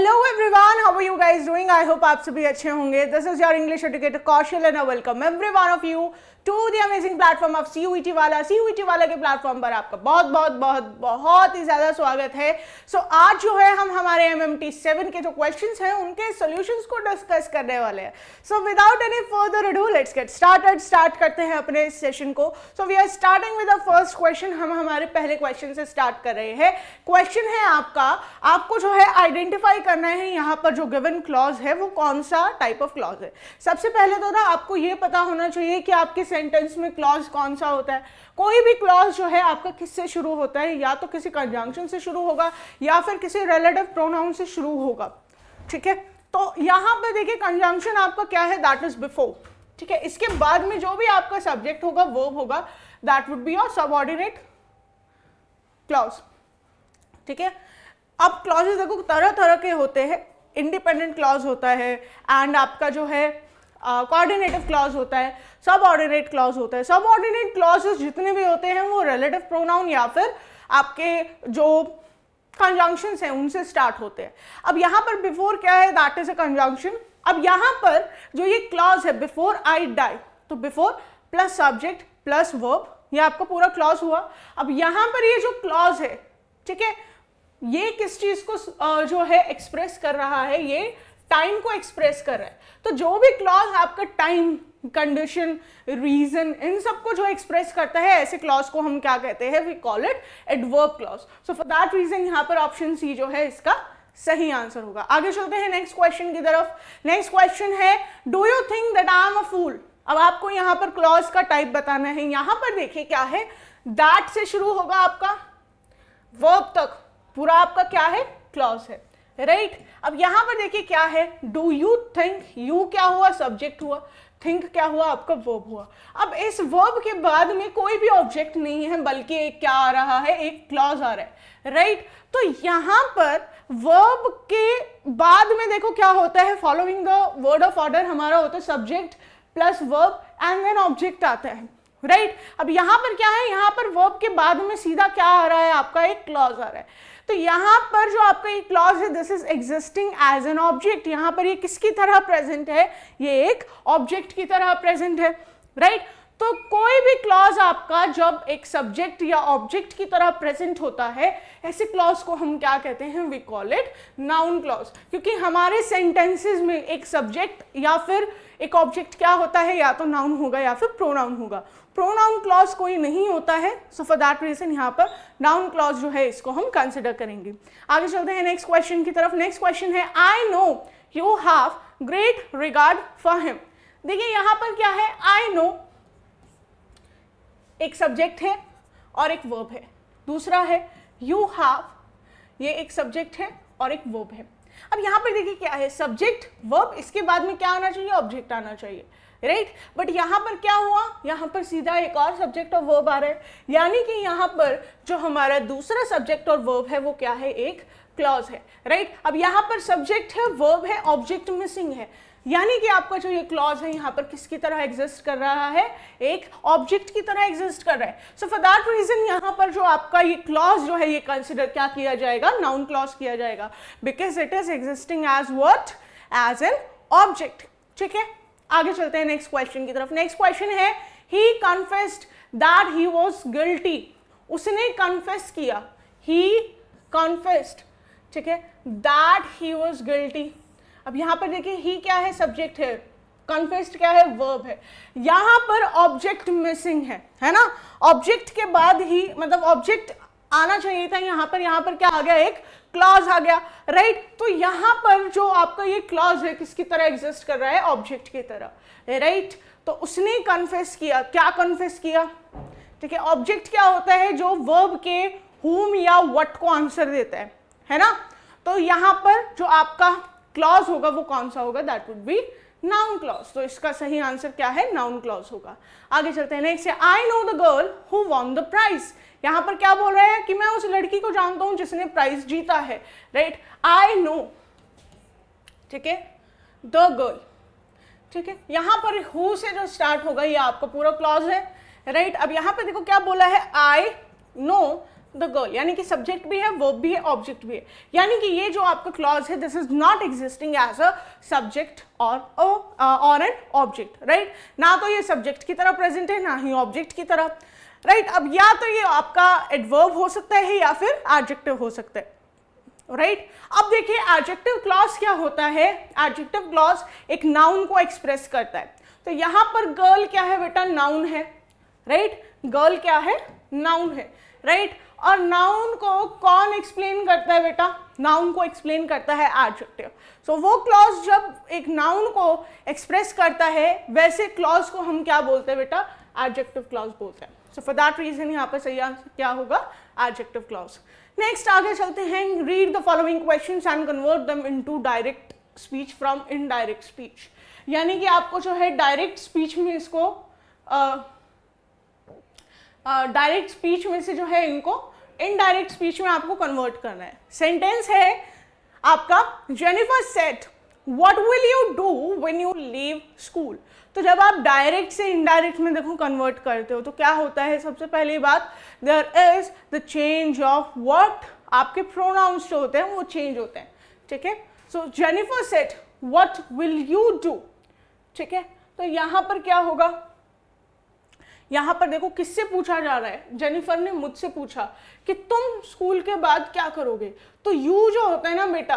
Hello everyone how are you guys doing I hope आप सभी अच्छे होंगे this is your English educator Kaushal and welcome everyone of you to the amazing platform of C U वाला C U वाला के platform पर आपका बहुत बहुत बहुत बहुत ही ज़्यादा स्वागत है सो so, आज जो है हम हमारे एम एम टी सेवन के जो क्वेश्चन हैं उनके सोल्यूशन को डिस्कस करने वाले हैं so without any further do let's get started start करते हैं अपने इस सेशन को so we are starting with the first question हम हमारे पहले क्वेश्चन से स्टार्ट कर रहे हैं क्वेश्चन है आपका आपको जो है आइडेंटिफाई करना है यहाँ पर जो गिवन क्लॉज है वो कौन सा टाइप ऑफ क्लॉज है सबसे पहले तो ना आपको ये पता होना चाहिए कि आपके सेंटेंस में क्लॉज कौन सा होता है कोई भी क्लॉज जो है आपका किससे शुरू होता है या तो किसी कंजंक्शन से शुरू होगा या फिर किसी रिलेटिव प्रोनाउन से शुरू होगा ठीक है तो यहाँ पर देखिए कंजंक्शन आपका क्या है दैट इज बिफोर ठीक है इसके बाद में जो भी आपका सब्जेक्ट होगा वो होगा that would be your subordinate clause ठीक है अब क्लॉजेज देखो तरह तरह के होते हैं इंडिपेंडेंट क्लॉज होता है एंड आपका जो है कोऑर्डिनेटिव uh, क्लॉज होता है सब ऑर्डिनेट क्लॉज होता है सब ऑर्डिनेट क्लॉजेस जितने भी होते हैं वो रिलेटिव प्रोनाउन या फिर आपके जो कंजंक्शन हैं उनसे स्टार्ट होते हैं अब यहाँ पर बिफोर क्या है दैट इज अ कंजंक्शन अब यहाँ पर जो ये क्लॉज है बिफोर आई डाई तो before plus subject plus verb ये आपका पूरा क्लॉज हुआ अब यहाँ पर ये जो क्लॉज है ठीक है ये किस चीज़ को जो है एक्सप्रेस कर रहा है ये टाइम को एक्सप्रेस कर रहा है तो जो भी क्लॉज आपका टाइम कंडीशन रीजन इन सब को जो एक्सप्रेस करता है ऐसे क्लॉज को हम क्या कहते हैं we call it adverb clause so for that reason यहां पर ऑप्शन सी जो है इसका सही आंसर होगा आगे चलते हैं नेक्स्ट क्वेश्चन की तरफ नेक्स्ट क्वेश्चन है do you think that I am a fool अब आपको यहां पर क्लॉज का टाइप बताना है यहां पर देखिए क्या है दैट से शुरू होगा आपका वर्ब तक पूरा आपका क्या है क्लॉज है राइट right? अब यहां पर देखिए क्या है डू यू थिंक यू क्या हुआ सब्जेक्ट हुआ थिंक क्या हुआ आपका वर्ब हुआ अब इस वर्ब के बाद में कोई भी ऑब्जेक्ट नहीं है बल्कि एक क्या आ रहा है एक क्लॉज आ रहा है राइट right? तो यहां पर वर्ब के बाद में देखो क्या होता है following the word of order हमारा होता है subject plus verb and then object आता है राइट right? अब यहां पर क्या है यहां पर वर्ब के बाद में सीधा क्या आ रहा है आपका एक क्लॉज आ रहा है तो यहाँ पर जो आपका ये क्लॉज है this is existing as an object यहाँ पर ये किसकी तरह प्रेजेंट है ये एक ऑब्जेक्ट की तरह प्रेजेंट है राइट right? तो कोई भी क्लॉज आपका जब एक सब्जेक्ट या ऑब्जेक्ट की तरह प्रेजेंट होता है ऐसे क्लॉज को हम क्या कहते हैं we call it noun clause क्योंकि हमारे सेंटेंसेस में एक सब्जेक्ट या फिर एक ऑब्जेक्ट क्या होता है या तो नाउन होगा या फिर प्रोनाउन होगा प्रोनाउन क्लॉज कोई नहीं होता है सो फॉर दैट रीजन यहाँ पर नाउन क्लॉज जो है इसको हम कंसिडर करेंगे आगे चलते हैं नेक्स्ट क्वेश्चन की तरफ नेक्स्ट क्वेश्चन है I know you have great regard for him देखिए यहां पर क्या है आई नो एक सब्जेक्ट है और एक वर्ब है दूसरा है यू हैव ये एक सब्जेक्ट है और एक वर्ब है अब यहाँ पर देखिए क्या है सब्जेक्ट वर्ब इसके बाद में क्या आना चाहिए ऑब्जेक्ट आना चाहिए राइट बट यहाँ पर क्या हुआ यहाँ पर सीधा एक और सब्जेक्ट और वर्ब आ रहा है यानी कि यहाँ पर जो हमारा दूसरा सब्जेक्ट और वर्ब है वो क्या है एक क्लॉज है राइट right? अब यहाँ पर सब्जेक्ट है वर्ब है ऑब्जेक्ट मिसिंग है यानी कि आपका जो ये क्लॉज है यहाँ पर किसकी तरह एग्जिस्ट कर रहा है एक ऑब्जेक्ट की तरह एग्जिस्ट कर रहा है सो फॉर दैट रीजन यहाँ पर जो आपका ये क्लॉज जो है ये कंसिडर क्या किया जाएगा नाउन क्लॉज किया जाएगा because it is existing as what as an object ठीक है आगे चलते हैं नेक्स्ट क्वेश्चन की तरफ नेक्स्ट क्वेश्चन है he confessed that he was guilty उसने कन्फेस किया ही कन्फेस्ड ठीक है दैट ही वॉज गिल्टी अब यहां पर देखिए ही क्या है सब्जेक्ट है कन्फेस्ड क्या है वर्ब है यहां पर ऑब्जेक्ट मिसिंग है है ना ऑब्जेक्ट के बाद ही मतलब ऑब्जेक्ट आना चाहिए था यहां पर यहां पर क्या आ गया एक क्लॉज आ गया राइट right? तो यहां पर जो आपका ये क्लॉज है किसकी तरह एग्जिस्ट कर रहा है ऑब्जेक्ट की तरह राइट right? तो उसने कन्फेस किया क्या कन्फेस किया ठीक है ऑब्जेक्ट क्या होता है जो वर्ब के हुम या वट को आंसर देता है है ना तो यहां पर जो आपका क्लॉज होगा वो कौन सा होगा that would be noun clause तो इसका सही आंसर क्या है नाउन क्लॉज होगा आगे चलते हैं next I know the girl who won the prize यहां पर क्या बोल रहे हैं कि मैं उस लड़की को जानता हूं जिसने प्राइज जीता है राइट आई नो ठीक है द गर्ल ठीक है यहां पर हु से जो स्टार्ट होगा ये आपका पूरा क्लॉज है राइट right? अब यहां पे देखो क्या बोला है आई नो द गर्ल यानी कि सब्जेक्ट भी है वो भी है ऑब्जेक्ट भी है यानी कि ये जो आपका क्लॉज है this is not existing as a subject और और एन ऑब्जेक्ट राइट ना तो ये सब्जेक्ट की तरह प्रेजेंट है ना ही ऑब्जेक्ट की तरह राइट right? अब या तो ये आपका एडवर्ब हो सकता है या फिर एडजेक्टिव हो सकता है राइट right? अब देखिए एडजेक्टिव क्लॉज क्या होता है एडजेक्टिव क्लॉज एक नाउन को एक्सप्रेस करता है तो यहाँ पर गर्ल क्या है बेटा नाउन है राइट right? गर्ल क्या है नाउन है राइट right? और नाउन को कौन एक्सप्लेन करता है बेटा नाउन को एक्सप्लेन करता है एडजेक्टिव सो so, वो क्लॉज जब एक नाउन को एक्सप्रेस करता है वैसे क्लॉज को हम क्या बोलते हैं बेटा एडजेक्टिव क्लॉज बोलते हैं सो फॉर दैट रीजन यहाँ पर सही आंसर क्या होगा एडजेक्टिव क्लॉज नेक्स्ट आगे चलते हैं read the following question and convert them into direct speech from indirect speech यानी कि आपको जो है डायरेक्ट स्पीच में इसको डायरेक्ट uh, स्पीच uh, में से जो है इनको इनडायरेक्ट स्पीच में आपको कन्वर्ट करना है सेंटेंस है आपका Jennifer said what will you do when you leave school तो जब आप डायरेक्ट से इनडायरेक्ट में देखो कन्वर्ट करते हो तो क्या होता है सबसे पहली बात there is the change of what आपके प्रोनाउंस जो होते हैं वो चेंज होते हैं ठीक है so Jennifer said what will you do ठीक है तो यहां पर क्या होगा यहां पर देखो किससे पूछा जा रहा है जेनिफर ने मुझसे पूछा कि तुम स्कूल के बाद क्या करोगे तो यू जो होता है ना बेटा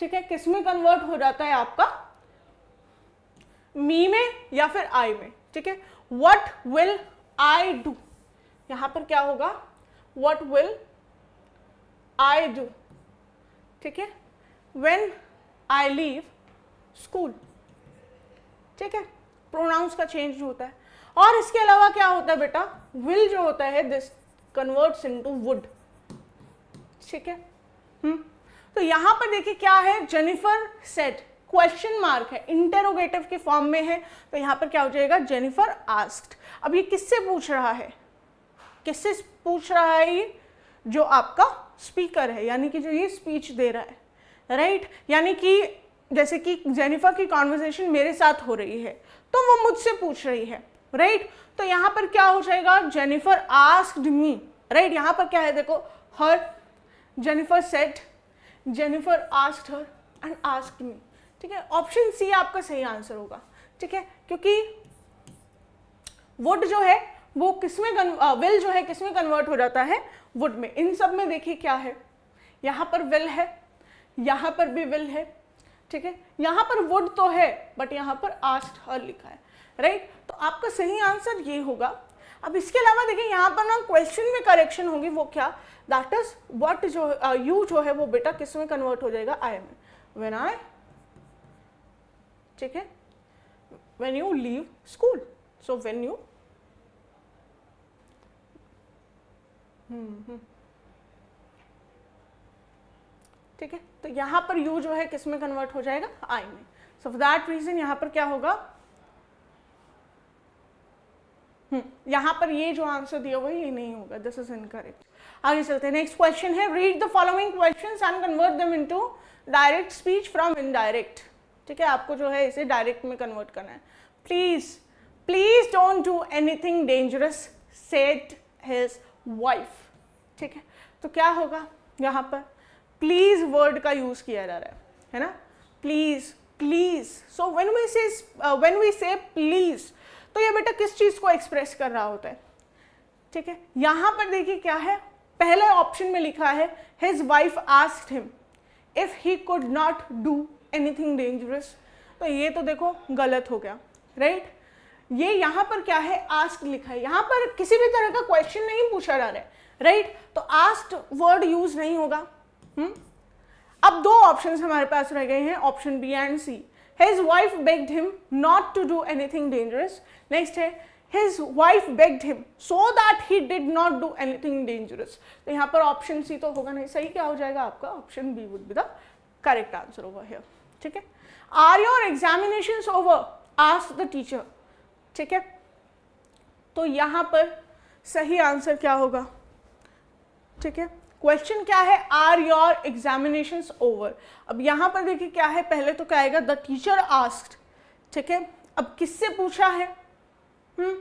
ठीक है किसमें कन्वर्ट हो जाता है आपका मी में या फिर आई में ठीक है वट विल आई डू यहां पर क्या होगा वट विल आई डू ठीक है वेन आई लीव स्कूल ठीक है प्रोनाउंस का चेंज होता है और इसके अलावा क्या होता है बेटा विल जो होता है दिस कन्वर्ट्स इनटू वुड ठीक है हम्म तो यहां पर देखिए क्या है जेनिफर सेट क्वेश्चन मार्क है इंटेरोगेटिव के फॉर्म में है तो यहाँ पर क्या हो जाएगा जेनिफर आस्क्ड अब ये किससे पूछ रहा है किससे पूछ रहा है ये जो आपका स्पीकर है यानी कि जो ये स्पीच दे रहा है राइट right? यानी कि जैसे कि जेनिफर की कॉन्वर्जेशन मेरे साथ हो रही है तो वो मुझसे पूछ रही है राइट right? तो यहाँ पर क्या हो जाएगा जेनिफर आस्क्ड मी राइट यहाँ पर क्या है देखो her Jennifer said Jennifer asked her and asked me ठीक है ऑप्शन सी आपका सही आंसर होगा ठीक है क्योंकि वुड जो है वो किसमें विल जो है किसमें कन्वर्ट हो जाता है वुड में इन सब में देखिए क्या है यहां पर विल है यहां पर भी विल है ठीक है यहां पर वुड तो है बट यहां पर आस्ट हर लिखा है राइट तो आपका सही आंसर ये होगा अब इसके अलावा देखिए यहां पर ना क्वेश्चन में करेक्शन होगी वो क्या दैट इज वट जो यू uh, जो है वो बेटा किसमें कन्वर्ट हो जाएगा आई एम वेन आई ठीक है when you leave school so when you ठीक है तो यहां पर यू जो है किस में कन्वर्ट हो जाएगा आई में सो फॉर दैट रीजन यहां पर क्या होगा हम्म, यहां पर ये जो आंसर दिया हुआ है ये नहीं होगा दिस इज इनकरेक्ट आगे चलते हैं नेक्स्ट क्वेश्चन है read the following question and convert them into direct speech from indirect ठीक है आपको जो है इसे डायरेक्ट में कन्वर्ट करना है please please don't do anything dangerous said his wife ठीक है तो क्या होगा यहाँ पर प्लीज़ वर्ड का यूज़ किया जा रहा है है ना please please so when we say when we say please तो ये बेटा किस चीज़ को एक्सप्रेस कर रहा होता है ठीक है यहां पर देखिए क्या है पहले ऑप्शन में लिखा है his wife asked him if he could not do anything dangerous तो ये तो देखो गलत हो गया राइट right? ये यहाँ पर क्या है आस्क लिखा है यहाँ पर किसी भी तरह का क्वेश्चन नहीं पूछा जा रहा है राइट right? तो आस्ट वर्ड यूज नहीं होगा हम्म अब दो ऑप्शन हमारे पास रह गए हैं option B and C his wife begged him not to do anything dangerous next है his wife begged him so that he did not do anything dangerous तो यहाँ पर ऑप्शन सी तो होगा नहीं सही क्या हो जाएगा आपका option B would be the correct answer होगा हेयर ठीक है are your examination over ask the teacher ठीक है तो यहां पर सही आंसर क्या होगा ठीक है क्वेश्चन क्या है आर योर एग्जामिनेशन ओवर अब यहां पर देखिए क्या है पहले तो क्या आएगा द टीचर आस्क्ड ठीक है अब किससे पूछा है हुँ? हम्म?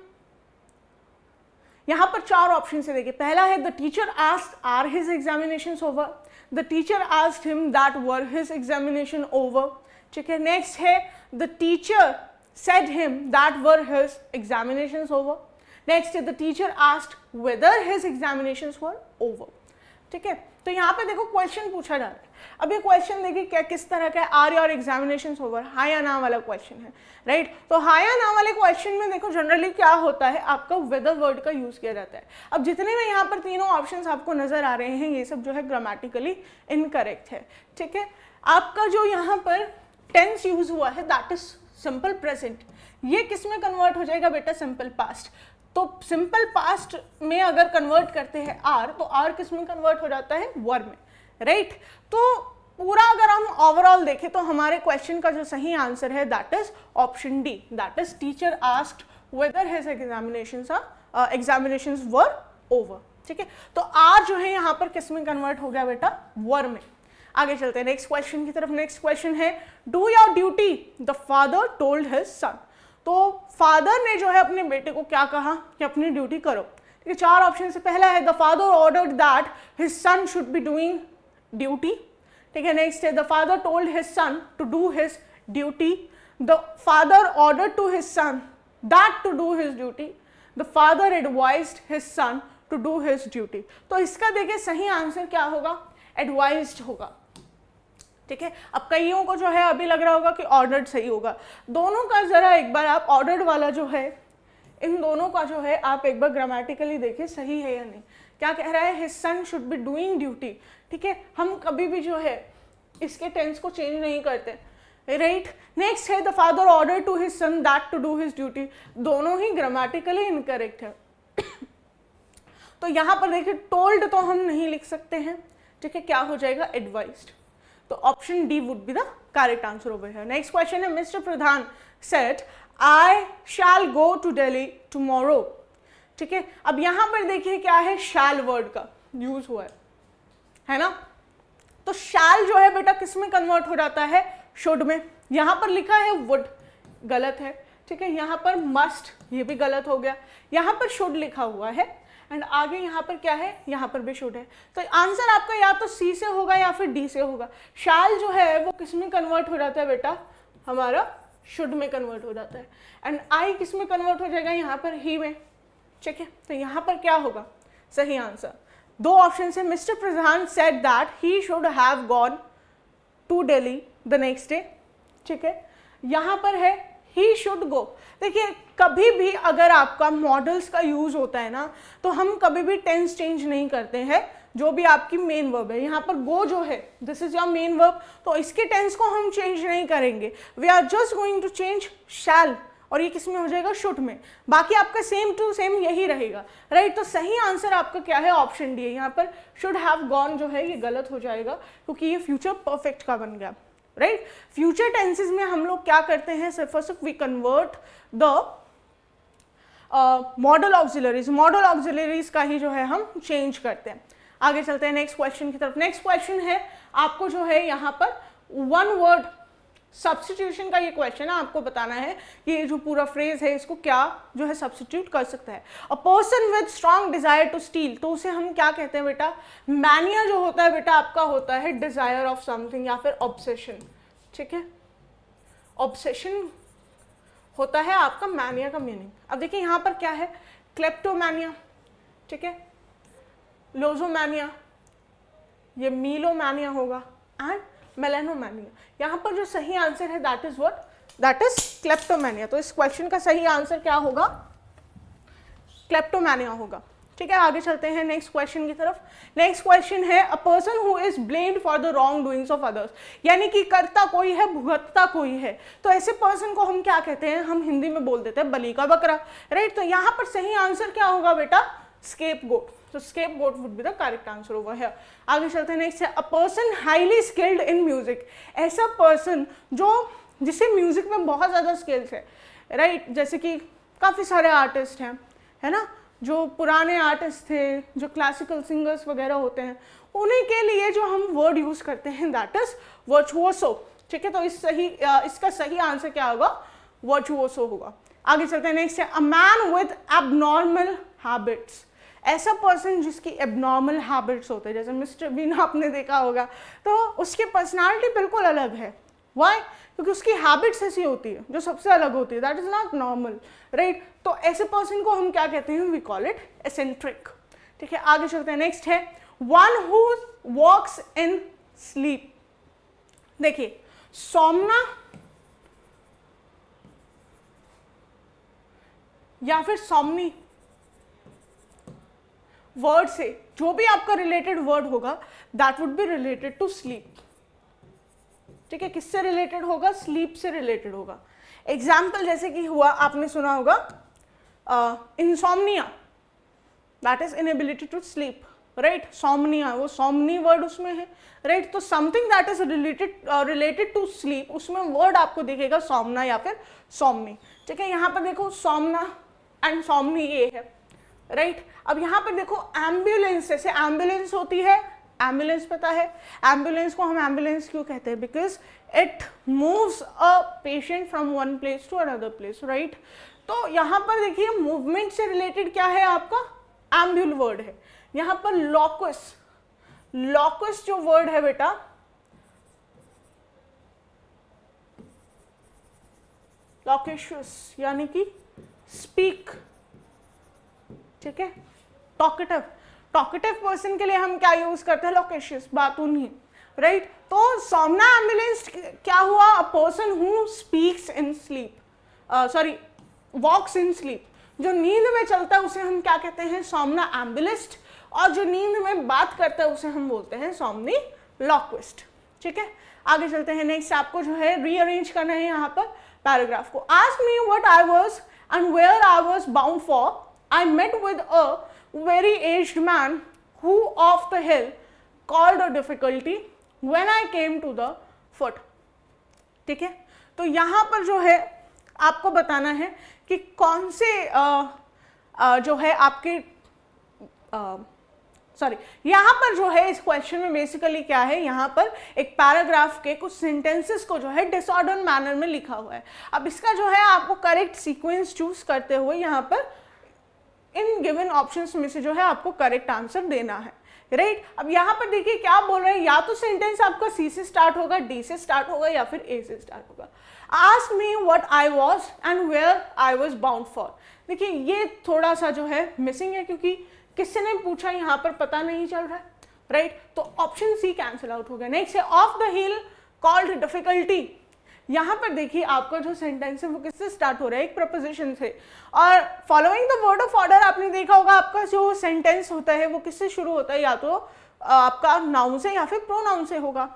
यहां पर चार ऑप्शन से देखिए पहला है the teacher ask are his examination over the teacher asked him that were his examination over ठीक है नेक्स्ट है the teacher said him that were his examination over next है the teacher asked whether his examination were over ठीक है तो यहाँ पे देखो क्वेश्चन पूछा जा रहा है अब ये क्वेश्चन देखिए क्या किस तरह का आर योर एग्जामिनेशन ओवर हाँ या ना वाला क्वेश्चन है राइट right? तो हाँ या ना वाले क्वेश्चन में देखो जनरली क्या होता है आपका वेदर वर्ड का यूज़ किया जाता है अब जितने भी यहाँ पर तीनों ऑप्शन आपको नज़र आ रहे हैं ये सब जो है ग्रामेटिकली इनकरेक्ट है ठीक है आपका जो यहाँ पर टेंस यूज़ हुआ है दैट इज सिंपल प्रेजेंट ये किस में कन्वर्ट हो जाएगा बेटा सिंपल पास्ट तो सिंपल पास्ट में अगर कन्वर्ट करते हैं आर तो आर किस में कन्वर्ट हो जाता है वर में राइट तो पूरा अगर हम ओवरऑल देखें तो हमारे क्वेश्चन का जो सही आंसर है that is option D that is teacher asked whether his examination examination were over ठीक है तो आर जो है यहाँ पर किसमें कन्वर्ट हो गया बेटा वर में आगे चलते हैं नेक्स्ट क्वेश्चन की तरफ नेक्स्ट क्वेश्चन है do your duty the father told his son तो फादर ने जो है अपने बेटे को क्या कहा कि अपनी ड्यूटी करो ठीक है चार ऑप्शन से पहला है the father order that his son should be doing duty ठीक है नेक्स्ट है the father told his son to do his duty the father order to his son that to do his duty the father advise his son to do his duty तो इसका देखिए सही answer क्या होगा advise होगा ठीक है अब कईयों को जो है अभी लग रहा होगा कि ऑर्डर सही होगा दोनों का ज़रा एक बार आप ऑर्डर वाला जो है इन दोनों का जो है आप एक बार ग्रामेटिकली देखिए सही है या नहीं क्या कह रहा है his son should be doing duty ठीक है हम कभी भी जो है इसके टेंस को चेंज नहीं करते राइट नेक्स्ट है the father order to his son that to do his duty दोनों ही ग्रामेटिकली इनकरेक्ट है तो यहां पर देखिए टोल्ड तो हम नहीं लिख सकते हैं ठीक है क्या हो जाएगा एडवाइज तो option D would be the correct answer over है नेक्स्ट क्वेश्चन है mister Pradhan said I shall go to Delhi tomorrow ठीक है अब यहां पर देखिए क्या है शैल वर्ड का यूज हुआ है है ना तो शाल जो है बेटा किस में कन्वर्ट हो जाता है शुड में यहां पर लिखा है वुड गलत है ठीक है यहाँ पर मस्ट ये भी गलत हो गया यहाँ पर शुड लिखा हुआ है एंड आगे यहां पर क्या है यहां पर भी शुड है तो आंसर आपका या तो सी से होगा या फिर डी से होगा शाल जो है वो किस में कन्वर्ट हो जाता है बेटा हमारा शुड में कन्वर्ट हो जाता है एंड आई किस में कन्वर्ट हो जाएगा यहाँ पर ही में ठीक है तो यहां पर क्या होगा सही आंसर दो ऑप्शन है mister Pradhan said that he should have gone to Delhi the next day ठीक है यहां पर है ही शुड गो देखिए कभी भी अगर आपका मॉडल्स का यूज़ होता है ना तो हम कभी भी टेंस चेंज नहीं करते हैं जो भी आपकी मेन वर्ब है यहाँ पर गो जो है this is your main verb तो इसके टेंस को हम चेंज नहीं करेंगे we are just going to change shall और ये किस में हो जाएगा शुट में बाकी आपका सेम टू सेम यही रहेगा राइट तो सही आंसर आपका क्या है ऑप्शन डी है यहाँ पर शुड हैव गॉन जो है ये गलत हो जाएगा क्योंकि ये फ्यूचर परफेक्ट का बन गया राइट फ्यूचर टेंसेज में हम लोग क्या करते हैं first we convert the modal auxiliaries modal auxiliaries का ही जो है हम चेंज करते हैं आगे चलते हैं नेक्स्ट क्वेश्चन की तरफ नेक्स्ट क्वेश्चन है आपको जो है यहाँ पर वन वर्ड सब्सटीट्यूशन का ये क्वेश्चन है आपको बताना है कि ये जो पूरा फ्रेज है इसको क्या जो है सब्सटीट्यूट कर सकता है a person with strong desire to steal तो उसे हम क्या कहते हैं बेटा मैनिया जो होता है बेटा आपका होता है डिजायर ऑफ समथिंग या फिर ऑब्सेशन ठीक है ऑब्सेशन होता है आपका मैनिया का मीनिंग अब देखिए यहां पर क्या है क्लेप्टोमैनिया ठीक है लोजोमैनिया ये मीलोमैनिया होगा एंड मेलेनोमैनिया यहाँ पर जो सही आंसर है that is what that is kleptomania तो इस क्वेश्चन का सही आंसर क्या होगा क्लेप्टोमैनिया होगा ठीक है आगे चलते हैं नेक्स्ट क्वेश्चन की तरफ नेक्स्ट क्वेश्चन है a person who is blamed for the wrong doings of others यानी कि करता कोई है भुगतता कोई है तो ऐसे पर्सन को हम क्या कहते हैं हम हिंदी में बोल देते हैं बली का बकरा राइट तो यहाँ पर सही आंसर क्या होगा बेटा स्केप गोट तो scapegoat would be the correct answer over है आगे चलते हैं नेक्स्ट है a person highly skilled in music ऐसा पर्सन जो जिसे म्यूजिक में बहुत ज़्यादा स्किल्स है राइट right? जैसे कि काफ़ी सारे आर्टिस्ट हैं है ना जो पुराने आर्टिस्ट थे जो क्लासिकल सिंगर्स वगैरह होते हैं उन्हीं के लिए जो हम वर्ड यूज़ करते हैं दैट इज़ वर्चुअसो ठीक है तो इस सही इसका सही आंसर क्या होगा वर्चुअसो होगा आगे चलते हैं नेक्स्ट है a man with abnormal habits ऐसा पर्सन जिसकी एबनॉर्मल हैबिट्स होते हैं जैसे मिस्टर बीन आपने देखा होगा तो उसकी पर्सनालिटी बिल्कुल अलग है वाई क्योंकि उसकी हैबिट्स ऐसी होती है जो सबसे अलग होती है that is not normal right तो ऐसे पर्सन को हम क्या कहते हैं वी कॉल इट एसेंट्रिक ठीक है आगे चलते हैं नेक्स्ट है one who walks in sleep देखिए सोमना या फिर सोमनी वर्ड से जो भी आपका रिलेटेड वर्ड होगा that would be related to sleep ठीक है किससे रिलेटेड होगा स्लीप से रिलेटेड होगा एग्जाम्पल जैसे कि हुआ आपने सुना होगा insomnia that is inability to sleep right सोमनिया वो सोमनी वर्ड उसमें है राइट right? तो something that is related related to sleep उसमें वर्ड आपको दिखेगा सोमना या फिर सोमनी ठीक है यहाँ पर देखो सोमना एंड सोमनी ये है राइट right? अब यहां पर देखो एम्बुलेंस जैसे एम्बुलेंस होती है एम्बुलेंस पता है एम्बुलेंस को हम एम्बुलेंस क्यों कहते हैं because it moves a patient from one place to another place right तो यहां पर देखिए मूवमेंट से रिलेटेड क्या है आपका एम्बुल वर्ड है यहां पर लॉकस लॉकस जो वर्ड है बेटा लॉकेशस यानी कि स्पीक ठीक है टॉकेटिव टॉकेटिव पर्सन के लिए हम क्या यूज करते हैं लोकेशियस बातून ही राइट right? तो सोमना एम्बुलेंस क्या हुआ a person who speaks in sleep sorry walks in sleep जो नींद में चलता है उसे हम क्या कहते हैं सोमना एम्बुलिस्ट और जो नींद में बात करता है उसे हम बोलते हैं सोमनी लॉक्विस्ट ठीक है आगे चलते हैं नेक्स्ट आपको जो है रीअरेंज करना है यहाँ पर पैराग्राफ को ask me what I was and where I was bound for I met with a very aged man who off the hill called a difficulty when I came to the foot. ठीक है तो यहाँ पर जो है आपको बताना है कि कौन से आ, आ, जो है आपके सॉरी यहाँ पर जो है इस क्वेश्चन में बेसिकली क्या है यहाँ पर एक पैराग्राफ के कुछ सेंटेंसेस को जो है डिसऑर्डर मैनर में लिखा हुआ है अब इसका जो है आपको करेक्ट सीक्वेंस चूज करते हुए यहाँ पर इन गिवन ऑप्शंस में से जो है आपको करेक्ट आंसर देना है राइट right? अब यहाँ पर देखिए क्या बोल रहे हैं या तो सेंटेंस आपका सी से स्टार्ट होगा डी से स्टार्ट होगा या फिर ए से स्टार्ट होगा ask me what I was and where I was bound for देखिए ये थोड़ा सा जो है मिसिंग है क्योंकि किसी ने पूछा यहाँ पर पता नहीं चल रहा है राइट right? तो ऑप्शन सी कैंसिल आउट हो गया नेक्स्ट है of the hill called difficulty यहाँ पर देखिए आपका जो सेंटेंस है वो किससे स्टार्ट हो रहा है एक प्रपोजिशन से और following the word of order आपने देखा होगा आपका जो सेंटेंस होता है वो किससे शुरू होता है या तो आपका नाउन से या फिर प्रो से होगा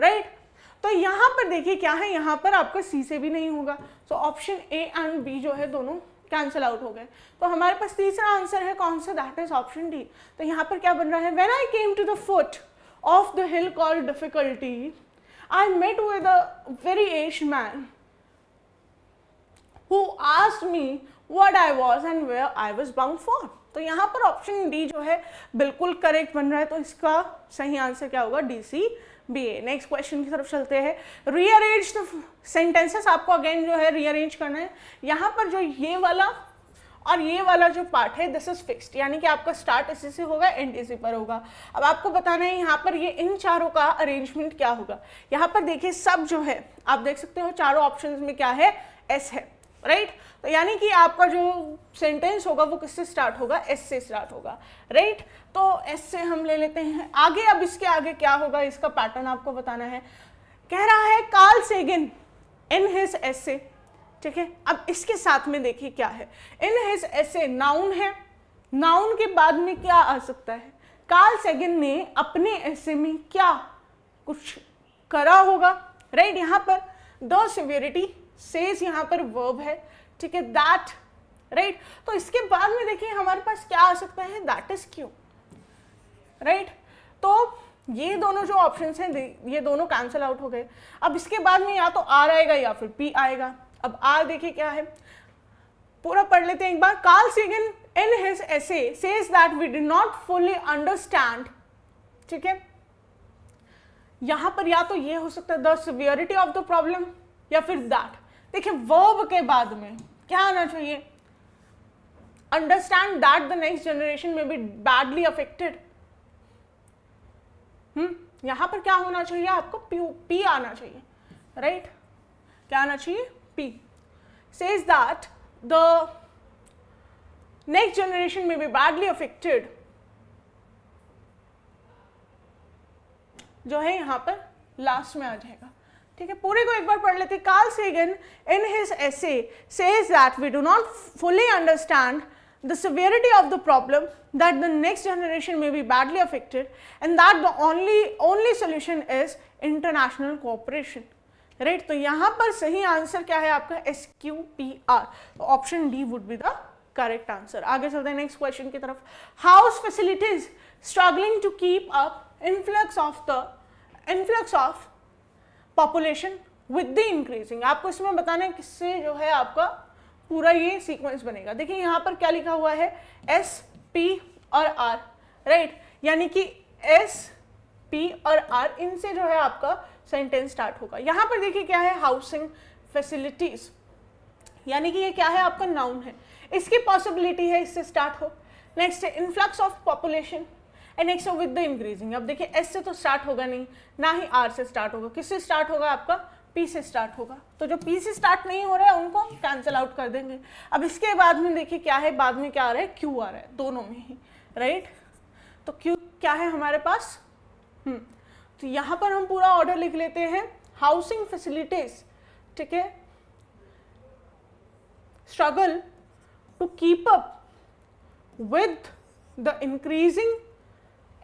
राइट right? तो यहाँ पर देखिए क्या है यहाँ पर आपका सी से भी नहीं होगा so option A and B जो है दोनों कैंसिल आउट हो गए तो हमारे पास तीसरा आंसर है कौन सा दैट इज ऑप्शन डी तो यहाँ पर क्या बन रहा है when I came to the foot of the hill call difficulty I met with a very aged man who asked me what I was and where I was bound for. तो यहाँ पर ऑप्शन डी जो है बिल्कुल correct बन रहा है तो इसका सही आंसर क्या होगा D C B A next question की तरफ चलते हैं रीअरेंज द सेंटेंसेस आपको अगेन जो है रीअरेंज करना है यहाँ पर जो ये वाला और ये वाला जो पार्ट है दिस इज़ फिक्स्ड यानी कि आपका स्टार्ट इसी से होगा एंड इसी पर होगा अब आपको बताना है यहाँ पर ये इन चारों का अरेंजमेंट क्या होगा यहाँ पर देखिए सब जो है आप देख सकते हो चारों ऑप्शन में क्या है एस है राइट right? तो यानी कि आपका जो सेंटेंस होगा वो किससे स्टार्ट होगा एस से स्टार्ट होगा राइट right? तो एस से हम ले लेते हैं आगे अब इसके आगे क्या होगा इसका पैटर्न आपको बताना है कह रहा है Carl Sagan in his essay ठीक है अब इसके साथ में देखिए क्या है इन हिज ऐसे नाउन है नाउन के बाद में क्या आ सकता है कार्ल सेगन ने अपने ऐसे में क्या कुछ करा होगा राइट यहाँ पर द सिवियरिटी सेज यहाँ पर वर्ब है ठीक है दैट राइट तो इसके बाद में देखिए हमारे पास क्या आ सकता है दैट इज क्यू राइट तो ये दोनों जो ऑप्शन हैं ये दोनों कैंसिल आउट हो गए अब इसके बाद में या तो आर आएगा या फिर पी आएगा अब आर देखिए क्या है पूरा पढ़ लेते हैं एक बार Carl Sagan in his essay says that we did not fully understand ठीक है यहां पर या तो ये हो सकता है the severity of the problem या फिर दैट देखिए वर्ब के बाद में क्या आना चाहिए understand that the next generation में बी बैडली अफेक्टेड हम्म यहां पर क्या होना चाहिए आपको पी पी आना चाहिए राइट right? क्या आना चाहिए P says that the next generation may be badly affected जो है यहाँ पर लास्ट में आ जाएगा ठीक है पूरे को एक बार पढ़ लेते Carl Sagan, in his essay, says that we do not fully understand the severity of the problem that the next generation may be badly affected and that the only only solution is international cooperation right तो यहां पर सही answer क्या है आपका S Q P R option D would be the correct answer आगे चलते हैं नेक्स्ट क्वेश्चन की तरफ house facilities struggling to keep up influx of the influx of population with the increasing आपको इसमें बताना है किससे जो है आपका पूरा ये सीक्वेंस बनेगा देखिए यहां पर क्या लिखा हुआ है एस पी और आर राइट यानी कि एस पी और आर इनसे जो है आपका सेंटेंस स्टार्ट होगा यहाँ पर देखिए क्या है हाउसिंग फैसिलिटीज़ यानी कि ये क्या है आपका नाउन है इसकी पॉसिबिलिटी है इससे स्टार्ट हो नेक्स्ट है influx of population and next with the increasing अब देखिए एस से तो स्टार्ट होगा नहीं ना ही आर से स्टार्ट होगा किससे स्टार्ट होगा आपका पी से स्टार्ट होगा तो जो पी से स्टार्ट नहीं हो रहा है उनको कैंसिल आउट कर देंगे अब इसके बाद में देखिए क्या है बाद में क्या आ रहा है क्यू आ रहा है दोनों में ही राइट तो क्यू क्या है हमारे पास हम्म, तो यहाँ पर हम पूरा ऑर्डर लिख लेते हैं हाउसिंग फैसिलिटीज ठीक है struggle to keep up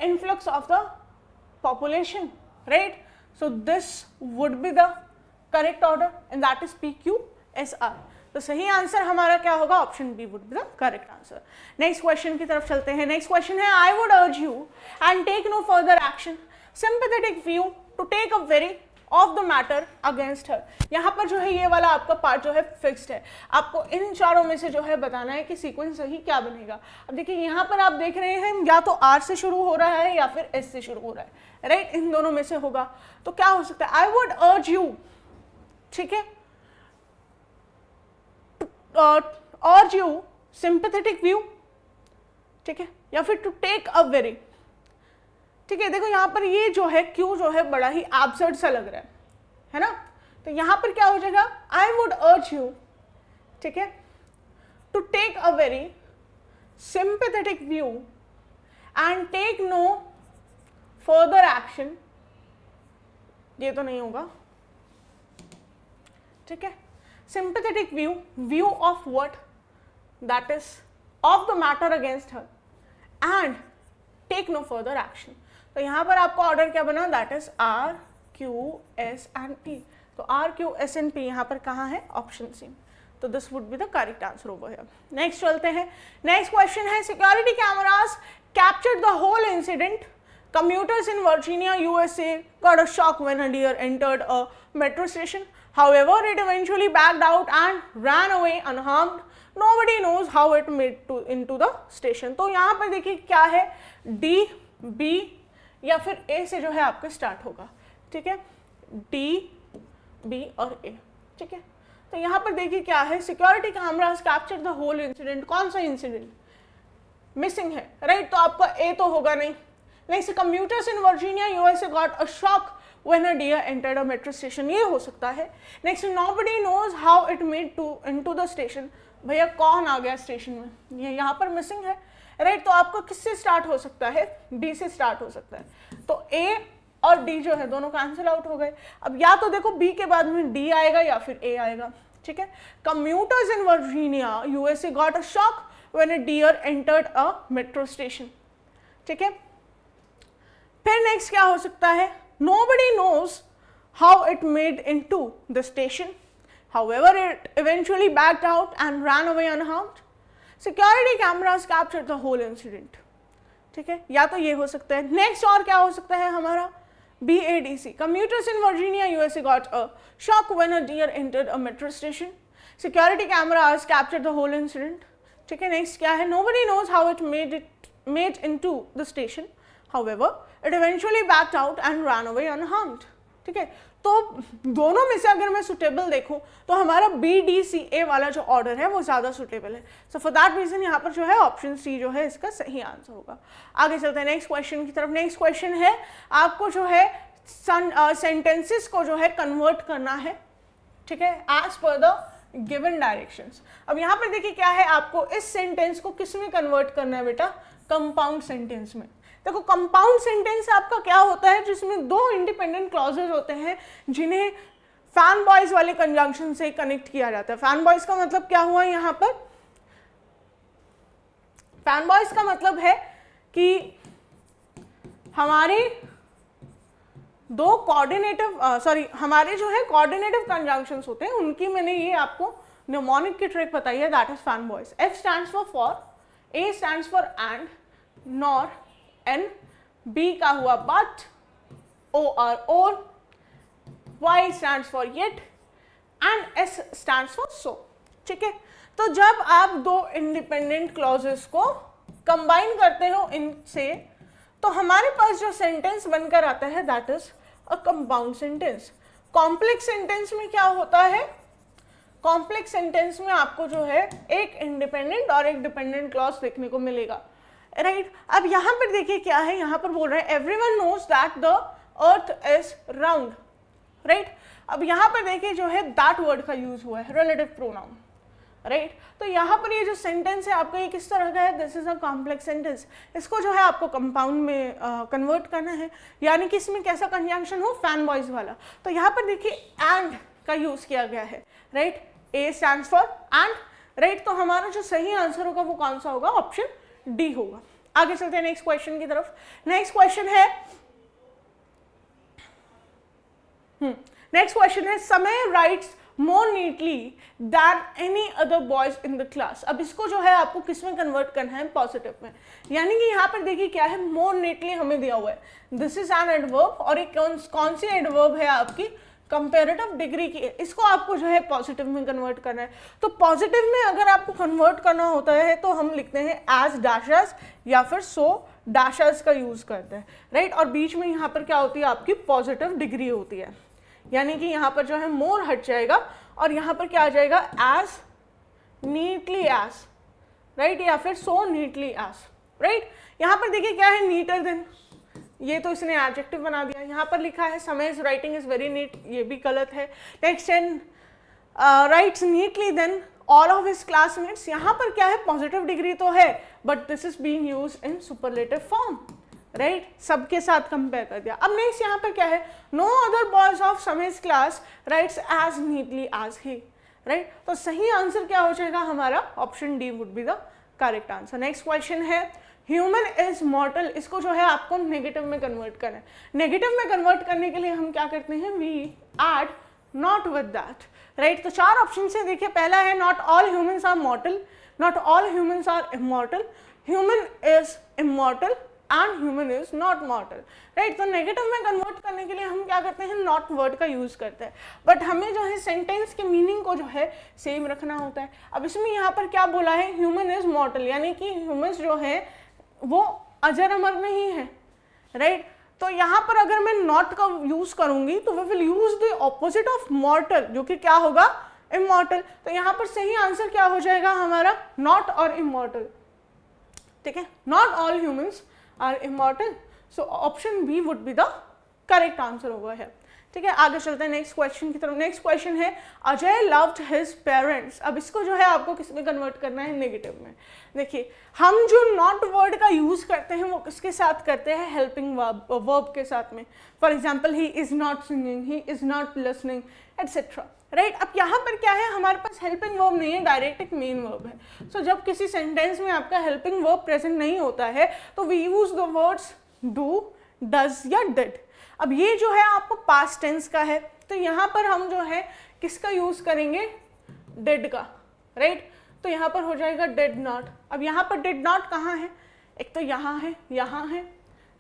influx of the population right so this would be the correct order and that is P Q S R तो सही आंसर हमारा क्या होगा option B would be the correct answer next question की तरफ चलते हैं next question है I would urge you and take no further action sympathetic view to take a very of the matter against her यहाँ पर जो है ये वाला आपका पार्ट जो है फिक्स्ड है आपको इन चारों में से जो है बताना है कि सीक्वेंस सही क्या बनेगा अब देखिए यहाँ पर आप देख रहे हैं या तो आर से शुरू हो रहा है या फिर एस से शुरू हो रहा है राइट right? इन दोनों में से होगा तो क्या हो सकता है आई वुड अर्ज यू ठीक है अर्ज यू सिंपथेटिक व्यू ठीक है या फिर टू टेक अ वेरी ठीक है देखो यहां पर ये जो है क्यू जो है बड़ा ही एबसर्ड सा लग रहा है है ना तो यहां पर क्या हो जाएगा आई वुड अर्च यू ठीक है to take a very sympathetic view and take no further action ये तो नहीं होगा ठीक है sympathetic view view of what that is of the matter against her and take no further action तो यहाँ पर आपको ऑर्डर क्या बना that is R Q S N P तो R Q S N P यहाँ पर कहाँ है ऑप्शन सी तो this would be the correct answer over here next चलते हैं नेक्स्ट क्वेश्चन है security cameras captured the whole incident commuters in Virginia U S A got a shock when a deer entered a metro station however it eventually backed out and ran away unharmed nobody knows how it made to into the station तो यहाँ पर देखिए क्या है D B या फिर ए से जो है आपका स्टार्ट होगा ठीक है डी बी और ए ठीक है तो यहाँ पर देखिए क्या है security cameras capture the whole incident कौन सा इंसिडेंट मिसिंग है राइट तो आपका ए तो होगा नहीं से commuters in Virginia USA got a shock when a deer entered a metro station ये हो सकता है nobody knows how it made to into the station भैया कौन आ गया स्टेशन में ये यहाँ पर मिसिंग है राइट तो आपको किससे स्टार्ट हो सकता है बी से स्टार्ट हो सकता है तो ए और डी जो है दोनों कैंसिल आउट हो गए अब या तो देखो बी के बाद में डी आएगा या फिर ए आएगा ठीक है commuters in Virginia USA got a shock when a deer entered a metro station ठीक है फिर नेक्स्ट क्या हो सकता है nobody nobody knows how it made the station how however it eventually backed out and ran away unharmed security cameras capture the whole incident ठीक है या तो ये हो सकता है नेक्स्ट और क्या हो सकता है हमारा B A D C commuters in Virginia U S A got a shock when a deer enter a metro station security cameras capture the whole incident ठीक है नेक्स्ट क्या है nobody knows how it made it made into the station however it eventually backed out and ran away unharmed ठीक है तो दोनों में से अगर मैं सुटेबल देखूं तो हमारा बी डी सी ए वाला जो ऑर्डर है वो ज़्यादा सुटेबल है सो फॉर दैट रीज़न यहाँ पर जो है ऑप्शन सी जो है इसका सही आंसर होगा आगे चलते हैं नेक्स्ट क्वेश्चन की तरफ नेक्स्ट क्वेश्चन है आपको जो है सेंटेंसेस uh, को जो है कन्वर्ट करना है ठीक है as per the given direction अब यहाँ पर देखिए क्या है आपको इस सेंटेंस को किस में कन्वर्ट करना है बेटा कंपाउंड सेंटेंस में देखो कंपाउंड सेंटेंस आपका क्या होता है जिसमें दो इंडिपेंडेंट क्लॉजेज होते हैं जिन्हें फैन बॉयज वाले कंजंक्शन से कनेक्ट किया जाता है फैन बॉयज का मतलब क्या हुआ यहां पर फैन बॉयज का मतलब है कि हमारे दो कोऑर्डिनेटिव सॉरी हमारे जो है कोऑर्डिनेटिव कंजंक्शन होते हैं उनकी मैंने ये आपको न्यूमोनिक की ट्रिक बताई है that is fan boys F stand for for A stand for and nor N B का हुआ but O R or Y stand for yet and S stand for so ठीक है तो जब आप दो इंडिपेंडेंट क्लॉजेस को कंबाइन करते हो इनसे तो हमारे पास जो सेंटेंस बनकर आता है that is a compound sentence complex sentence में क्या होता है कॉम्प्लेक्स सेंटेंस में आपको जो है एक इंडिपेंडेंट और एक डिपेंडेंट क्लॉज देखने को मिलेगा राइट right? अब यहाँ पर देखिए क्या है यहां पर बोल रहे हैं everyone knows that the earth is round right अब यहां पर देखिए जो है दैट वर्ड का यूज हुआ है रिलेटिव प्रोनाउन राइट right? तो यहाँ पर ये जो सेंटेंस है आपका ये किस तरह का है this is a complex sentence इसको जो है आपको कंपाउंड में कन्वर्ट uh, करना है यानी कि इसमें कैसा कंजंक्शन हो फैन बॉयज वाला तो यहाँ पर देखिए एंड का यूज़ किया गया है right A stand for and right तो हमारा जो सही आंसर होगा वो कौन सा होगा ऑप्शन डी होगा आगे चलते हैं नेक्स्ट क्वेश्चन की तरफ नेक्स्ट क्वेश्चन है नेक्स्ट हम्म, क्वेश्चन है Samay writes more neatly than any other boys in the class अब इसको जो है आपको किस में कन्वर्ट करना है पॉजिटिव में यानी कि यहाँ पर देखिए क्या है मोर नीटली हमें दिया हुआ है दिस इज एन एडवर्ब और एक कौन सी एडवर्ब है आपकी कंपेरेटिव डिग्री की इसको आपको जो है पॉजिटिव में कन्वर्ट करना है तो पॉजिटिव में अगर आपको कन्वर्ट करना होता है तो हम लिखते हैं एज डैशेस या फिर सो so का यूज़ करते हैं राइट और बीच में यहाँ पर क्या होती है आपकी पॉजिटिव डिग्री होती है यानी कि यहाँ पर जो है मोर हट जाएगा और यहाँ पर क्या आ जाएगा एज नीटली एज राइट या फिर सो नीटली एज राइट यहाँ पर देखिए क्या है नीटर देन ये तो इसने एडजेक्टिव बना दिया यहाँ पर लिखा है Samay is writing is very neat ये भी गलत है next and writes neatly then all of his classmates यहाँ पर क्या है पॉजिटिव डिग्री तो है but this is being use in superlative form right सबके साथ कंपेयर कर दिया अब नेक्स्ट यहाँ पर क्या है no other boys of Samay's class writes as neatly as he right तो सही आंसर क्या हो जाएगा हमारा option D would be the correct answer next question है ह्यूमन इज मॉर्टल इसको जो है आपको नेगेटिव में कन्वर्ट करना है नेगेटिव में कन्वर्ट करने के लिए हम क्या करते हैं we add not with that right तो चार ऑप्शन से देखिए पहला है not all humans are mortal not all humans are immortal human is immortal and human is not mortal right तो नेगेटिव में कन्वर्ट करने के लिए हम क्या करते हैं नॉट वर्ड का यूज़ करते हैं बट हमें जो है सेंटेंस के मीनिंग को जो है सेम रखना होता है अब इसमें यहाँ पर क्या बोला है ह्यूमन इज मॉर्टल यानी कि ह्यूमन्स जो है वो अजर अमर नहीं है राइट right? तो यहां पर अगर मैं नॉट का यूज करूंगी तो we will use the opposite of mortal जो कि क्या होगा इमोर्टल तो यहां पर सही आंसर क्या हो जाएगा हमारा नॉट और इमोर्टल ठीक है not all humans are immortal so option B would be the correct answer होगा है ठीक है आगे चलते हैं नेक्स्ट क्वेश्चन की तरफ नेक्स्ट क्वेश्चन है अजय लव्ड हिज पेरेंट्स अब इसको जो है आपको किस में कन्वर्ट करना है नेगेटिव में देखिए हम जो नॉट वर्ड का यूज़ करते हैं वो किसके साथ करते हैं हेल्पिंग वर्ब वर्ब के साथ में for example he is not singing he is not listening etcetera right right? अब यहाँ पर क्या है हमारे पास हेल्पिंग वर्ब नहीं है डायरेक्ट एक मेन वर्ब है सो so, जब किसी सेंटेंस में आपका हेल्पिंग वर्ब प्रेजेंट नहीं होता है तो we use the words do does या डेड अब ये जो है आपको पास्ट टेंस का है तो यहां पर हम जो है किसका यूज़ करेंगे डेड का राइट right? तो यहां पर हो जाएगा डेड नॉट अब यहां पर डेड नॉट कहाँ है एक तो यहां है यहां है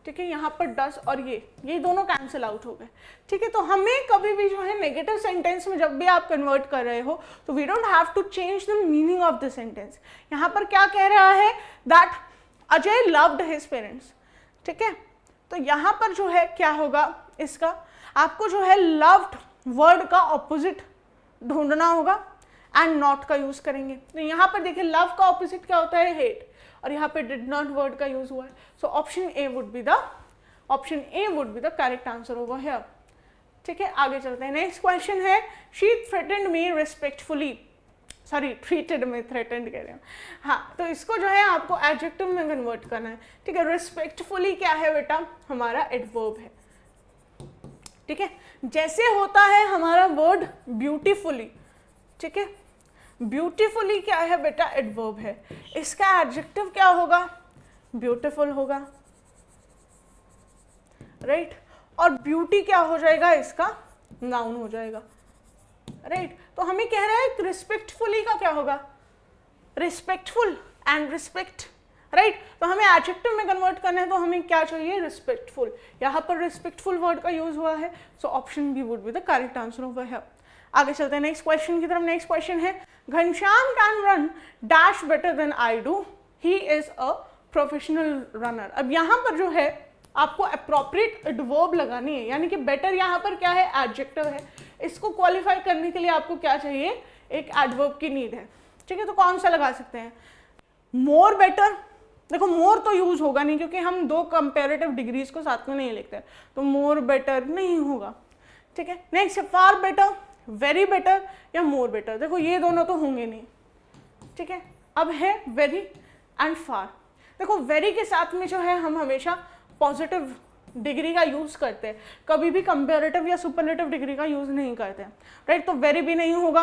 ठीक है यहाँ पर डस और ये ये दोनों कैंसिल आउट हो गए ठीक है तो हमें कभी भी जो है नेगेटिव सेंटेंस में जब भी आप कन्वर्ट कर रहे हो तो we don't have to change the meaning of the sentence यहाँ पर क्या कह रहा है that Ajay loved his parents ठीक है तो यहां पर जो है क्या होगा इसका आपको जो है लव्ड वर्ड का ऑपोजिट ढूंढना होगा एंड नॉट का यूज़ करेंगे तो यहां पर देखिए लव का ऑपोजिट क्या होता है हेट और यहां पे डिड नॉट वर्ड का यूज़ हुआ है so option A would be the option A would be the correct answer होगा हेयर ठीक है आगे चलते हैं नेक्स्ट क्वेश्चन है she threatened me respectfully sorry treated में थ्रेटेंड कह रहे हो हाँ तो इसको जो है आपको एडजेक्टिव में कन्वर्ट करना है ठीक है रिस्पेक्टफुली क्या है बेटा हमारा एडवर्ब है ठीक है जैसे होता है हमारा वर्ड ब्यूटीफुली ठीक है ब्यूटीफुली क्या है बेटा एडवर्ब है इसका एडजेक्टिव क्या होगा ब्यूटिफुल होगा राइट right? और ब्यूटी क्या हो जाएगा इसका नाउन हो जाएगा राइट right? तो हमें कह रहा है रिस्पेक्टफुली का क्या होगा रिस्पेक्टफुल एंड रिस्पेक्ट राइट तो हमें एडजेक्टिव में कन्वर्ट करना है तो हमें क्या चाहिए रिस्पेक्टफुल यहाँ पर रिस्पेक्टफुल वर्ड का यूज हुआ है so option B would be the correct answer of है आगे चलते हैं नेक्स्ट क्वेश्चन की तरफ नेक्स्ट क्वेश्चन है Ghanshyam can run dash better than I do he is a professional runner अब यहाँ पर जो है आपको अप्रोप्रिएट एडवर्ब लगानी है यानी कि बेटर यहाँ पर क्या है एडजेक्टिव है इसको क्वालिफाई करने के लिए आपको क्या चाहिए एक एडवर्ब की नीड है ठीक है तो कौन सा लगा सकते हैं मोर बेटर देखो मोर तो यूज होगा नहीं क्योंकि हम दो कंपेरेटिव डिग्रीज को साथ में नहीं लिखते तो मोर बेटर नहीं होगा ठीक है next far better very better या मोर बेटर देखो ये दोनों तो होंगे नहीं ठीक है अब है वेरी एंड फार देखो वेरी के साथ में जो है हम हमेशा पॉजिटिव डिग्री का यूज़ करते हैं कभी भी कंपेरेटिव या सुपरलेटिव डिग्री का यूज़ नहीं करते राइट तो वेरी भी नहीं होगा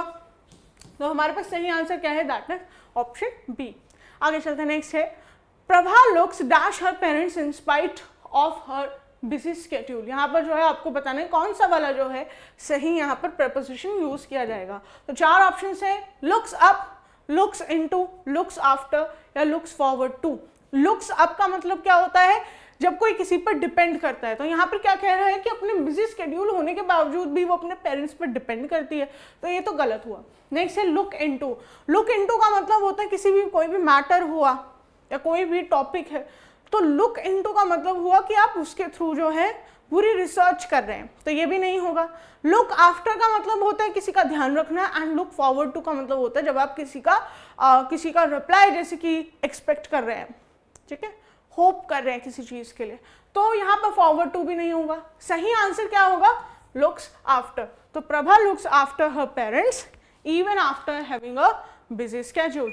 तो हमारे पास सही आंसर क्या है दैट इज ऑप्शन बी आगे चलते हैं नेक्स्ट है Prabha looks dash her parents in spite of her busy schedule यहाँ पर जो है आपको बताना है कौन सा वाला जो है सही यहाँ पर प्रपोजिशन यूज़ किया जाएगा तो चार ऑप्शन है looks up looks into looks after या looks forward to looks up का मतलब क्या होता है जब कोई किसी पर डिपेंड करता है तो यहाँ पर क्या कह रहा है कि अपने बिजी स्केड्यूल होने के बावजूद भी वो अपने पेरेंट्स पर डिपेंड करती है तो ये तो गलत हुआ नेक्स्ट है लुक इनटू लुक इनटू का मतलब होता है किसी भी कोई भी मैटर हुआ या कोई भी टॉपिक है तो लुक इनटू का मतलब हुआ कि आप उसके थ्रू जो है पूरी रिसर्च कर रहे हैं तो ये भी नहीं होगा लुक आफ्टर का मतलब होता है किसी का ध्यान रखना एंड लुक फॉरवर्ड टू का मतलब होता है जब आप किसी का आ, किसी का रिप्लाई जैसे कि एक्सपेक्ट कर रहे हैं ठीक है होप कर रहे हैं किसी चीज़ के लिए तो यहाँ पर फॉरवर्ड टू भी नहीं होगा सही आंसर क्या होगा लुक्स आफ्टर तो Prabha looks after her parents even after having a busy schedule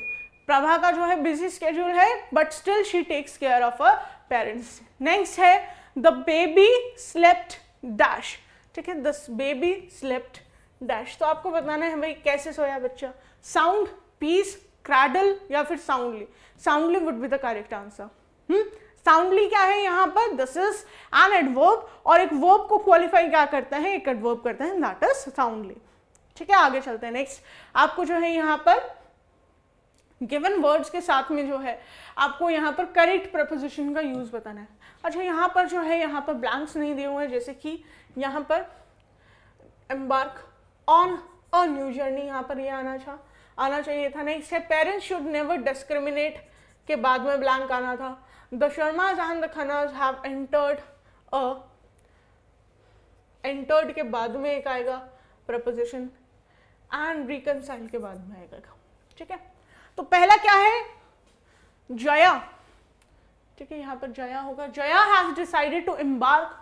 Prabha का जो है बिजी स्केड्यूल है but still she takes care of a parents next है द बेबी स्लेप्ट डैश ठीक है द बेबी स्लेप्ट डैश तो आपको बताना है भाई कैसे सोया बच्चा साउंड पीस क्रैडल या फिर soundly soundly would be the correct answer soundly hmm? क्या है यहाँ पर दिस इज एन एडवर्ब और एक वर्ब को क्वालिफाई क्या करता है एक एडवर्ब करता है दैट इज साउंडली ठीक है आगे चलते हैं नेक्स्ट आपको जो है यहाँ पर गिवन वर्ड्स के साथ में जो है आपको यहाँ पर करेक्ट प्रपोजिशन का यूज़ बताना है अच्छा यहाँ पर जो है यहाँ पर ब्लैंक्स नहीं दिए हुए हैं जैसे कि यहाँ पर embark on a new journey यहाँ पर ये आना था आना चाहिए था नेक्स्ट है पेरेंट्स शुड नेवर डिस्क्रिमिनेट के बाद में ब्लैंक आना था the Sharmas and the Khannas have entered a entered के बाद में एक आएगा preposition and reconcile के बाद में आएगा ठीक है तो पहला क्या है जया ठीक है यहाँ पर जया होगा Jaya has decided to embark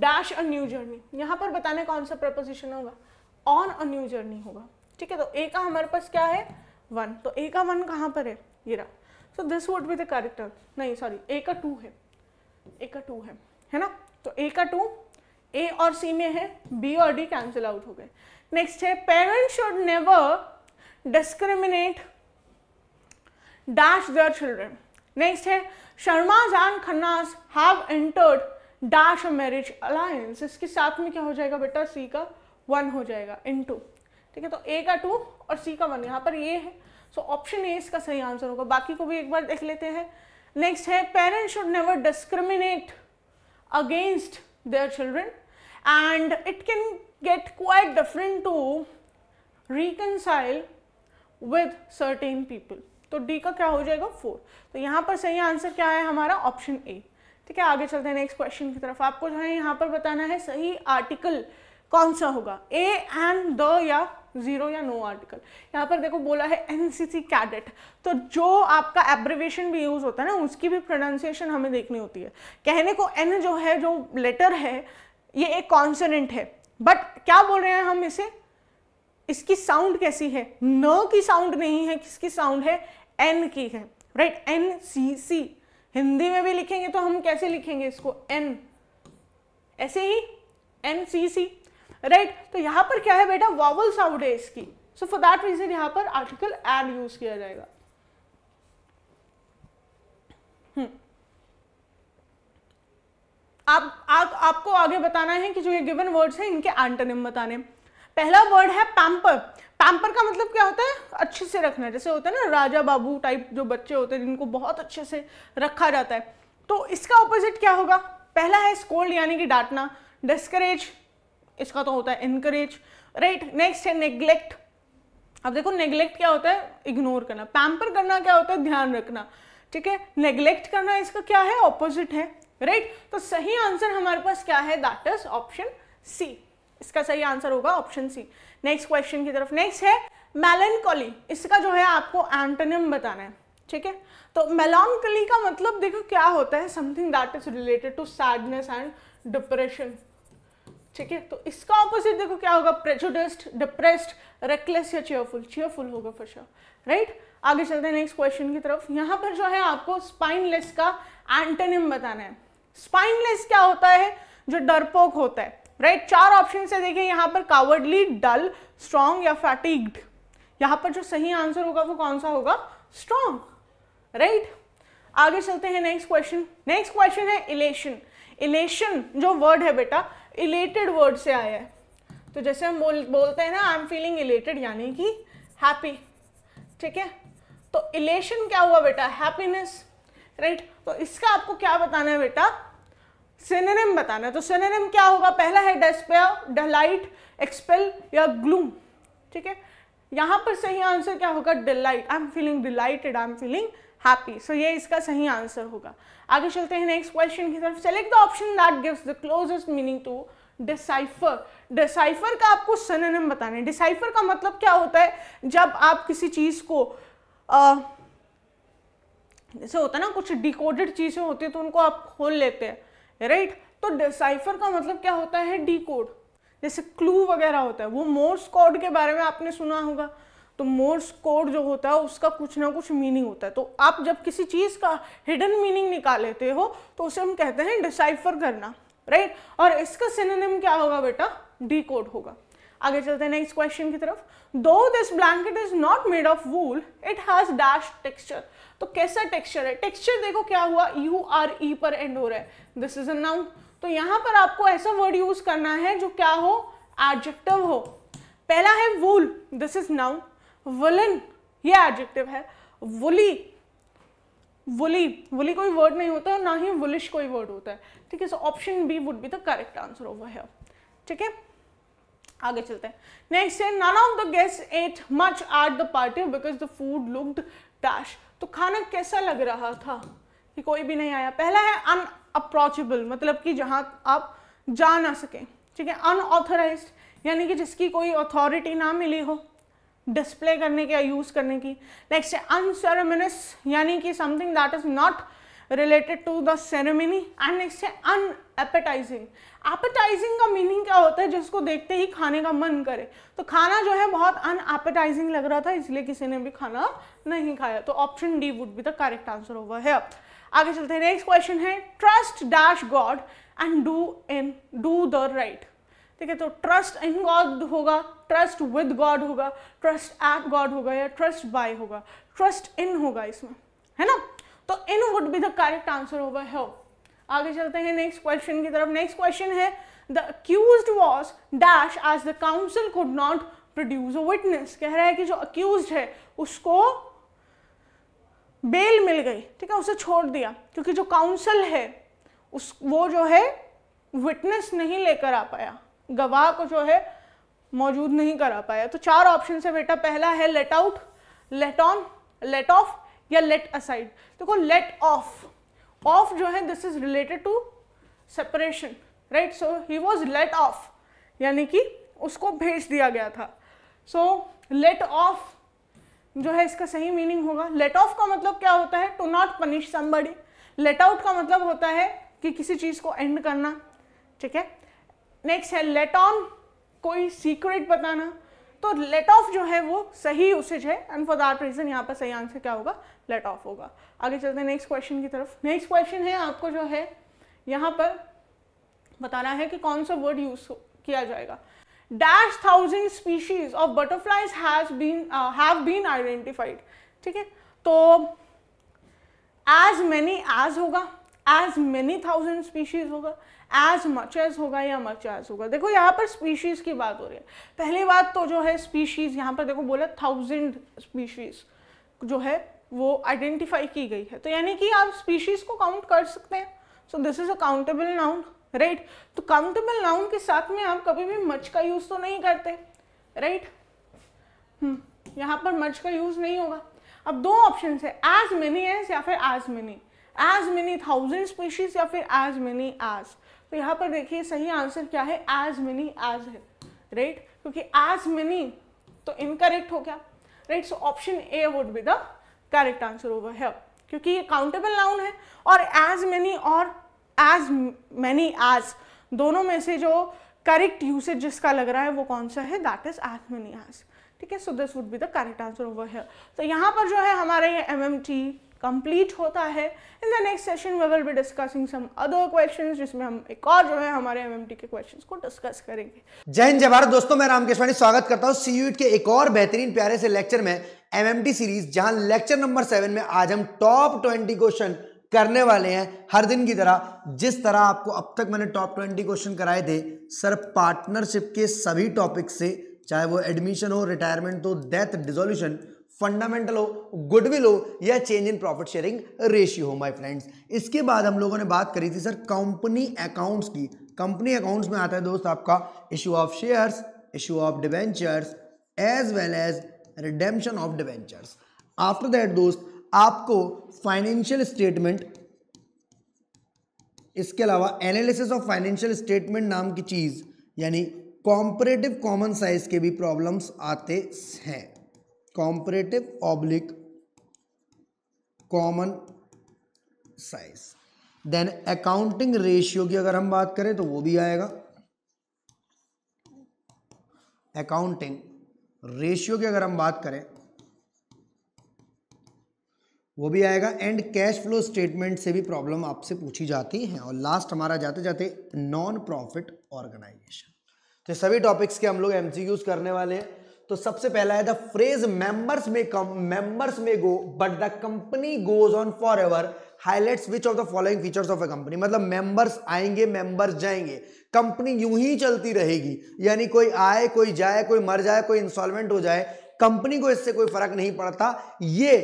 dash a new journey यहाँ पर बताने कौन सा प्रपोजिशन होगा ऑन अ न्यू जर्नी होगा ठीक है तो ए का हमारे पास क्या है वन तो ए का वन कहाँ पर है ये रहा so this would be the correct नहीं सॉरी ए का टू है ए का टू है है ना तो ए का टू ए और सी में है बी और डी कैंसिल आउट हो गए नेक्स्ट है parents should never discriminate dash their children. Next है शर्मा जान Khannas have entered dash marriage alliance इसके साथ में क्या हो जाएगा बेटा सी का वन हो जाएगा इन टू ठीक है तो ए का टू और सी का वन यहाँ पर ये है सो ऑप्शन ए इसका सही आंसर होगा बाकी को भी एक बार देख लेते हैं नेक्स्ट है parents should never discriminate against their children and it can get quite different to reconcile with certain people तो डी का क्या हो जाएगा फोर तो यहाँ पर सही आंसर क्या है हमारा ऑप्शन ए ठीक है आगे चलते हैं नेक्स्ट क्वेश्चन की तरफ आपको जो है यहाँ पर बताना है सही आर्टिकल कौन सा होगा ए एंड द या जीरो या नो आर्टिकल यहाँ पर देखो बोला है एनसीसी कैडेट तो जो आपका एब्रिवेशन भी यूज़ होता है ना उसकी भी प्रोनाउंसिएशन हमें देखनी होती है कहने को एन जो है जो लेटर है ये एक कॉन्सनेंट है बट क्या बोल रहे हैं हम इसे इसकी साउंड कैसी है न की साउंड नहीं है किसकी साउंड है एन की है right N C C Hindi में भी लिखेंगे तो हम कैसे लिखेंगे इसको एन ऐसे ही N C C right right? तो यहाँ पर क्या है बेटा वॉवल साउंड है इसकी सो फॉर दैट रीजन यहाँ पर आर्टिकल एन यूज किया जाएगा हम्म। आप, आ, आपको आगे बताना है कि जो ये गिवन वर्ड्स हैं इनके एंटोनिम बताने पहला वर्ड है पैम्पर पैम्पर का मतलब क्या होता है अच्छे से रखना जैसे होता है ना राजा बाबू टाइप जो बच्चे होते हैं जिनको बहुत अच्छे से रखा जाता है तो इसका ऑपोजिट क्या होगा पहला है स्कोल्ड यानी कि डांटना डिस्करेज इसका तो होता है इनकरेज राइट नेक्स्ट है नेग्लेक्ट अब देखो नेग्लेक्ट क्या होता है इग्नोर करना पैम्पर करना क्या होता है ध्यान रखना ठीक है नेग्लेक्ट करना इसका क्या है ऑपोजिट है राइट right? तो सही आंसर हमारे पास क्या है दैट इज ऑप्शन सी इसका सही आंसर होगा ऑप्शन सी नेक्स्ट क्वेश्चन की तरफ नेक्स्ट है मेलनकॉली इसका जो है आपको एंटोनिम बताना है ठीक है तो मेलॉनकली का मतलब देखो क्या होता है something that is related to sadness and depression ठीक है तो इसका ऑपोजिट देखो क्या होगा प्रेजुडिस्ड डिप्रेस्ड रेकलेस या चेयरफुल चेयरफुल होगा फॉर श्योर राइट आगे चलते हैं नेक्स्ट क्वेश्चन की तरफ यहां पर जो है आपको स्पाइनलेस का एंटोनिम बताना है स्पाइनलेस क्या होता है जो डरपोक होता है राइट right? चार ऑप्शन से देखिए यहां पर कावर्डली डल स्ट्रॉन्ग या फैटिग्ड यहां पर जो सही आंसर होगा वो कौन सा होगा स्ट्रॉन्ग राइट right? आगे चलते हैं नेक्स्ट क्वेश्चन नेक्स्ट क्वेश्चन है इलेशन इलेशन जो वर्ड है बेटा इलेटेड वर्ड से आया है तो जैसे हम बोल बोलते हैं ना आई एम फीलिंग इलेटेड यानी कि हैप्पी ठीक है तो इलेशन क्या हुआ बेटा हैप्पीनेस राइट right? तो इसका आपको क्या बताना है बेटा सिनेम बताना है तो सिनेम क्या होगा पहला है डेस्पेयर डलाइट एक्सपेल या ग्लूम ठीक है यहां पर सही आंसर क्या होगा delight I am feeling delighted I am feeling happy so ये इसका सही आंसर होगा आगे चलते हैं नेक्स्ट क्वेश्चन की तरफ select the option that gives the closest meaning to decipher decipher का आपको सननम बताना है डिसाइफर का मतलब क्या होता है जब आप किसी चीज़ को आ, जैसे होता है ना कुछ डिकोडेड चीज़ें होती है तो उनको आप खोल लेते हैं राइट तो डिसाइफर का मतलब क्या होता है डी जैसे क्लू वगैरह होता है वो मोर्स कोड के बारे में आपने सुना होगा तो मोर्स कोड जो होता है उसका कुछ ना कुछ मीनिंग होता है तो आप जब किसी चीज़ का हिडन मीनिंग निकाल लेते हो तो उसे हम कहते हैं डिसाइफर करना राइट और इसका सिनेम क्या होगा बेटा डी होगा आगे चलते हैं नेक्स्ट क्वेश्चन की तरफ दो this blanket is not made of wool it has dash texture तो कैसा टेक्सचर है टेक्सचर देखो क्या हुआ यू आर ई पर एंड हो रहा है दिस इज अ नाउन तो यहां पर आपको ऐसा वर्ड यूज करना है जो क्या हो एडजेक्टिव हो पहला है wool this is noun woollen ये एडजेक्टिव है वुली वुली वुली कोई वर्ड नहीं होता ना ही वुलिश कोई वर्ड होता है ठीक है so option B would be the correct answer over here ठीक है आगे चलते हैं नेक्स्ट है none of the guest ate much at the party because the food looked dash तो खाना कैसा लग रहा था कि कोई भी नहीं आया पहला है अन अप्रोचेबल मतलब कि जहां आप जा ना सकें ठीक है अनऑथोराइज यानी कि जिसकी कोई अथॉरिटी ना मिली हो डिस्प्ले करने की या यूज़ करने की लाइक से अनसेरेमोनियस यानी कि something that is not related to the ceremony and next है अनएपेटाइजिंग एपेटाइजिंग का मीनिंग क्या होता है जिसको देखते ही खाने का मन करे तो खाना जो है बहुत अनएपेटाइजिंग लग रहा था इसलिए किसी ने भी खाना नहीं खाया तो option D would be the correct answer over है आगे चलते हैं नेक्स्ट क्वेश्चन है trust dash God and do in do the right ठीक है तो ट्रस्ट इन गॉड होगा ट्रस्ट विद गॉड होगा ट्रस्ट एट गॉड होगा या ट्रस्ट बाय होगा ट्रस्ट इन होगा इसमें है ना तो in would be the correct answer over have आगे चलते हैं नेक्स्ट क्वेश्चन की तरफ नेक्स्ट क्वेश्चन है the accused was dash as the counsel could not produce a witness कह रहा है कि जो अक्यूज है उसको बेल मिल गई ठीक है उसे छोड़ दिया क्योंकि जो काउंसिल है उस वो जो है विटनेस नहीं लेकर आ पाया गवाह को जो है मौजूद नहीं करा पाया तो चार ऑप्शन है बेटा पहला है let out let on let off या लेट असाइड देखो लेट ऑफ ऑफ जो है this is related to separation right so he was let off यानी कि उसको भेज दिया गया था सो लेट ऑफ जो है इसका सही मीनिंग होगा लेट ऑफ का मतलब क्या होता है to not punish somebody let out का मतलब होता है कि किसी चीज़ को एंड करना ठीक है नेक्स्ट है लेट ऑन कोई सीक्रेट बताना तो लेट ऑफ जो है वो सही उसेज है एंड फॉर दैट रीजन यहाँ पर सही आंसर क्या होगा लेट ऑफ होगा आगे चलते हैं नेक्स्ट क्वेश्चन की तरफ नेक्स्ट क्वेश्चन है आपको जो है यहाँ पर बताना है कि कौन सा वर्ड यूज किया जाएगा dash thousand species of butterflies has have been identified ठीक है तो एज मैनी एज होगा एज मैनी थाउजेंड स्पीशीज होगा एज मच एज होगा या मच एज होगा देखो यहाँ पर स्पीशीज़ की बात हो रही है पहली बात तो जो है स्पीशीज़ यहाँ पर देखो बोला थाउजेंड स्पीशीज़ जो है वो आइडेंटिफाई की गई है तो यानी कि आप स्पीशीज़ को काउंट कर सकते हैं so this is a countable noun right तो काउंटेबल नाउन के साथ में आप कभी भी मच का यूज़ तो नहीं करते राइट हम्म यहाँ पर मच का यूज़ नहीं होगा अब दो ऑप्शन है एज मेनी एज या फिर as many as many thousand species या फिर एज मेनी एज तो यहाँ पर देखिए सही आंसर क्या है एज मिनी एज है राइट right? क्योंकि एज मिनी तो इनकरेक्ट हो गया right so option A would be the correct answer over है क्योंकि ये काउंटेबल नाउन है और एज मैनी और एज मैनी एज दोनों में से जो करेक्ट यूसेज जिसका लग रहा है वो कौन सा है that is as many as ठीक है so this would be the correct answer over है तो यहाँ पर जो है हमारे ये एम एम टी कंप्लीट होता है in the next session we will be discussing some other questions जिसमें हम एक और जो है हमारे एमएमटी के क्वेश्चंस को डिस्कस करेंगे जय हिंद जवाहर दोस्तों मैं रामकेशवाणी स्वागत करता हूं सी के एक और बेहतरीन प्यारे से लेक्चर में एमएमटी सीरीज जहां लेक्चर नंबर 7 में आज हम टॉप 20 क्वेश्चन करने वाले हैं हर दिन की तरह जिस तरह आपको अब तक मैंने टॉप 20 क्वेश्चन कराए थे सर पार्टनरशिप के सभी टॉपिक से चाहे वो एडमिशन हो रिटायरमेंट हो डेथ डिसोल्यूशन फंडामेंटल हो गुडविल हो या change in profit sharing ratio हो माई फ्रेंड्स इसके बाद हम लोगों ने बात करी थी सर कंपनी अकाउंट्स की कंपनी अकाउंट्स में आता है दोस्त आपका issue of shares issue of debentures as well as redemption of debentures after that दोस्त आपको फाइनेंशियल स्टेटमेंट इसके अलावा एनालिसिस ऑफ फाइनेंशियल स्टेटमेंट नाम की चीज़ यानी कॉम्परेटिव कॉमन साइज के भी प्रॉब्लम्स आते हैं comparative oblique common size then accounting ratio की अगर हम बात करें तो वो भी आएगा अकाउंटिंग रेशियो की अगर हम बात करें वो भी आएगा एंड कैश फ्लो स्टेटमेंट से भी प्रॉब्लम आपसे पूछी जाती है और लास्ट हमारा जाते जाते नॉन प्रॉफिट ऑर्गेनाइजेशन तो सभी टॉपिक्स के हम लोग एमसीक्यूज करने वाले हैं तो सबसे पहला है द फ्रेज मेंबर्स में come members may go but the company goes on forever highlight which of the following features of a company मतलब मेंबर्स आएंगे मेंबर्स जाएंगे कंपनी यूं ही चलती रहेगी यानी कोई आए कोई जाए कोई मर जाए कोई इंस्टॉलमेंट हो जाए कंपनी को इससे कोई फर्क नहीं पड़ता ये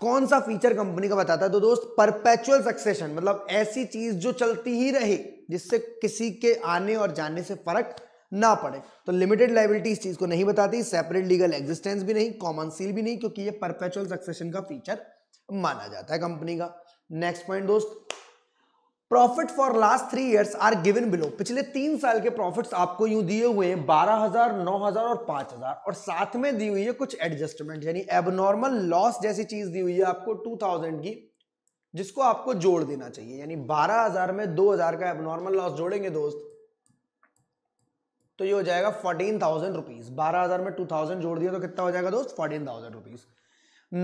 कौन सा फीचर कंपनी का बताता है तो दोस्त परपेचुअल सक्सेशन मतलब ऐसी चीज जो चलती ही रहे जिससे किसी के आने और जाने से फर्क ना पड़े तो लिमिटेड लाइबिलिटी इस चीज को नहीं बताती सेपरेट लीगल एग्जिस्टेंस भी नहीं कॉमन सील भी नहीं क्योंकि ये परपेचुअल सक्सेशन का फीचर माना जाता है कंपनी का नेक्स्ट पॉइंट दोस्त profit for last three years are given below पिछले तीन साल के प्रॉफिट्स आपको यूं दिए हुए हैं बारह हजार नौ हजार और पांच हजार और साथ में दी हुई है कुछ एडजस्टमेंट यानी एबनॉर्मल लॉस जैसी चीज दी हुई है आपको टू थाउजेंड की जिसको आपको जोड़ देना चाहिए यानी बारह हजार में दो हजार का एबनॉर्मल लॉस जोड़ेंगे दोस्त तो ये हो जाएगा फोर्टीन थाउजेंड रुपीज बारह हजार में टू थाउजेंड जोड़ दिया तो कितना हो जाएगा दोस्त fourteen thousand rupees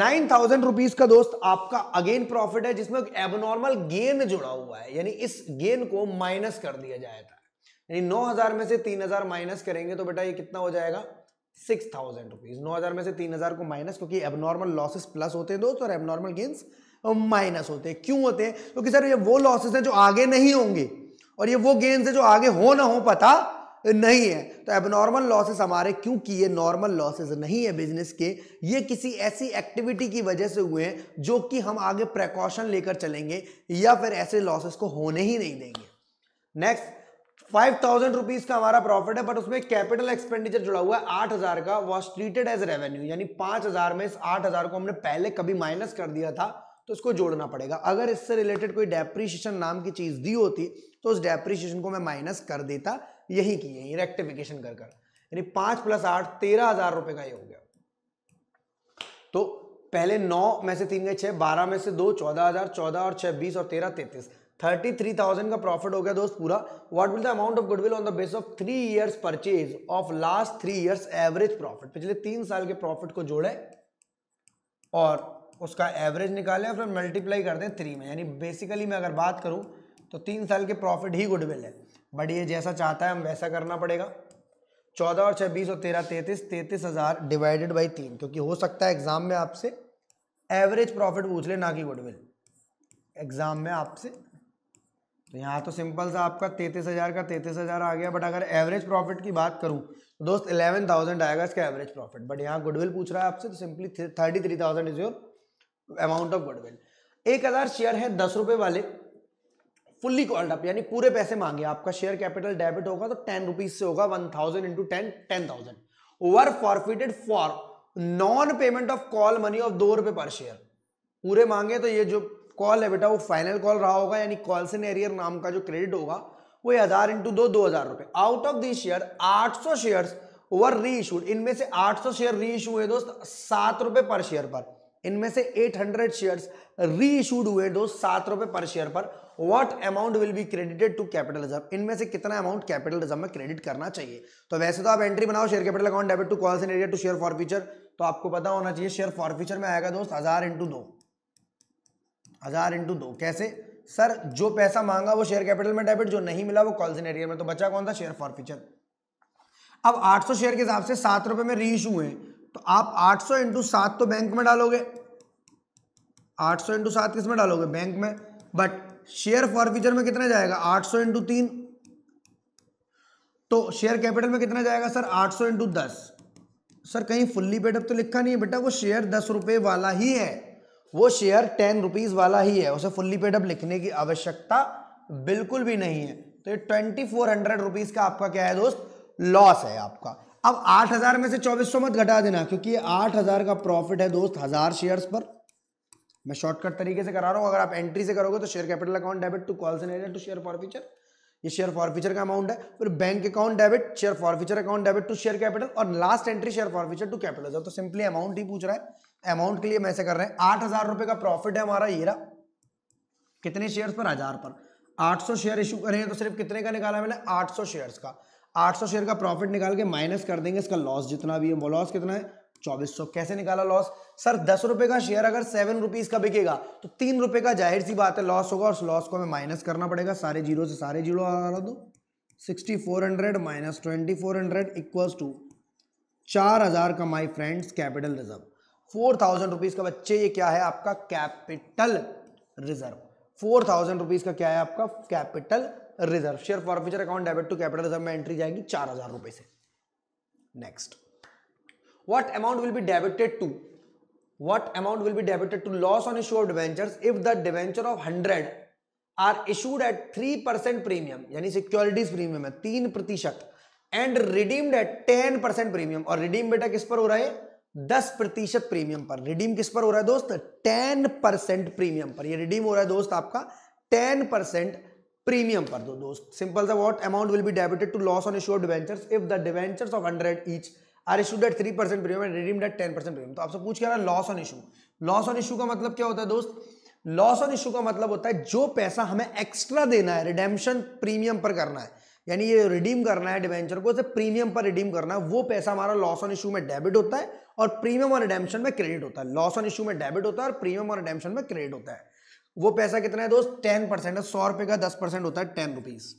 nine thousand rupees का दोस्त आपका अगेन प्रॉफिट है जिसमें एबनॉर्मल गेन जुड़ा हुआ है यानी इस गेन को माइनस कर दिया जाए था यानी नौ हजार में से तीन हजार माइनस करेंगे तो बेटा ये कितना हो जाएगा सिक्स थाउजेंड रुपीज नौ हजार में से तीन हजार को माइनस क्योंकि एबनॉर्मल लॉसेस प्लस होते हैं दोस्त और एबनॉर्मल गेन्स माइनस होते हैं क्यों होते हैं क्योंकि सर ये वो लॉसेस हैं जो आगे नहीं होंगे और ये वो गेन्स है जो आगे हो ना हो पता नहीं है तो एबनॉर्मल लॉसेस हमारे क्योंकि ये नॉर्मल लॉसेस नहीं है बिजनेस के ये किसी ऐसी एक्टिविटी की वजह से हुए हैं जो कि हम आगे प्रिकॉशन लेकर चलेंगे या फिर ऐसे लॉसेस को होने ही नहीं देंगे नेक्स्ट फाइव थाउजेंड रुपीज का हमारा प्रॉफिट है बट उसमें कैपिटल एक्सपेंडिचर जुड़ा हुआ है आठ हजार का वॉज ट्रीटेड एज रेवेन्यू यानी पांच हजार में इस आठ हजार को हमने पहले कभी माइनस कर दिया था तो इसको जोड़ना पड़ेगा अगर इससे रिलेटेड कोई डेप्रिशिएशन नाम की चीज दी होती तो उस डेप्रिशिएशन को मैं माइनस कर देता यही किए हैं रेक्टिफिकेशन कर कर यानी पांच प्लस आठ तेरह हजार रुपए का ये हो गया तो पहले नौ में से तीन गए छह बारह में से दो चौदह हजार चौदह और छह बीस और तेरह तैतीस थर्टी थ्री थाउजेंड का प्रॉफिट हो गया दोस्त पूरा what will the amount of goodwill on the base of three years purchase of last three years average profit पिछले तीन साल के प्रॉफिट को जोड़े और उसका एवरेज निकाले फिर मल्टीप्लाई कर दें थ्री में यानी बेसिकली मैं अगर बात करूं तो तीन साल के प्रॉफिट ही गुडविल है बट ये जैसा चाहता है हम वैसा करना पड़ेगा चौदह और छब्बीस और तेरह तैंतीस तैंतीस हज़ार डिवाइडेड बाई तीन क्योंकि हो सकता है एग्ज़ाम में आपसे एवरेज प्रॉफिट पूछ ले ना कि गुडविल एग्ज़ाम में आपसे तो यहाँ तो सिंपल सा आपका तैंतीस हज़ार का तैंतीस हज़ार आ गया बट अगर एवरेज प्रॉफिट की बात करूँ तो दोस्त इलेवन थाउजेंड आएगा इसका एवरेज प्रॉफिट बट यहाँ गुडविल पूछ रहा है आपसे तो simply thirty three thousand is your amount of goodwill एक हज़ार शेयर है दस रुपये वाले फुल्ली कॉल्ड अप यानी पूरे पैसे मांगे आपका शेयर कैपिटल डेबिट होगा तो टेन रुपीज से होगा one thousand into ten ten thousand were forfeited for non payment of call money of दो रुपए पर शेयर पूरे मांगे तो ये जो कॉल है बेटा वो फाइनल कॉल रहा होगा यानी कॉल से एरियर नाम का जो क्रेडिट होगा वो हजार इंटू दो दो हजार रुपए आउट ऑफ दिस शेयर आठ सौ शेयर वर री इशूड इनमें से आठ सौ शेयर री इशू हुए दोस्त सात रुपए पर शेयर पर इनमें से 800 हंड्रेड शेयर री इशूड हुए दो सात रुपए पर शेयर पर what amount will be credited to capital reserve इनमें से कितना अमाउंट कैपिटल रिजर्व में क्रेडिट करना चाहिए तो वैसे तो आप एंट्री बनाओ share capital account debit to call arrear to share forfeiture तो आपको पता होना चाहिए शेयर फॉर फ्यूचर में आएगा दोस्त हजार इंटू दो हजार इंटू दो कैसे सर जो पैसा मांगा वो शेयर कैपिटल में डेबिट जो नहीं मिला वो कॉल एरिया में तो बचा कौन था शेयर फॉर फ्यूचर अब 800 शेयर के हिसाब से सात रुपए में री इशू हुए तो आप 800 सौ इंटू सात तो बैंक में डालोगे 800 सौ इंटू सात किस में डालोगे बैंक में बट शेयर फॉर फ्यूचर में कितना जाएगा 800 सौ इंटू तीन तो शेयर कैपिटल में कितना जाएगा सर 800 सौ इंटू दस सर कहीं फुल्ली पेडअप तो लिखा नहीं है बेटा वो शेयर दस रुपये वाला ही है वो शेयर टेन रुपीज़ वाला ही है उसे फुल्ली पेडअप लिखने की आवश्यकता बिल्कुल भी नहीं है तो ये ट्वेंटी फोर हंड्रेड रुपीज़ का आपका क्या है दोस्त लॉस है आपका अब 8000 में से 2400 मत घटा देना क्योंकि 8000 का प्रॉफिट है दोस्त हजार शेयर्स पर मैं शॉर्टकट तरीके से करा रहा हूं अगर आप एंट्री से करोगे तो share capital account debit to calls and to share forfeiture ये शेयर फ्यूचर का अमाउंट है फिर bank account debit share forfeiture account debit to share capital और last entry share forfeiture to capital तो सिंपली अमाउंट ही पूछ रहा है अमाउंट के लिए मैं ऐसे कर रहे हैं आठ हजार रुपए का प्रॉफिट है हमारा ये कितने शेयर पर हजार पर सौ शेयर इशू करेंगे तो सिर्फ कितने का निकाला मैंने सौ शेयर्स का 800 शेयर का प्रॉफिट निकाल के माइनस कर देंगे इसका लॉस जितना भी है वो लॉस कितना है चौबीस सौ कैसे निकाला लॉस सर दस रुपए का शेयर अगर सेवन रुपीज का बिकेगा तो तीन रुपए का जाहिर सी बात है लॉस होगा और उस लॉस को हमें माइनस करना पड़ेगा सारे जीरो से सारे जीरो रहा दो sixty four hundred minus twenty four hundred equals to चार हजार का my friends capital reserve four thousand rupees का बच्चे ये क्या है आपका capital reserve four thousand rupees का क्या है आपका capital reserve share forfeiture account debit to capital reserve में एंट्री जाएगी चार हजार रुपए से next what amount will be debited to what amount will be debited to loss on issue of debentures if the debenture of hundred are issued at three percent premium यानी securities premium है तीन प्रतिशत and redeemed at ten percent premium और redeem बेटा किस पर हो रहा है दस प्रतिशत प्रीमियम पर रिडीम किस पर हो रहा है दोस्त टेन परसेंट प्रीमियम पर ये रिडीम हो रहा है दोस्त आपका टेन परसेंट प्रीमियम पर दो दोस्त सिंपल सा what amount will be debited to loss on issue of debentures if the debentures of hundred each are issued at three percent premium and redeem at ten percent premium तो आपसे पूछ क्या loss on issue loss on issue का मतलब क्या होता है दोस्त लॉस ऑन इशू का मतलब होता है जो पैसा हमें एक्स्ट्रा देना है रिडेम्पशन प्रीमियम पर करना है यानी ये रिडीम करना है डिवेंचर को उसे प्रीमियम पर रिडीम करना है वो पैसा हमारा लॉस ऑन इशू में डेबिट होता है और प्रीमियम और रिडेम्पशन में क्रेडिट होता है लॉस ऑन इशू में डेबिट होता है और प्रीमियम और रिडेम्पशन में क्रेडिट होता है वो पैसा कितना है दोस्त टेन परसेंट है सौ रुपए का दस परसेंट होता है टेन रुपीज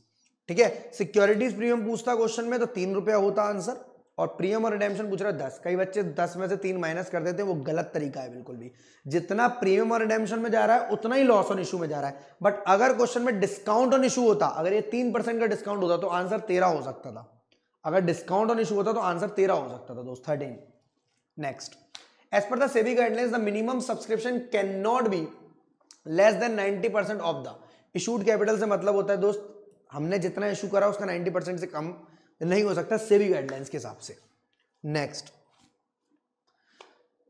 ठीक है सिक्योरिटीज प्रीमियम पूछता क्वेश्चन में तो तीन रुपया होता आंसर और प्रीमियम और रिडेम्शन पूछ रहा है दस कई बच्चे दस में से तीन माइनस कर देते हैं वो गलत तरीका है बिल्कुल भी जितना प्रीमियम और रिडेम्शन में जा रहा है उतना ही लॉस ऑन इशू में जा रहा है बट अगर क्वेश्चन में डिस्काउंट ऑन इशू होता अगर ये तीन परसेंट का डिस्काउंट होता तो आंसर तेरह हो सकता था अगर डिस्काउंट ऑन इशू होता तो आंसर तेरह हो सकता था दोस्त thirteen next as per the SEBI guidelines the minimum subscription can not be less than 90 percent of the issued capital से मतलब होता है दोस्त हमने जितना इशू करा उसका 90 परसेंट से कम नहीं हो सकता सेवी गाइडलाइंस के हिसाब से next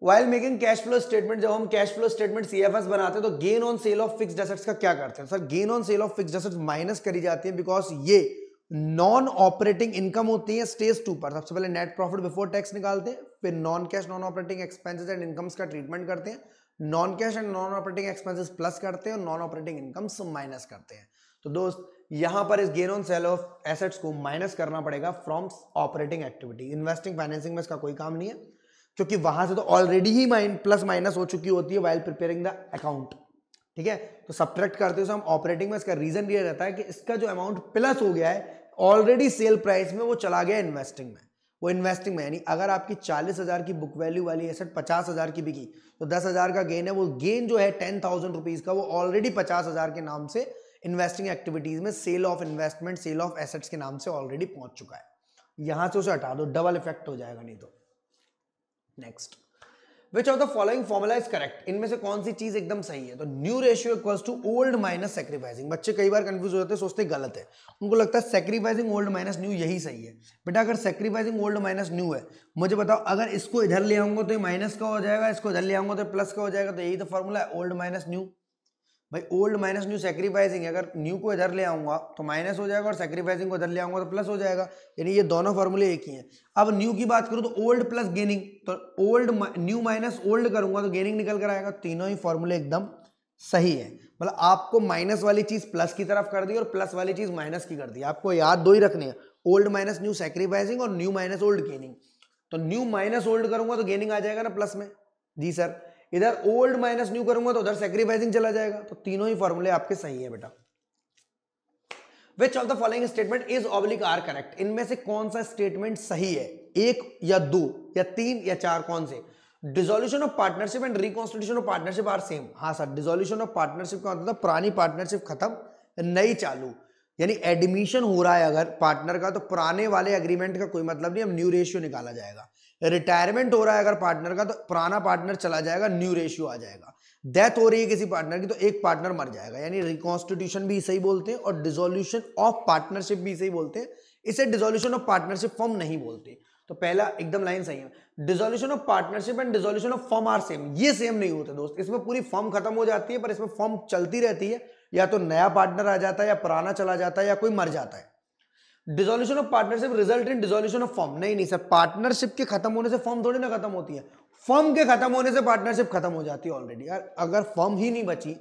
while making cash flow statement जब हम cash flow statement C F S बनाते हैं तो gain on sale of fix assets का क्या करते हैं sir gain on sale of fix assets minus करी जाती है बिकॉज ये नॉन ऑपरेटिंग इनकम होती है स्टेज टू पर सबसे पहले नेट प्रॉफिट बिफोर टैक्स निकालते हैं फिर non cash non operating expenses and incomes का ट्रीटमेंट करते हैं non cash and non operating expenses plus करते हैं और नॉन ऑपरेटिंग इनकम माइनस करते हैं तो दोस्त यहां पर इस gain on sale of assets को माइनस करना पड़ेगा from operating activity investing financing में इसका कोई काम नहीं है क्योंकि वहां से तो ऑलरेडी ही माइन प्लस माइनस हो चुकी होती है वाइल प्रिपेयरिंग द अकाउंट ठीक है तो सब्ट्रैक्ट करते हो हम ऑपरेटिंग में इसका रीजन ये रहता है कि इसका जो अमाउंट प्लस हो गया है ऑलरेडी सेल प्राइस में वो चला गया इन्वेस्टिंग में वो इन्वेस्टिंग में यानी अगर आपकी चालीस हज़ार की बुक वैल्यू वाली एसेट पचास हज़ार की बिकी तो दस हज़ार का गेन है वो गेन जो है टेन थाउजेंड रुपीज़ का वो ऑलरेडी पचास हज़ार के नाम से इन्वेस्टिंग एक्टिविटीज़ में sale of investment sale of assets के नाम से ऑलरेडी पहुंच चुका है यहां से उसे हटा दो डबल इफेक्ट हो जाएगा नहीं तो next which of the following formula is correct इनमें से कौन सी चीज एकदम सही है तो new ratio equals to old minus sacrificing बच्चे कई बार कंफ्यूज हो जाते हैं सोचते गलत है उनको लगता है सेक्रीफाइसिंग ओल्ड माइनस न्यू यही सही है बेटा अगर सेक्रीफाइसिंग ओल्ड माइनस न्यू है मुझे बताओ अगर इसको इधर ले आऊंगा तो माइनस का हो जाएगा इसको इधर ले आऊंगा तो प्लस का हो जाएगा तो यही तो फॉर्मूला है ओल्ड माइनस न्यू भाई ओल्ड माइनस न्यू सेक्रीफाइसिंग अगर न्यू को इधर ले आऊँगा तो माइनस हो जाएगा और सेक्रीफाइसिंग को इधर ले आऊँगा तो प्लस हो जाएगा यानी ये दोनों फॉर्मूले एक ही हैं अब न्यू की बात करूँ तो ओल्ड प्लस गेनिंग तो ओल्ड न्यू माइनस ओल्ड करूँगा तो गेनिंग निकल कर आएगा तीनों ही फॉर्मूले एकदम सही है मतलब आपको माइनस वाली चीज़ प्लस की तरफ कर दी और प्लस वाली चीज़ माइनस की कर दी आपको याद दो ही रखनी है ओल्ड माइनस न्यू सेक्रीफाइसिंग और न्यू माइनस ओल्ड गेनिंग तो न्यू माइनस ओल्ड करूंगा तो गेनिंग आ जाएगा ना प्लस में जी सर इधर ओल्ड माइनस न्यू करूंगा तो उधर सेक्रीफाइसिंग चला जाएगा तो तीनों ही फॉर्मूले आपके सही है बेटा which of the following statement is oblique are correct इनमें से कौन सा स्टेटमेंट सही है एक या दो या तीन या चार कौन से dissolution of partnership and reconstitution of partnership are same हाँ सर डिजोल्यूशन ऑफ पार्टनरशिप का मतलब पुरानी पार्टनरशिप खत्म नई चालू यानी एडमिशन हो रहा है अगर पार्टनर का तो पुराने वाले एग्रीमेंट का कोई मतलब नहीं अब न्यू रेशियो निकाला जाएगा रिटायरमेंट हो रहा है अगर पार्टनर का तो पुराना पार्टनर चला जाएगा न्यू रेशियो आ जाएगा डेथ हो रही है किसी पार्टनर की तो एक पार्टनर मर जाएगा यानी रिकॉन्स्टिट्यूशन भी सही बोलते हैं और डिजोल्यूशन ऑफ पार्टनरशिप भी सही बोलते हैं इसे डिजोल्यूशन ऑफ पार्टनरशिप फॉर्म नहीं बोलते तो पहला एकदम लाइन सही है dissolution of partnership and dissolution of firm are same ये सेम नहीं होते दोस्त इसमें पूरी फॉर्म खत्म हो जाती है पर इसमें फॉर्म चलती रहती है या तो नया पार्टनर आ जाता है या पुराना चला जाता है या कोई मर जाता है dissolution of partnership result in dissolution of firm नहीं नहीं सर पार्टनरशिप के खत्म होने से फॉर्म थोड़ी ना खत्म होती है फॉर्म के खत्म होने से पार्टनरशिप खत्म हो जाती है ऑलरेडी यार अगर फॉर्म ही नहीं बची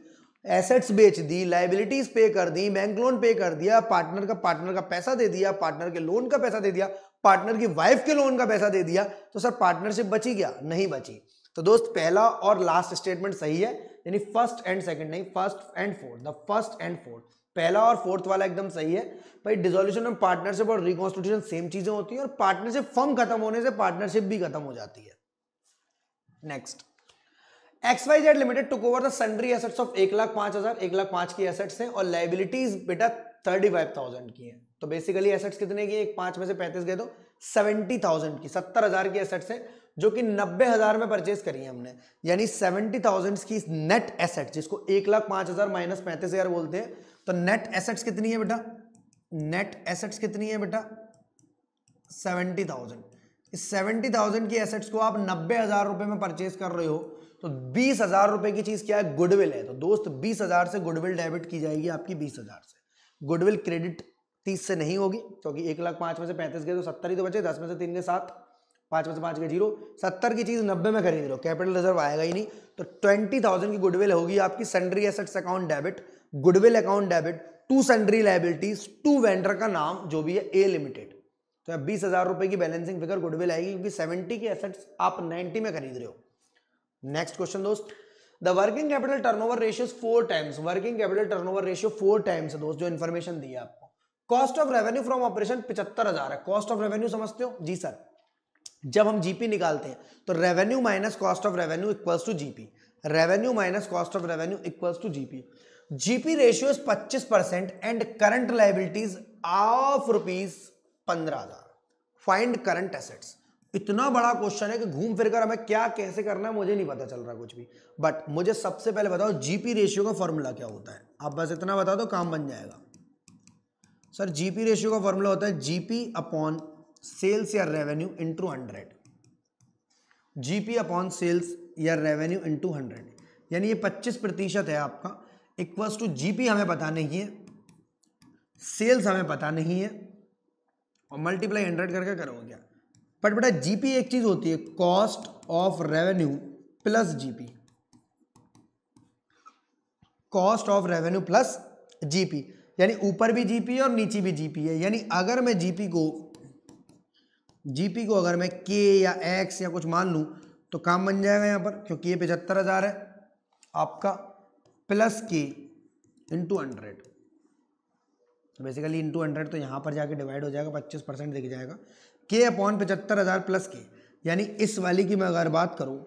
एसेट्स बेच दी लाइबिलिटीज पे कर दी बैंक लोन पे कर दिया पार्टनर का पार्टनर का पैसा दे दिया पार्टनर के लोन का पैसा दे दिया पार्टनर की वाइफ के लोन का पैसा दे दिया तो सर पार्टनरशिप बची क्या नहीं बची तो दोस्त पहला और लास्ट स्टेटमेंट सही है यानी फर्स्ट एंड सेकंड नहीं first and fourth the first and fourth पहला और फोर्थ वाला एकदम सही है भाई डिजोल्यूशन में पार्टनरशिप और रिकॉन्स्टिट्यूशन सेम चीजें होती हैं और पार्टनरशिप फर्म खत्म होने से पार्टनरशिप भी खत्म हो जाती है next XYZ limited took over the sundry assets of एक लाख पांच हजार एक लाख पांच की एसेट्स हैं और लाइबिलिटीज बेटा थर्टी फाइव थाउजेंड की हैं तो बेसिकली एसेट्स कितने की एक पांच में से पैंतीस गए तो सेवेंटी थाउजेंड की सत्तर हजार की एसेट्स हैं जो कि नब्बे हजार में परचेज करी है हमने यानी सेवेंटी थाउजेंड की नेट एसेट जिसको एक लाख पांच हजार माइनस पैंतीस हजार बोलते हैं तो नेट एसेट्स कितनी है बेटा नेट एसेट्स कितनी है बेटा सेवेंटी थाउजेंड इस सेवेंटी थाउजेंड की एसेट्स को आप नब्बे हजार रुपए में परचेज कर रहे हो तो बीस हजार रुपए की चीज क्या है गुडविल है तो दोस्त बीस हजार से गुडविल डेबिट की जाएगी आपकी बीस हजार से गुडविल क्रेडिट तीस से नहीं होगी क्योंकि एक लाख पांच में से पैंतीस गए तो सत्तर ही तो बचे दस में से तीन के सात पाँच में से पाँच के जीरो सत्तर की चीज़ नब्बे में खरीद लो कैपिटल रिजर्व आएगा ही नहीं तो ट्वेंटी थाउजेंड की गुडविल होगी आपकी sundry assets account debit goodwill account debit to sundry liabilities to vendor का नाम जो भी है ए लिमिटेड तो अब बीस हज़ार रुपये की बैलेंसिंग फिगर गुडविल आएगी क्योंकि सेवेंटी के एसेट्स आप नाइन्टी में खरीद रहे हो नेक्स्ट क्वेश्चन दोस्त the working capital turn over ratio four times working capital turn over ratio four times दोस्त जो इन्फॉर्मेशन दी है आपको cost of revenue from operation पचहत्तर हजार है कॉस्ट ऑफ रेवेन्यू समझते हो जी सर जब हम जीपी निकालते हैं तो revenue minus cost of revenue equals to GP revenue minus cost of revenue equals to GP GP ratio is 25 percent and current liabilities of rupees पंद्रह हजार फाइंड करंट एसेट्स इतना बड़ा क्वेश्चन है कि घूम फिर कर हमें क्या कैसे करना है मुझे नहीं पता चल रहा कुछ भी बट मुझे सबसे पहले बताओ जीपी रेशियो का फॉर्मूला क्या होता है आप बस इतना बता दो काम बन जाएगा सर जीपी रेशियो का फॉर्मूला होता है जीपी अपॉन सेल्स या revenue into hundred GP upon sales या रेवेन्यू इंटू हंड्रेड यानी ये पच्चीस प्रतिशत है आपका इक्वल्स टू जीपी हमें पता नहीं है सेल्स हमें पता नहीं है और मल्टीप्लाई हंड्रेड करके करो क्या बट बेटा जीपी एक चीज होती है cost of revenue plus GP cost of revenue plus GP यानी ऊपर भी जीपी है और नीचे भी जीपी है यानी अगर मैं जीपी को जीपी को अगर मैं के या एक्स या कुछ मान लूँ तो काम बन जाएगा यहाँ पर क्योंकि ये पचहत्तर हज़ार है आपका प्लस के इंटू हंड्रेड तो बेसिकली इंटू हंड्रेड तो यहाँ पर जाके डिवाइड हो जाएगा पच्चीस परसेंट दिख जाएगा के अपॉन पचहत्तर हज़ार प्लस के यानी इस वाली की मैं अगर बात करूँ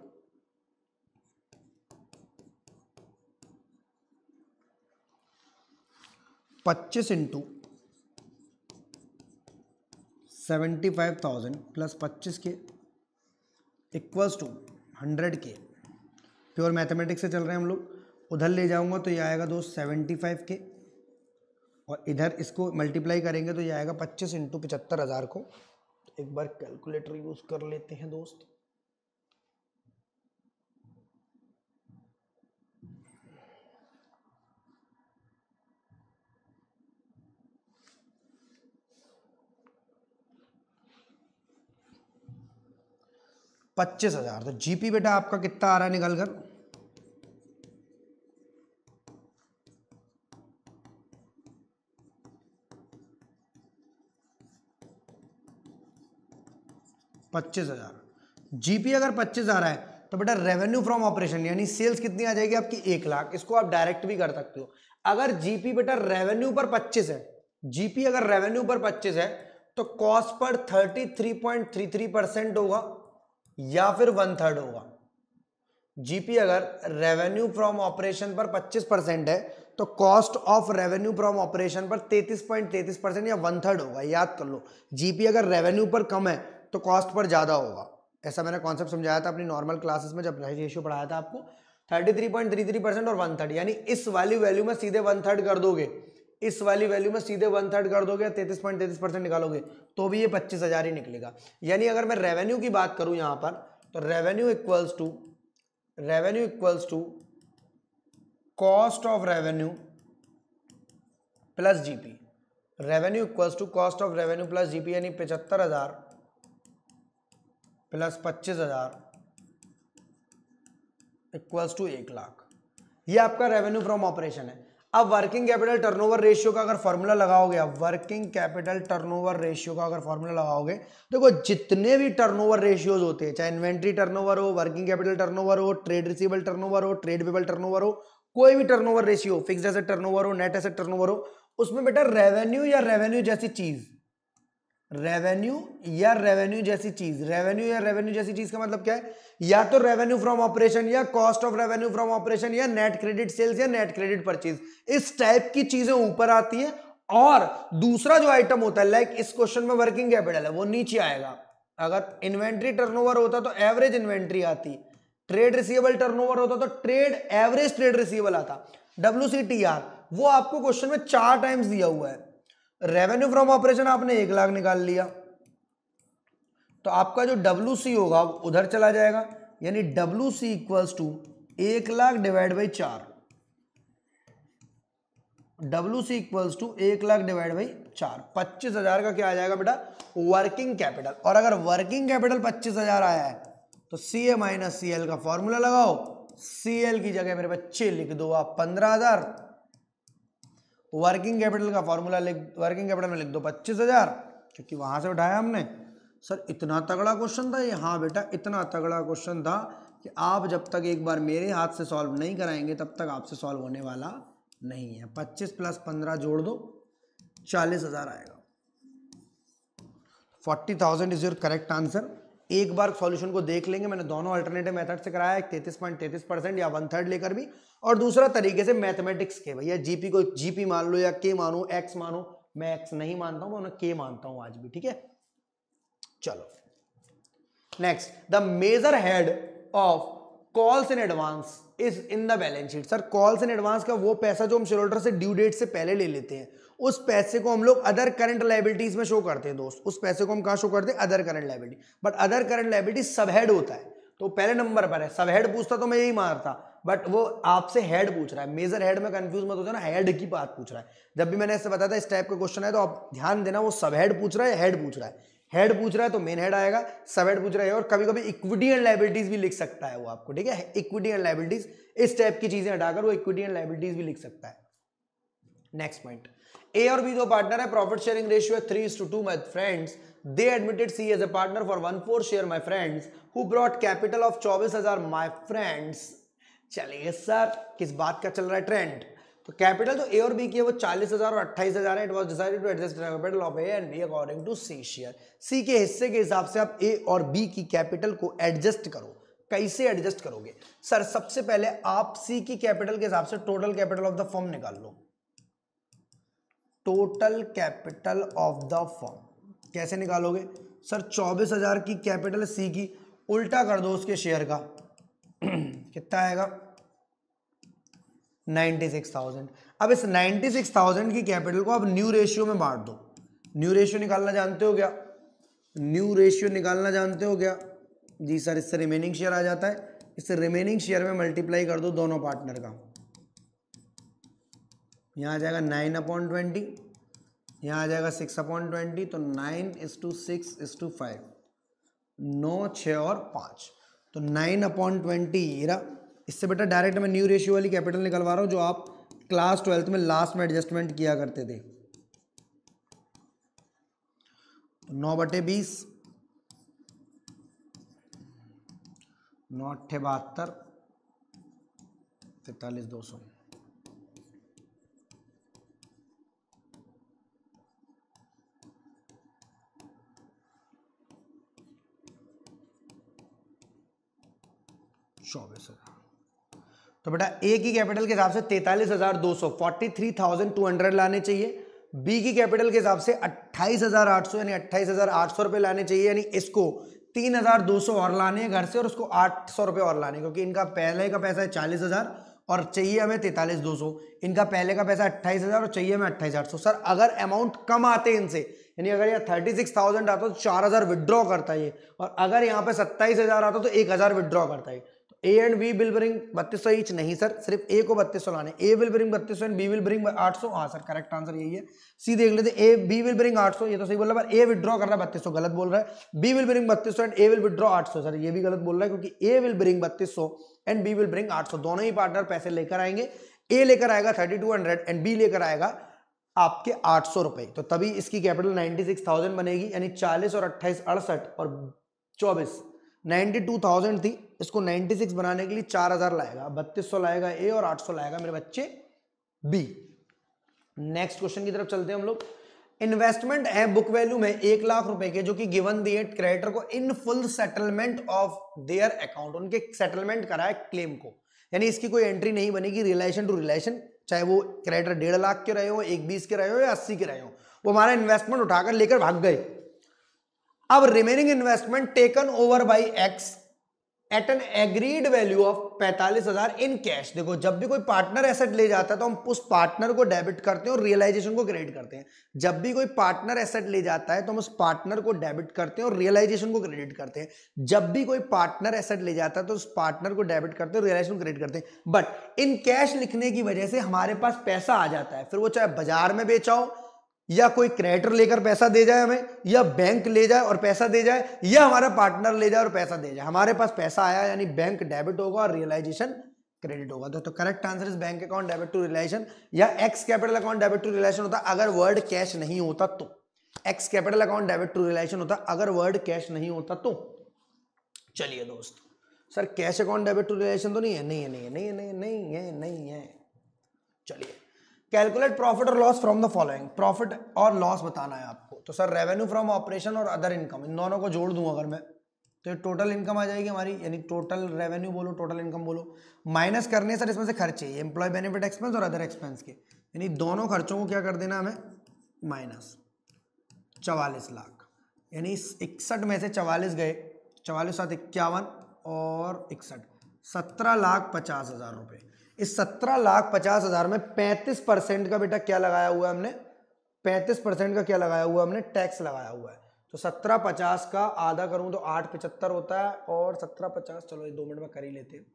पच्चीस into seventy five thousand plus पच्चीस के इक्वल्स टू हंड्रेड के प्योर मैथमेटिक्स से चल रहे हैं हम लोग उधर ले जाऊंगा तो ये आएगा दोस्त सेवेंटी फाइव के और इधर इसको मल्टीप्लाई करेंगे तो ये आएगा पच्चीस इंटू पचहत्तर हज़ार को तो एक बार कैलकुलेटर यूज़ कर लेते हैं दोस्त पच्चीस हजार तो जीपी बेटा आपका कितना आ रहा है निकल कर पच्चीस हजार जीपी अगर पच्चीस आ रहा है तो बेटा रेवेन्यू फ्रॉम ऑपरेशन यानी सेल्स कितनी आ जाएगी आपकी एक लाख इसको आप डायरेक्ट भी कर सकते हो अगर जीपी बेटा रेवेन्यू पर पच्चीस है जीपी अगर रेवेन्यू पर पच्चीस है तो कॉस्ट पर thirty three three point three percent होगा या फिर वन थर्ड होगा जीपी अगर रेवेन्यू फ्रॉम ऑपरेशन पर 25 परसेंट है तो cost of revenue from operation पर 33.33 परसेंट या वन थर्ड होगा याद कर लो जीपी अगर रेवेन्यू पर कम है तो कॉस्ट पर ज़्यादा होगा ऐसा मैंने कॉन्सेप्ट समझाया था अपनी नॉर्मल क्लासेस में जब रेशियो पढ़ाया था आपको 33.33 परसेंट और वन थर्ड यानी इस वाली वैल्यू में सीधे वन थर्ड कर दोगे इस वाली वैल्यू में सीधे वन थर्ड कर दोगे तैतीस पॉइंट तैतीस परसेंट निकालोगे तो भी ये पच्चीस हज़ार ही निकलेगा यानी अगर मैं रेवेन्यू की बात करूं यहां पर तो revenue equals to revenue equals to cost of revenue plus GP revenue equals to cost of revenue plus GP यानी पचहत्तर हज़ार प्लस पच्चीस हज़ार इक्वल्स टू एक लाख ये आपका रेवेन्यू फ्रॉम ऑपरेशन है अब वर्किंग कैपिटल टर्नओवर रेशियो का अगर फॉर्मूला लगाओगे अब वर्किंग कैपिटल टर्नओवर रेशियो का अगर फॉर्मूला लगाओगे देखो तो जितने भी टर्नओवर रेशियोज होते हैं चाहे इन्वेंट्री टर्नओवर हो वर्किंग कैपिटल टर्नओवर हो ट्रेड रिसीबल टर्नओवर हो ट्रेड पेबल टर्नओवर हो कोई भी turnover ratio fix asset turnover हो नेट एसेट टर्नओवर हो उसमें बेटा रेवेन्यू या रेवेन्यू जैसी चीज़ रेवेन्यू या रेवेन्यू जैसी चीज रेवेन्यू या रेवेन्यू जैसी चीज का मतलब क्या है या तो रेवेन्यू फ्रॉम ऑपरेशन या cost of revenue from operation या नेट क्रेडिट सेल्स या नेट क्रेडिट परचेज इस टाइप की चीजें ऊपर आती है और दूसरा जो आइटम होता है लाइक इस क्वेश्चन में वर्किंग कैपिटल है वो नीचे आएगा अगर इन्वेंट्री टर्न होता तो एवरेज इन्वेंट्री आती ट्रेड रिसीवेबल टर्न होता तो ट्रेड एवरेज ट्रेड रिसीवेबल आता डब्ल्यू वो आपको क्वेश्चन में चार टाइम्स दिया हुआ है रेवेन्यू फ्रॉम ऑपरेशन आपने एक लाख निकाल लिया तो आपका जो डब्ल्यू सी होगा उधर चला जाएगा यानी डब्ल्यू सी इक्वल्स टू एक लाख डिवाइड बाई चार डब्ल्यू सी इक्वल्स टू एक लाख डिवाइड बाई चार पच्चीस हजार का क्या आ जाएगा बेटा वर्किंग कैपिटल और अगर वर्किंग कैपिटल पच्चीस हजार आया है तो C A minus C L का फॉर्मूला लगाओ सी एल की जगह मेरे बच्चे लिख दो आप पंद्रह हजार वर्किंग कैपिटल का फॉर्मूला लिख वर्किंग कैपिटल में लिख दो पच्चीस हजार क्योंकि वहां से उठाया हमने सर इतना तगड़ा क्वेश्चन था ये हाँ बेटा इतना तगड़ा क्वेश्चन था कि आप जब तक एक बार मेरे हाथ से सॉल्व नहीं कराएंगे तब तक आपसे सॉल्व होने वाला नहीं है पच्चीस प्लस पंद्रह जोड़ दो चालीस हजार आएगा forty thousand is your correct answer एक बार सॉल्यूशन को देख लेंगे मैंने दोनों अल्टरनेटिव मेथड से कराया तैतीस पॉइंट तैतीस परसेंट या वन थर्ड लेकर भी और दूसरा तरीके से मैथमेटिक्स के भैया जीपी को जीपी मान लो या के मानो एक्स मानो मैं एक्स नहीं मानता हूं मैं के मानता हूं आज भी ठीक है चलो next the major head of calls in advance is in the balance sheet sir calls in advance का वो पैसा जो हम शेयर से ड्यू डेट से पहले ले लेते हैं उस पैसे को हम लोग अदर करंट लाइबिलिटीज में शो करते हैं दोस्त उस पैसे को हम कहा शो करते हैं other current liability but other current liability sub head होता है तो पहले नंबर पर है सब हेड पूछता तो मैं यही मारता बट वो आपसे हेड पूछ रहा है मेजर हेड में कंफ्यूज मत हो जाना हेड की बात पूछ रहा है जब भी मैंने ऐसे बताया था इस टाइप का क्वेश्चन है तो आप ध्यान देना वो सब हेड पूछ रहा है हेड पूछ रहा है हेड पूछ रहा है तो मेन हेड आएगा सब हेड पूछ रहा है और कभी कभी इक्विटी एंड लाइबिलिटीज भी लिख सकता है वो आपको ठीक है इक्विटी एंड लाइबिलिटीज इस टाइप की चीजें हटाकर वो इक्विटी एंड लाइबिलिटीज भी लिख सकता है नेक्स्ट पॉइंट ए और बी दो पार्टनर है profit sharing ratio three to two my friends admitted C as a partner for one four share my friends who brought capital of चौबीस हजार my friends चलिए सर किस बात का चल रहा है ट्रेंड तो कैपिटल जो ए और बी की है वो चालीस हजार और अट्ठाईस हजार है it was decided to adjust capital of A and B according to C share C के हिस्से के हिसाब से आप ए और बी की कैपिटल को एडजस्ट करो कैसे एडजस्ट करोगे सर सबसे पहले आप सी की कैपिटल के हिसाब से total capital of the firm निकाल लो total capital of the firm कैसे निकालोगे सर चौबीस हजार की कैपिटल सी की उल्टा कर दो उसके शेयर का कितना आएगा 96,000 अब इस 96,000 की कैपिटल को आप न्यू रेशियो में बांट दो न्यू रेशियो निकालना जानते हो क्या न्यू रेशियो निकालना जानते हो क्या जी सर इससे रिमेनिंग शेयर आ जाता है इससे रिमेनिंग शेयर में मल्टीप्लाई कर दो दोनों पार्टनर का यहाँ आ जाएगा नाइन अपॉइंट ट्वेंटी यहाँ आ जाएगा सिक्स अपॉइंट ट्वेंटी तो nine is two six is two five नौ छः और पाँच तो नाइन अपॉइंट ट्वेंटी ये रहा इससे बेटा डायरेक्ट मैं न्यू रेशियो वाली कैपिटल निकलवा रहा हूँ जो आप क्लास ट्वेल्थ में लास्ट में एडजस्टमेंट किया करते थे तो नौ बटे बीस नौ अट्ठे बहत्तर तैतालीस दो सौ चौबीस सौ तो बेटा ए की कैपिटल के हिसाब से तैतालीस हजार दो सौ forty three thousand two hundred लाने चाहिए बी की कैपिटल के हिसाब से अट्ठाईस हजार आठ सौ यानी अट्ठाईस हजार आठ सौ रुपए लाने चाहिए यानी इसको तीन हजार दो सौ और लाने हैं घर से और उसको आठ सौ रुपये और लाने क्योंकि इनका पहले का पैसा है चालीस हजार और चाहिए हमें तैतालीस दो सौ इनका पहले का पैसा अट्ठाईस हजार और चाहिए हमें अट्ठाईस आठ सौ सर अगर अमाउंट कम आते हैं इनसे यानी अगर यहाँ थर्टी सिक्स थाउजेंड आता तो चार हजार विदड्रॉ करता है और अगर यहाँ पे सत्ताईस हजार आता तो एक हजार विदड्रॉ करता है A and B will bring बत्तीस सौ ईच नहीं सर सिर्फ ए को बत्तीस सौ लाने ए विल ब्रिंग बत्तीस सौ एंड बी विल ब्रिंग आठ सौ हाँ सर करेक्ट आंसर यही है सी देख लेते ए बी विल ब्रिंग आठ सौ ये तो सही बोल रहा है पर ए विद्रॉ कर रहा है बत्तीस सौ गलत बोल रहा है बी विल ब्रिंग बत्तीस सौ एंड ए विल विद्रॉ आठ सौ सर ये भी गलत बोल रहा है क्योंकि ए विल ब्रिंग बत्तीस सौ एंड बी विल ब्रिंग आठ सौ दोनों ही पार्टनर पैसे लेकर आएंगे ए लेकर आएगा thirty two hundred and B लेकर आएगा आपके आठ सौ रुपए तो तभी इसकी कैपिटल नाइनटी सिक्स थाउजेंड बनेगी यानी चालीस और अट्ठाईस अड़सठ और चौबीस नाइन्टी टू थाउजेंड थी इसको 96 बनाने के लिए 4000 लाएगा बत्तीस लाएगा ए और 800 लाएगा मेरे बच्चे बी नेक्स्ट क्वेश्चन की तरफ चलते हैं हम लोग इन्वेस्टमेंट है बुक वैल्यू में एक लाख रुपए के जो कि गिवन दिए क्रेडिटर को in full settlement of their account उनके सेटलमेंट करा है क्लेम को यानी इसकी कोई एंट्री नहीं बनेगी रिलेशन टू रिलेशन चाहे वो क्रेडिटर डेढ़ लाख के रहे हो एक बीस के रहे हो या अस्सी के रहे हो वो हमारा इन्वेस्टमेंट उठाकर लेकर भाग गए अब remaining investment taken over by X at an agreed value of पैंतालीस हजार इन कैश देखो जब भी कोई पार्टनर एसेट ले जाता है तो हम उस पार्टनर को डेबिट करते हैं और रियलाइजेशन को क्रेडिट करते हैं जब भी कोई पार्टनर एसेट ले जाता है तो हम उस पार्टनर को डेबिट करते हैं और रियलाइजेशन को क्रेडिट करते हैं जब भी कोई पार्टनर एसेट ले जाता है तो उस पार्टनर को डेबिट करते हैं और रियलाइजेशन क्रेडिट करते हैं बट इन कैश लिखने की वजह से हमारे पास पैसा आ जाता है फिर वो चाहे बाजार में बेचा हो या कोई क्रेडिटर लेकर पैसा दे जाए हमें या बैंक ले जाए और पैसा दे जाए या हमारा पार्टनर ले जाए और पैसा दे जाए हमारे पास पैसा आया यानी बैंक डेबिट होगा और रियलाइजेशन क्रेडिट होगा तो, तो correct answer is bank account debit to realisation या X capital account debit to realisation होता अगर वर्ड कैश नहीं होता तो X capital account debit to realisation होता अगर वर्ड कैश नहीं होता तो चलिए दोस्त sir cash account debit to realisation तो नहीं है नहीं है नहीं है नहीं है नहीं है नहीं है, नहीं है। चलिए कैलकुलेट प्रॉफिट और loss from the following profit और लॉस बताना है आपको तो सर रेवेन्यू फ्रॉम ऑपरेशन और अदर इनकम इन दोनों को जोड़ दूँ अगर मैं तो ये टोटल इनकम आ जाएगी हमारी यानी टोटल रेवेन्यू बोलो टोटल इनकम बोलो माइनस करने सर इसमें से खर्चे एम्प्लॉय बेनिफिट एक्सपेंस और अदर एक्सपेंस के यानी दोनों खर्चों को क्या कर देना हमें माइनस चवालीस लाख यानी इकसठ में से चवालीस गए चवालीस सात इक्यावन और इकसठ सत्रह लाख पचास हज़ार रुपये इस सत्रह लाख पचास हजार में पैंतीस परसेंट का बेटा क्या लगाया हुआ है हमने पैंतीस परसेंट का क्या लगाया हुआ है हमने टैक्स लगाया हुआ है तो सत्रह पचास का आधा करूं तो आठ पचहत्तर होता है और सत्रह पचास चलो ये दो मिनट में कर ही लेते हैं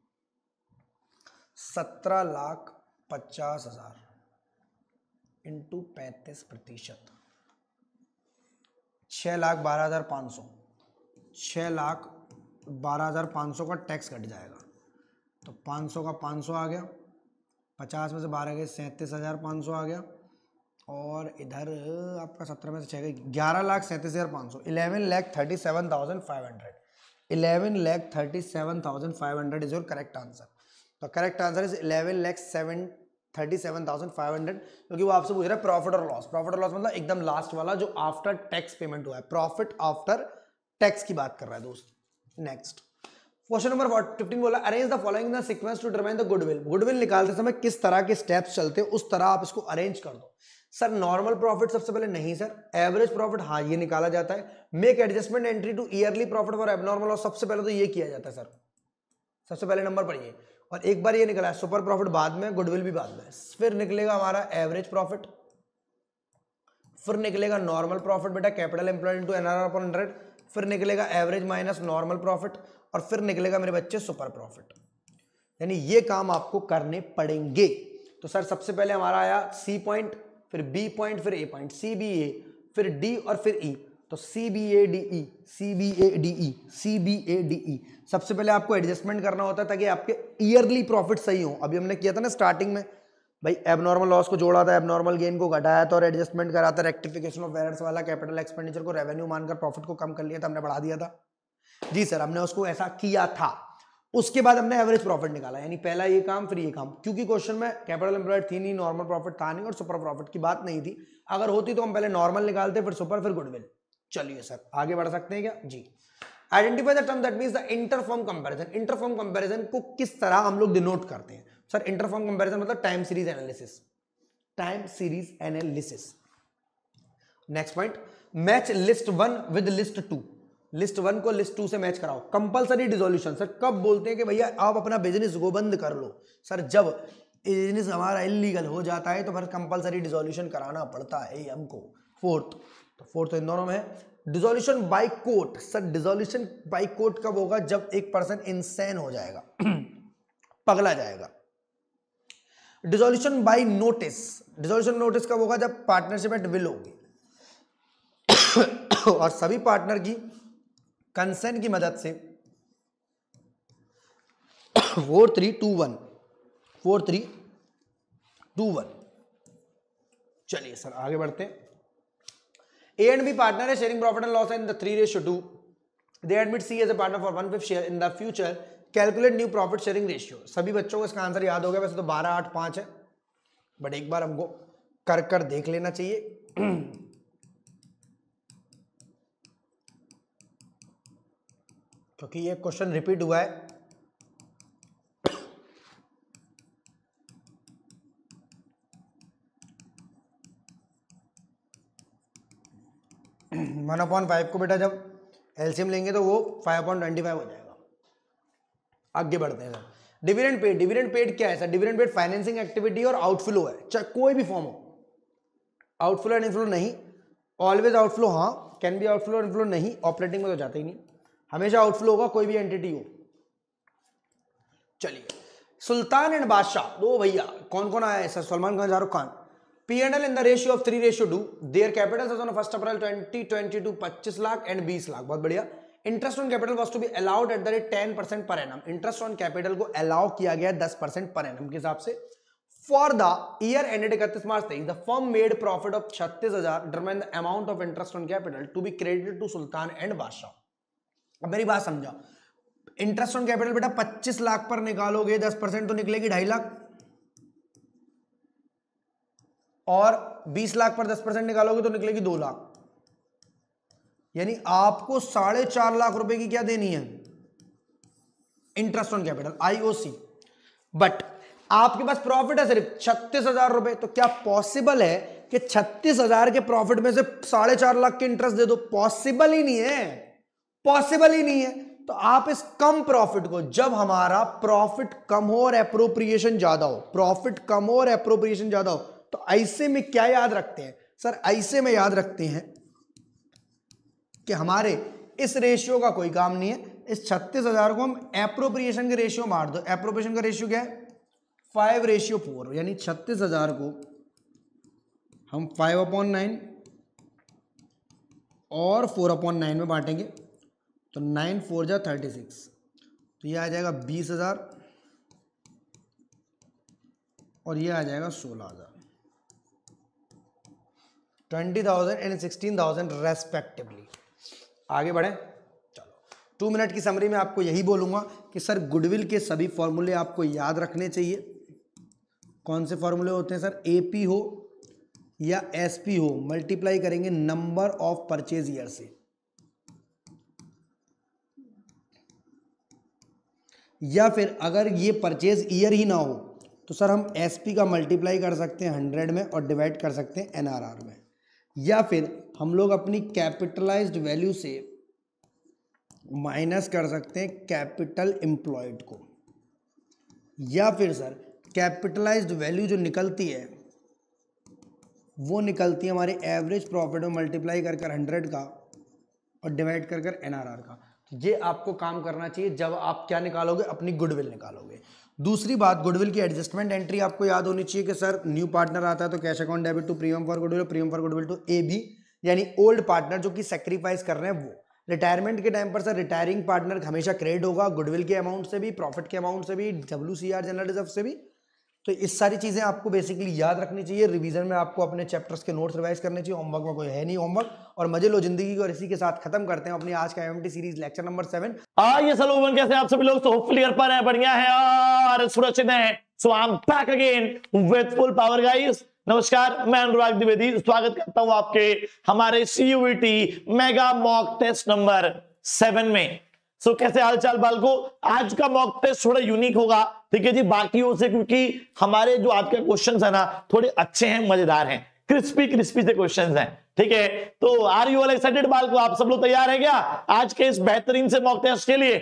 सत्रह लाख पचास हजार इंटू पैंतीस प्रतिशत छह लाख बारह हजार पाँच सौ छह लाख बारह हजार पाँच सौ का टैक्स कट जाएगा तो 500 का 500 आ गया 50 में से बारह गए सैंतीस हज़ार पाँच सौ आ गया और इधर आपका सत्रह में से छः गए ग्यारह लाख सैंतीस हज़ार पाँच सौ eleven lakh thirty seven thousand five hundred eleven lakh thirty seven thousand five hundred is your correct answer तो correct answer is eleven lakh seven thirty seven thousand five hundred क्योंकि वो आपसे पूछ रहा है प्रॉफिट और लॉस प्रॉफिट और लॉस मतलब एकदम लास्ट वाला जो आफ्टर टैक्स पेमेंट हुआ है प्रॉफिट आफ्टर टैक्स की बात कर रहा है दोस्त नेक्स्ट क्वेश्चन नंबर फिफ्टीन बोला arrange the following the sequence to determine the goodwill goodwill निकालते समय किस तरह के स्टेप्स चलते हैं उस तरह आप इसको अरेंज कर दो सर नॉर्मल प्रॉफिट सबसे पहले नहीं सर एवरेज प्रॉफिट हाँ ये निकाला जाता है make adjustment entry to yearly profit for abnormal और सबसे पहले तो ये किया जाता है सर सबसे पहले नंबर पर ये और एक बार ये निकला सुपर प्रॉफिट बाद में गुडविल भी बाद में फिर निकलेगा हमारा एवरेज प्रॉफिट फिर निकलेगा नॉर्मल प्रॉफिट बेटा कैपिटल एम्प्लॉय इंटू एनआर फिर निकलेगा एवरेज माइनस नॉर्मल प्रॉफिट और फिर निकलेगा मेरे बच्चे सुपर प्रॉफिट यानी ये काम आपको करने पड़ेंगे तो सर सबसे पहले हमारा आया सी पॉइंट फिर बी पॉइंट फिर ए पॉइंट सी बी ए फिर डी और फिर ई e। तो C B A D E C B A D E C B A D E सबसे पहले आपको एडजस्टमेंट करना होता है ताकि आपके ईयरली प्रॉफिट सही हो अभी हमने किया था ना स्टार्टिंग में भाई एबनॉर्मल लॉस को जोड़ा था एबनॉर्मल गेन को घटाया था और एडजस्टमेंट करा था रेक्टिफिकेशन ऑफ एरर्स वाला कैपिटल एक्सपेंडिचर को रेवेन्यू मानकर प्रॉफिट को कम कर लिया था हमने बढ़ा दिया था जी सर हमने उसको ऐसा किया था उसके बाद हमने एवरेज प्रॉफिट निकाला यानी पहला ये काम फिर ये काम क्योंकि क्वेश्चन में कैपिटल एम्प्लॉयड थी नहीं नॉर्मल प्रॉफिट था नहीं और सुपर प्रॉफिट की बात नहीं थी अगर होती तो हम पहले नॉर्मल निकालते फिर सुपर फिर गुडविल चलिए सर आगे बढ़ सकते हैं क्या जी identify the term that mean the interfirm comparison interfirm comparison को किस तरह हम लोग डिनोट करते हैं सर इंटरफॉर्म कंपेरिजन मतलब time series analysis time series analysis next point match list one with list two list one को लिस्ट टू से मैच कराओ कंपलसरी डिजोल्यूशन सर कब बोलते हैं कि भैया आप अपना बिजनेस गो बंद कर लो सर जब बिजनेस हमारा इलीगल हो जाता है तो फिर कंपलसरी डिजोल्यूशन कराना पड़ता है हमको फोर्थ तो फोर्थ इन दोनों में है dissolution by court sir dissolution by court कब होगा जब एक पर्सन इंसैन हो जाएगा पगला जाएगा dissolution by notice dissolution notice कब होगा जब पार्टनरशिप एट विल होगी और सभी पार्टनर की कंसेंट की मदद से four three two one four three two one चलिए सर आगे बढ़ते ए एंड बी पार्टनर है sharing profit and loss in the three ratio to they admit C as a partner for one fifth share in the future calculate new profit sharing ratio सभी बच्चों को इसका answer याद हो गया वैसे तो बारह आठ पांच है बट एक बार हमको कर कर देख लेना चाहिए क्योंकि ये क्वेश्चन रिपीट हुआ है वन अपॉइंट फाइव को बेटा जब एलसीएम लेंगे तो वो फाइव अपॉइंट ट्वेंटी फाइव हो जाएगा आगे बढ़ते हैं sir dividend paid dividend paid क्या है sir dividend paid financing activity और आउटफ्लो है चाहे कोई भी फॉर्म हो आउटफ्लो एंड इनफ्लो नहीं ऑलवेज आउटफ्लो हाँ कैन बी आउटफ्लो इनफ्लो नहीं ऑपरेटिंग में तो जाते ही नहीं हमेशा आउटफ्लो होगा कोई भी एंटिटी हो चलिए सुल्तान एंड बादशाह दो भैया कौन कौन आया है Salman Khan Shahrukh Khan P and L in the ratio of three ratio to their capital first April twenty twenty two पच्चीस लाख एंड बीस लाख बहुत बढ़िया interest on capital was to be allowed at the rate ten percent per annum interest on capital को allow किया गया दस percent per annum के हिसाब से फॉर द ईयर एंडेड इकतीस मार्च तक the firm made profit of छत्तीस हजार determine the amount of interest on capital to be credited to Sultan and Badshah मेरी बात समझो इंटरेस्ट ऑन कैपिटल बेटा 25 लाख पर निकालोगे 10 परसेंट तो निकलेगी ढाई लाख और 20 लाख पर 10 परसेंट निकालोगे तो निकलेगी दो लाख यानी आपको साढ़े चार लाख रुपए की क्या देनी है interest on capital IOC but आपके पास प्रॉफिट है सिर्फ छत्तीस हजार रुपए तो क्या पॉसिबल है कि छत्तीस हजार के प्रॉफिट में से साढ़े चार लाख के इंटरेस्ट दे दो पॉसिबल ही नहीं है पॉसिबल ही नहीं है तो आप इस कम प्रॉफिट को जब हमारा प्रॉफिट कम हो और अप्रोप्रिएशन ज्यादा हो प्रॉफिट कम हो और अप्रोप्रिएशन ज्यादा हो तो ऐसे में क्या याद रखते हैं सर ऐसे में याद रखते हैं कि हमारे इस रेशियो का कोई काम नहीं है इस छत्तीस हजार को हम एप्रोप्रिएशन के रेशियो मार दो एप्रोप्रिएशन का रेशियो क्या है फाइव रेशियो फोर यानी छत्तीस हजार को हम फाइव अपॉन नाइन और फोर अपॉन नाइन में बांटेंगे तो नाइन फोर जा थर्टी सिक्स तो ये आ जाएगा बीस हज़ार और ये आ जाएगा सोलह हज़ार twenty thousand and sixteen thousand respectively आगे बढ़ें चलो टू मिनट की समरी में आपको यही बोलूँगा कि सर गुडविल के सभी फॉर्मूले आपको याद रखने चाहिए कौन से फॉर्मूले होते हैं सर ए हो या एस पी हो मल्टीप्लाई करेंगे नंबर ऑफ परचेज ईयर से या फिर अगर ये परचेज ईयर ही ना हो तो सर हम एस का मल्टीप्लाई कर सकते हैं हंड्रेड में और डिवाइड कर सकते हैं एन में या फिर हम लोग अपनी कैपिटलाइज्ड वैल्यू से माइनस कर सकते हैं कैपिटल एम्प्लॉयड को या फिर सर कैपिटलाइज्ड वैल्यू जो निकलती है वो निकलती है हमारे एवरेज प्रॉफिट में मल्टीप्लाई कर कर हंड्रेड का और डिवाइड कर कर एन का ये आपको काम करना चाहिए जब आप क्या निकालोगे अपनी गुडविल निकालोगे दूसरी बात गुडविल की एडजस्टमेंट एंट्री आपको याद होनी चाहिए कि सर न्यू पार्टनर आता है तो cash account debit to premium for goodwill premium for goodwill to A B यानी ओल्ड पार्टनर जो कि सेक्रीफाइस कर रहे हैं वो रिटायरमेंट के टाइम पर सर रिटायरिंग पार्टनर हमेशा क्रेडिट होगा गुडविल के अमाउंट से भी प्रॉफिट के अमाउंट से भी W C R general reserve से भी तो इस सारी चीज़ें आपको बेसिकली याद रखनी चाहिए रिवीजन में आपको अपने चैप्टर्स के नोट्स रिवाइज करने चाहिए होमवर्क में कोई है नहीं होमवर्क और मजे लो जिंदगी और इसी के साथ खत्म करते हैं अपनी आज का MT series lecture number seven आइए सलोमन कैसे आप सभी लोग तो होपफुली घर पर है बढ़िया है और सुरक्षित है so I am back again with full power guys नमस्कार मैं अनुराग द्विवेदी स्वागत करता हूं आपके हमारे CUT mega mock test number seven में सो हाल कैसे हालचाल बालको आज का मॉक टेस्ट थोड़ा यूनिक होगा ठीक है जी बाकी से क्योंकि हमारे जो आपके क्वेश्चन है ना थोड़े अच्छे हैं मजेदार हैं क्रिस्पी क्रिस्पी से क्वेश्चन है ठीक है तो आर यू ऑल एक्साइटेड बालको आप सब लोग तैयार है क्या आज के इस बेहतरीन से मॉक टेस्ट के लिए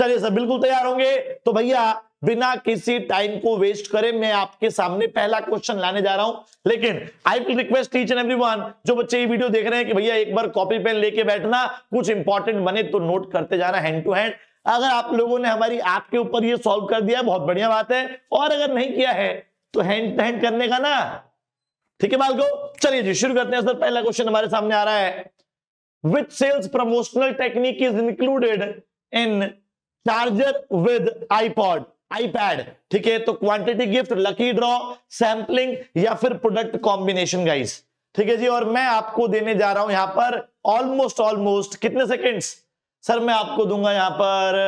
चलिए सर बिल्कुल तैयार होंगे तो भैया बिना किसी टाइम को वेस्ट करे मैं आपके सामने पहला क्वेश्चन लाने जा रहा हूं लेकिन I will request each and everyone जो बच्चे ये वीडियो देख रहे हैं कि भैया एक बार कॉपी पेन लेके बैठना कुछ इंपॉर्टेंट बने तो नोट करते जाना हैंड टू हैंड अगर आप लोगों ने हमारी ऐप के ऊपर ये सॉल्व कर दिया बहुत बढ़िया बात है और अगर नहीं किया है तो हैंड टू हैंड करने का ना ठीक है बालको चलिए जी शुरू करते हैं सर पहला क्वेश्चन हमारे सामने आ रहा है with sales promotional technique is included in charger with iPod iPad ठीक है तो quantity gift lucky draw sampling या फिर प्रोडक्ट कॉम्बिनेशन गाइस ठीक है जी और मैं आपको देने जा रहा हूं यहां पर ऑलमोस्ट ऑलमोस्ट कितने सेकेंड्स सर मैं आपको दूंगा यहां पर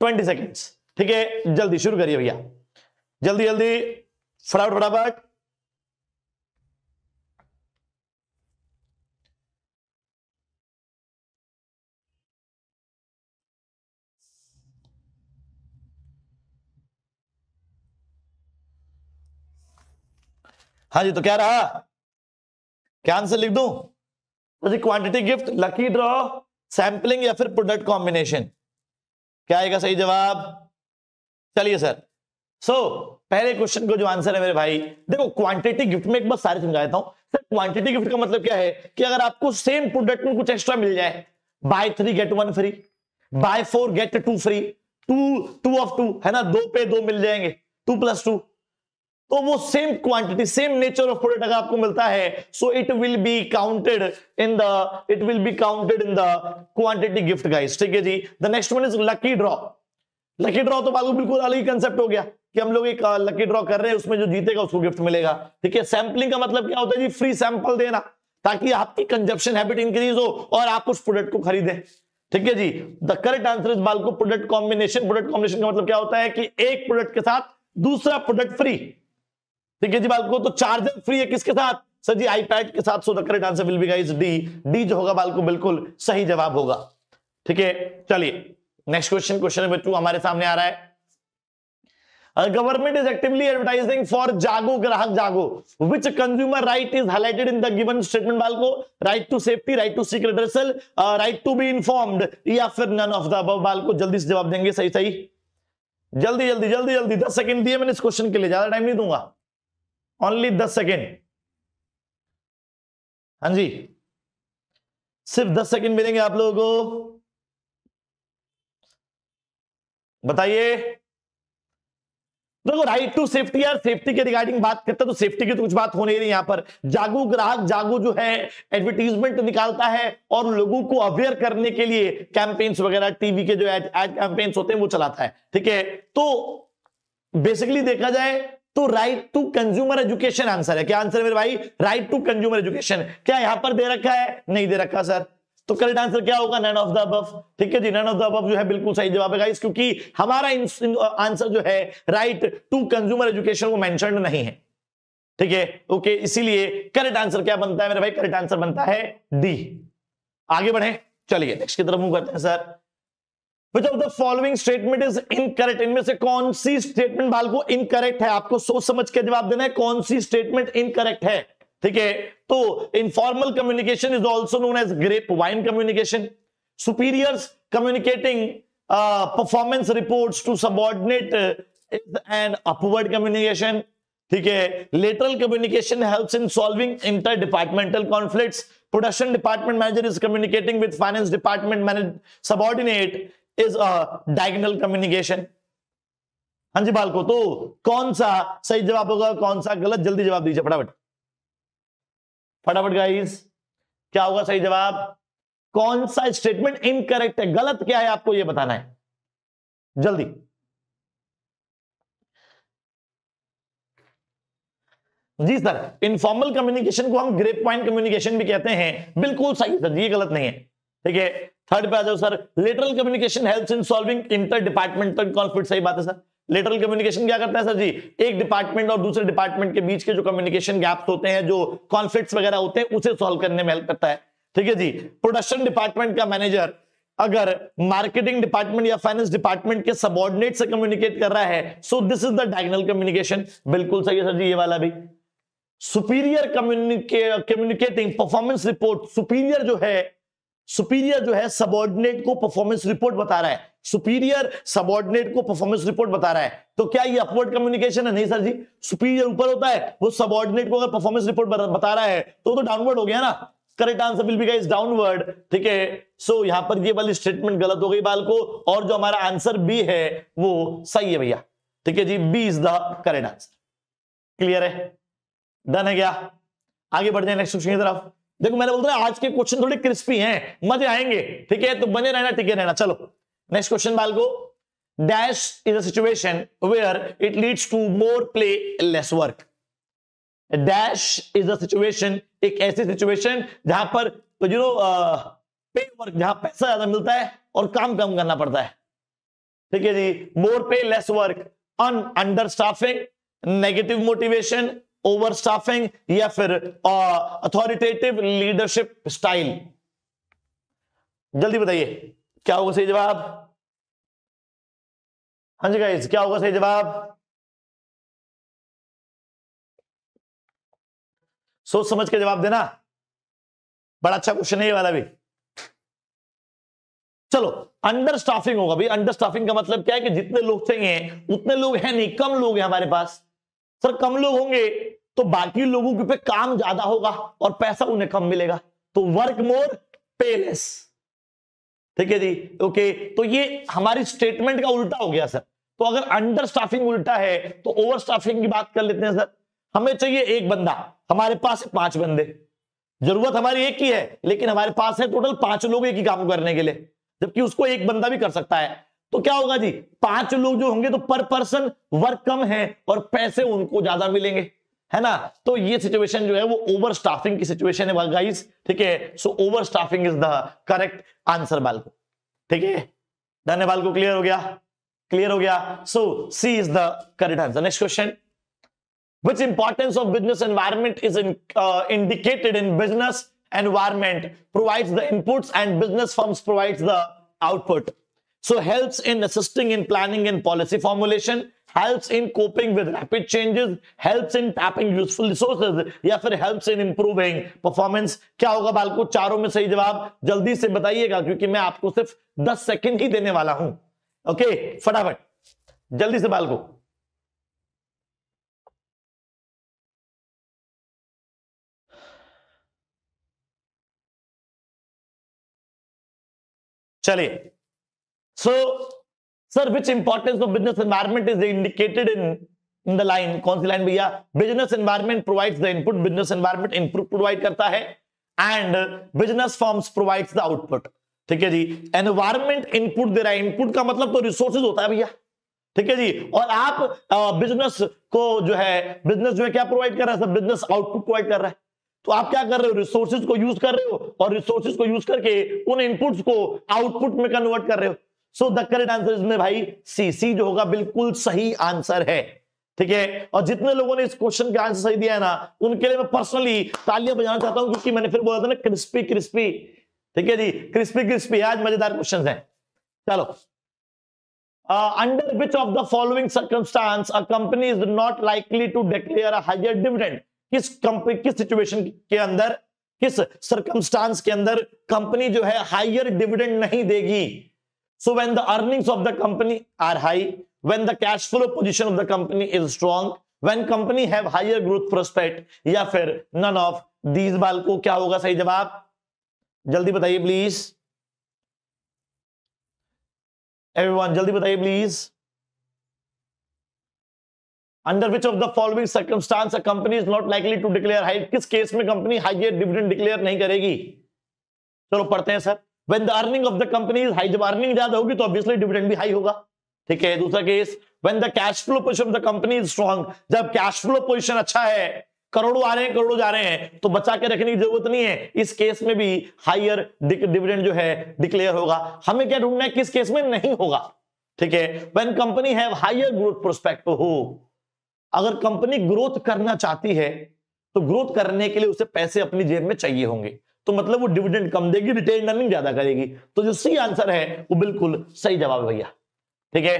ट्वेंटी सेकेंड्स ठीक है जल्दी शुरू करिए भैया जल्दी जल्दी फटाफट फटाफट हाँ जी तो क्या रहा क्या आंसर लिख दू तो quantity gift lucky draw sampling या फिर प्रोडक्ट कॉम्बिनेशन क्या आएगा सही जवाब चलिए सर सो so, पहले क्वेश्चन को जो आंसर है मेरे भाई देखो क्वांटिटी गिफ्ट में एक बार सारे समझा देता हूं सर क्वांटिटी गिफ्ट का मतलब क्या है कि अगर आपको सेम प्रोडक्ट में कुछ एक्स्ट्रा मिल जाए buy three get one free buy four get two free two two off two है ना दो पे दो मिल जाएंगे टू प्लस टू तो वो same quantity same nature of product अगर आपको मिलता है so it will be counted in the it will be counted in the quantity gift guys ठीक है जी the next one is lucky draw lucky draw तो बाबू बिल्कुल अलग ही कंसेप्ट हो गया कि हम लोग एक लकी ड्रॉ कर रहे हैं उसमें जो जीतेगा उसको गिफ्ट मिलेगा ठीक है सैम्पलिंग का मतलब क्या होता है जी फ्री सैंपल देना ताकि आपकी कंजप्शन हैबिट इंक्रीज हो और आप उस प्रोडक्ट को खरीदें ठीक है जी द करेक्ट आंसर इस बाल को प्रोडक्ट कॉम्बिनेशन प्रोडक्ट कॉम्बिनेशन का मतलब क्या होता है कि एक प्रोडक्ट के साथ दूसरा प्रोडक्ट फ्री ठीक है जी बालको तो चार्जर फ्री है किसके साथ सर जी आईपैड के साथ so the correct answer will be guys D D जो होगा बालको बिल्कुल सही जवाब होगा ठीक है चलिए next question question number two हमारे सामने आ रहा है government is actively advertising for जागो ग्राहक जागो which consumer right is highlighted in the given statement को right to safety right to seek redressal right to be informed या फिर नन ऑफ द अब को जल्दी से जवाब देंगे सही सही जल्दी जल्दी जल्दी जल्दी दस सेकंड दिए मैंने इस क्वेश्चन के लिए ज्यादा टाइम नहीं दूंगा ओनली दस सेकेंड हाँ जी सिर्फ दस सेकेंड मिलेंगे आप लोगों को बताइए देखो राइट टू सेफ्टी यार सेफ्टी के रिगार्डिंग बात करते तो सेफ्टी की तो कुछ बात हो नहीं रही पर जागू ग्राहक जागू जो है एडवर्टीजमेंट निकालता है और लोगों को अवेयर करने के लिए कैंपेन्स वगैरह टीवी के जो एड कैंपेन्स होते हैं वो चलाता है ठीक है तो बेसिकली देखा जाए तो right to consumer education answer है क्या आंसर है मेरे भाई राइट टू कंज्यूमर एजुकेशन क्या यहां पर दे रखा है नहीं दे रखा सर तो करेक्ट आंसर क्या होगा नन ऑफ द अब ठीक है जी नन ऑफ द अब जो है बिल्कुल सही जवाब है क्योंकि हमारा आंसर जो है राइट टू कंज्यूमर एजुकेशन वो मैं नहीं है ठीक है ओके इसीलिए करेक्ट आंसर क्या बनता है मेरे भाई करेक्ट आंसर बनता है डी आगे बढ़े चलिए नेक्स्ट की तरफ मूव करते हैं sir which of the following statement is incorrect इनमें से कौन सी स्टेटमेंट बालको इनकरेक्ट है आपको सोच समझ के जवाब देना है कौन सी स्टेटमेंट इनकरेक्ट है ठीक है तो informal communication is also known as grapevine communication superiors communicating performance reports to subordinate is upward communication ठीक है lateral communication helps in solving inter departmental conflicts production department manager is communicating with finance department manage subordinate is a diagonal communication हाँ जी बालको तो कौन सा सही जवाब होगा कौन सा गलत जल्दी जवाब दीजिए फटाफट फटाफट गाइस क्या होगा सही जवाब कौन सा स्टेटमेंट इनकरेक्ट है गलत क्या है आपको यह बताना है जल्दी जी सर इनफॉर्मल कम्युनिकेशन को हम ग्रेप पॉइंट कम्युनिकेशन भी कहते हैं बिल्कुल सही सर ये गलत नहीं है ठीक है थर्ड पे आ जाओ sir lateral communication help in solving inter departmental conflict सही बात है सर लेटरल कम्युनिकेशन क्या करता है सर जी एक डिपार्टमेंट और दूसरे डिपार्टमेंट के बीच के जो कम्युनिकेशन गैप्स होते हैं जो कॉन्फ्लिक्ट वगैरह होते हैं उसे सॉल्व करने में हेल्प करता है ठीक है जी प्रोडक्शन डिपार्टमेंट का मैनेजर अगर मार्केटिंग डिपार्टमेंट या फाइनेंस डिपार्टमेंट के सबॉर्डिनेट से कम्युनिकेट कर रहा है so this is the diagonal communication बिल्कुल सही है सर जी ये वाला भी superior communicating performance report superior जो है सुपीरियर जो है सबॉर्डिनेट को परफॉर्मेंस रिपोर्ट बता रहा है सुपीरियर सबॉर्डिनेट को परफॉर्मेंस रिपोर्ट बता रहा है तो क्या ये अपवर्ड कम्युनिकेशन है नहीं सर जी सुपीरियर ऊपर होता है वो सबॉर्डिनेट को अगर परफॉर्मेंस रिपोर्ट बता रहा है तो तो डाउनवर्ड हो गया ना correct answer will be guys downward ठीक है सो यहां पर ये वाली स्टेटमेंट गलत हो गई बाल को और जो हमारा आंसर बी है वो सही है भैया ठीक है जी B is the correct answer clear है डन है क्या आगे बढ़ जाए नेक्स्ट क्वेश्चन की तरफ देखो मैंने बोलता आज के क्वेश्चन थोड़े क्रिस्पी हैं मजे आएंगे ठीक है तो बने रहना टिके रहना चलो नेक्स्ट क्वेश्चन बालको dash is a situation situation where it leads to more play less work dash is a situation एक ऐसी सिचुएशन जहां पर यू नो पे वर्क जहां पैसा ज्यादा मिलता है और काम कम करना पड़ता है ठीक है जी more pay less work un understaffing negative motivation overstaffing या फिर अथॉरिटेटिव लीडरशिप स्टाइल जल्दी बताइए क्या होगा सही जवाब हाँ जी गाइस क्या होगा सही जवाब सोच समझ के जवाब देना बड़ा अच्छा क्वेश्चन है ये वाला भी चलो अंडर स्टाफिंग होगा भाई अंडर स्टाफिंग का मतलब क्या है कि जितने लोग चाहिए उतने लोग हैं नहीं कम लोग हैं हमारे पास सर कम लोग होंगे तो बाकी लोगों के पे काम ज्यादा होगा और पैसा उन्हें कम मिलेगा तो वर्क मोर पेलेस ठीक है जी ओके तो ये हमारी स्टेटमेंट का उल्टा हो गया सर तो अगर अंडर स्टाफिंग उल्टा है तो ओवर स्टाफिंग की बात कर लेते हैं सर हमें चाहिए एक बंदा हमारे पास है पांच बंदे जरूरत हमारी एक ही है लेकिन हमारे पास है टोटल पांच लोग एक ही काम करने के लिए जबकि उसको एक बंदा भी कर सकता है तो क्या होगा जी पांच लोग जो होंगे तो पर पर्सन वर्क कम है और पैसे उनको ज्यादा मिलेंगे है ना तो ये सिचुएशन जो है वो ओवर स्टाफिंग की सिचुएशन है गाइस ठीक है so overstaffing is the correct answer बालको ठीक है धन्य बालको क्लियर हो गया क्लियर हो गया so C is the correct answer next question which importance of business environment is in indicated in business environment provide the input and business business firms the output So helps in assisting in planning and policy formulation, helps in coping with rapid changes, helps in tapping useful resources या फिर helps in improving performance. क्या होगा बालको चारों में सही जवाब जल्दी से बताइएगा क्योंकि मैं आपको सिर्फ 10 सेकंड ही देने वाला हूं ओके okay, फटाफट जल्दी से बालको चलिए So, sir, which importance of business environment is indicated in in the line कौन सी लाइन भैया business environment provides the input business environment input provide करता है and business forms provides the output ठीक है जी एनवायरमेंट इनपुट दे रहा है इनपुट का मतलब तो रिसोर्सेज होता है भैया ठीक है जी और आप बिजनेस को जो है बिजनेस जो है क्या प्रोवाइड कर रहा है सर बिजनेस आउटपुट प्रोवाइड कर रहा है तो आप क्या कर रहे हो रिसोर्सेज को यूज कर रहे हो और रिसोर्सेज को यूज करके उन इनपुट्स को आउटपुट में कन्वर्ट कर रहे हो सो द करेक्ट आंसर इसमें भाई सी सी जो होगा बिल्कुल सही आंसर है ठीक है और जितने लोगों ने इस क्वेश्चन का आंसर सही दिया है ना उनके लिए मैं पर्सनली तालियां बजाना चाहता हूं क्योंकि मैंने फिर बोला था ना क्रिस्पी क्रिस्पी ठीक है जी क्रिस्पी क्रिस्पी आज मजेदार क्वेश्चन है चलो under which of the following circumstances a company is not likely to declare a higher dividend किस कंपनी किस सिचुएशन के अंदर किस सर्कमस्टांस के अंदर कंपनी जो है हायर डिविडेंड नहीं देगी So when the earnings of the company are high, when the cash flow position of the company is strong, when company have higher growth prospect या फिर none of these बाल को क्या होगा सही जवाब जल्दी बताइए प्लीज एवरीवन जल्दी बताइए please under which of the following circumstances company is not likely to declare high किस केस में कंपनी हाइयर डिविडेंड डिक्लेयर नहीं करेगी चलो पढ़ते हैं sir when the earning of the company is high जब earning ज्यादा होगी तो obviously dividend भी high होगा ठीक है दूसरा case when the cash flow position of the company is strong जब cash flow position अच्छा है करोड़ों आ रहे हैं करोड़ों जा रहे हैं तो बचा के रखने की जरूरत नहीं है इस केस में भी हायर डिविडेंड जो है डिक्लेयर होगा हमें क्या ढूंढना है किस केस में नहीं होगा ठीक है when company have higher growth prospect हो अगर कंपनी ग्रोथ करना चाहती है तो ग्रोथ करने के लिए उसे पैसे अपनी जेब में चाहिए होंगे तो मतलब वो डिविडेंड कम देगी रिटेन अर्निंग ज्यादा करेगी तो जो सी आंसर है वो बिल्कुल सही जवाब भैया ठीक है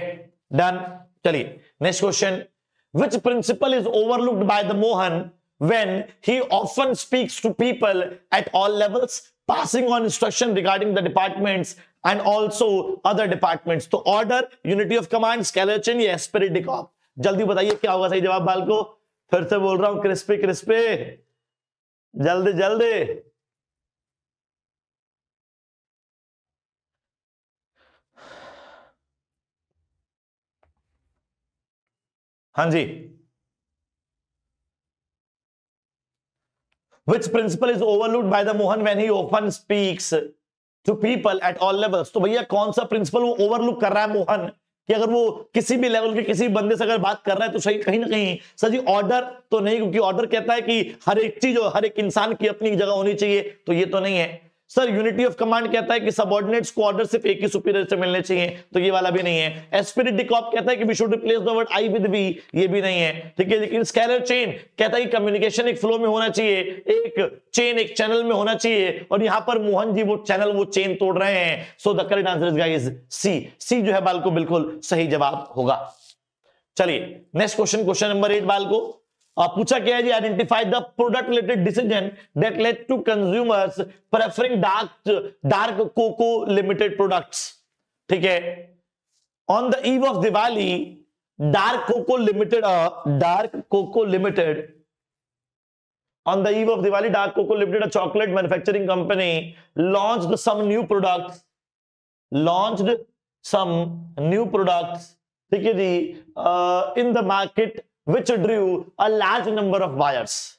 डन चलिए next question which principle is overlooked by the Mohan when he often speaks to people at all levels passing on instruction regarding the department and also other department तो order unity of command scalar chain esprit de corps जल्दी बताइए क्या होगा सही जवाब बाल को फिर से बोल रहा हूं क्रिस्पी क्रिस्पी जल्दी जल्दी हाँ जी which principle is overlooked by the Mohan when he open speaks to people at all levels तो भैया कौन सा प्रिंसिपल वो ओवरलुक कर रहा है मोहन कि अगर वो किसी भी लेवल के किसी बंदे से अगर बात कर रहा है तो सही कहीं ना कहीं सर जी ऑर्डर तो नहीं क्योंकि ऑर्डर कहता है कि हर एक चीज हर एक इंसान की अपनी जगह होनी चाहिए तो ये तो नहीं है सर यूनिटी ऑफ कमांड कहता है कि सबॉर्डिनेट को ऑर्डर सिर्फ एक ही सुपीरियर से मिलने चाहिए तो ये वाला भी नहीं है एस्पिरिट डिकॉप कहता है कि we should replace the word I with we ये भी नहीं है ठीक है लेकिन स्कैलर चेन कहता है कि कम्युनिकेशन एक फ्लो में होना चाहिए एक चेन एक चैनल में होना चाहिए और यहां पर मोहन जी वो चैनल वो चेन तोड़ रहे हैं so the correct answer is guys C C जो है बाल को बिल्कुल सही जवाब होगा चलिए next question question number eight बाल को और पूछा गया जी identify the product related decision that led to consumers preferring dark dark cocoa limited product ठीक है on the eve of Diwali dark cocoa limited dark cocoa limited on the eve of Diwali dark cocoa limited chocolate manufacturing company launch some new product launch some new product ठीक है जी in the market which drew a large number of buyers.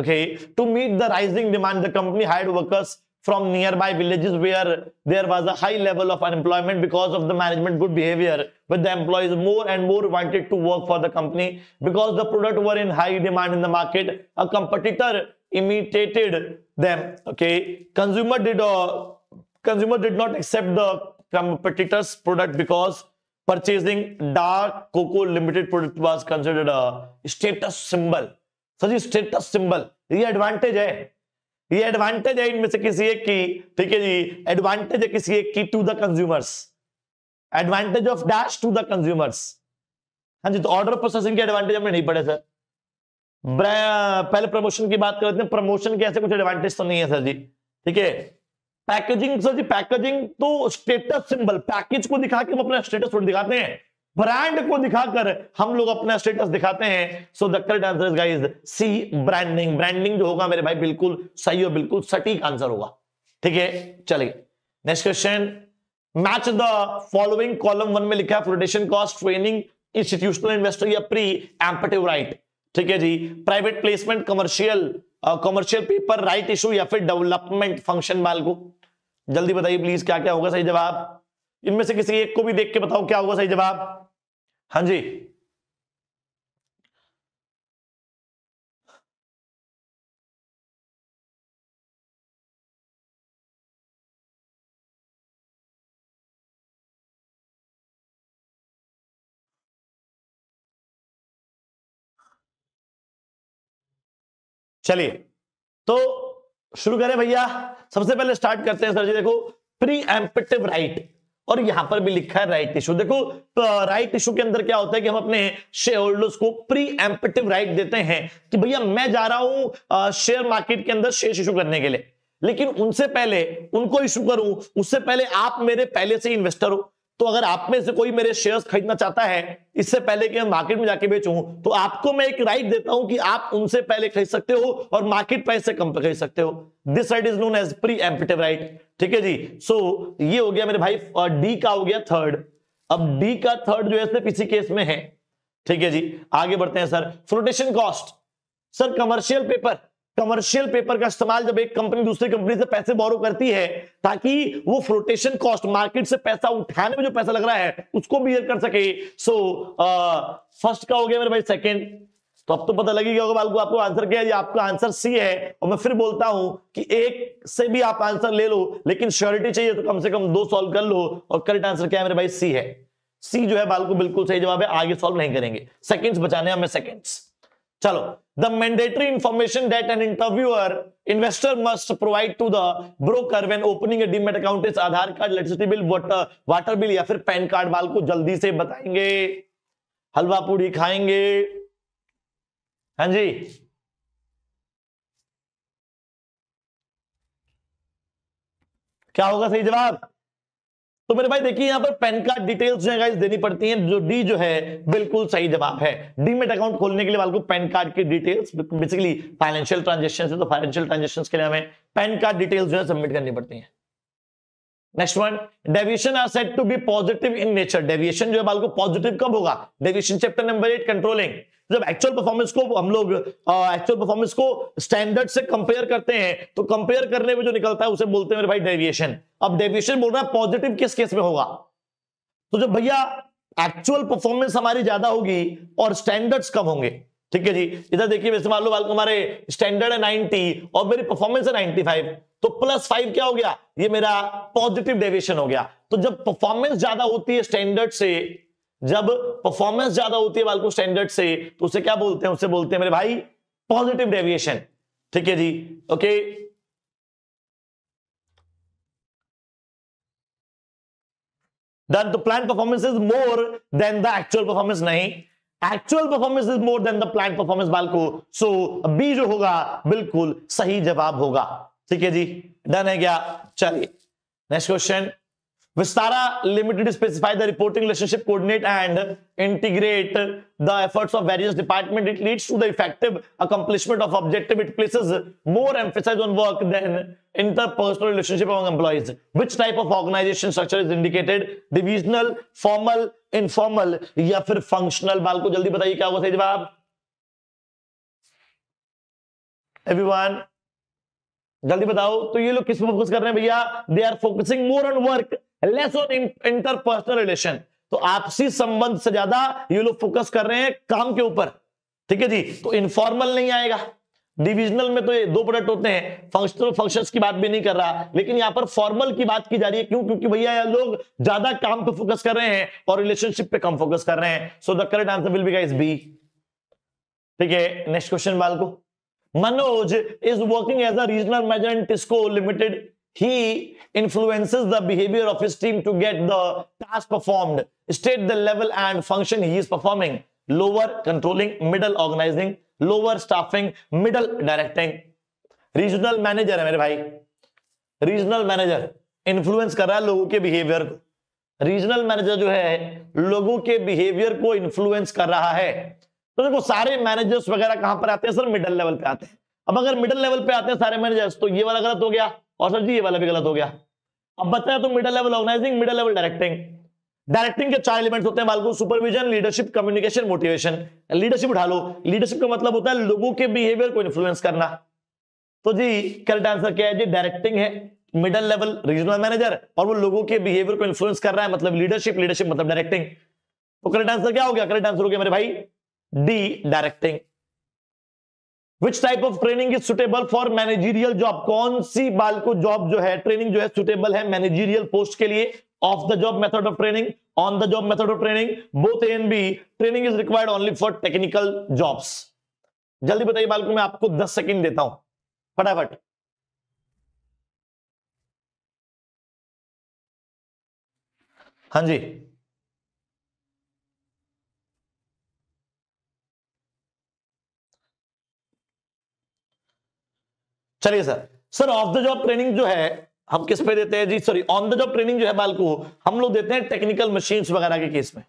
Okay, to meet the rising demand, the company hired workers from nearby villages where there was a high level of unemployment because of the management good behavior but the employees more and more wanted to work for the company because the product were in high demand in the market a competitor imitated them okay consumer did uh, consumer did not accept the competitor's product because purchasing dark cocoa limited product was considered a status symbol sir जी status symbol ये advantage है ये advantage है इनमें से किसी एक की ठीक है जी एडवांटेज है किसी एक की to the consumers advantage of dash to the consumers हाँ जी तो ऑर्डर प्रोसेसिंग के एडवांटेज हमें नहीं पड़े सर हम्म। पहले प्रमोशन की बात करते हैं प्रमोशन के ऐसे कुछ एडवांटेज तो नहीं है सर जी ठीक है पैकेजिंग सर जी पैकेजिंग तो स्टेटस सिंबल पैकेज को दिखा के हम अपना स्टेटस दिखाते हैं ब्रांड को दिखाकर हम लोग अपना स्टेटस दिखाते हैं so the correct answer is guys C branding branding जो होगा मेरे भाई बिल्कुल सही और बिल्कुल सटीक आंसर होगा ठीक है चलिए next question match the following column one में लिखा है flotation cost training institutional investor या प्री एम्पटिव राइट ठीक है जी private placement commercial commercial paper right issue या फिर डेवलपमेंट फंक्शन माल को जल्दी बताइए प्लीज क्या क्या होगा सही जवाब इनमें से किसी एक को भी देख के बताओ क्या होगा सही जवाब हाँ जी चलिए तो शुरू करें भैया सबसे पहले स्टार्ट करते हैं सर जी देखो प्री एम्पेटिव राइट और यहां पर भी लिखा है राइट इशू देखो राइट तो इशू के अंदर क्या होता है कि हम अपने शेयर होल्डर्स को प्री एम्पिटिव राइट देते हैं कि भैया मैं जा रहा हूं शेयर मार्केट के अंदर शेयर इशू करने के लिए लेकिन उनसे पहले उनको इशू करूं उससे पहले आप मेरे पहले से इन्वेस्टर हो तो अगर आप में से कोई मेरे शेयर्स खरीदना चाहता है इससे पहले कि मैं मार्केट में जाके बेचूं तो आपको मैं एक राइट देता हूं कि आप उनसे पहले खरीद सकते हो और मार्केट प्राइस से कम पे खरीद सकते हो this right is known as preemptive right ठीक है जी सो so, ये हो गया मेरे भाई डी का हो गया थर्ड अब डी का थर्ड जो है इसी केस में है ठीक है जी आगे बढ़ते हैं sir flotation cost sir commercial paper commercial paper का इस्तेमाल जब एक कंपनी दूसरी कंपनी से पैसे बोरो करती है ताकि वो फ्लोटेशन कॉस्ट मार्केट से पैसा उठाने में जो पैसा लग रहा है उसको बियर कर सके सो फर्स्ट का हो गया मेरे भाई सेकेंड तो अब तो पता लगी क्या होगा आपको आंसर क्या है आपका आंसर सी है और मैं फिर बोलता हूं कि एक से भी आप आंसर ले लो लेकिन श्योरिटी चाहिए तो कम से कम दो सॉल्व कर लो और करेक्ट आंसर क्या है मेरे भाई सी है सी जो है बाल को बिल्कुल सही जवाब है आगे सॉल्व नहीं करेंगे सेकंड्स बचाने हमें सेकंड्स चलो the mandatory information that an interviewer investor must provide to the broker when opening demat account is Aadhaar card electricity bill water water bill या फिर पैन कार्ड वाल को जल्दी से बताएंगे हलवा पूरी खाएंगे हाँ जी क्या होगा सही जवाब तो मेरे भाई देखिए यहां पर पैन कार्ड डिटेल्स जो है देनी पड़ती हैं जो डी जो है बिल्कुल सही जवाब है डीमेट अकाउंट खोलने के लिए वाले को पैन कार्ड की डिटेल्स बेसिकली फाइनेंशियल ट्रांजेक्शन है तो फाइनेंशियल ट्रांजेक्शन के लिए हमें पैन कार्ड डिटेल्स जो है सबमिट करनी पड़ती है next one deviation are set to be positive in nature deviation जो है बाल को पॉजिटिव कब होगा deviation chapter number eight controlling जब एक्चुअल परफॉर्मेंस को हम लोग एक्चुअल परफॉर्मेंस को स्टैंडर्ड से कंपेयर करते हैं तो कंपेयर करने में जो निकलता है उसे बोलते हैं मेरे भाई डेविएशन अब डेविएशन बोल रहा है पॉजिटिव किस केस में होगा तो जब भैया एक्चुअल परफॉर्मेंस हमारी ज्यादा होगी और स्टैंडर्ड्स कम होंगे ठीक है जी इधर देखिए वैसे मान लो हमारे स्टैंडर्ड है नाइनटी और मेरी परफॉर्मेंस है नाइनटी फाइव तो प्लस फाइव क्या हो गया ये मेरा पॉजिटिव डेविएशन हो गया तो जब परफॉर्मेंस ज्यादा होती है स्टैंडर्ड से जब परफॉर्मेंस ज्यादा होती है बाल को स्टैंडर्ड से तो उसे क्या बोलते हैं उसे बोलते हैं मेरे भाई पॉजिटिव डेविएशन ठीक है जी okay then the plan performance is more than the actual performance नहीं actual performance is more than the plan performance बाल को सो बी जो होगा बिल्कुल सही जवाब होगा ठीक है जी डन है क्या चलिए next question Vistara Limited specify the reporting relationship, coordinate and integrate the efforts of various department. It leads to the effective accomplishment of objective. It places more emphasis on work than interpersonal relationship among employees. Which type of organization structure is indicated? Divisional, formal, informal या फिर functional? बाल को जल्दी बताइए क्या होगा सही जवाब एवरीवन जल्दी बताओ तो ये लोग किस पर फोकस कर रहे हैं भैया they are focusing more on work less on interpersonal relation तो आपसी संबंध से ज्यादा ये लोग फोकस कर रहे हैं काम के ऊपर ठीक है जी तो इनफॉर्मल नहीं आएगा डिविजनल में तो ये दो प्रोडक्ट होते हैं फंक्शनल फंक्शंस की बात भी नहीं कर रहा लेकिन यहाँ पर फॉर्मल की बात की जा रही है क्यों क्योंकि भैया लोग ज्यादा काम पे फोकस कर रहे हैं और रिलेशनशिप पे कम फोकस कर रहे हैं so the correct answer will be guys B ठीक है नेक्स्ट क्वेश्चन बाल को Manoj is working as a regional manager in TISCO limited He influences the behavior of his team to get the task performed, state the level and function he is performing, lower controlling, middle organizing, lower staffing middle directing regional manager है मेरे भाई regional manager influence कर रहा है लोगों के behaviour को regional manager जो है लोगों के बिहेवियर को इन्फ्लुएंस कर रहा है तो देखो सारे मैनेजर्स वगैरह कहां पर आते हैं सर मिडल लेवल पे आते हैं अब अगर मिडल लेवल पे आते हैं सारे मैनेजर्स तो ये वाला गलत हो गया और सर जी ये वाला भी गलत हो गया अब बताया तो middle level organizing middle level directing directing के चार एलिमेंट्स होते हैं बालको supervision leadership communication motivation leadership उठा लो लीडरशिप का मतलब होता है लोगों के बिहेवियर को इन्फ्लुएंस करना तो जी करेक्ट आंसर क्या है जी डायरेक्टिंग है मिडल लेवल रीजनल मैनेजर और वो लोगों के बिहेवियर को इन्फ्लुएंस कर रहा है मतलब लीडरशिप लीडरशिप मतलब डायरेक्टिंग तो करेक्ट आंसर क्या हो गया करेक्ट आंसर हो गया मेरे भाई D directing which type of training is suitable for managerial job कौन सी बाल को जॉब जो है ट्रेनिंग जो है सुटेबल है मैनेजीरियल पोस्ट के लिए off the job method of training on the job method of training both and B training is required only for technical jobs जल्दी बताइए बालको मैं आपको दस सेकेंड देता हूं फटाफट हाँ जी चलिए sir sir off the job training जो है हम किस पे देते हैं जी sorry on the job training जो है बाल को हम लोग देते हैं टेक्निकल मशीन वगैरह के केस में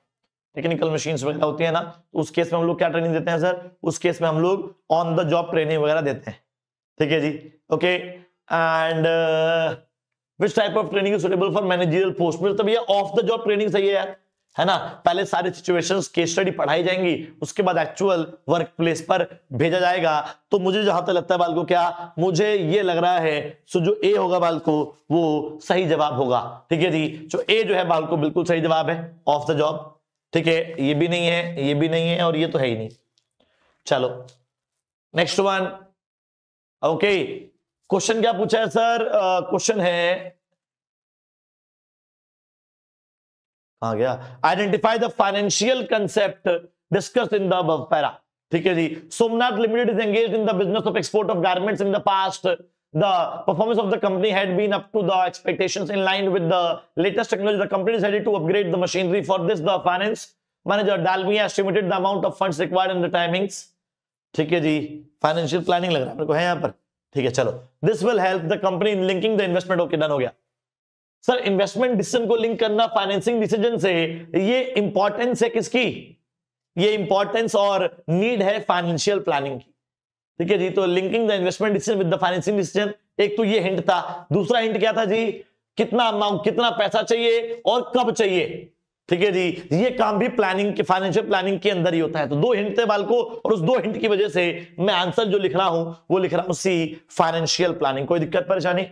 टेक्निकल मशीन वगैरह होती है ना तो उस केस में हम लोग क्या ट्रेनिंग देते हैं सर उस केस में हम लोग ऑन द जॉब ट्रेनिंग वगैरह देते हैं ठीक है जी okay and which type of training suitable for managerial post में तो भैया ऑफ द जॉब ट्रेनिंग सही है यार है ना पहले सारे सिचुएशंस केस स्टडी पढ़ाई जाएंगी उसके बाद एक्चुअल वर्क प्लेस पर भेजा जाएगा तो मुझे जहां तक लगता है बाल को क्या मुझे ये लग रहा है सो जो ए होगा बाल को वो सही जवाब होगा ठीक है जी जो ए जो है बाल को बिल्कुल सही जवाब है ऑफ द जॉब ठीक है ये भी नहीं है ये भी नहीं है और ये तो है ही नहीं चलो नेक्स्ट वन ओके क्वेश्चन क्या पूछा है सर क्वेश्चन uh, है आ गया identify the financial concept discuss in the para ठीक है जी Somnath limited is engage in the business of export of garments in the past the performance of the company had been up to the expectations in line with the latest technology the company decided to upgrade the machinery for this the finance manager dalmia estimated the amount of funds required and the timings ठीक है जी financial planning लग रहा है मेरे को है यहाँ पर ठीक है चलो This will help the company in linking the investment. Okay, done हो गया सर इन्वेस्टमेंट डिसीजन को लिंक करना फाइनेंसिंग डिसीजन से ये इंपॉर्टेंस है किसकी ये इंपॉर्टेंस और नीड है फाइनेंशियल प्लानिंग की ठीक है जी तो linking the investment decision with the financing decision एक तो ये हिंट था दूसरा हिंट क्या था जी कितना अमाउंट कितना पैसा चाहिए और कब चाहिए ठीक है जी ये काम भी प्लानिंग के फाइनेंशियल प्लानिंग के अंदर ही होता है तो दो हिंट थे बाल को और उस दो हिंट की वजह से मैं आंसर जो लिख रहा हूं वो लिख रहा हूं सी फाइनेंशियल प्लानिंग कोई दिक्कत परेशानी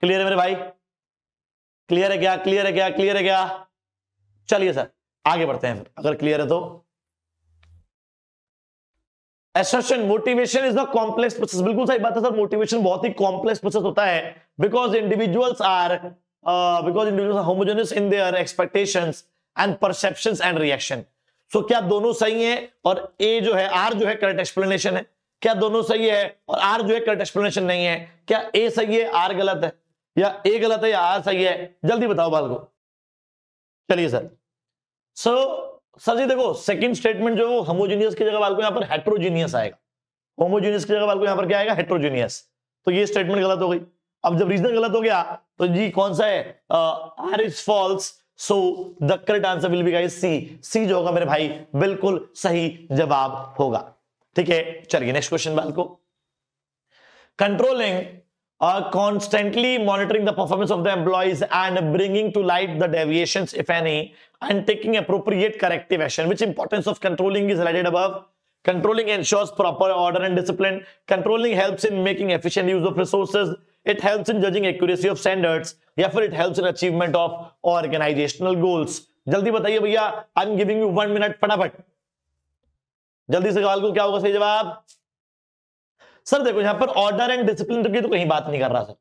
क्लियर है मेरे भाई क्लियर है क्या क्लियर है क्या क्लियर है क्या चलिए सर आगे बढ़ते हैं फिर अगर क्लियर है तो assertion motivation is the complex process बिल्कुल सही बात है सर मोटिवेशन बहुत ही कॉम्प्लेक्स प्रोसेस होता है because individuals are because individual homogeneous in their expectation and perception and reaction so क्या दोनों सही है और ए जो है आर जो है करेक्ट एक्सप्लेनेशन है क्या दोनों सही है और आर जो है करेक्ट एक्सप्लेनेशन नहीं है क्या ए सही है आर गलत है या ए गलत है या आर सही है जल्दी बताओ बाल को चलिए सर सो so, सर जी देखो सेकंड स्टेटमेंट जो है वो होमोजीनियस की जगह बाल को यहां पर हेट्रोजीनियस आएगा होमोजीनियस की जगह बाल को यहां पर क्या आएगा हेट्रोजीनियस तो ये स्टेटमेंट गलत हो गई अब जब रीजन गलत हो गया तो जी कौन सा है R is false so the correct answer will be guys C C जो होगा मेरे भाई बिल्कुल सही जवाब होगा ठीक है चलिए नेक्स्ट क्वेश्चन बाल को controlling are constantly monitoring the performance of the employees and bringing to light the deviations, if any, and taking appropriate corrective action, which importance of controlling is highlighted above. Controlling ensures proper order and discipline. Controlling helps in making efficient use of resources. It helps in judging accuracy of standards. Therefore, it helps in achievement of organizational goals. जल्दी बताइए भैया i I'm giving you one minute. फटाफट जल्दी से सवाल को क्या होगा सही जवाब सर देखो यहाँ पर ऑर्डर एंड डिसिप्लिन की तो कहीं बात नहीं कर रहा सर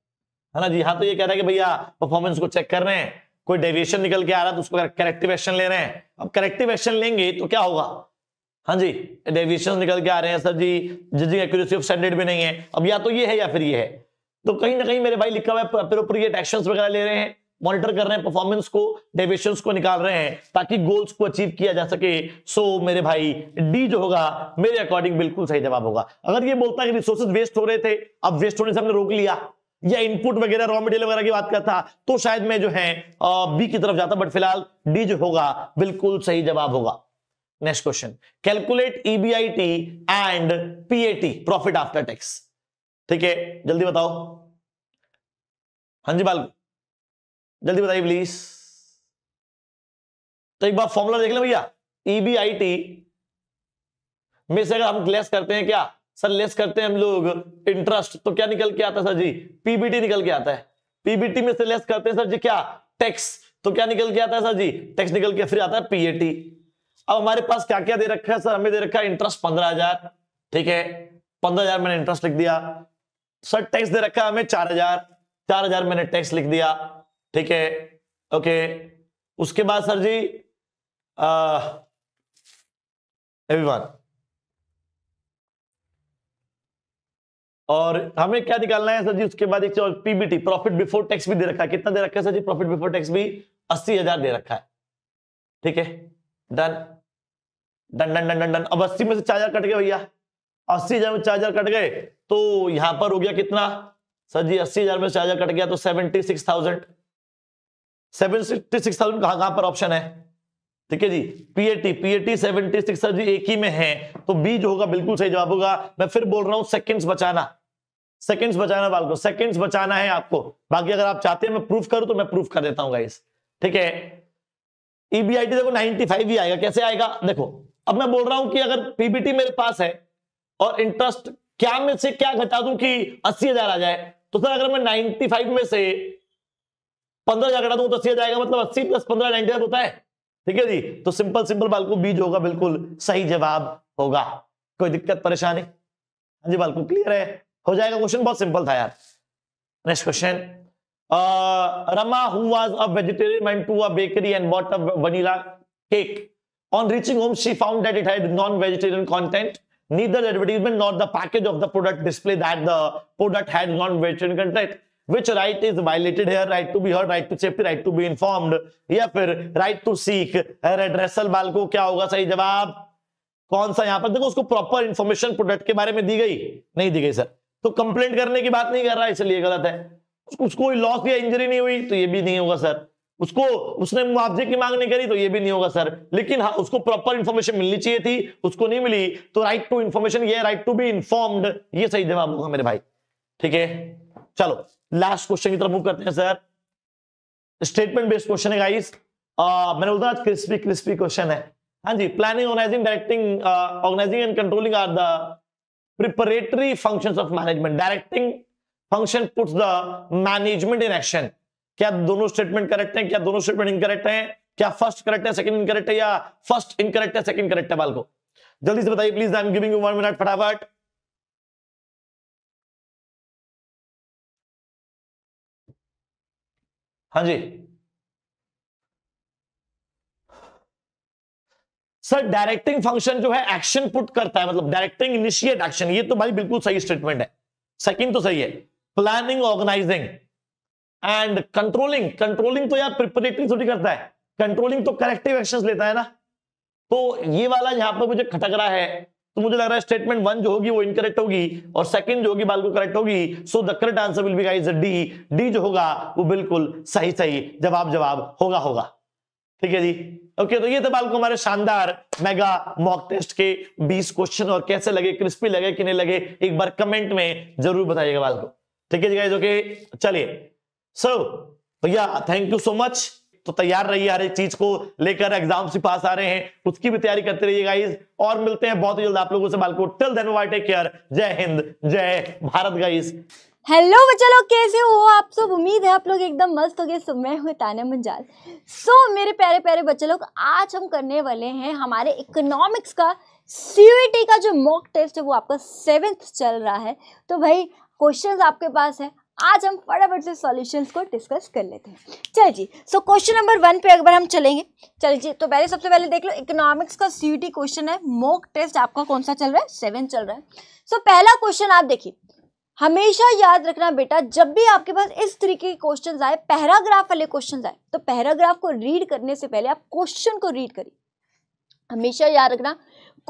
है ना जी हाँ तो ये कह रहा है कि भैया परफॉर्मेंस को चेक कर रहे हैं कोई डेविएशन निकल के आ रहा है तो उसको करेक्टिव एक्शन ले रहे हैं अब करेक्टिव एक्शन लेंगे तो क्या होगा हाँ जी डेविएशन निकल के आ रहे हैं सर जी जजिंग एक्यूरेसी ऑफ स्टैंडर्ड भी नहीं है अब या तो ये है या फिर ये है तो कहीं ना कहीं मेरे भाई लिखा हुआ है अप्रोप्रिएट एक्शन वगैरह ले रहे हैं मॉनिटर कर रहे हैं परफॉर्मेंस को डेविएशन को निकाल रहे हैं ताकि गोल्स को अचीव किया जा सके सो so, मेरे भाई डी जो होगा मेरे अकॉर्डिंग बिल्कुल सही जवाब होगा अगर ये बोलता है कि रिसोर्सेज वेस्ट हो रहे थे अब वेस्ट होने से हमने रोक लिया या इनपुट वगैरह रॉ मटेरियल वगैरह की बात करता था तो शायद मैं जो है बी की तरफ जाता बट फिलहाल डी जो होगा बिल्कुल सही जवाब होगा next question calculate EBIT and PAT profit after tax ठीक है जल्दी बताओ हां जी बालू जल्दी बताइए प्लीज तो एक बार फॉर्मूला देख लें भैया ईबीआईटी में से अगर हम लेस करते हैं क्या सर लेस करते हैं हम लोग इंटरेस्ट तो क्या निकल के आता है सर जी पीबीटी निकल के आता है पीबीटी में से लेस करते हैं सर जी क्या टैक्स तो क्या निकल के आता है सर जी टैक्स निकल के फिर आता है पीएटी अब हमारे पास क्या क्या दे रखा है सर हमें दे रखा है इंटरेस्ट पंद्रह हजार ठीक है पंद्रह हजार मैंने इंटरेस्ट लिख दिया सर टैक्स दे रखा है हमें चार हजार चार हजार मैंने टैक्स लिख दिया ठीक है ओके उसके बाद सर जी एवरीवन और हमें क्या निकालना है सर जी उसके बाद एक और पीबीटी प्रॉफिट बिफोर टैक्स भी दे रखा है कितना दे रखा है सर जी प्रॉफिट बिफोर टैक्स भी अस्सी हजार दे रखा है ठीक है done done done done done done अब अस्सी में से चार हजार कट गए भैया अस्सी हजार में चार हजार कट गए तो यहां पर हो गया कितना सर जी अस्सी हजार में चार हजार कट गया तो सेवेंटी सिक्स थाउजेंड सेवेंटी कहां कहां पर ऑप्शन है ठीक है जी पीएटी पीएटी सेवेंटी सिक्स एक ही में है तो बी जो होगा बिल्कुल सही जवाब होगा मैं फिर बोल रहा हूं सेकंड्स बचाना सेकंड्स बचाना बाल को सेकंड्स बचाना है आपको बाकी अगर आप चाहते हैं मैं प्रूफ करूं तो मैं प्रूफ कर देता हूं गाइस ठीक है ईबीआईटी e देखो 95 ही आएगा कैसे आएगा देखो अब मैं बोल रहा हूं कि अगर पीबीटी मेरे पास है और इंटरेस्ट क्या में से क्या घटा दू कि अस्सी आ जाए तो सर अगर मैं 95 में से पंद्रह जा तो अस्सी जाएगा मतलब अस्सी प्लस पंद्रह नाइनटी होता है ठीक है जी तो सिंपल सिंपल बालकू बीज होगा बिल्कुल सही जवाब होगा कोई दिक्कत परेशानी हाँ जी बालकू क्लियर है हो जाएगा क्वेश्चन बहुत सिंपल था यार next question Rama who a vegetarian to a bakery and bought a vanilla cake on reaching home she found that it had non vegetarian content neither advertisement not the package of the product display that the product had non vegetarian content which right is violated here right to be heard right to safety right to be informed या फिर right to seek redressal बाल को क्या होगा सही जवाब कौन सा यहां पर देखो उसको प्रॉपर इंफॉर्मेशन प्रोडक्ट के बारे में दी गई नहीं दी गई सर तो कंप्लेंट करने की बात नहीं कर रहा इसलिए गलत है उसको कोई लॉस या इंजरी नहीं हुई तो ये भी नहीं होगा सर उसको उसने मुआवजे की मांग नहीं करी तो ये भी नहीं होगा सर लेकिन हाँ उसको प्रॉपर इन्फॉर्मेशन मिलनी चाहिए थी उसको नहीं मिली तो राइट टू इन्फॉर्मेशन ये राइट टू बी इन्फॉर्म्ड ये सही जवाब होगा मेरे भाई ठीक है चलो लास्ट क्वेश्चन की तरफ मूव करते हैं सर स्टेटमेंट बेस्ड क्वेश्चन है गाइस मैंने बोलता आज क्रिस्पी क्रिस्पी क्वेश्चन है हाँ जी planning organizing directing organizing and controlling are the preparatory function of management directing function put the management in action क्या दोनों स्टेटमेंट करेक्ट है क्या दोनों स्टेटमेंट इनकरेक्ट है क्या फर्स्ट करेक्ट है सेकंड इनकरेक्ट है या फर्स्ट इनकरेक्ट है सेकंड करेक्ट है बाल को जल्दी से बताइए please I am giving you one minute फटाफट हाँ जी सर डायरेक्टिंग फंक्शन जो है एक्शन पुट करता है मतलब डायरेक्टिंग इनिशिएट एक्शन ये तो भाई बिल्कुल सही स्टेटमेंट है सेकंड तो सही है planning organizing and controlling controlling तो यार प्रिपरेटरी थोड़ी करता है कंट्रोलिंग तो करेक्टिव एक्शन लेता है ना तो ये वाला यहां पर मुझे खटक रहा है तो मुझे लग रहा है स्टेटमेंट वन जो होगी वो इनकरेक्ट होगी और सेकंड जो होगी बालको करेक्ट होगी so the correct answer will be guys D D जो होगा वो बिल्कुल सही सही जवाब जवाब होगा होगा ठीक है जी ओके तो ये थे बालको हमारे शानदार मेगा मॉक टेस्ट के 20 क्वेश्चन और कैसे लगे क्रिस्पी लगे कि नहीं लगे एक बार कमेंट में जरूर बताइएगा बालको ठीक है जी गाइज ओके चलिए सो भैया थैंक यू सो मच तो तैयार रहिए हर एक चीज को लेकर एग्जाम से पास आ रहे हैं उसकी भी तैयारी करते रहिए गाइज और मिलते हैं बहुत जल्द आप लोगों से बालको till then bye take care जय हिंद जय भारत गाइज हेलो बच्चा लोग कैसे हो आप सब उम्मीद है आप लोग एकदम मस्त हो गए सो मैं हूँ ताना मंजाल सो so, मेरे प्यारे प्यारे बच्चे लोग आज हम करने वाले हैं हमारे इकोनॉमिक्स का सी का जो मॉक टेस्ट है वो आपका सेवेंथ चल रहा है तो भाई क्वेश्चंस आपके पास है आज हम फटाफट से सॉल्यूशंस को डिस्कस कर लेते हैं चल जी सो क्वेश्चन नंबर वन पे अगर हम चलेंगे चल जी तो पहले सबसे पहले देख लो इकोनॉमिक्स का सीयूटी क्वेश्चन है मोक टेस्ट आपका कौन सा चल रहा है सेवन चल रहा है सो so, पहला क्वेश्चन आप देखिए हमेशा याद रखना बेटा जब भी आपके पास इस तरीके के क्वेश्चन आए पैराग्राफ वाले क्वेश्चन आए तो पैराग्राफ को रीड करने से पहले आप क्वेश्चन को रीड करिए हमेशा याद रखना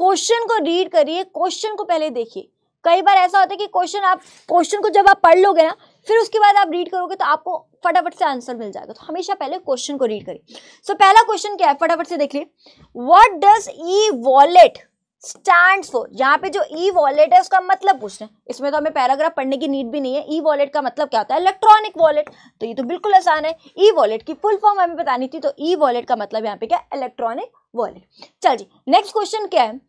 क्वेश्चन को रीड करिए क्वेश्चन को पहले देखिए कई बार ऐसा होता है कि क्वेश्चन आप क्वेश्चन को जब आप पढ़ लोगे ना फिर उसके बाद आप रीड करोगे तो आपको फटाफट से आंसर मिल जाएगा तो हमेशा पहले क्वेश्चन को रीड करिए सो so, पहला क्वेश्चन क्या है फटाफट से देखिए what does e wallet stand for यहाँ पे जो ई वॉलेट है उसका मतलब पूछ रहे हैं इसमें तो हमें पैराग्राफ पढ़ने की नीड भी नहीं है ई वॉलेट का मतलब क्या होता है इलेक्ट्रॉनिक वॉलेट तो ये तो बिल्कुल आसान है ई वॉलेट की फुल फॉर्म हमें बतानी थी तो ई वॉलेट का मतलब यहाँ पे क्या इलेक्ट्रॉनिक वॉलेट चल जी नेक्स्ट क्वेश्चन क्या है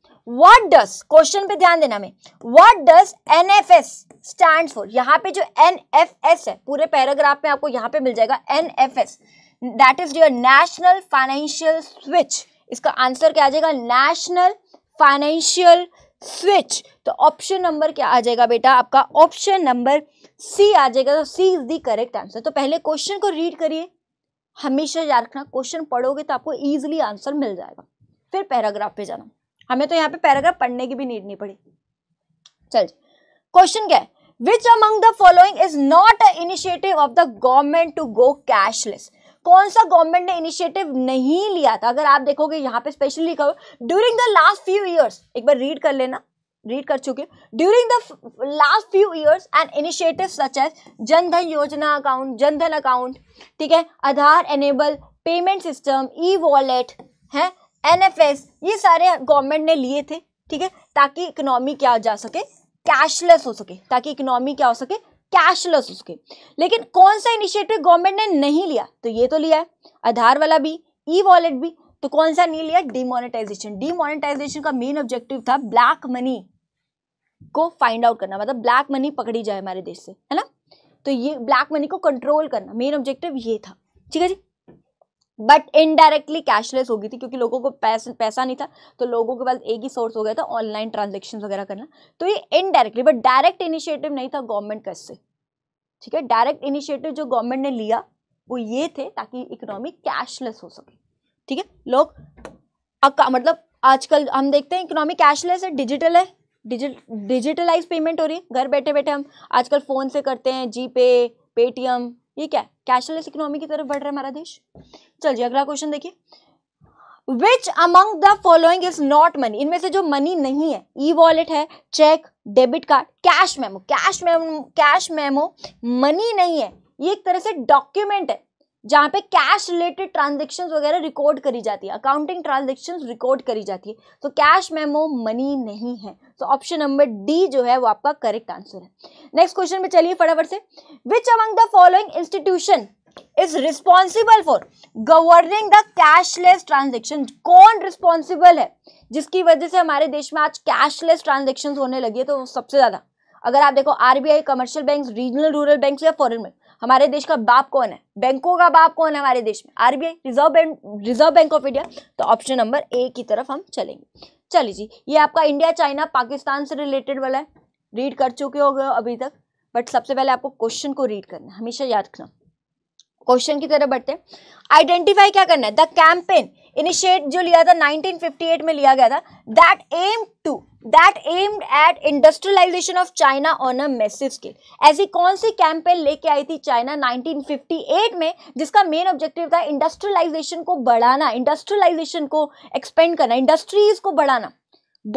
वट डस क्वेश्चन पे ध्यान देना हमें what does N F S stand for यहाँ पे जो एन एफ एस है पूरे पैराग्राफ में आपको यहाँ पे मिल जाएगा N F S that is your national financial switch इसका आंसर क्या आ जाएगा नेशनल फाइनेंशियल स्विच तो ऑप्शन नंबर क्या आ जाएगा बेटा आपका ऑप्शन नंबर सी आ जाएगा तो C is the correct answer तो पहले क्वेश्चन को रीड करिए हमेशा याद रखना क्वेश्चन पढ़ोगे तो आपको ईजिली आंसर मिल जाएगा फिर पैराग्राफ पे जाना हमें तो यहाँ पे पैराग्राफ पढ़ने की भी नीड नहीं पड़ी चल क्वेश्चन क्या है which among the following is not a initiative of the government to go cashless कौन सा गवर्नमेंट ने इनिशिएटिव नहीं लिया था अगर आप देखोगे यहाँ पे स्पेशली लिखा during the last few years एक बार रीड कर लेना रीड कर चुके during the last few years and initiative such as Jan Dhan Yojana account Jan Dhan account ठीक है Aadhaar enable payment system e wallet है एन ये सारे गवर्नमेंट ने लिए थे ठीक है ताकि इकोनॉमी क्या जा सके कैशलेस हो सके ताकि इकोनॉमी क्या हो सके कैशलेस हो सके लेकिन कौन सा इनिशिएटिव गवर्नमेंट ने नहीं लिया तो ये तो लिया है आधार वाला भी ई वॉलेट भी तो कौन सा नहीं लिया डिमोनेटाइजेशन डिमोनेटाइजेशन का मेन ऑब्जेक्टिव था ब्लैक मनी को फाइंड आउट करना मतलब ब्लैक मनी पकड़ी जाए हमारे देश से है ना तो ये ब्लैक मनी को कंट्रोल करना मेन ऑब्जेक्टिव ये था ठीक है जी बट इनडायरेक्टली कैशलेस होगी थी क्योंकि लोगों को पैसा पैसा नहीं था तो लोगों के पास एक ही सोर्स हो गया था ऑनलाइन ट्रांजेक्शन वगैरह करना तो ये इनडायरेक्टली बट डायरेक्ट इनिशिएटिव नहीं था गवर्नमेंट का इससे ठीक है डायरेक्ट इनिशिएटिव जो गवर्नमेंट ने लिया वो ये थे ताकि इकोनॉमी कैशलेस हो सके ठीक है लोग मतलब आजकल हम देखते हैं इकोनॉमी कैशलेस है डिजिटल है डिजिटलाइज पेमेंट हो रही है घर बैठे बैठे हम आजकल फ़ोन से करते हैं जी पे पेटीएम ये क्या कैशलेस इकोनॉमी की तरफ बढ़ रहा है हमारा देश चल जी अगला क्वेश्चन देखिए which among the following is not money इनमें से जो मनी नहीं है ई वॉलेट है cheque debit card cash memo cash memo cash memo money नहीं है ये एक तरह से डॉक्यूमेंट है जहाँ पे कैश रिलेटेड ट्रांजेक्शन वगैरह रिकॉर्ड करी जाती है अकाउंटिंग ट्रांजेक्शन रिकॉर्ड करी जाती है तो कैश मेमो मनी नहीं है तो ऑप्शन नंबर डी जो है वो आपका करेक्ट आंसर है नेक्स्ट क्वेश्चन में चलिए फटाफट से which among the following institution is responsible for governing the cashless transaction कौन रिस्पॉन्सिबल है जिसकी वजह से हमारे देश में आज कैशलेस ट्रांजेक्शन होने लगी है तो सबसे ज़्यादा अगर आप देखो RBI commercial bank regional rural bank या फॉरन बैंक हमारे देश का बाप कौन है बैंकों का बाप कौन है हमारे देश में RBI reserve bank reserve bank of India तो ऑप्शन नंबर ए की तरफ हम चलेंगे चलिए जी ये आपका इंडिया चाइना पाकिस्तान से रिलेटेड वाला है रीड कर चुके हो गए अभी तक बट सबसे पहले आपको क्वेश्चन को रीड करना हमेशा याद रखना क्वेश्चन की तरह बढ़ते हैं आइडेंटिफाई क्या करना है द कैंपेन इनिशिएट जो लिया था 1958 में लिया गया था that aim to that aimed at industrialization of China on a massive scale ऐसी कौन सी कैंपेन लेके आई थी चाइना 1958 में जिसका मेन ऑब्जेक्टिव था इंडस्ट्रियलाइजेशन को बढ़ाना इंडस्ट्रियलाइजेशन को एक्सपेंड करना इंडस्ट्रीज को बढ़ाना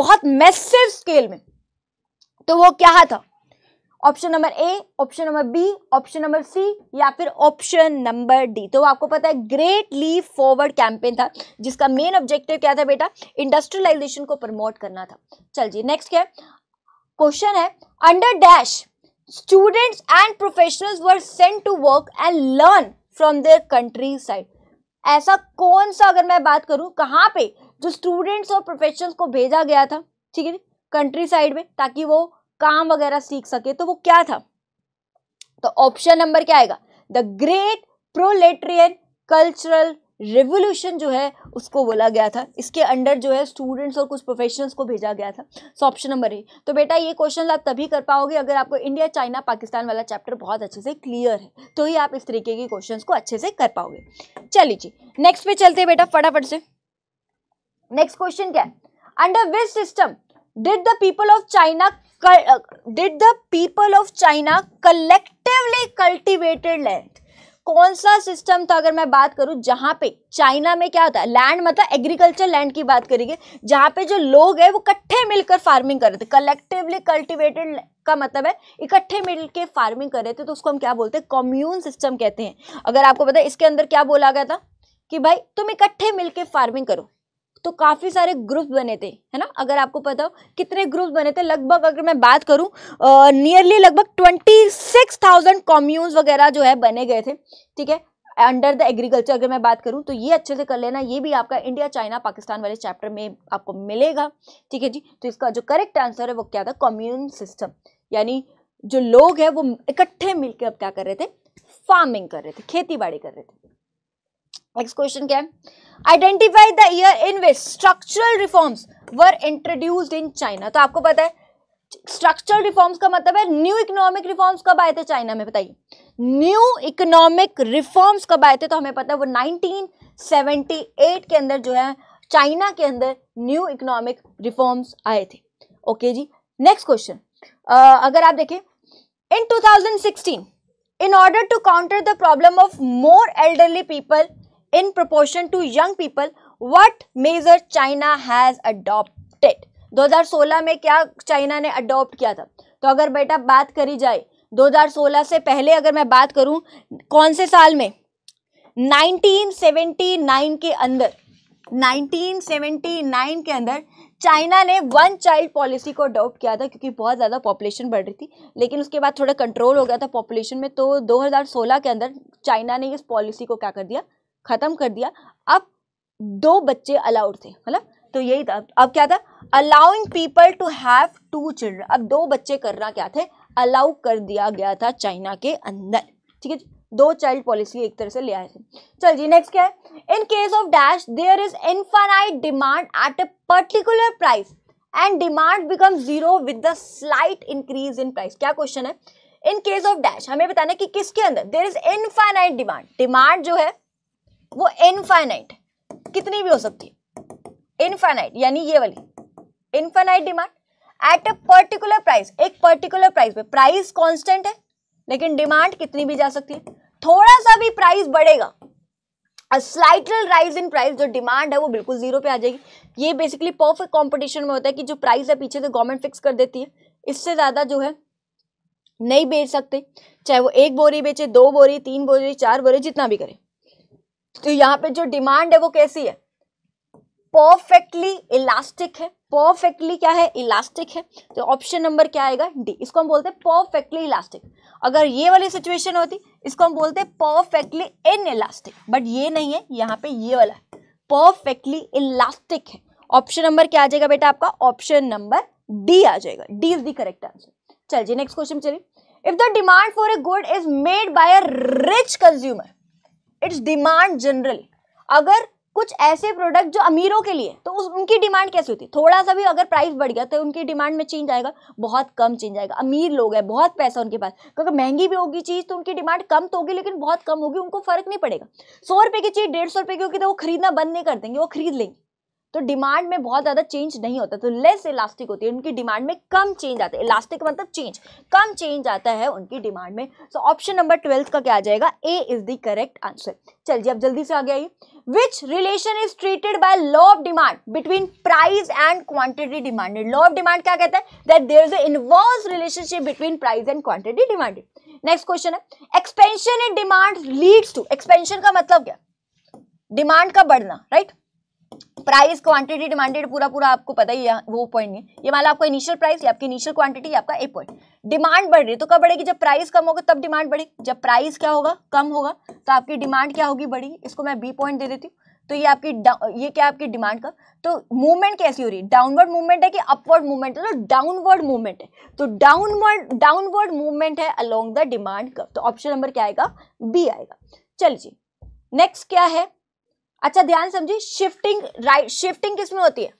बहुत मैसिव स्केल में तो वो क्या था option number A option number B option number C या फिर ऑप्शन नंबर डी तो आपको पता है ग्रेट लीव फॉरवर्ड कैंपेन था जिसका मेन ऑब्जेक्टिव क्या था बेटा इंडस्ट्रियलाइजेशन को प्रमोट करना था चल जी नेक्स्ट क्या क्वेश्चन है under dash students and professionals were sent to work and learn from their countryside ऐसा कौन सा अगर मैं बात करूं कहाँ पे जो स्टूडेंट्स और प्रोफेशनल्स को भेजा गया था ठीक है कंट्री साइड में ताकि वो काम वगैरह सीख सके तो वो क्या था तो ऑप्शन नंबर क्या आएगा the great proletarian cultural revolution जो है उसको बोला गया था इसके अंडर जो है स्टूडेंट्स और कुछ प्रोफेशनल्स को भेजा गया था सो ऑप्शन नंबर ए तो बेटा ये क्वेश्चन तो आप तभी कर पाओगे अगर आपको इंडिया चाइना पाकिस्तान वाला चैप्टर बहुत अच्छे से क्लियर है तो ही आप इस तरीके के क्वेश्चन को अच्छे से कर पाओगे चलिए जी नेक्स्ट पे चलते हैं बेटा फटाफट से नेक्स्ट क्वेश्चन क्या है under which system did the people of China did the people of China collectively cultivated land कौन सा सिस्टम था अगर मैं बात करूं जहां पे चाइना में क्या होता है लैंड मतलब एग्रीकल्चर लैंड की बात करेंगे जहां पे जो लोग है वो इकट्ठे मिलकर फार्मिंग कर रहे थे कलेक्टिवली कल्टिवेटेड का मतलब है इकट्ठे मिलकर फार्मिंग कर रहे थे तो उसको हम क्या बोलते हैं कॉम्यून सिस्टम कहते हैं अगर आपको पता है इसके अंदर क्या बोला गया था कि भाई तुम इकट्ठे मिलकर फार्मिंग करो तो काफ़ी सारे ग्रुप बने थे है ना अगर आपको पता हो कितने ग्रुप बने थे लगभग अगर मैं बात करूँ नियरली लगभग ट्वेंटी सिक्स थाउजेंड कॉम्यून्स वगैरह जो है बने गए थे ठीक है अंडर द एग्रीकल्चर अगर मैं बात करूँ तो ये अच्छे से कर लेना ये भी आपका इंडिया चाइना पाकिस्तान वाले चैप्टर में आपको मिलेगा ठीक है जी तो इसका जो करेक्ट आंसर है वो क्या था कॉम्यून सिस्टम यानी जो लोग हैं वो इकट्ठे मिलकर अब क्या कर रहे थे फार्मिंग कर रहे थे खेती बाड़ी कर रहे थे नेक्स्ट क्वेश्चन क्या है identify the year in which structural reforms were introduced in China तो आपको पता है स्ट्रक्चरल रिफॉर्म्स का मतलब है न्यू इकोनॉमिक रिफॉर्म्स कब आए थे चाइना में बताइए न्यू इकोनॉमिक रिफॉर्म्स कब आए थे तो हमें पता है वो 1978 के अंदर जो है चाइना के अंदर न्यू इकोनॉमिक रिफॉर्म्स आए थे ओके okay जी नेक्स्ट क्वेश्चन अगर आप देखें in 2016 in order to counter the problem of more elderly people in proportion to young people what measure china has adopted 2016 में क्या चाइना ने अडॉप्ट किया था तो अगर बेटा बात करी जाए 2016 से पहले अगर मैं बात करूं कौन से साल में 1979 के अंदर 1979 के अंदर चाइना ने वन चाइल्ड पॉलिसी को अडॉप्ट किया था क्योंकि बहुत ज़्यादा पॉपुलेशन बढ़ रही थी लेकिन उसके बाद थोड़ा कंट्रोल हो गया था पॉपुलेशन में तो 2016 के अंदर चाइना ने इस पॉलिसी को क्या कर दिया ख़त्म कर दिया अब दो बच्चे अलाउड थे मतलब तो यही था अब क्या था allowing people to have two children अब दो बच्चे करना क्या थे अलाउ कर दिया गया था चाइना के अंदर ठीक है दो चाइल्ड पॉलिसी एक तरह से ले आए थे चल जी नेक्स्ट क्या है in case of dash there is infinite demand at a particular price and demand become zero with the slight increase in price क्या क्वेश्चन है इन केस ऑफ डैश हमें बताना कि किसके अंदर there is infinite demand demand जो है वो इनफाइनाइट कितनी भी हो सकती है इनफाइनाइट यानी ये वाली infinite demand at a particular price एक पर्टिकुलर प्राइस पे प्राइस कांस्टेंट है लेकिन डिमांड कितनी भी जा सकती है थोड़ा सा भी प्राइस बढ़ेगा स्लाइटल राइज इन प्राइस जो डिमांड है वो बिल्कुल जीरो पे आ जाएगी ये बेसिकली परफेक्ट कॉम्पिटिशन में होता है कि जो प्राइस है पीछे से गवर्नमेंट फिक्स कर देती है इससे ज़्यादा जो है नहीं बेच सकते चाहे वो एक बोरी बेचे दो बोरी तीन बोरी चार बोरी जितना भी करे तो यहाँ पे जो डिमांड है वो कैसी है परफेक्टली इलास्टिक है परफेक्टली क्या है इलास्टिक है तो ऑप्शन नंबर क्या आएगा डी इसको हम बोलते हैं परफेक्टली इलास्टिक अगर ये वाली सिचुएशन होती इसको हम बोलते हैं परफेक्टली इन इलास्टिक बट ये नहीं है यहाँ पे ये वाला है परफेक्टली इलास्टिक है ऑप्शन नंबर क्या आ जाएगा बेटा आपका ऑप्शन नंबर डी आ जाएगा D is the correct answer चलिए नेक्स्ट क्वेश्चन चलिए if the demand for a good is made by a rich consumer it's demand general अगर कुछ ऐसे प्रोडक्ट जो अमीरों के लिए तो उस उनकी डिमांड कैसी होती है थोड़ा सा भी अगर प्राइस बढ़ गया तो उनकी डिमांड में चेंज आएगा बहुत कम चेंज आएगा अमीर लोग हैं बहुत पैसा उनके पास क्योंकि महंगी भी होगी चीज़ तो उनकी डिमांड कम तो होगी लेकिन बहुत कम होगी उनको फर्क नहीं पड़ेगा सौ रुपये की चीज़ डेढ़ सौ रुपये की होगी तो वो खरीदना बंद नहीं कर देंगे वो खरीद लेंगे तो डिमांड में बहुत ज़्यादा चेंज नहीं होता तो लेस इलास्टिक होती है उनकी डिमांड में कम चेंज आता है इलास्टिक मतलब चेंज कम चेंज आता है उनकी डिमांड में सो ऑप्शन नंबर ट्वेल्थ का क्या आ जाएगा A is the correct answer चलिए अब जल्दी से आगे आइए which relation is treated by law of demand between price and quantity demanded law of demand क्या कहता है that there is inverse relationship between price and quantity demanded next question है expansion in demand leads to expansion का मतलब क्या demand का बढ़ना right right? Price quantity demanded पूरा पूरा आपको पता ही है वो पॉइंट नहीं ये मान लो आपका इनिशियल प्राइस आपकी इनिशियल क्वांटिटी आपका ए पॉइंट डिमांड बढ़ रही है तो कब बढ़ेगी जब प्राइस कम होगा तब डिमांड बढ़ेगी जब प्राइस क्या होगा कम होगा तो आपकी डिमांड क्या होगी बढ़ी इसको मैं बी पॉइंट दे देती हूँ तो ये आपकी ये क्या आपकी डिमांड का तो मूवमेंट कैसी हो रही है डाउनवर्ड मूवमेंट है कि अपवर्ड मूवमेंट है तो डाउनवर्ड मूवमेंट है तो डाउनवर्ड डाउनवर्ड मूवमेंट है अलोंग द डिमांड का तो ऑप्शन नंबर क्या आएगा बी आएगा चलिए नेक्स्ट क्या है अच्छा ध्यान समझिए शिफ्टिंग राइट शिफ्टिंग किस में होती है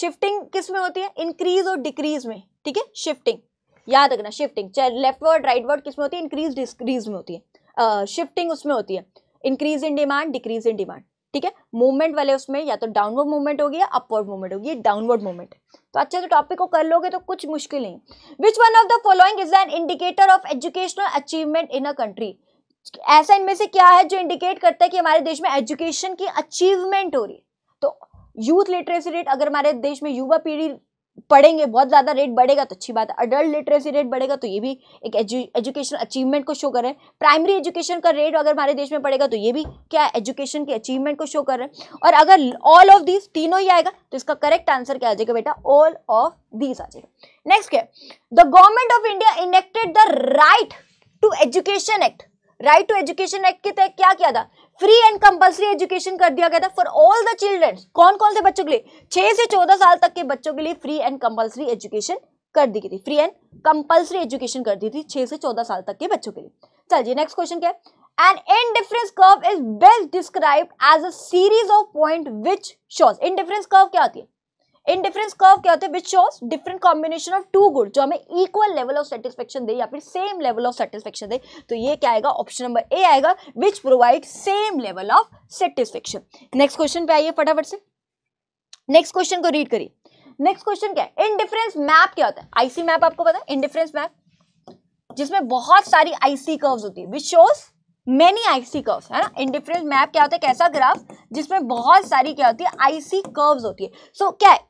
शिफ्टिंग किस में होती है इंक्रीज और डिक्रीज में ठीक है शिफ्टिंग याद रखना शिफ्टिंग चाहे लेफ्ट वर्ड राइट वर्ड किस में होती है इंक्रीज डिक्रीज में होती है शिफ्टिंग uh, उसमें होती है increase in demand decrease in demand ठीक है मूवमेंट वाले उसमें या तो डाउनवर्ड मूवमेंट होगी या अपवर्ड मूवमेंट होगी डाउनवर्ड मूवमेंट तो अच्छे से टॉपिक को कर लोगे तो कुछ मुश्किल नहीं which one of the following is an indicator of educational achievement in a country ऐसा इनमें से क्या है जो इंडिकेट करता है कि हमारे देश में एजुकेशन की अचीवमेंट हो रही है तो यूथ लिटरेसी रेट अगर हमारे देश में युवा पीढ़ी पढ़ेंगे बहुत ज़्यादा रेट बढ़ेगा तो अच्छी बात है अडल्ट लिटरेसी रेट बढ़ेगा तो ये भी एक एजु, एजुकेशन अचीवमेंट को शो कर रहे हैं प्राइमरी एजुकेशन का रेट अगर हमारे देश में पड़ेगा तो ये भी क्या एजुकेशन की अचीवमेंट को शो कर रहे हैं और अगर ऑल ऑफ दीज तीनों ही आएगा तो इसका करेक्ट आंसर क्या आ जाएगा बेटा ऑल ऑफ दीज आ जाएगा नेक्स्ट क्या the government of India enacted the right to education act right to education act के तहत क्या किया था फ्री एंड कंपल्सरी एजुकेशन कर दिया गया था फॉर ऑल द चिल्ड्रन कौन कौन से बच्चों के लिए छह से चौदह साल तक के बच्चों के लिए फ्री एंड कंपल्सरी एजुकेशन कर दी गई थी फ्री एंड कंपल्सरी एजुकेशन कर दी थी छह से चौदह साल तक के बच्चों के लिए चलिए नेक्स्ट क्वेश्चन क्या है difference curve is best best as as series of point which shows indifference curve क्या होती है डिफरेंस कर्व क्या होता है which shows different combination of two good जो हमें इक्वल लेवल ऑफ सेटिस्फेक्शन दे या फिर सेम लेवल ऑफ सेटिस्फेक्शन दे तो ये क्या आएगा ऑप्शन नंबर ए आएगा which provide same level of satisfaction next question पे आइए फटाफट से नेक्स्ट क्वेश्चन को रीड करिए नेक्स्ट क्वेश्चन क्या है इनडिफरेंस मैप क्या होता है आईसी मैप आपको पता है इनडिफरेंस मैप जिसमें बहुत सारी आईसी कर्व होती है which shows many IC curves है ना डिफरेंस मैप क्या होता है कैसा ग्राफ जिसमें बहुत सारी क्या होती है आईसी कर्व्स होती है सो so, क्या है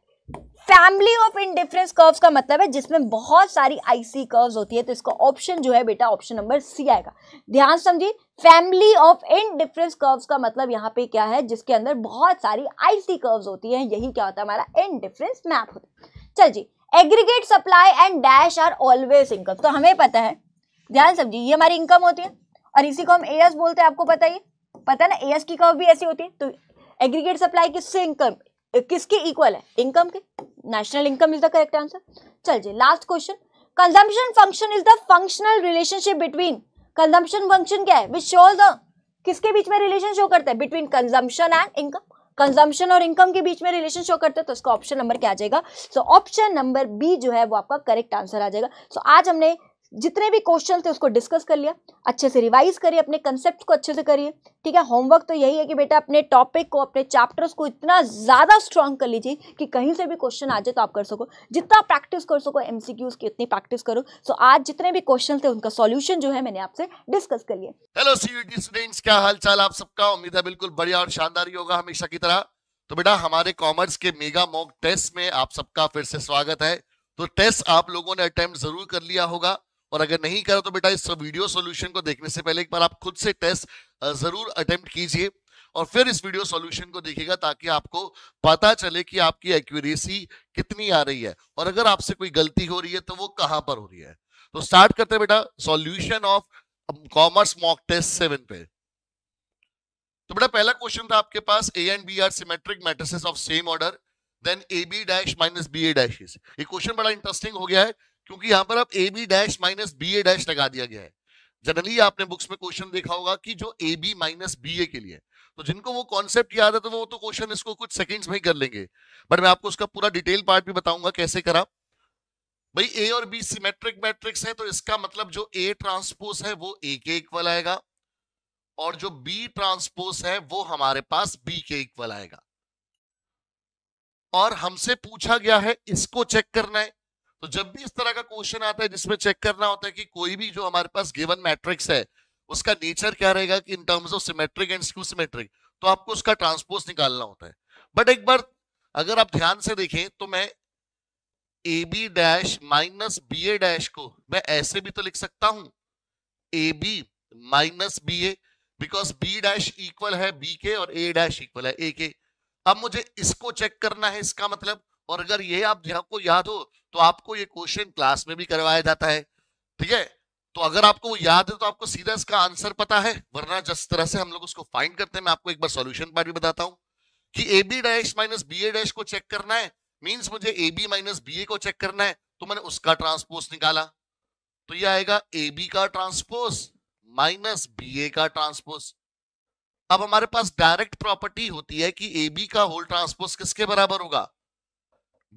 फैमिली ऑफ इंडिफरेंस कर्व्स का मतलब है जिसमें बहुत सारी आईसी कर्व्स होती है तो इसका ऑप्शन जो है बेटा ऑप्शन नंबर सी आएगा ध्यान समझिए family of indifference curves का मतलब यहाँ पे क्या है जिसके अंदर बहुत सारी आईसी कर्व्स होती हैं यही क्या होता है हमारा इन डिफरेंस मैप होता है चल जी aggregate supply and dash are always income तो हमें पता है ध्यान समझिए ये हमारी इनकम होती है और इसी को हम एस बोलते हैं आपको पता ही पता है ना एस की कर्व भी ऐसी होती है तो एग्रीगेट सप्लाई किससे इनकम किसके इक्वल है इनकम के national income is the correct answer चल जी last question consumption function is the functional relationship between consumption function क्या है विच शोज किसके बीच में रिलेशन शो करता है between consumption and income consumption और इनकम के बीच में रिलेशन शो करते हैं तो इसका ऑप्शन नंबर क्या आ जाएगा सो ऑप्शन नंबर बी जो है वो आपका करेक्ट आंसर आ जाएगा सो so, आज हमने जितने भी क्वेश्चन थे उसको डिस्कस कर लिया अच्छे से रिवाइज करिए अपने कंसेप्ट को अच्छे से करिए ठीक है होमवर्क तो यही है कि बेटा अपने टॉपिक को अपने चैप्टर्स को इतना ज़्यादा स्ट्रॉन्ग कर लीजिए कि कहीं से भी क्वेश्चन आ जाए तो आप कर सको जितना प्रैक्टिस कर सको एम की उतनी प्रैक्टिस करो सो आज जितने भी क्वेश्चन थे उनका सोल्यूशन जो है मैंने आपसे डिस्कस कर लिया हेलो स्टूडेंट्स क्या हाल चाल आप सबका उम्मीद है बिल्कुल बढ़िया और शानदार ही होगा हमेशा की तरह तो बेटा हमारे कॉमर्स के मेगा मॉक टेस्ट में आप सबका फिर से स्वागत है तो टेस्ट आप लोगों ने अटेम्प्ट जरूर कर लिया होगा और अगर नहीं करा तो बेटा इस वीडियो सोल्यूशन को देखने से पहले एक बार आप खुद से टेस्ट जरूर अटेम्प्ट कीजिए और फिर इस वीडियो सॉल्यूशन को देखिएगा ताकि आपको पता चले कि आपकी एक्यूरेसी कितनी आ रही है और अगर आपसे कोई गलती हो रही है तो वो कहां पर हो रही है तो स्टार्ट करते हैं बेटा solution of commerce mock test seven पे तो बेटा पहला क्वेश्चन था आपके पास A and B are symmetric matrix of same order then A B dash minus B A dash ये क्वेश्चन बड़ा इंटरेस्टिंग हो गया है क्योंकि यहां पर अब A B dash minus B A dash लगा दिया गया है जनरली आपने बुक्स में क्वेश्चन देखा होगा कि जो A B minus B A के लिए तो जिनको वो कॉन्सेप्ट याद है तो वो तो क्वेश्चन इसको कुछ सेकंड्स में ही कर लेंगे बट मैं आपको उसका पूरा डिटेल पार्ट भी बताऊंगा कैसे करा भाई ए और बी सिमेट्रिक मैट्रिक्स है तो इसका मतलब जो ए ट्रांसपोज है वो ए के इक्वल आएगा और जो बी ट्रांसपोज है वो हमारे पास बी के इक्वल आएगा और हमसे पूछा गया है इसको चेक करना है तो जब भी इस तरह का क्वेश्चन आता है जिसमें चेक करना होता है कि कोई भी जो हमारे पास गिवन मैट्रिक्स है उसका नेचर क्या रहेगा कि in terms of symmetric and skew symmetric तो आपको उसका ट्रांसपोज निकालना होता है बट एक बार अगर आप ध्यान से देखें तो मैं A B dash minus B A dash को मैं ऐसे भी तो लिख सकता हूं A B minus B A because B dash equal है बी के और ए डैश इक्वल है ए के अब मुझे इसको चेक करना है इसका मतलब और अगर ये आप आपको याद हो तो आपको ये क्वेश्चन क्लास में भी करवाया जाता है ठीक है तो अगर आपको वो याद है तो आपको सीधा इसका आंसर पता है वरना जिस तरह से हम लोग उसको फाइंड करते हैं मैं आपको एक बार सॉल्यूशन पार्ट भी बताता हूँ कि A B dash minus B A dash को चेक करना है मीन्स मुझे A B minus B A को चेक करना है तो मैंने उसका ट्रांसपोज निकाला तो ये आएगा ए बी का ट्रांसपोज माइनस बी ए का ट्रांसपोज अब हमारे पास डायरेक्ट प्रॉपर्टी होती है कि ए बी का होल ट्रांसपोज किसके बराबर होगा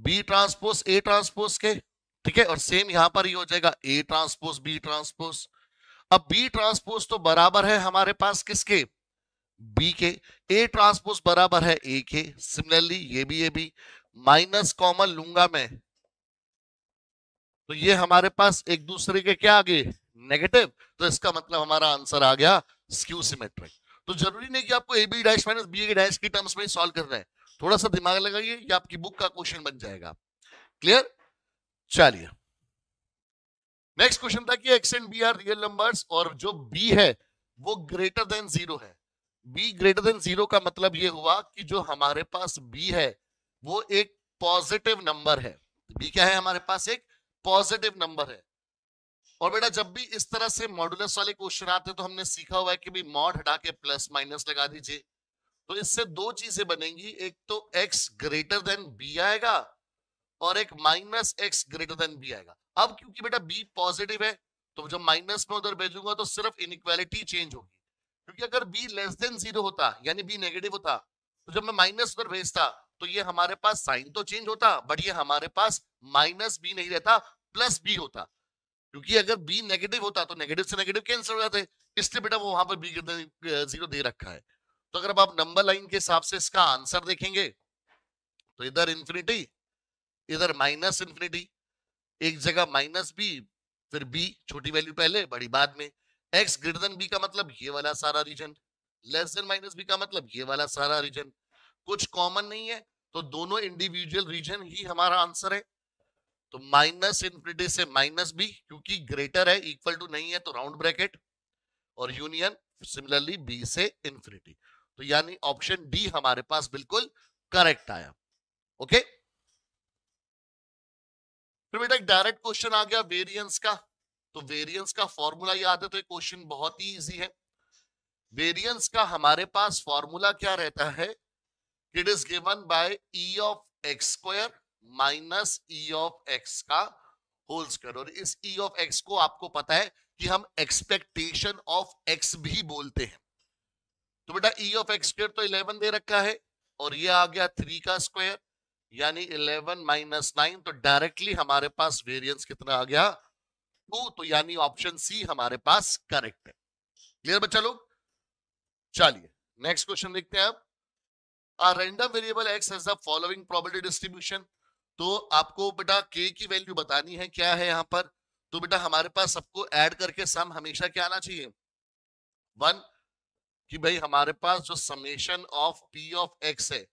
बी ट्रांसपोज ए ट्रांसपोज के ठीक है और सेम यहां पर ही हो जाएगा ए ट्रांसपोज बी ट्रांसपोज अब बी ट्रांसपोज तो बराबर है हमारे पास किसके बी के ए ट्रांसपोज बराबर है ए के सिमिलरली ये भी ये भी माइनस कॉमन लूंगा मैं तो ये हमारे पास एक दूसरे के क्या आगे नेगेटिव तो इसका मतलब हमारा आंसर आ गया स्क्यू सिमेट्रिक तो जरूरी नहीं कि आपको A B dash minus B A dash की टर्म्स में सॉल्व करना है थोड़ा सा दिमाग लगाइए ये आपकी बुक का क्वेश्चन बन जाएगा क्लियर चलिए नेक्स्ट क्वेश्चन था कि X and B are real numbers और जो बी है वो ग्रेटर देन जीरो है बी ग्रेटर देन जीरो का मतलब ये हुआ कि जो हमारे पास बी है वो एक पॉजिटिव नंबर है बी क्या है हमारे पास एक पॉजिटिव नंबर है और बेटा जब भी इस तरह से मॉडुलस वाले क्वेश्चन आते हैं तो हमने सीखा हुआ है कि भाई मॉड हटा के प्लस माइनस लगा दीजिए तो इससे दो चीजें बनेंगी एक तो x ग्रेटर देन b आएगा और एक minus X greater than b आएगा अब क्योंकि बेटा b पॉजिटिव है तो जब माइनस में उधर भेजूंगा तो सिर्फ इनक्वालिटी चेंज होगी क्योंकि अगर b लेस देन जीरो होता यानी b नेगेटिव होता तो जब मैं माइनस उधर भेजता तो ये हमारे पास साइन तो चेंज होता बट ये हमारे पास माइनस बी नहीं रहता प्लस बी होता क्योंकि अगर बी नेगेटिव होता तो नेगेटिव से नेगेटिव कैंसिल हो जाते इसलिए बेटा वो वहां पर बी जीरो uh, दे रखा है तो अगर आप नंबर लाइन के हिसाब से इसका आंसर देखेंगे तो इधर इंफिनिटी इधर माइनस इंफिनिटी एक जगह माइनस बी फिर बी छोटी वैल्यू पहले बड़ी बाद में एक्स ग्रेटर देन बी का मतलब ये वाला सारा region less than minus B का मतलब ये वाला सारा रीजन कुछ कॉमन नहीं है तो दोनों इंडिविजुअल रीजन ही हमारा आंसर है तो माइनस इन्फिनिटी से माइनस बी क्योंकि ग्रेटर है इक्वल टू नहीं है तो राउंड ब्रैकेट और यूनियन सिमिलरली बी से इन्फिनिटी तो यानी ऑप्शन डी हमारे पास बिल्कुल करेक्ट आया ओके फिर बेटा एक डायरेक्ट क्वेश्चन आ गया वेरिएंस का तो वेरिएंस का फॉर्मूला याद है तो एक क्वेश्चन बहुत ही इजी है वेरिएंस का हमारे पास फॉर्मूला क्या रहता है it is given by E of X square minus E of X का होल स्क्वायर और इस ई ऑफ एक्स को आपको पता है कि हम एक्सपेक्टेशन ऑफ एक्स भी बोलते हैं तो बेटा ई ऑफ एक्स स्क्र तो इलेवन दे रखा है और ये आ गया थ्री का स्क्वायर यानी इलेवन माइनस नाइन तो डायरेक्टली हमारे पास वेरियंस कितना आ गया टू तो यानी ऑप्शन सी हमारे पास करेक्ट है क्लियर बच्चा लोग चलिए नेक्स्ट क्वेश्चन देखते हैं आप random variable X as the following probability distribution तो आपको बेटा k की वैल्यू बतानी है क्या है यहाँ पर तो बेटा हमारे पास सबको ऐड करके सम हमेशा क्या आना चाहिए वन कि भाई हमारे पास जो summation of P of X है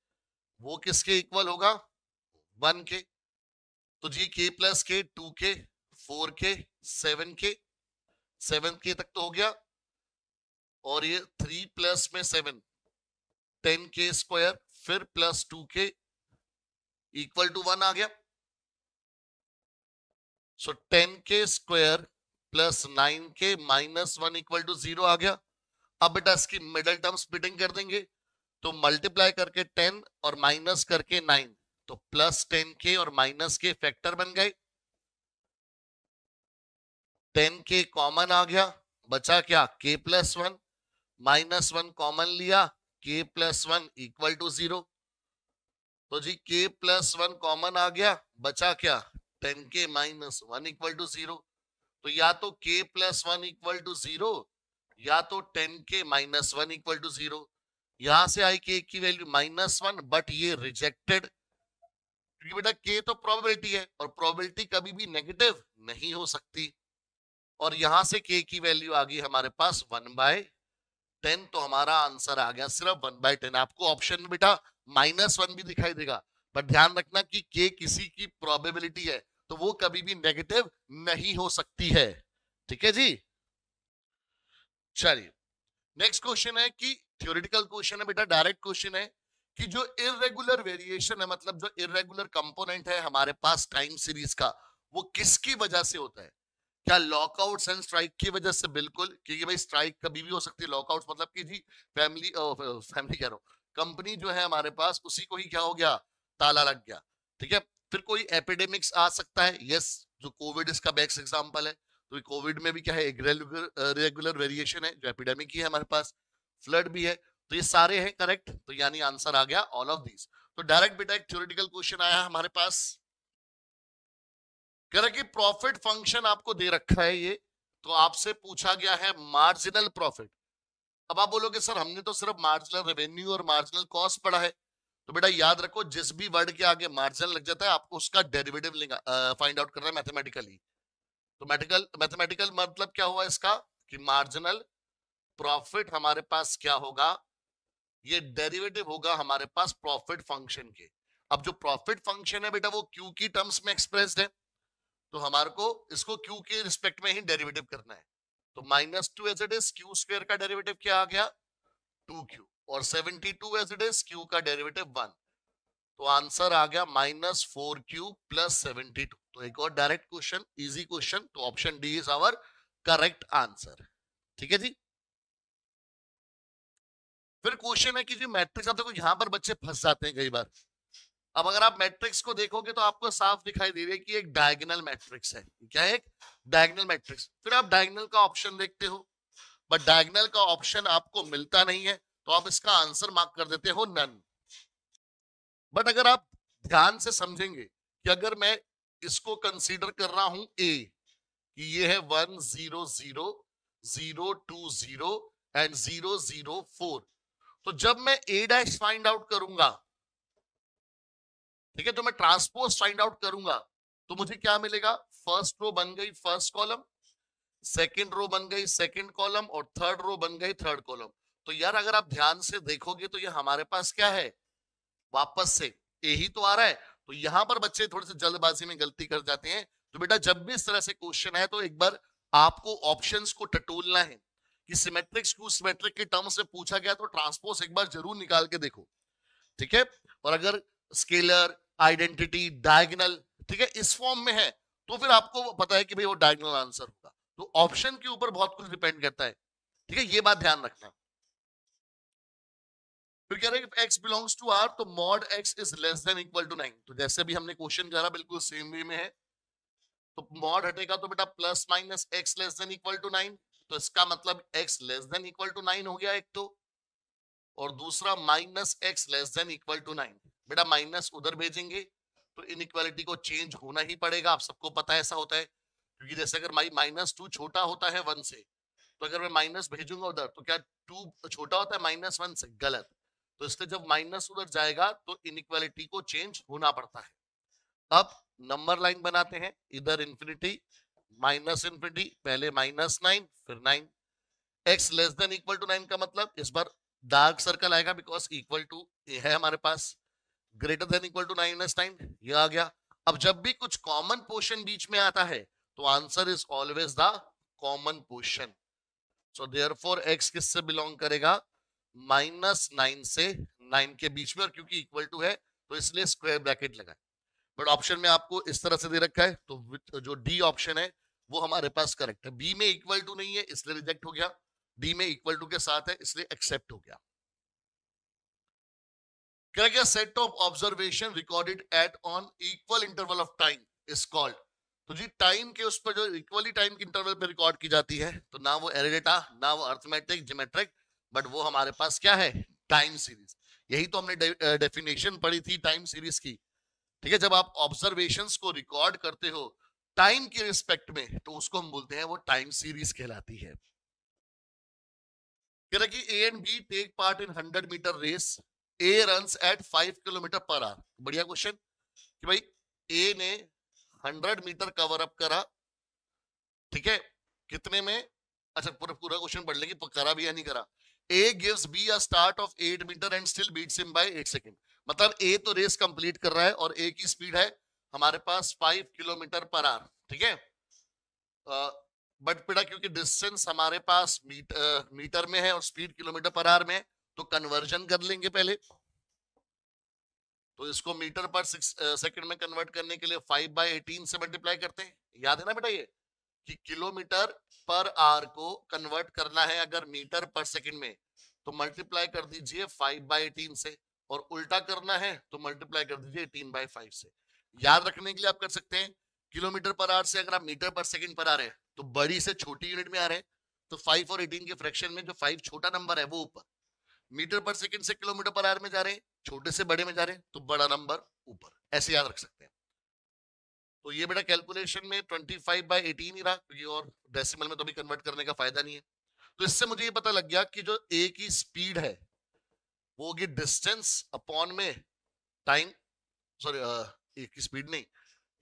वो किसके इक्वल होगा वन के तो जी के प्लस के टू के फोर के सेवन के सेवन के तक तो हो गया और ये थ्री प्लस में सेवन टेन के स्क्वायर फिर plus two K equal to one आ गया so ten K square plus nine K minus one equal to zero आ गया अब बेटा इसकी मिडल टर्म स्प्लिटिंग कर देंगे तो मल्टीप्लाई करके टेन और माइनस करके नाइन तो प्लस टेन के और माइनस के फैक्टर बन गए टेन के कॉमन आ गया बचा क्या K plus one minus one common लिया K plus one equal to zero तो जी के प्लस वन कॉमन आ गया बचा क्या ten K minus one equal to zero तो या तो K plus one equal to zero या तो ten K minus one equal to zero यहां से आई के की वैल्यू माइनस वन बट ये रिजेक्टेड क्योंकि बेटा के तो प्रोबेबिलिटी है और प्रोबेबिलिटी कभी भी नेगेटिव नहीं हो सकती और यहां से के की वैल्यू आ गई हमारे पास वन बाय टेन तो हमारा आंसर आ गया सिर्फ वन बाय टेन आपको ऑप्शन में बेटा माइनस वन भी दिखाई देगा बट ध्यान रखना कि के किसी की प्रोबेबिलिटी है तो वो कभी भी नेगेटिव नहीं हो सकती है ठीक है जी चलिए नेक्स्ट क्वेश्चन है कि थियोरिटिकल क्वेश्चन है बेटा डायरेक्ट क्वेश्चन है कि जो इरेगुलर वेरिएशन है मतलब जो इरेगुलर कंपोनेंट है हमारे पास टाइम सीरीज का वो किसकी वजह से होता है क्या लॉकआउट एंड स्ट्राइक की वजह से बिल्कुल क्योंकि भाई स्ट्राइक कभी भी हो सकती है लॉकआउट मतलब कि जी फैमिली फैमिली कह रहा हूँ कंपनी जो है हमारे पास उसी को ही क्या हो गया ताला लग गया ठीक है फिर कोई एपिडेमिक्स आ सकता है यस जो कोविड इसका बेस्ट एग्जाम्पल है तो कोविड में भी क्या है रेगुलर वेरिएशन है जो एपिडेमिक ही है हमारे पास फ्लड भी है तो ये सारे हैं करेक्ट तो यानी आंसर आ गया ऑल ऑफ दीज तो डायरेक्ट बेटा एक थ्योरिटिकल क्वेश्चन आया हमारे पास कह कि प्रॉफिट फंक्शन आपको दे रखा है ये तो आपसे पूछा गया है मार्जिनल प्रॉफिट अब आप बोलोगे सर हमने तो सिर्फ मार्जिनल रेवेन्यू और मार्जिनल कॉस्ट पढ़ा है तो बेटा याद रखो जिस भी वर्ड के आगे मार्जिनल लग जाता है आपको उसका डेरिवेटिव फाइंड आउट करना है मैथमेटिकली तो मेडिकल मैथमेटिकल मतलब क्या हुआ इसका कि मार्जिनल प्रॉफिट हमारे पास क्या होगा ये डेरिवेटिव होगा हमारे पास प्रॉफिट फंक्शन के अब जो प्रॉफिट फंक्शन है बेटा वो क्यू की टर्म्स में एक्सप्रेस्ड है तो हमारे को इसको क्यू के रिस्पेक्ट में ही डेरिवेटिव करना है तो minus two as it is Q square का डेरिवेटिव क्या आ गया टू क्यू और seventy two as it is Q का डेरिवेटिव वन तो आंसर आ गया minus four Q plus seventy two तो एक और डायरेक्ट क्वेश्चन इजी क्वेश्चन तो option D is our correct answer ठीक है जी फिर क्वेश्चन है कि जो मैट्रिक्स आप देखो यहां पर बच्चे फंस जाते हैं कई बार अब अगर आप मैट्रिक्स को देखोगे तो आपको साफ दिखाई दे रही है कि एक डायगनल मैट्रिक्स है क्या है एक डायगनल मैट्रिक्स फिर आप डायगनल का ऑप्शन देखते हो बट डायगनल का ऑप्शन आपको मिलता नहीं है तो आप इसका आंसर मार्क कर देते हो नन बट अगर आप ध्यान से समझेंगे कि अगर मैं इसको कंसीडर कर रहा हूं ए कि ये है one zero zero zero two zero and zero zero four तो जब मैं ए डैश फाइंड आउट करूंगा ठीक है तो मैं ट्रांसपोज फाइंड आउट करूंगा तो मुझे क्या मिलेगा फर्स्ट रो बन गई फर्स्ट कॉलम सेकेंड रो बन गई सेकेंड कॉलम और थर्ड रो बन गई थर्ड कॉलम तो यार अगर आप ध्यान से देखोगे तो ये हमारे पास क्या है वापस से ए ही तो आ रहा है तो यहां पर बच्चे थोड़े से जल्दबाजी में गलती कर जाते हैं तो बेटा जब भी इस तरह से क्वेश्चन है तो एक बार आपको ऑप्शंस को टटोलना है कि सिमेट्रिक्स क्यू सिमेट्रिक के टर्म से पूछा गया तो ट्रांसपोज एक बार जरूर निकाल के देखो ठीक है और अगर स्केलर आइडेंटिटी डायगनल ठीक है इस फॉर्म में है तो फिर आपको पता है कि भाई वो डायगनल आंसर होगा तो ऑप्शन के ऊपर बहुत कुछ डिपेंड करता है ठीक है ये बात ध्यान रखना फिर कह रहे हैं एक्स बिलोंग्स टू आर तो mod X is less than equal to nine तो जैसे भी हमने क्वेश्चन करा बिल्कुल सेम वे में है तो मॉड हटेगा तो बेटा plus minus X less than equal to nine तो इसका मतलब X less than equal to nine हो गया एक तो और दूसरा minus X less than equal to nine बेटा माइनस उधर भेजेंगे तो इनइक्वालिटी को चेंज होना ही पड़ेगा आप सबको पता ऐसा होता है क्योंकि जैसे अगर माई माइनस टू छोटा होता है वन से तो अगर मैं माइनस भेजूंगा उधर तो क्या टू छोटा होता है माइनस वन से गलत तो इसलिए जब माइनस उधर जाएगा तो इनक्वालिटी को चेंज होना पड़ता है अब नंबर लाइन बनाते हैं इधर इन्फिनिटी माइनस इन्फिनिटी पहले माइनस नाइन फिर nine X less than equal to nine का मतलब इस बार डार्क सर्कल आएगा बिकॉज इक्वल टू है हमारे पास greater than equal to nine nine ये आ गया अब जब भी कुछ कॉमन पोर्शन बीच में आता है तो answer is always the common portion so therefore X किससे बिलोंग करेगा माइनस नाइन से नाइन के बीच में और क्योंकि इक्वल टू है तो इसलिए स्क्वायर ब्रैकेट लगाए बट ऑप्शन में आपको इस तरह से दे रखा है तो जो डी ऑप्शन है वो हमारे पास करेक्ट है बी में इक्वल टू नहीं है इसलिए रिजेक्ट हो गया डी में इक्वल टू के साथ है इसलिए एक्सेप्ट हो गया क्या क्या set of observation recorded at on equal interval of time is called तो जी टाइम के उस पर जो इक्वली टाइम के इंटरवल पे रिकॉर्ड की जाती है तो ना वो एरेडेटा ना वो अर्थमेटिक जोमेट्रिक बट वो हमारे पास क्या है टाइम सीरीज यही तो हमने डेफिनेशन पढ़ी थी टाइम सीरीज की ठीक है जब आप ऑब्जर्वेशन को रिकॉर्ड करते हो टाइम के रिस्पेक्ट में तो उसको हम बोलते हैं वो टाइम सीरीज कहलाती है कि A and B take part in hundred metre race A run at five kilometre per hour बढ़िया क्वेश्चन कि भाई ए ने हंड्रेड मीटर कवर अप करा ठीक है कितने में अच्छा पूरा पूरा क्वेश्चन पढ़ लेंगे करा भी या नहीं करा A gives B a start of 8 meter and still beats him by 8 second. मतलब ए तो रेस कंप्लीट कर रहा है और ए की स्पीड है हमारे पास 5 किलोमीटर पर आर ठीक है बट पिटा क्योंकि डिस्टेंस हमारे पास मीट, आ, मीटर में है और स्पीड किलोमीटर पर आर में तो कन्वर्जन कर लेंगे पहले तो इसको मीटर पर सिक्स सेकंड में कन्वर्ट करने के लिए फाइव बाई एटीन से मल्टीप्लाई करते हैं याद है ना बेटा ये कि किलोमीटर पर आर को कन्वर्ट करना है अगर मीटर पर सेकंड में तो मल्टीप्लाई कर दीजिए फाइव बाई एटीन से और उल्टा करना है तो मल्टीप्लाई कर दीजिए एटीन बाई फाइव से याद रखने के लिए आप कर सकते हैं किलोमीटर पर आर से अगर आप मीटर पर सेकंड पर आ रहे हैं तो बड़ी से छोटी यूनिट में आ रहे हैं तो फाइव और एटीन के फ्रैक्शन में जो फाइव छोटा नंबर है वो ऊपर मीटर पर सेकंड से किलोमीटर पर आर में जा रहे हैं छोटे से बड़े में जा रहे हैं तो बड़ा नंबर ऊपर ऐसे याद रख सकते हैं तो ये बेटा कैलकुलेशन में 25 फाइव बाई एटीन ही रहा क्योंकि और डेसिमल में तो अभी कन्वर्ट करने का फायदा नहीं है तो इससे मुझे ये पता लग गया कि जो ए की स्पीड है वो होगी डिस्टेंस अपॉन में टाइम सॉरी ए की स्पीड नहीं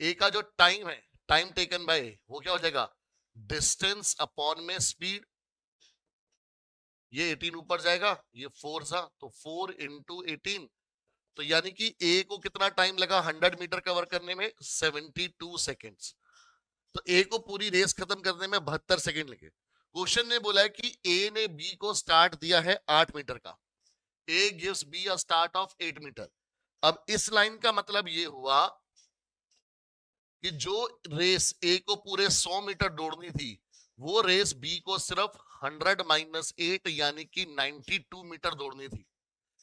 ए का जो टाइम है टाइम टेकन बाय वो क्या हो जाएगा डिस्टेंस अपॉन में स्पीड ये 18 ऊपर जाएगा ये फोर था तो फोर इंटू एटीन तो यानी कि ए को कितना टाइम लगा 100 मीटर कवर करने में 72 सेकंड्स तो ए को पूरी रेस खत्म करने में बहत्तर सेकंड लगे क्वेश्चन ने बोला है कि ए ने बी को स्टार्ट दिया है आठ मीटर का A gives B a start of eight metre अब इस लाइन का मतलब ये हुआ कि जो रेस ए को पूरे सौ मीटर दौड़नी थी वो रेस बी को सिर्फ हंड्रेड माइनस एट यानी कि नाइनटी मीटर दौड़नी थी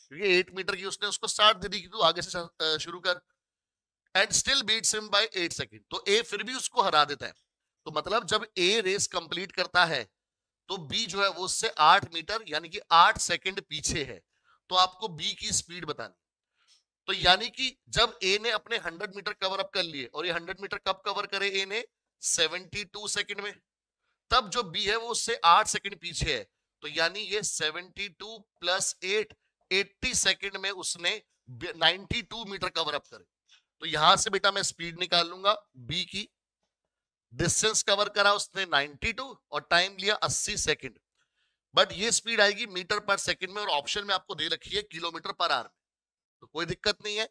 क्योंकि एट मीटर की उसने उसको स्टार्ट दे दी तू आगे से शुरू कर and still beats him by eight second तो ए फिर भी उसको हरा देता है तो मतलब जब ए रेस कंप्लीट करता है तो बी जो है वो उससे आठ मीटर यानी कि आठ सेकंड पीछे है तो आपको बी की स्पीड बतानी तो यानी कि जब ए ने अपने हंड्रेड मीटर कवर अप कर लिए और ये हंड्रेड मीटर कब कवर करे ए ने सेवेंटी टू सेकेंड में तब जो बी है वो उससे आठ सेकंड पीछे है तो यानी ये seventy two plus eight 80 second में उसने 92 मीटर कवर अप करे तो यहां से बेटा मैं स्पीड निकाल लूंगा बी की डिस्टेंस कवर करा उसने 92 और टाइम लिया 80 सेकंड बट ये स्पीड आएगी मीटर पर सेकंड में और ऑप्शन में आपको दे रखी है किलोमीटर पर आर में तो कोई दिक्कत नहीं है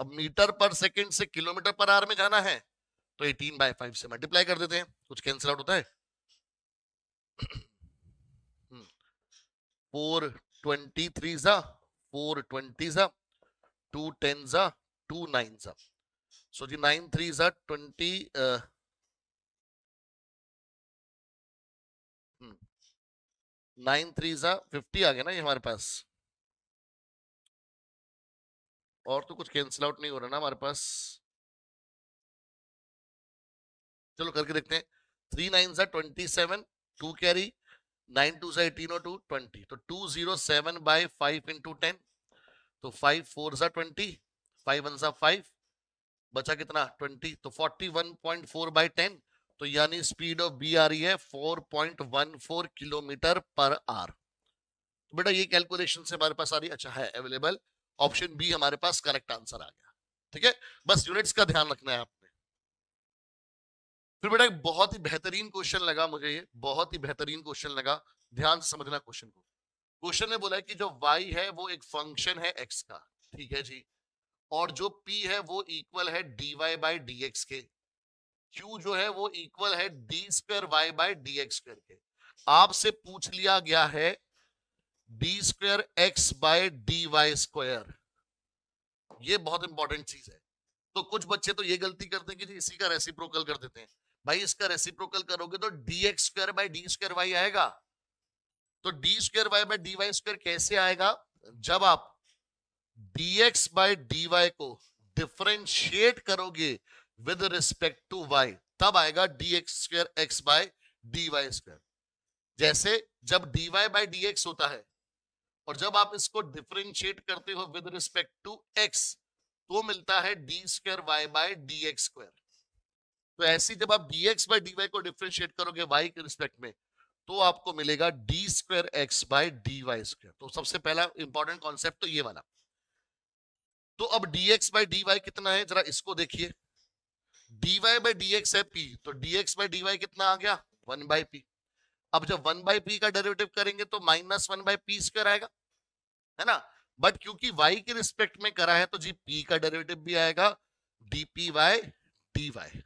अब मीटर पर सेकंड से किलोमीटर पर आर में जाना है तो 18 बाय 5 से मल्टीप्लाई कर देते हैं कुछ कैंसिल आउट होता है फोर ट्वेंटी थ्री जा फोर ट्वेंटी जा टू टेन जा टू नाइन जा सो जी नाइन थ्री जा ट्वेंटी हम्म, नाइन थ्री जा फिफ्टी आ गया ना ये हमारे पास और तो कुछ कैंसिल आउट नहीं हो रहा ना हमारे पास चलो करके देखते हैं थ्री नाइन जा twenty seven two carry nine two से एटीन और टू ट्वेंटी तो two zero seven by five into ten तो फाइव फोर सा ट्वेंटी फाइव वन सा फाइव बचा कितना ट्वेंटी तो forty one point four by ten तो यानी स्पीड ऑफ बी आ रही है four point one four kilometre per hour तो बेटा ये कैलकुलेशन से हमारे पास आ रही अच्छा है अवेलेबल ऑप्शन बी हमारे पास करेक्ट आंसर आ गया ठीक है बस यूनिट्स का ध्यान रखना है आप फिर बेटा बहुत ही बेहतरीन क्वेश्चन लगा मुझे ये बहुत ही बेहतरीन क्वेश्चन लगा ध्यान से समझना क्वेश्चन को क्वेश्चन ने बोला है कि जो y है वो एक फंक्शन है x का ठीक है जी और जो p है वो इक्वल है dy वाई बाई डी के q जो है वो इक्वल है D square Y by D के आपसे पूछ लिया गया है D square X by D Y square ये बहुत इंपॉर्टेंट चीज है तो कुछ बच्चे तो ये गलती करते हैं कि जी इसी का रेसिप्रोकल कर देते हैं भाई इसका रेसिप्रोकल करोगे तो D X square by D square Y आएगा तो D square Y by D Y square कैसे आएगा जब आप D X by D Y को डिफ्रेंशिएट करोगे विद रिस्पेक्ट टू वाई तब आएगा D X square X by D Y square जैसे जब D Y by D X होता है और जब आप इसको डिफ्रेंशिएट करते हो विद रिस्पेक्ट टू एक्स तो मिलता है D square Y by D X square तो ऐसी जब आप D X by D Y को डिफ्रेंशिएट करोगे वाई के रिस्पेक्ट में तो आपको मिलेगा D square X by D Y square तो सबसे पहला इंपॉर्टेंट कॉन्सेप्ट तो ये वाला तो अब D X by D Y कितना है जरा इसको देखिए D Y by D X है पी तो D X by D Y कितना आ गया वन बाई पी अब जब वन बाई पी का डेरिवेटिव करेंगे तो minus one by P square आएगा है ना बट क्योंकि y के रिस्पेक्ट में करा है तो जी p का डेरिवेटिव भी आएगा D P Y D Y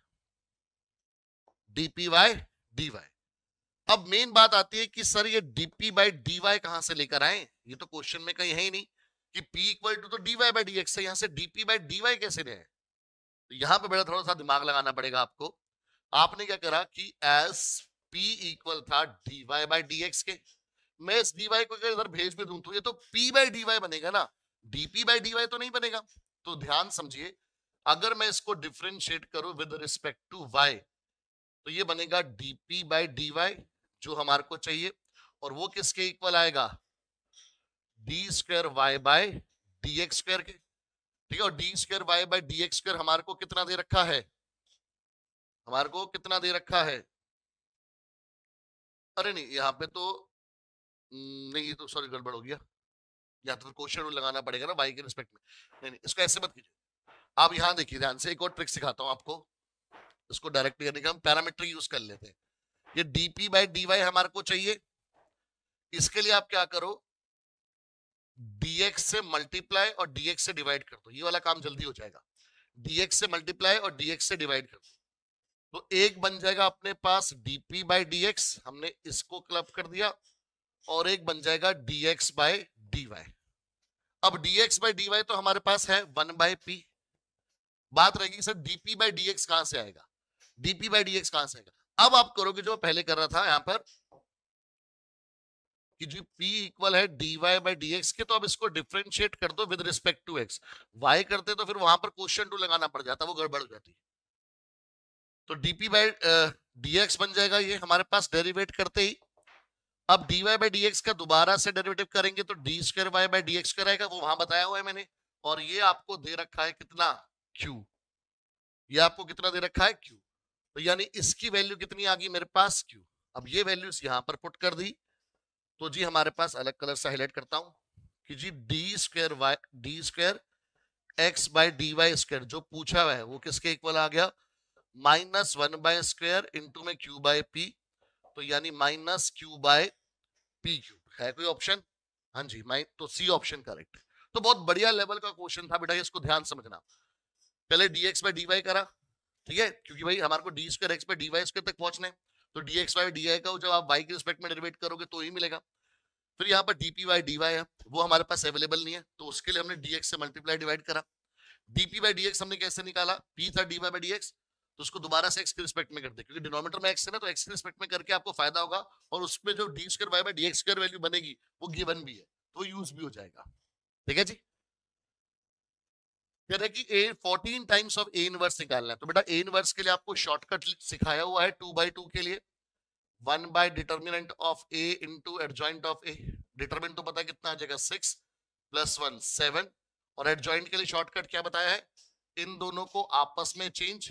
D P by D Y अब मेन बात आती है कि सर ये डीपी बाई डी वाई कहां से लेकर आए ये तो क्वेश्चन में कहीं है ही नहीं कि P इक्वल टू तो D Y by D X है यहां से डीपी बाई डी वाई कैसे रहे तो यहां पे बेटा थोड़ा सा दिमाग लगाना पड़ेगा आपको आपने क्या करा कि एस पी इक्वल था D Y by D X के मैं इस डी वाई को इधर भेज भी दूं तो ये तो P बाई डी वाई बनेगा ना डीपी बाई डी वाई तो नहीं बनेगा तो ध्यान समझिए अगर मैं इसको डिफ्रेंशिएट करूं विद रिस्पेक्ट टू वाई तो ये बनेगा पी बाई डी वाई जो हमारे को चाहिए और वो किसके इक्वल आएगा D square Y by D X square के ठीक है और D square Y by D X square हमारे को कितना दे रखा है हमारे को कितना दे रखा है अरे नहीं यहाँ पे तो हम्म, नहीं ये तो सॉरी गड़बड़ हो गया या तो क्वेश्चन लगाना पड़ेगा ना बाई के रिस्पेक्ट में नहीं नहीं इसको ऐसे मत कीजिए आप यहाँ देखिए ध्यान से एक और ट्रिक सिखाता हूँ आपको इसको डायरेक्ट करने के हम पैरामीटर यूज कर लेते हैं ये डीपी बाई डी वाई हमारे को चाहिए इसके लिए आप क्या करो डीएक्स से मल्टीप्लाई और डीएक्स से डिवाइड कर दो ये वाला काम जल्दी हो जाएगा डीएक्स से मल्टीप्लाई और डीएक्स से डिवाइड कर दो तो एक बन जाएगा अपने पास डीपी बाई डीएक्स हमने इसको क्लब कर दिया और एक बन जाएगा डीएक्स बाय डीवाई अब डीएक्स बाई डीवाई तो हमारे पास है वन बाई पी बात रहेगी सर डीपी बाई डीएक्स कहां से आएगा डीपी बाई डी एक्स कहां से आएगा अब आप करोगे जो पहले कर रहा था यहां पर कि जो p इक्वल है dy वाई बाई डी के तो अब इसको डिफ्रेंशिएट कर दो with respect to x y करते तो फिर वहां पर क्वेश्चन टू लगाना पड़ जाता वो गड़बड़ जाती तो dp बाई dx बन जाएगा ये हमारे पास डेरिवेट करते ही अब dy वाई बाई का दोबारा से डेरिवेटिव करेंगे तो D square Y by D कराएगा वो वहां बताया हुआ है मैंने और ये आपको दे रखा है कितना q ये आपको कितना दे रखा है q तो यानी इसकी वैल्यू कितनी आ गई मेरे पास क्यू अब ये वैल्यूज यहां पर पुट कर दी तो जी हमारे पास अलग कलर से हाईलाइट करता हूं कि जी D square Y D square X by D Y square जो पूछा हुआ है वो किसके इक्वल आ गया minus one by square into में क्यू बाय पी तो यानी minus Q by P cube है कोई ऑप्शन हाँ जी माइन तो सी ऑप्शन करेक्ट तो बहुत बढ़िया लेवल का क्वेश्चन था बेटा इसको ध्यान समझना पहले D X by D Y करा ठीक है क्योंकि भाई हमारे को डी स्क्र एक्स पे डी वाई स्क्र तक पहुंचना है तो D X Y D I का जब आप वाई के रिस्पेक्ट में डेरिवेट करोगे तो ही मिलेगा फिर यहाँ पर डीपी वाई डी वाई है वो हमारे पास अवेलेबल नहीं है तो उसके लिए हमने डी एक्स से मल्टीप्लाई डिवाइड करा डीपी बाई डी हमने कैसे निकाला पी था डी वाई बाई तो उसको दोबारा से एक्स के रिस्पेक्ट में कर दे क्योंकि डिनोमीटर में एक्स है ना तो एक्स के रिस्पेक्ट में करके आपको फायदा होगा और उसमें जो D square Y by D X value बनेगी वो गिवन भी है तो यूज भी हो जाएगा ठीक है जी कह रहा है कि A fourteen times of A inverse निकालना है तो बेटा ए इनवर्स के लिए आपको शॉर्टकट सिखाया हुआ है टू बाई टू के लिए one by determinant of A into adjoint of A determinant तो पता कितना आ जाएगा सिक्स प्लस वन सेवन और एडजॉइंट के लिए शॉर्टकट क्या बताया है इन दोनों को आपस में चेंज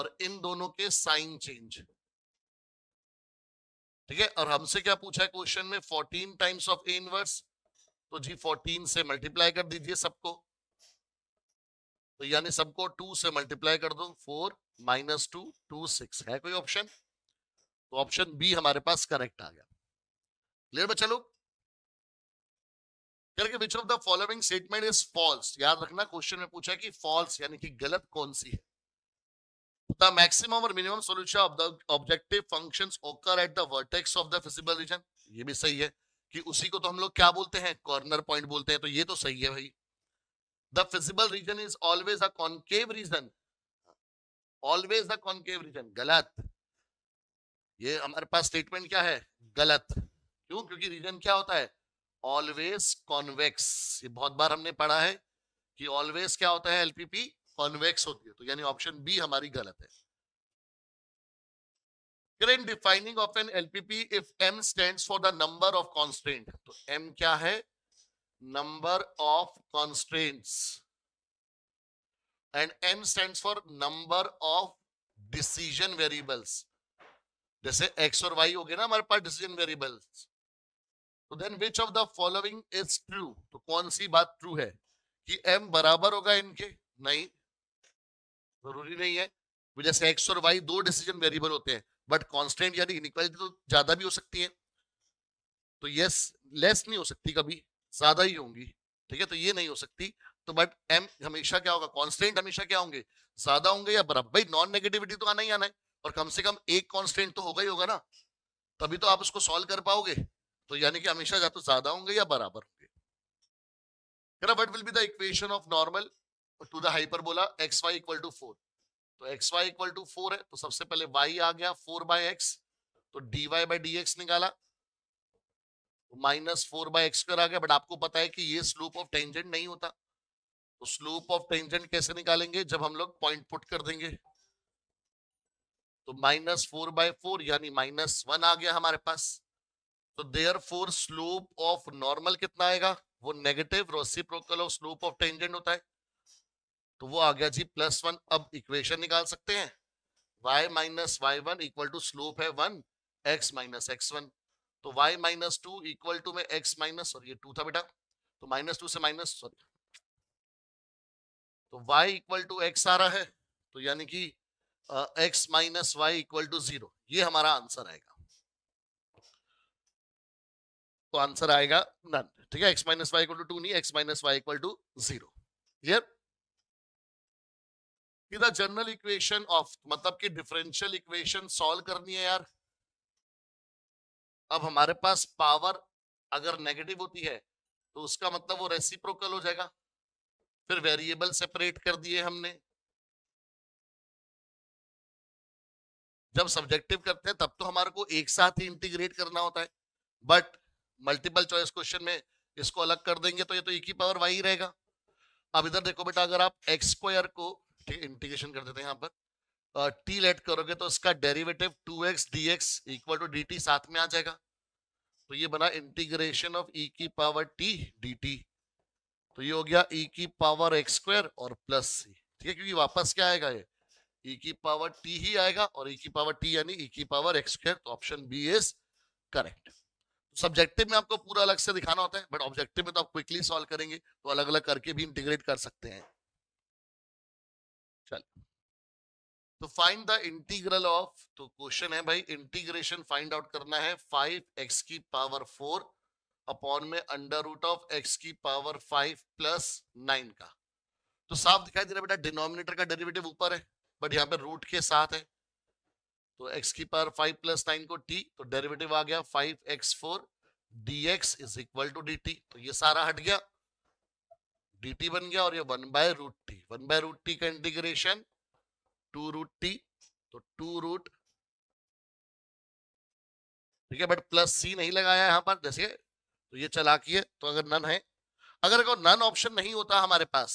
और इन दोनों के साइन चेंज ठीक है और हमसे क्या पूछा है क्वेश्चन में fourteen times of A inverse तो जी फोर्टीन से मल्टीप्लाई कर दीजिए सबको तो यानी सबको टू से मल्टीप्लाई कर दो four minus two two six है कोई ऑप्शन तो ऑप्शन बी हमारे पास करेक्ट आ गया क्लियर बच्चा लोग करके which of the following statement is false याद रखना क्वेश्चन में पूछा कि फॉल्स यानी कि गलत कौन सी है the तो maximum or minimum solution of the objective functions occur at the of the feasible region ये भी सही है कि उसी को तो हम लोग क्या बोलते हैं कॉर्नर पॉइंट बोलते हैं तो ये तो सही है भाई the feasible region is always a concave region always a concave region galat ये हमारे पास स्टेटमेंट क्या है गलत क्यों क्योंकि रीजन क्या होता है ऑलवेज कॉन्वेक्स ये बहुत बार हमने पढ़ा है कि ऑलवेज क्या होता है एलपीपी कॉन्वेक्स होती है तो यानी ऑप्शन बी हमारी गलत है current defining of an lpp if m stands for the number of constraint to m kya hai number of constraints and n stands for number of decision variables जैसे x और y हो गए ना हमारे पास डिसीजन वेरिएबल्स तो then which of the following is true तो कौन सी बात ट्रू है कि m बराबर होगा इनके नहीं जरूरी नहीं है जैसे x और y दो डिसीजन वेरिएबल होते हैं बट कॉन्स्टेंट यानी इनक्वालिटी तो ज्यादा भी हो सकती है तो यस लेस नहीं हो सकती कभी ज्यादा ही होंगी ठीक है तो ये नहीं हो सकती तो बट एम हमेशा क्या होगा कॉन्स्टेंट हमेशा क्या होंगे ज्यादा होंगे या बराबर भाई नॉन नेगेटिविटी तो आना ही आना है और कम से कम एक कॉन्स्टेंट तो होगा ही होगा ना तभी तो आप उसको सॉल्व कर पाओगे तो यानी कि हमेशा या तो ज्यादा होंगे या बराबर होंगे what will be the equation of normal to the बोला X Y equal to four तो X Y equal to four है तो सबसे पहले वाई आ गया फोर बाय एक्स तो D Y by D X निकाला minus four by X square आ गया बट आपको पता है कि ये स्लोप ऑफ टेंजेंट नहीं होता तो स्लोप ऑफ टेंजेंट कैसे निकालेंगे जब हम लोग पॉइंट पुट कर देंगे तो माइनस फोर बाय फोर यानी माइनस वन आ गया हमारे पास तो therefore slope of normal कितना आएगा वो negative reciprocal of slope of tangent होता है तो वो आ गया जी प्लस वन अब इक्वेशन निकाल सकते हैं Y minus Y one equal to slope है one X minus X one तो y minus two equal to में x माइनस और ये टू था बेटा तो माइनस टू से माइनस सॉरी तो y इक्वल टू एक्स आ रहा है तो यानी कि x minus Y equal to zero ये हमारा आंसर आएगा तो आंसर आएगा नन ठीक है X minus Y equal to two नहीं X minus Y equal to zero general equation of मतलब कि डिफरेंशियल इक्वेशन सॉल्व करनी है यार अब हमारे पास पावर अगर नेगेटिव होती है तो उसका मतलब वो रेसिप्रोकल हो जाएगा फिर वेरिएबल सेपरेट कर दिए हमने जब सब्जेक्टिव करते हैं तब तो हमारे को एक साथ ही इंटीग्रेट करना होता है बट मल्टीपल चॉइस क्वेश्चन में इसको अलग कर देंगे तो ये तो एक ही पावर वाई रहेगा अब इधर देखो बेटा अगर आप एक्स स्क्वायर को इंटीग्रेशन कर देते हैं यहां पर टी लेट करोगे तो इसका derivative two X D X equal to D T साथ में आ जाएगा तो ये बना इंटीग्रेशन ऑफ ई की पावर टी डी टी तो ये हो गया ई e की पावर एक्स स्क्वायर और प्लस सी ठीक है क्योंकि वापस क्या आएगा ये ई e की पावर टी ही आएगा और ई e की पावर टी यानी ई की पावर एक्स स्क्वायर तो option B is correct subjective में आपको पूरा अलग से दिखाना होता है बट ऑब्जेक्टिव में तो आप क्विकली सॉल्व करेंगे तो अलग अलग करके भी इंटीग्रेट कर सकते हैं चलिए तो फाइंड द इंटीग्रल ऑफ तो क्वेश्चन है भाई इंटीग्रेशन फाइंड आउट करना है फाइव एक्स की पावर फोर अपॉन में अंडर रूट ऑफ एक्स की पावर फाइव प्लस नाइन का तो साफ दिखाई दे रहा है बेटा डिनोमिनेटर का डेरिवेटिव ऊपर है बट यहाँ पे रूट के साथ है तो एक्स की पावर फाइव प्लस नाइन को टी तो डेरिवेटिव आ गया five X four D X is equal to D T तो ये सारा हट गया डी टी बन गया और ये one by root T one by root T का इंटीग्रेशन टू रूट टी तो टू रूट ठीक है बट प्लस सी नहीं लगाया यहां पर जैसे तो ये चला किए तो अगर नन है अगर अगर नन ऑप्शन नहीं होता हमारे पास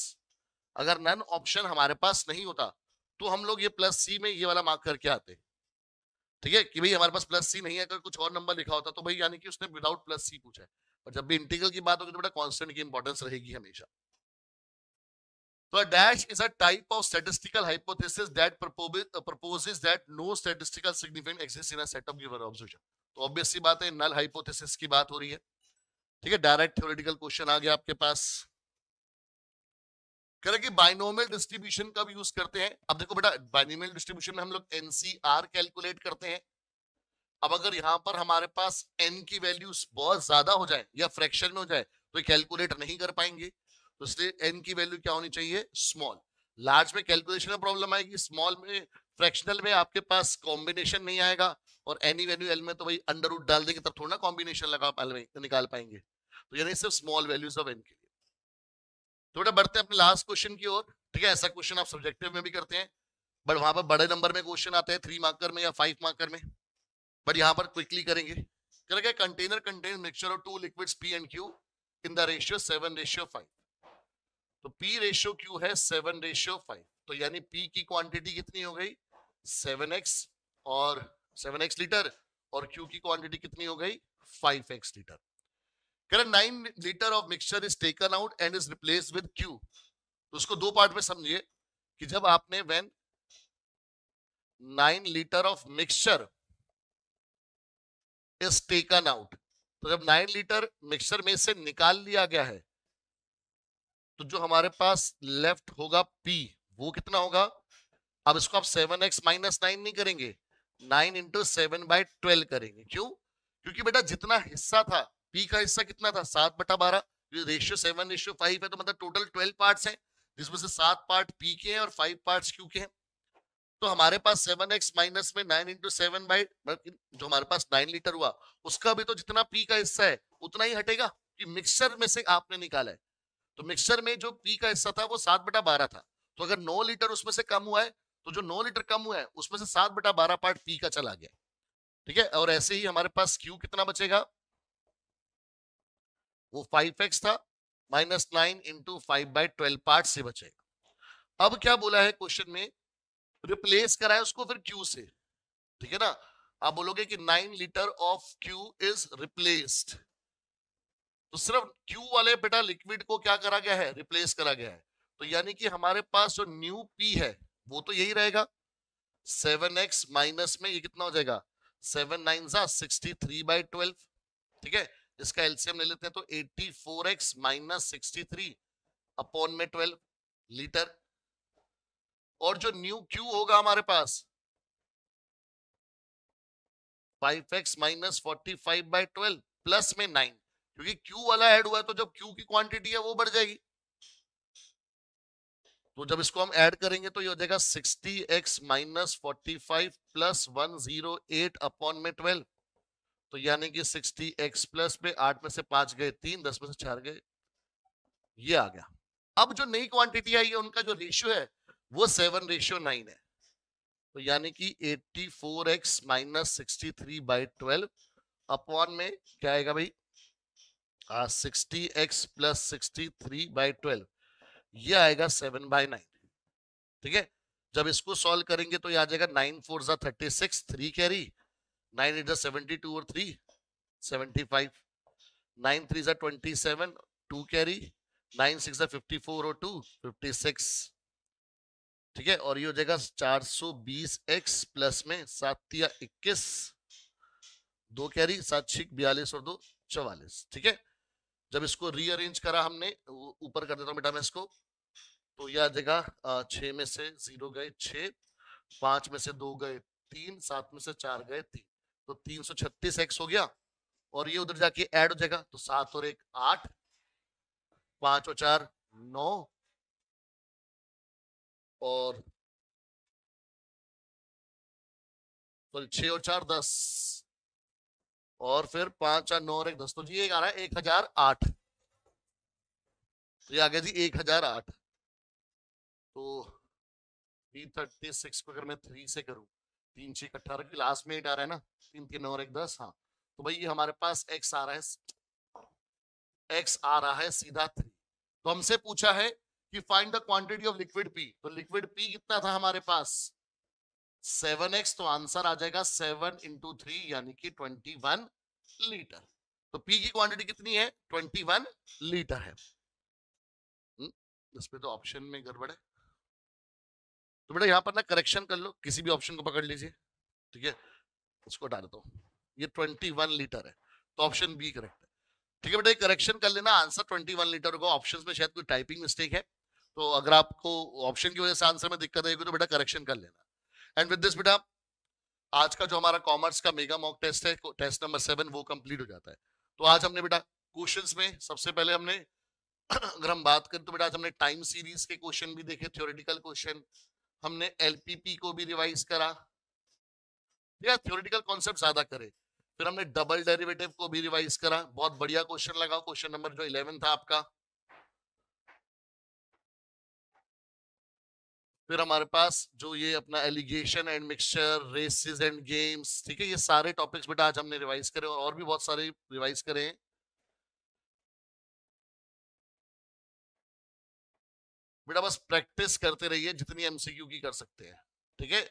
अगर नन ऑप्शन हमारे पास नहीं होता तो हम लोग ये प्लस सी में ये वाला मार्क करके आते ठीक है कि भाई हमारे पास प्लस सी नहीं है अगर कुछ और नंबर लिखा होता तो भाई यानी कि उसने विदाउट प्लस सी पूछा है और जब भी इंटीग्रल की बात होगी तो बड़ा कॉन्स्टेंट की इंपॉर्टेंस रहेगी हमेशा So a dash is a type of statistical hypothesis that proposes, uh, proposes that no statistical significance exists in a set of given observation. तो ऑब्वियस सी बात है नल हाइपोथेसिस की बात हो रही है ठीक है डायरेक्ट थ्योरेटिकल क्वेश्चन आ गया आपके पास कह रहे कि बाइनोमियल डिस्ट्रीब्यूशन कब यूज करते हैं अब देखो बेटा बाइनोमियल डिस्ट्रीब्यूशन में हम लोग एनसीआर कैलकुलेट करते हैं अब अगर यहां पर हमारे पास एन की वैल्यूज बहुत ज्यादा हो जाए या फ्रैक्शन में हो जाए तो कैलकुलेट नहीं कर पाएंगे तो इसलिए एन की वैल्यू क्या होनी चाहिए स्मॉल लार्ज में कैलकुलेशन में प्रॉब्लम आएगी स्मॉल में फ्रैक्शनल में आपके पास कॉम्बिनेशन नहीं आएगा और एनी वैल्यू एल में तो भाई अंडर रूट डाल देंगे तब थोड़ा ना कॉम्बिनेशन लगा निकाल पाएंगे तो यानी सिर्फ स्मॉल वैल्यूज ऑफ एन के लिए थोड़ा बढ़ते हैं अपने लास्ट क्वेश्चन की ओर ठीक है ऐसा क्वेश्चन आप सब्जेक्टिव में भी करते हैं बट वहां पर बड़े नंबर में क्वेश्चन आते हैं थ्री मार्कर में या फाइव मार्कर में बट यहाँ पर क्विकली करेंगे करेगा container contain mixture of two liquids P and Q in the ratio seven ratio five तो पी रेशियो क्यू है सेवन रेशियो फाइव तो यानी पी की क्वांटिटी कितनी हो गई सेवन एक्स और सेवन एक्स लीटर और क्यू की क्वांटिटी कितनी हो गई फाइव एक्स लीटर करें nine litre of mixture is taken out and is replace with Q तो उसको दो पार्ट में समझिए कि जब आपने when nine litre of mixture is taken out तो जब नाइन लीटर मिक्सचर में से निकाल लिया गया है तो जो हमारे पास लेफ्ट होगा पी वो कितना होगा अब इसको आप सेवन एक्स माइनस नाइन नहीं करेंगे nine into seven by twelve करेंगे क्यों क्योंकि बेटा जितना हिस्सा था पी का हिस्सा कितना था सात बटा बारह रेशियो सेवन रेशियो फाइव है तो मतलब टोटल ट्वेल्व पार्ट है जिसमें से सात पार्ट पी के हैं और फाइव पार्ट क्यू के हैं तो हमारे पास सेवन एक्स माइनस में नाइन इंटू सेवन बाई जो हमारे पास नाइन लीटर हुआ उसका भी तो जितना पी का हिस्सा है उतना ही हटेगा कि मिक्सर में से आपने निकाला है तो मिक्सर में जो पी का हिस्सा था वो सात बटा बारह था तो अगर नौ लीटर उसमें से कम हुआ है तो जो नौ लीटर कम हुआ है उसमें से सात बटा बारह पार्ट पी का चला गया ठीक है और ऐसे ही हमारे पास क्यू कितना बचेगा वो फाइव एक्स था minus nine into five by twelve part से बचेगा अब क्या बोला है क्वेश्चन में रिप्लेस कराए उसको फिर क्यू से ठीक है ना आप बोलोगे कि nine litre of Q is replaced तो सिर्फ क्यू वाले बेटा लिक्विड को क्या करा गया है रिप्लेस करा गया है तो यानी कि हमारे पास जो न्यू पी है वो तो यही रहेगा सेवन एक्स माइनस में ये कितना हो जाएगा सेवन नाइन सा सिक्सटी थ्री बाई ट्वेल्व ठीक है इसका एलसीएम ले लेते हैं तो eighty four x minus sixty three upon में ट्वेल्व लीटर और जो न्यू क्यू होगा हमारे पास five x minus forty five by twelve plus में नाइन क्योंकि Q वाला ऐड हुआ है तो जब Q की क्वांटिटी है वो बढ़ जाएगी तो जब इसको हम ऐड करेंगे तो ये हो जाएगा 60x x minus forty five plus one zero eight upon में ट्वेल्व तो यानी कि 60x एक्स प्लस पे आठ में से पांच गए तीन दस में से चार गए ये आ गया अब जो नई क्वांटिटी आई है उनका जो रेशियो है वो सेवन रेशियो नाइन है तो यानी कि 84x four x minus sixty three by twelve upon में क्या आएगा भाई sixty x plus sixty three by twelve ये आएगा सेवन बाई नाइन ठीक है जब इसको सॉल्व करेंगे तो ये आ जाएगा नाइन फोर जा thirty six three carry nine eight जा टू और three seventy five nine three जा twenty seven two carry nine six fifty four और टू फिफ्टी सिक्स ठीक है और ये हो जाएगा चार सौ बीस एक्स प्लस में सात इक्कीस दो कैरी सात छिक बयालीस और दो चवालीस ठीक है जब इसको रीअरेंज करा हमने ऊपर कर देता हूँ बेटा मैं इसको तो यह जाएगा छ में से जीरो गए छ पांच में से दो गए तीन सात में से चार गए तीन तो तीन सौ छत्तीस एक्स हो गया और ये उधर जाके ऐड हो जाएगा तो सात और एक आठ पांच और चार नौ और सॉरी छ और चार दस और फिर पांच चार नौ और एक दस तो जी एक आ रहा है एक हजार आठ तो ये आ गया जी एक हजार आठ तो थ्री थर्टी सिक्स को अगर मैं थ्री से करूं तीन छह अट्ठारह की लास्ट में एट आ रहा है ना तीन तीन और एक दस हाँ तो भाई ये हमारे पास एक्स आ रहा है एक्स आ रहा है सीधा थ्री तो हमसे पूछा है कि find the quantity of liquid P तो लिक्विड पी कितना था हमारे पास सेवन एक्स तो आंसर आ जाएगा सेवन इंटू थ्री यानी कि ट्वेंटी वन लीटर तो पी की क्वांटिटी कितनी है ट्वेंटी वन लीटर है हम्म, इसमें तो ऑप्शन में गड़बड़ है तो बेटा यहां पर ना करेक्शन कर लो किसी भी ऑप्शन को पकड़ लीजिए ठीक है उसको हटा देता हूँ ये ट्वेंटी वन लीटर है तो ऑप्शन बी करेक्ट है ठीक है बेटा करेक्शन कर लेना आंसर ट्वेंटी वन लीटर होगा ऑप्शन में शायद कोई टाइपिंग मिस्टेक है तो अगर आपको ऑप्शन की वजह से आंसर में दिक्कत आएगी तो बेटा करेक्शन कर लेना एंड विद दिस बेटा आज का जो हमारा कॉमर्स का मेगा मॉक टेस्ट है टेस्ट नंबर सेवन वो कंप्लीट हो जाता है तो आज हमने बेटा क्वेश्चंस में सबसे पहले हमने अगर हम बात करें तो बेटा आज हमने टाइम सीरीज के क्वेश्चन भी देखे थ्योरेटिकल क्वेश्चन हमने एलपीपी को भी रिवाइज करा ठीक है थ्योरेटिकल कॉन्सेप्ट ज्यादा करे फिर हमने डबल डेरिवेटिव को भी रिवाइज करा बहुत बढ़िया क्वेश्चन लगा क्वेश्चन नंबर जो इलेवन था आपका फिर हमारे पास जो ये अपना alligation and mixture races and games ठीक है ये सारे टॉपिक्स बेटा आज हमने रिवाइज करे और भी बहुत सारे रिवाइज करे हैं बेटा बस प्रैक्टिस करते रहिए जितनी एमसीक्यू की कर सकते हैं ठीक है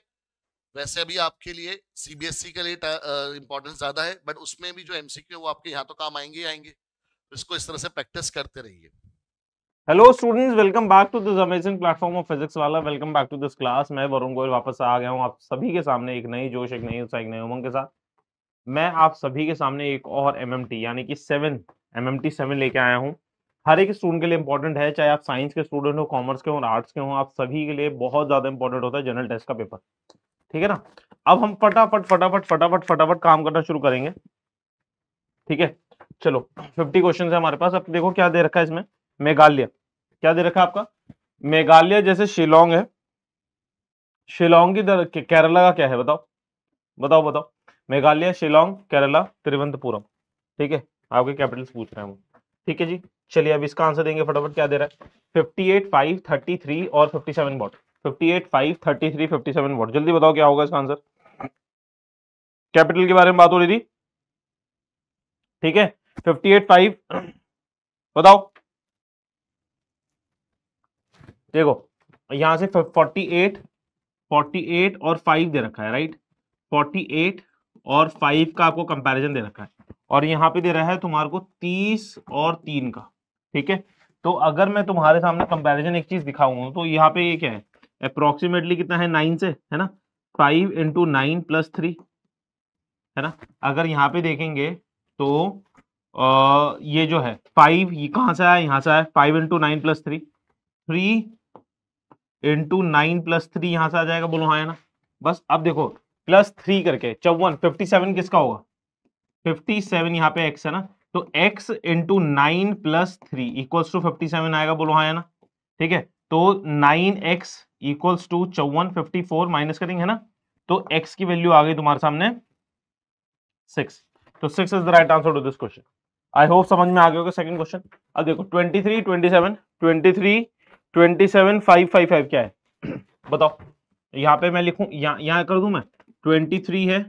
वैसे अभी आपके लिए सीबीएसई e के लिए इंपॉर्टेंस ज्यादा है बट उसमें भी जो एमसीक्यू वो आपके यहाँ तो काम आएंगे आएंगे तो इसको इस तरह से प्रैक्टिस करते रहिए hello students welcome back to this amazing platform of physics Wallah welcome back to this class मैं वरुण गोयल वापस आ गया हूँ आप सभी के सामने एक नई जोश एक नई उत्साह एक नई उमंग के साथ मैं आप सभी के सामने एक और एमएमटी यानी कि सेवन एमएमटी सेवन लेके आया हूँ हर एक स्टूडेंट के लिए इंपॉर्टेंट है चाहे आप साइंस के स्टूडेंट हो कॉमर्स के हो आर्ट्स के हो आप सभी के लिए बहुत ज़्यादा इंपॉर्टेंट होता है जनरल टेस्ट का पेपर ठीक है ना अब हम फटाफट फटाफट फटाफट फटाफट काम करना शुरू करेंगे ठीक है चलो फिफ्टी क्वेश्चन है हमारे पास अब देखो क्या दे रखा है इसमें मेघालय क्या दे रखा आपका मेघालय जैसे शिलोंग है शिलोंग की दर केरला का क्या है बताओ बताओ बताओ मेघालय शिलोंग केरला तिरुवनंतपुरम ठीक है आपके कैपिटल्स पूछ रहे हैं ठीक है जी चलिए अब इसका आंसर देंगे फटाफट क्या दे रहा है fifty eight five thirty three और फिफ्टी सेवन वोट fifty eight five thirty three fifty seven वोट जल्दी बताओ क्या होगा इसका आंसर कैपिटल के बारे में बात हो रही थी ठीक है फिफ्टी एट फाइव बताओ देखो यहां से 48 48 और 5 दे रखा है राइट 48 और 5 का आपको कंपैरिजन दे रखा है और यहाँ पे दे रहा है तुम्हारे को 30 और 3 का ठीक है तो अगर मैं तुम्हारे सामने कंपैरिजन एक चीज दिखाऊंगा तो यहाँ पे ये क्या है अप्रोक्सीमेटली कितना है नाइन से है ना five into nine plus three है ना अगर यहाँ पे देखेंगे तो आ, ये जो है फाइव ये कहाँ से आया यहाँ से आया five into nine plus three three into nine plus three यहां से आ जाएगा बोलो हाँ ना बस अब देखो प्लस थ्री करके चौवन फिफ्टी सेवन किसका होगा फिफ्टी सेवन यहाँ पे एक्स है ना तो x into nine plus three equals to fifty seven आएगा बोलो हाँ ना ठीक है तो नाइन एक्स इक्वल्स टू चौवन फिफ्टी फोर माइनस करेंगे है ना तो एक्स की वैल्यू आ गई तुम्हारे सामने सिक्स तो six is the right answer to this question I hope समझ में आ गया होगा सेकंड क्वेश्चन अब देखो twenty three twenty seven twenty three twenty seven five five five क्या है बताओ यहाँ पे मैं लिखू यहाँ कर दू मैं ट्वेंटी थ्री है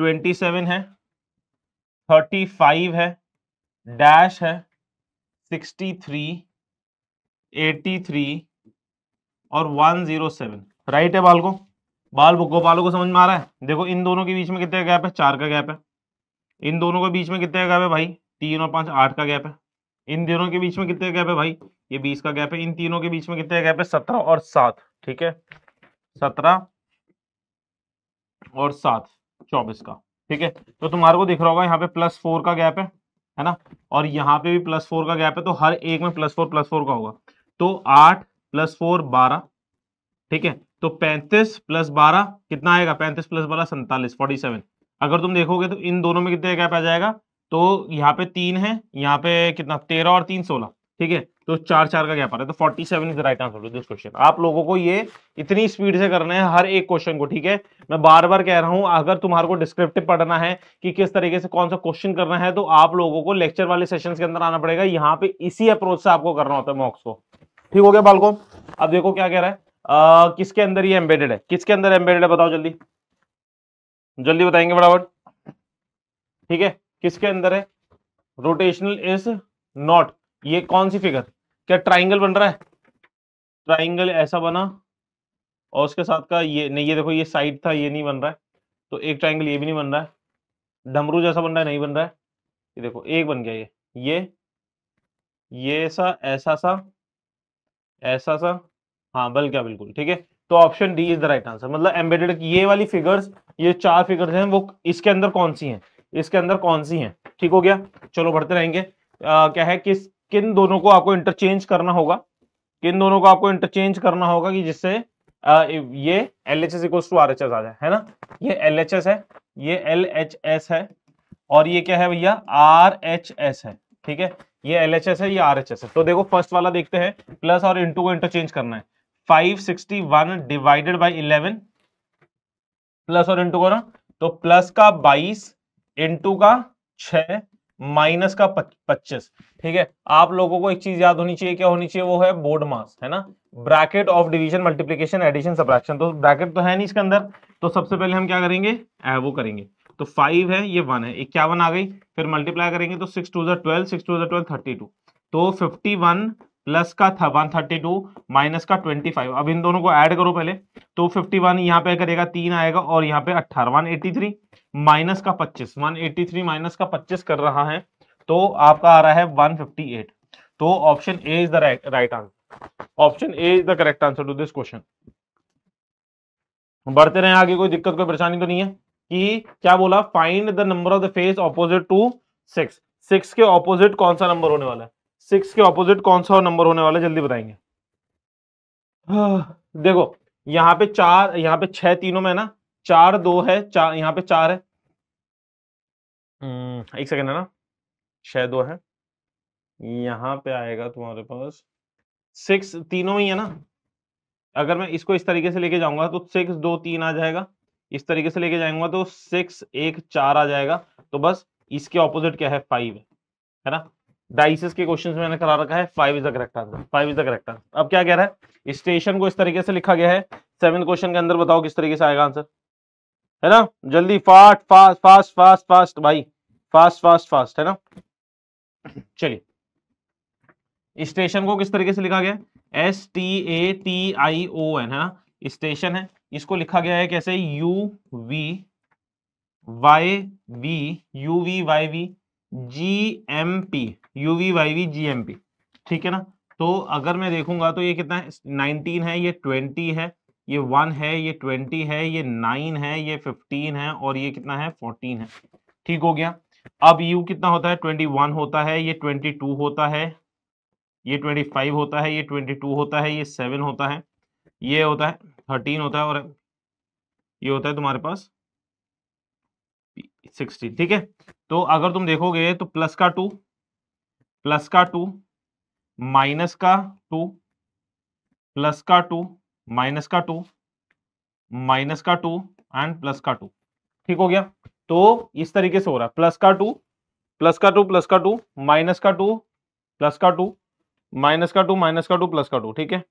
ट्वेंटी सेवन है थर्टी फाइव है डैश है सिक्सटी थ्री एटी थ्री और वन जीरो सेवन राइट है बाल को बाल गोपालों को समझ में आ रहा है देखो इन दोनों के बीच में कितने गैप है चार का गैप है इन दोनों के बीच में कितने गैप है भाई तीन और पांच आठ का गैप है इन दोनों के बीच में कितने गैप है भाई ये बीस का गैप है इन तीनों के बीच में कितने गैप है सत्रह और सात ठीक है सत्रह और सात चौबीस का ठीक है तो तुम्हारे को दिख रहा होगा यहाँ पे प्लस फोर का गैप है है ना और यहाँ पे भी प्लस फोर का गैप है तो हर एक में प्लस फोर प्लस फोर का होगा तो आठ प्लस फोर बारह ठीक है तो पैंतीस प्लस बारह कितना आएगा पैंतीस प्लस बारह सैंतालीस फोर्टी सेवन अगर तुम देखोगे तो इन दोनों में कितने गैप आ जाएगा तो यहाँ पे तीन है यहाँ पे कितना तेरह और तीन सोलह ठीक है तो चार चार का गैप आ रहा है तो forty seven is right answer this question आप लोगों को ये इतनी स्पीड से करना है हर एक क्वेश्चन को ठीक है मैं बार बार कह रहा हूं अगर तुम्हारे को डिस्क्रिप्टिव पढ़ना है कि किस तरीके से कौन सा क्वेश्चन करना है तो आप लोगों को लेक्चर वाले सेशन के अंदर आना पड़ेगा यहाँ पे इसी अप्रोच से आपको करना होता है मॉक्स को ठीक हो गया बालको अब देखो क्या कह रहा है किसके अंदर ये एम्बेडेड है किसके अंदर एम्बेडेड है बताओ जल्दी जल्दी बताएंगे बराबर ठीक है किसके अंदर है रोटेशनल इज नॉट ये कौन सी फिगर क्या ट्राइंगल बन रहा है ट्राइंगल ऐसा बना और उसके साथ का ये नहीं ये देखो ये साइड था ये नहीं बन रहा है तो एक ट्राइंगल ये भी नहीं बन रहा है डमरू जैसा बन रहा है नहीं बन रहा है ये देखो एक बन गया ये ये ये सा ऐसा सा ऐसा सा हाँ बल क्या बिल्कुल ठीक है तो option D is the right answer मतलब एम्बेडेड ये वाली फिगर्स ये चार फिगर्स हैं वो इसके अंदर कौन सी हैं इसके अंदर कौन सी हैं ठीक हो गया चलो बढ़ते रहेंगे आ, क्या है किस किन दोनों को आपको इंटरचेंज करना होगा किन दोनों को आपको इंटरचेंज करना होगा कि जिससे आ, ये L H S equal to R H S आ जाए है ना ये एल एच एस है ये एल एच एस है और ये क्या है भैया आर एच एस है ठीक है ये एल एच एस है ये आर एच एस है तो देखो फर्स्ट वाला देखते हैं प्लस और इंटू को इंटरचेंज करना है 561 डिवाइडेड बाय 11 प्लस और इंटू करो तो प्लस का 22 इंटू का छ माइनस का पच्चीस ठीक है आप लोगों को एक चीज याद होनी चाहिए क्या होनी चाहिए वो है बोर्ड मास है ना bracket of division multiplication addition subtraction तो ब्रैकेट तो है नहीं इसके अंदर तो सबसे पहले हम क्या करेंगे वो करेंगे तो फाइव है ये वन है इक्यावन आ गई फिर मल्टीप्लाई करेंगे तो सिक्स टू जो ट्वेल्व सिक्स टू जो ट्वेल्व थर्टी टू तो फिफ्टी वन प्लस का था 132 माइनस का 25 अब इन दोनों को ऐड करो पहले तो 51 यहाँ पे करेगा तीन आएगा और यहाँ पे एट्टी 183 माइनस का 25 183 माइनस का 25 कर रहा है तो आपका आ रहा है 158 तो option A is the right answer option A is the correct answer to this question बढ़ते रहे आगे कोई दिक्कत कोई परेशानी तो नहीं है कि क्या बोला find the number of the face opposite to six six के ऑपोजिट कौन सा नंबर होने वाला है सिक्स के ऑपोजिट कौन सा नंबर होने वाला है जल्दी बताएंगे देखो यहाँ पे चार यहाँ पे छह तीनों में ना चार दो है चार यहाँ पे चार है हम्म, एक सेकेंड है ना छह दो है यहाँ पे आएगा तुम्हारे पास सिक्स तीनों में ही है ना अगर मैं इसको इस तरीके से लेके जाऊंगा तो सिक्स दो तीन आ जाएगा इस तरीके से लेके जाऊंगा तो सिक्स एक चार आ जाएगा तो बस इसके ऑपोजिट क्या है फाइव है ना डाइसिस के क्वेश्चन मैंने करा रखा है five is the correct answer five is the correct answer अब क्या कह रहा है स्टेशन को इस तरीके से लिखा गया है सेवन क्वेश्चन के अंदर बताओ किस तरीके से आएगा आंसर है ना जल्दी fast fast fast fast fast भाई फास्ट फास्ट फास्ट है ना चलिए स्टेशन को किस तरीके से लिखा गया S T A T I O N है ना स्टेशन है इसको लिखा गया है कैसे U V Y V U V Y V G M P U V Y V G M P ठीक है ना तो अगर मैं देखूंगा तो ये कितना है 19 है ये ट्वेंटी है ये वन है ये ट्वेंटी है ये नाइन है ये फिफ्टीन है और ये कितना है फोर्टीन है ठीक हो गया अब यू कितना होता है ट्वेंटी वन होता है ये ट्वेंटी टू होता है ये ट्वेंटी फाइव होता है ये ट्वेंटी टू होता है ये सेवन होता है ये होता है थर्टीन होता है और ये होता है तुम्हारे पास सिक्सटीन ठीक है तो अगर तुम देखोगे तो प्लस का टू प्लस का टू माइनस का टू प्लस का टू माइनस का टू माइनस का टू एंड प्लस का टू ठीक हो गया तो इस तरीके से हो रहा है प्लस का टू प्लस का टू प्लस का टू माइनस का टू प्लस का टू माइनस का टू माइनस का टू प्लस का टू ठीक है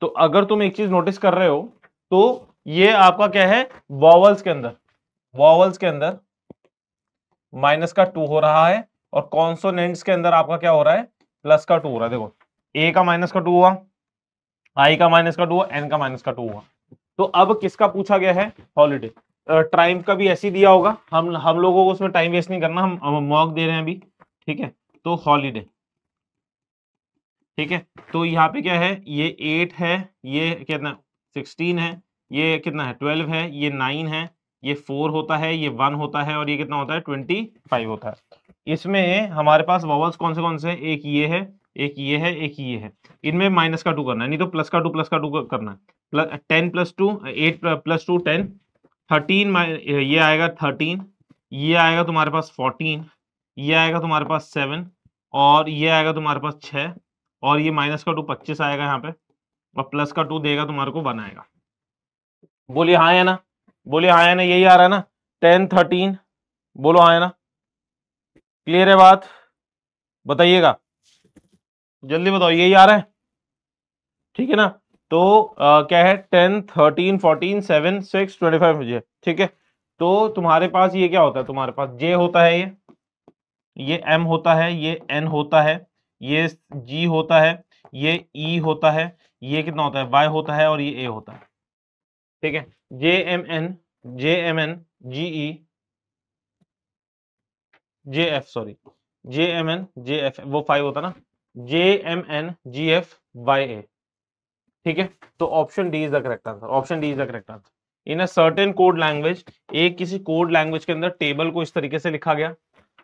तो अगर तुम एक चीज नोटिस कर रहे हो तो ये आपका क्या है वॉवल्स के अंदर वॉवल्स के अंदर माइनस का टू हो रहा है और कॉन्सोनेंट्स के अंदर आपका क्या हो रहा है प्लस का टू हो रहा है देखो ए का माइनस का टू हुआ आई का माइनस का टू हुआ एन का माइनस का टू हुआ तो अब किसका पूछा गया है हॉलीडे टाइम का भी ऐसे दिया होगा हम हम लोगों को उसमें टाइम वेस्ट नहीं करना हम मॉक दे रहे हैं अभी ठीक है तो हॉलीडे ठीक है तो यहाँ पे क्या है ये एट है ये कितना सिक्सटीन है ये कितना है ट्वेल्व है ये नाइन है ये फोर होता है ये वन होता है और ये कितना होता है ट्वेंटी फाइव होता है इसमें हमारे पास वॉवल्स कौन से कौन से एक ये है एक ये है एक ये है इनमें माइनस का टू करना है नहीं तो प्लस का टू प्लस का टू करना है ten plus two eight plus two ten thirteen ये आएगा थर्टीन ये आएगा तुम्हारे पास फोर्टीन ये आएगा तुम्हारे पास सेवन और ये आएगा तुम्हारे पास छः और ये माइनस का टू पच्चीस आएगा यहाँ पे और प्लस का टू देगा तुम्हारे को वन आएगा बोलिए हाँ है ना बोलिए आया ना यही आ रहा है ना टेन थर्टीन बोलो आया ना क्लियर है बात बताइएगा जल्दी बताओ यही आ रहा है ठीक है ना तो आ, क्या है ten thirteen fourteen seven six twenty five मुझे ठीक है तो तुम्हारे पास ये क्या होता है तुम्हारे पास जे होता है ये ये एम होता है ये एन होता है ये जी होता है ये ई e होता है ये कितना होता है वाई होता है और ये ए होता है ठीक है J M N J M N E J F sorry J M N J F वो फाइव होता ना J M N G F Y A ठीक है तो option D is the correct answer option D is the correct answer in a certain code language एक किसी code language के अंदर टेबल को इस तरीके से लिखा गया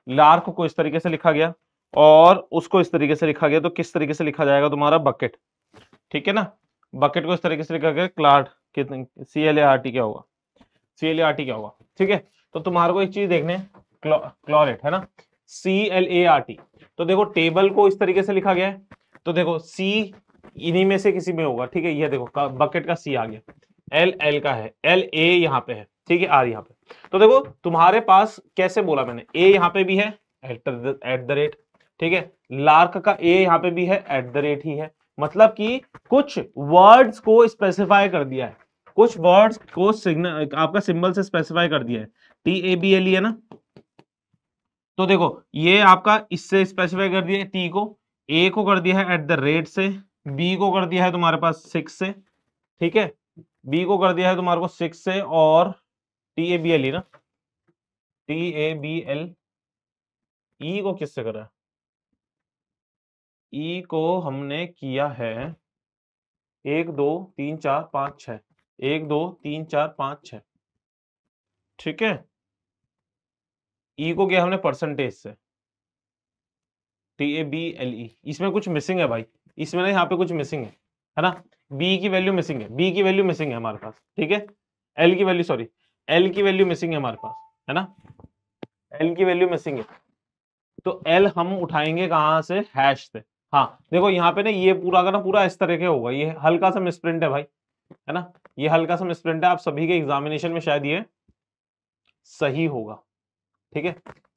लार्क को इस तरीके से लिखा गया और उसको इस तरीके से लिखा गया तो किस तरीके से लिखा जाएगा तुम्हारा बकेट ठीक है ना बकेट को इस तरीके से लिखा गया क्लार्ड C L A R T क्या होगा C L A R T क्या होगा ठीक है तो तुम्हारे को एक चीज देखने क्लोरेट है ना C L A R T तो देखो टेबल को इस तरीके से लिखा गया है तो देखो सी इन्हीं में से किसी में होगा ठीक है ये देखो बकेट का सी आ गया एल एल का है एल ए यहाँ पे है ठीक है आर यहाँ पे तो देखो तुम्हारे पास कैसे बोला मैंने ए यहाँ पे भी है एट द रेट ठीक है लार्क का ए यहाँ पे भी है एट द रेट ही है मतलब कि कुछ वर्ड्स को स्पेसिफाई कर दिया है कुछ वर्ड्स को सिग्नल आपका सिंबल से स्पेसिफाई कर दिया है T A B L E है ना तो देखो ये आपका इससे स्पेसिफाई कर दिया है टी को ए को कर दिया है एट द रेट से बी को कर दिया है तुम्हारे पास सिक्स से ठीक है बी को कर दिया है तुम्हारे को सिक्स से और T A B L E ना T A B L E को किससे करा ई e को हमने किया है एक दो तीन चार पाँच छ एक दो तीन चार पांच छ ठीक है ई e को किया हमने परसेंटेज से T A B L E इसमें कुछ मिसिंग है भाई इसमें ना यहाँ पे कुछ मिसिंग है है ना बी की वैल्यू मिसिंग है बी की वैल्यू मिसिंग है हमारे पास ठीक है एल की वैल्यू सॉरी एल की वैल्यू मिसिंग है हमारे पास है ना एल की वैल्यू मिसिंग है तो एल हम उठाएंगे कहाँ से हैश से हाँ देखो यहाँ पे ना ये पूरा अगर ना पूरा इस तरह के होगा ये हल्का सा मिसप्रिंट है भाई है ना ये हल्का सा मिसप्रिंट है आप सभी के एग्जामिनेशन में शायद ये सही होगा ठीक है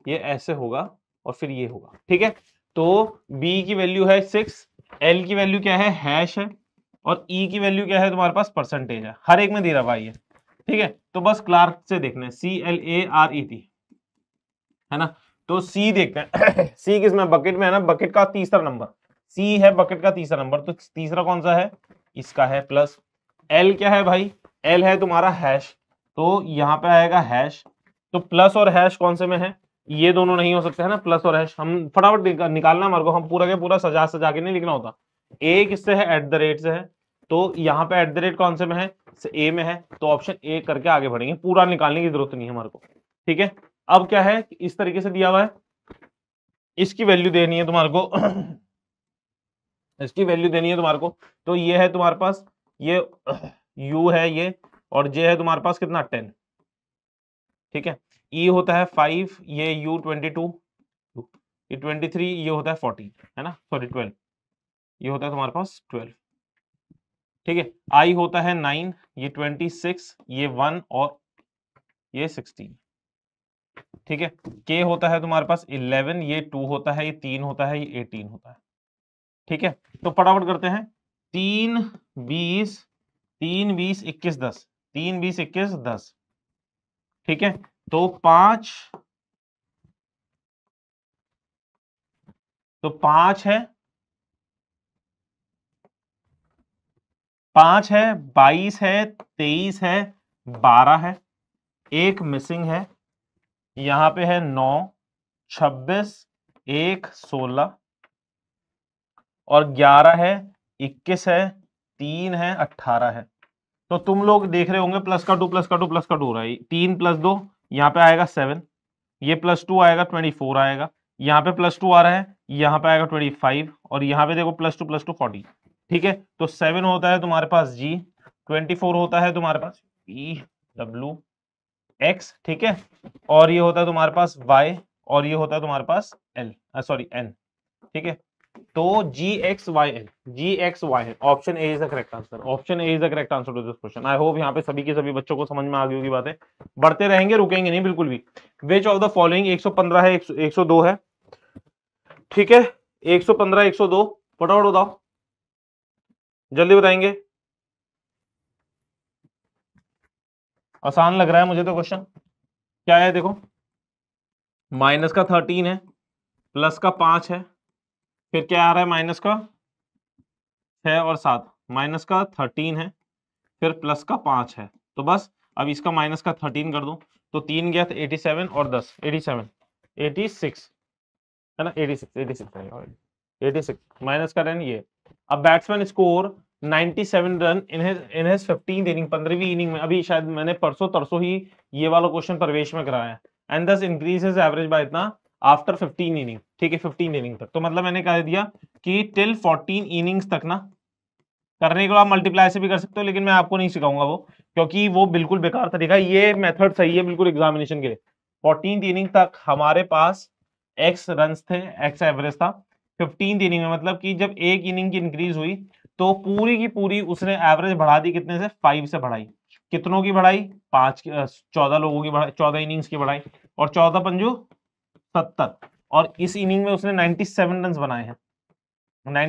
ये ऐसे होगा और फिर ये होगा ठीक है तो बी की वैल्यू है सिक्स एल की वैल्यू क्या है हैश है और ई e की वैल्यू क्या है तुम्हारे पास परसेंटेज है हर एक में दे रहा भाई है ठीक है तो बस क्लार्क से देखना है C L A R E T है ना तो सी देखते हैं सी किस में बकेट में है ना बकेट का तीसरा नंबर सी है बकेट का तीसरा नंबर तो तीसरा कौन सा है इसका है प्लस एल क्या है भाई एल है तुम्हारा हैश तो यहाँ पे आएगा हैश तो प्लस और हैश कौन से में है ये दोनों नहीं हो सकते है ना प्लस और हैश हम फटाफट निकालना हमारे को हम पूरा के पूरा सजा सजा के नहीं लिखना होता ए किससे है एट द रेट से है तो यहाँ पे एट द रेट कौन से में है ए में है तो ऑप्शन ए करके आगे बढ़ेंगे पूरा निकालने की जरूरत नहीं है हमारे को ठीक है अब क्या है इस तरीके से दिया हुआ है इसकी वैल्यू देनी है तुम्हारे को इसकी वैल्यू देनी है तुम्हारे को तो ये है तुम्हारे पास ये यू है ये और जे है तुम्हारे पास कितना टेन ठीक है ई होता है फाइव ये यू ट्वेंटी टू ये ट्वेंटी थ्री ये होता है फोर्टीन है ना सॉरी ट्वेल्व ये होता है तुम्हारे पास ट्वेल्व ठीक है आई होता है नाइन ये ट्वेंटी सिक्स ये वन और ये सिक्सटीन ठीक है के होता है तुम्हारे पास इलेवन ये टू होता है ये तीन होता है ये एटीन होता है ठीक है तो फटाफट करते हैं तीन बीस तीन बीस इक्कीस दस तीन बीस इक्कीस दस ठीक है तो पांच तो पांच है पांच है बाईस है तेईस है बारह है एक मिसिंग है यहां पे है नौ छब्बीस एक सोलह और ग्यारह है इक्कीस है तीन है अट्ठारह है तो तुम लोग देख रहे होंगे प्लस का टू प्लस का टू प्लस का टू हो रहा है तीन प्लस दो यहाँ पे आएगा सेवन ये प्लस टू आएगा ट्वेंटी फोर आएगा यहाँ पे प्लस टू आ रहा है यहाँ पे आएगा ट्वेंटी फाइव और यहाँ पे देखो plus two plus two forty ठीक है तो सेवन होता है तुम्हारे पास जी ट्वेंटी फोर होता है तुम्हारे पास ई डब्लू एक्स ठीक है और ये होता है तुम्हारे पास वाई और ये होता है तुम्हारे पास एल सॉरी एन ठीक है तो G X Y N G X Y N option A is the correct answer option A is the correct answer to this question I hope यहाँ पे सभी के सभी बच्चों को समझ में आ गई होगी बातें बढ़ते रहेंगे रुकेंगे नहीं बिल्कुल भी विच ऑफ द फॉलोइंग 115 है 102 है ठीक है 115 102 फटाफट बताओ जल्दी बताएंगे आसान लग रहा है मुझे तो क्वेश्चन क्या है देखो माइनस का थर्टीन है प्लस का पांच है फिर क्या आ रहा है माइनस का छ और सात माइनस का थर्टीन है फिर प्लस का पांच है तो बस अब इसका माइनस का थर्टीन कर दो तो तीन गया था तो एटी सेवन और दस एटी सेवन एटी सिक्स है ना eighty six eighty six eighty six minus का रन ये अब batsman score ninety seven run in his fifteen inning पंद्रहवीं इनिंग में अभी शायद मैंने परसों तरसों ही ये वाला क्वेश्चन प्रवेश में कराया एंड दस इंक्रीज एवरेज बाय इतना आफ्टर 15 इनिंग ठीक है 15 इनिंग तक तो मतलब मैंने कह दिया कि टिल 14 इनिंग्स तक ना करने को आप मल्टीप्लाई से भी कर सकते हो लेकिन मैं आपको नहीं सिखाऊंगा वो क्योंकि वो बिल्कुल बेकार तरीका ये मेथड सही है बिल्कुल एग्जामिनेशन के लिए फोर्टीन इनिंग तक हमारे पास एक्स रन थे एक्स एवरेज था फिफ्टीन इनिंग में मतलब कि जब एक इनिंग की इंक्रीज हुई तो पूरी की पूरी उसने एवरेज बढ़ा दी कितने से फाइव से बढ़ाई कितनों की बढ़ाई पांच चौदह लोगों की चौदह इनिंग्स की बढ़ाई और चौदह पंजू सत्तर और इस इनिंग में उसने 97 रन बनाए हैं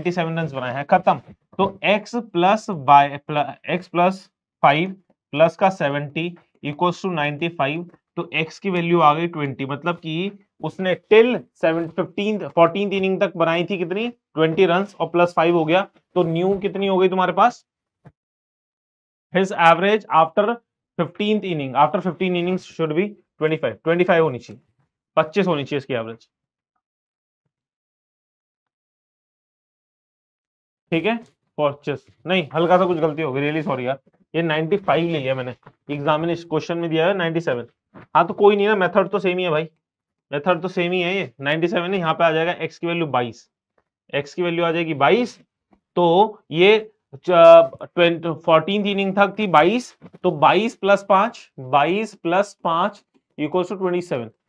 97 रन बनाए हैं खत्म तो x plus by x plus five plus का 70 इक्वल्स टू 95 तो x की वैल्यू आ गई 20 मतलब कि उसने टिल फोर्टीन इनिंग तक बनाई थी कितनी 20 रन और प्लस फाइव हो गया तो न्यू कितनी हो गई तुम्हारे पास his average after fifteenth inning after fifteen innings should be twenty five होनी चाहिए पच्चीस होनी चाहिए इसकी एवरेज ठीक है पच्चीस नहीं हल्का सा कुछ गलती हो गई रियली सॉरी यार ये 95 लिया मैंने एग्जामिनेशन क्वेश्चन में दिया है 97 हाँ तो कोई नहीं ना मेथड तो सेम ही है भाई मेथड तो सेम ही है ये 97 है यहाँ पे आ जाएगा x की वैल्यू 22 x की वैल्यू आ जाएगी 22 तो ये फोर्टीन इनिंग तक थी 22 तो 22 प्लस पांच बाईस प्लस पांच इक्वल टू ट्वेंटी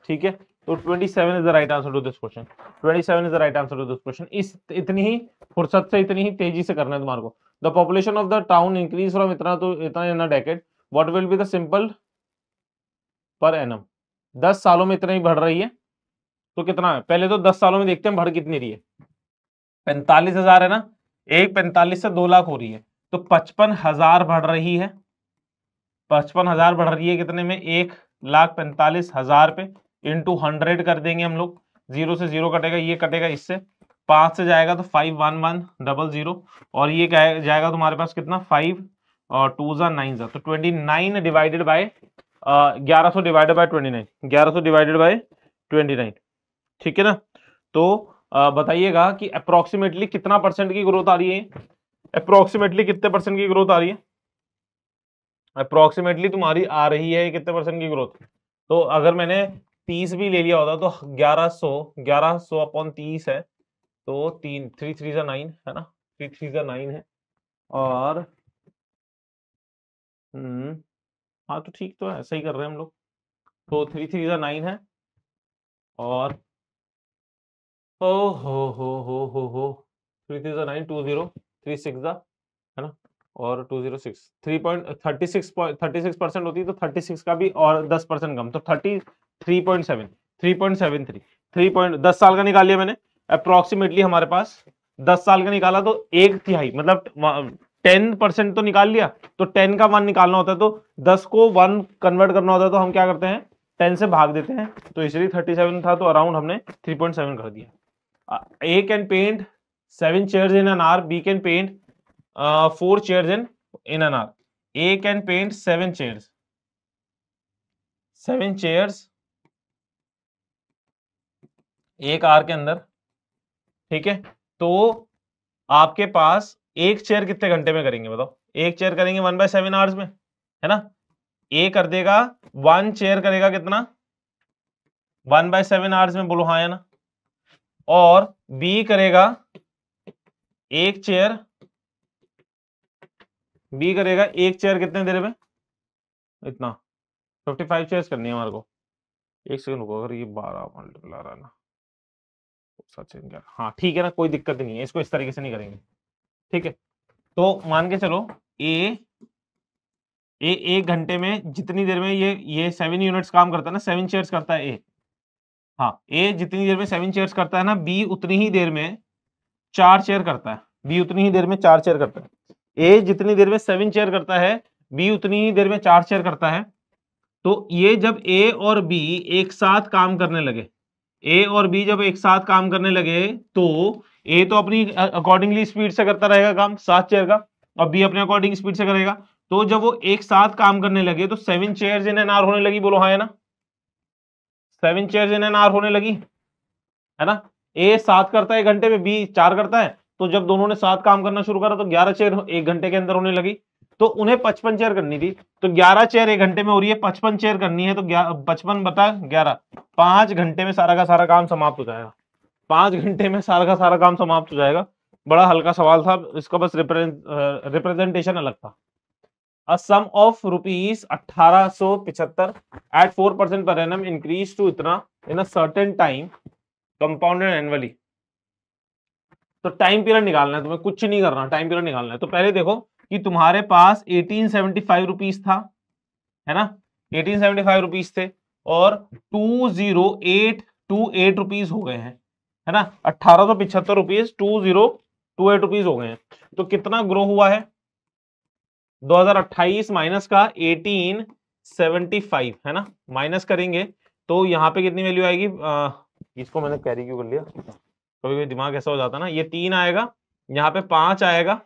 ठीक है तो 27 is the right answer to this question 27 is the right answer to this question इस इतनी ही फुर्सत से इतनी ही तेजी से करना है तुम्हारे को the population of the town increase from इतना तो इतना in decade what will be the simple per annum दस सालों में इतना ही बढ़ रही है तो कितना है पहले तो दस सालों में देखते हैं बढ़ कितनी रही है पैंतालीस हजार है ना एक पैंतालीस से दो लाख हो रही है तो पचपन हजार बढ़ रही है पचपन हजार बढ़ रही है कितने में एक लाख पैंतालीस हजार पे इंटू हंड्रेड कर देंगे हम लोग जीरो से जीरो कटेगा ये कटेगा इससे पांच से जाएगा तो five one one double zero और ये जाएगा तुम्हारे पास कितना फाइव और टू जा नाइन जा तो ट्वेंटी नाइन डिवाइडेड बाय ग्यारह सौ डिवाइडेड बाय ट्वेंटी नाइन ग्यारह सौ डिवाइडेड बाय ट्वेंटी नाइन ठीक है ना तो बताइएगा कि अप्रोक्सीमेटली कितना परसेंट की ग्रोथ आ रही है अप्रोक्सीमेटली कितने परसेंट की ग्रोथ आ रही है अप्रोक्सीमेटली तुम्हारी आ रही है कितने परसेंट की ग्रोथ तो अगर मैंने तीस भी ले लिया होता तो ग्यारह सो ग्यारह सो अपॉन तीस है तो तीन थ्री थ्री जो नाइन है ना थ्री थ्री जो नाइन है और हम्म, हाँ तो ठीक तो है सही कर रहे हैं हम लोग तो थ्री थ्री जो नाइन है और ओ हो हो हो हो हो थ्री थ्री जो nine two zero three six जो है ना और two zero six three point thirty six point thirty six percent होती है तो थर्टी सिक्स का भी और दस परसेंट कम तो thirty three point seven three point seven three three point दस साल का निकाल लिया मैंने अप्रोक्सीमेटली हमारे पास दस साल का निकाला तो एक तिहाई मतलब टेन परसेंट तो निकाल लिया तो टेन का वन निकालना होता है तो दस को वन कन्वर्ट करना होता है तो हम क्या करते हैं टेन से भाग देते हैं तो इसलिए थर्टी सेवन था तो अराउंड हमने थ्री पॉइंट सेवन कर दिया A can paint seven chair in an hour B can paint four chair in in an hour A can paint seven chair seven chairs एक आर के अंदर ठीक है तो आपके पास एक चेयर कितने घंटे में करेंगे बताओ एक चेयर करेंगे वन बाय सेवन आवर्स में है ना ए कर देगा वन चेयर करेगा कितना वन बाय सेवन आवर्स में बोलो हाँ है ना और बी करेगा एक चेयर बी करेगा एक चेयर कितने देर में इतना फिफ्टी फाइव चेयर करनी है हमारे को एक सेकंड रुको अगर ये बारह मल्टीप्लाई रहा ना सचिन गहलोत हाँ ठीक है ना कोई दिक्कत नहीं है इसको इस तरीके से नहीं करेंगे ठीक है तो मान के चलो ए ए एक घंटे में जितनी देर में ये ये सेवन यूनिट्स काम करता है ना सेवन चेयर्स करता है ए हाँ ए जितनी देर में सेवन चेयर्स करता है ना बी उतनी ही देर में चार चेयर करता है बी उतनी ही देर में चार चेयर करता है ए जितनी देर में सेवन चेयर करता है बी उतनी ही देर में चार चेयर करता है तो ये जब ए और बी एक साथ काम करने लगे ए और बी जब एक साथ काम करने लगे तो ए तो अपनी अकॉर्डिंगली स्पीड से करता रहेगा काम सात चेयर का और बी अपने अकॉर्डिंग स्पीड से करेगा तो जब वो एक साथ काम करने लगे तो seven chair in an hour होने लगी बोलो हाँ है ना seven chair in an hour होने लगी है ना ए सात करता है घंटे में बी चार करता है तो जब दोनों ने सात काम करना शुरू करा तो ग्यारह चेयर एक घंटे के अंदर होने लगी तो उन्हें पचपन चेयर करनी थी तो ग्यारह चेयर एक घंटे में हो रही है पचपन चेयर करनी है तो पचपन बता ग्यारह पांच घंटे में सारा का सारा काम समाप्त हो जाएगा पांच घंटे में सारा का सारा काम समाप्त हो जाएगा बड़ा हल्का सवाल था इसका बस रिप्रेजेंटेशन अलग था अ सम ऑफ रुपीज अठारह सो पिछहत्तर एट फोर परसेंट पर एन एम इंक्रीज टू इतना in a certain time compounded annually तो टाइम पीरियड निकालना है तुम्हें कुछ नहीं करना टाइम पीरियड निकालना है तो पहले देखो कि तुम्हारे पास एटीन सेवेंटी फाइव रुपीज था है ना एटीन सेवेंटी फाइव रुपीज थे और two zero eight two eight rupees हो गए हैं है ना अट्ठारह सौ पिछहत्तर rupees two zero two eight rupees हो गए हैं तो कितना ग्रो हुआ है 2028 माइनस का 1875 है ना माइनस करेंगे तो यहाँ पे कितनी वैल्यू आएगी आ, इसको मैंने कैरी क्यों कर लिया कभी कभी दिमाग ऐसा हो जाता है ना ये तीन आएगा यहाँ पे पांच आएगा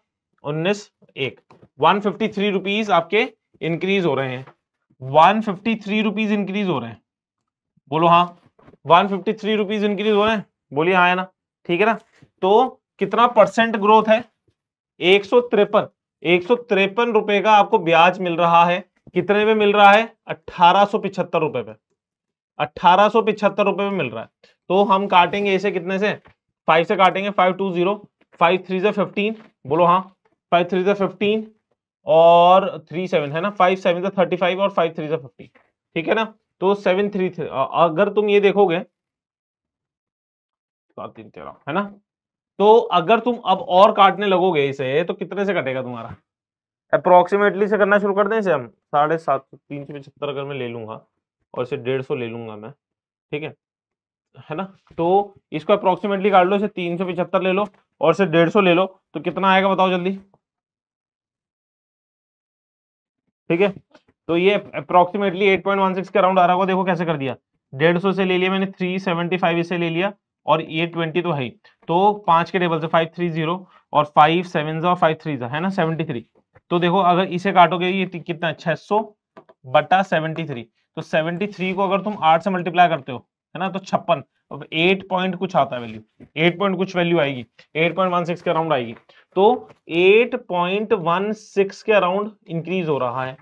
उन्नीस एक वन फिफ्टी थ्री रुपीज आपके इंक्रीज हो रहे हैं one fifty three rupees increase हो रहे हैं बोलो हाँ one fifty three rupees increase हो रहे हैं बोलिए हाँ है ना ठीक है ना तो कितना परसेंट ग्रोथ है एक सौ तिरपन एक सौ तिरपन रुपए का आपको ब्याज मिल रहा है कितने में मिल रहा है अट्ठारह सौ पिछहत्तर रुपए पे अट्ठारह सौ पिछहत्तर रुपए में मिल रहा है तो हम काटेंगे इसे कितने से फाइव से काटेंगे five two zero five three से फिफ्टीन बोलो हाँ फाइव थ्री जो फिफ्टीन और थ्री सेवन है ना फाइव सेवन ज़ा थर्टी फाइव और फाइव थ्री जो फिफ्टी ठीक है ना तो सेवन थ्री अगर तुम ये देखोगे सात तीन तेरह है ना तो अगर तुम अब और काटने लगोगे इसे तो कितने से कटेगा तुम्हारा अप्रोक्सीमेटली से करना शुरू कर दें इसे हम साढ़े सात सौ तीन सौ पचहत्तर अगर मैं ले लूंगा और इसे डेढ़ सौ ले लूंगा मैं ठीक है है ना तो इसको अप्रोक्सीमेटली काट लो इसे तीन सौ पिछहत्तर ले लो और इसे डेढ़ सौ ले लो तो कितना आएगा बताओ जल्दी ठीक है तो ये अप्रोक्सीमेटली 8.16 के अराउंड आ रहा होगा देखो कैसे कर दिया 150 से ले लिया मैंने 375 इसे ले लिया और ये 20 तो है ही तो पांच के टेबल से 530 और फाइव सेवन और फाइव थ्री है ना 73 तो देखो अगर इसे काटोगे ये कितना छह सौ बटा सेवेंटी थ्री तो सेवेंटी थ्री को अगर तुम आठ से मल्टीप्लाई करते हो है ना तो छप्पन अब एट पॉइंट कुछ आता है वैल्यू एट पॉइंट कुछ वैल्यू आएगी एट पॉइंट वन सिक्स के अराउंड आएगी तो 8.16 के अराउंड इंक्रीज हो रहा है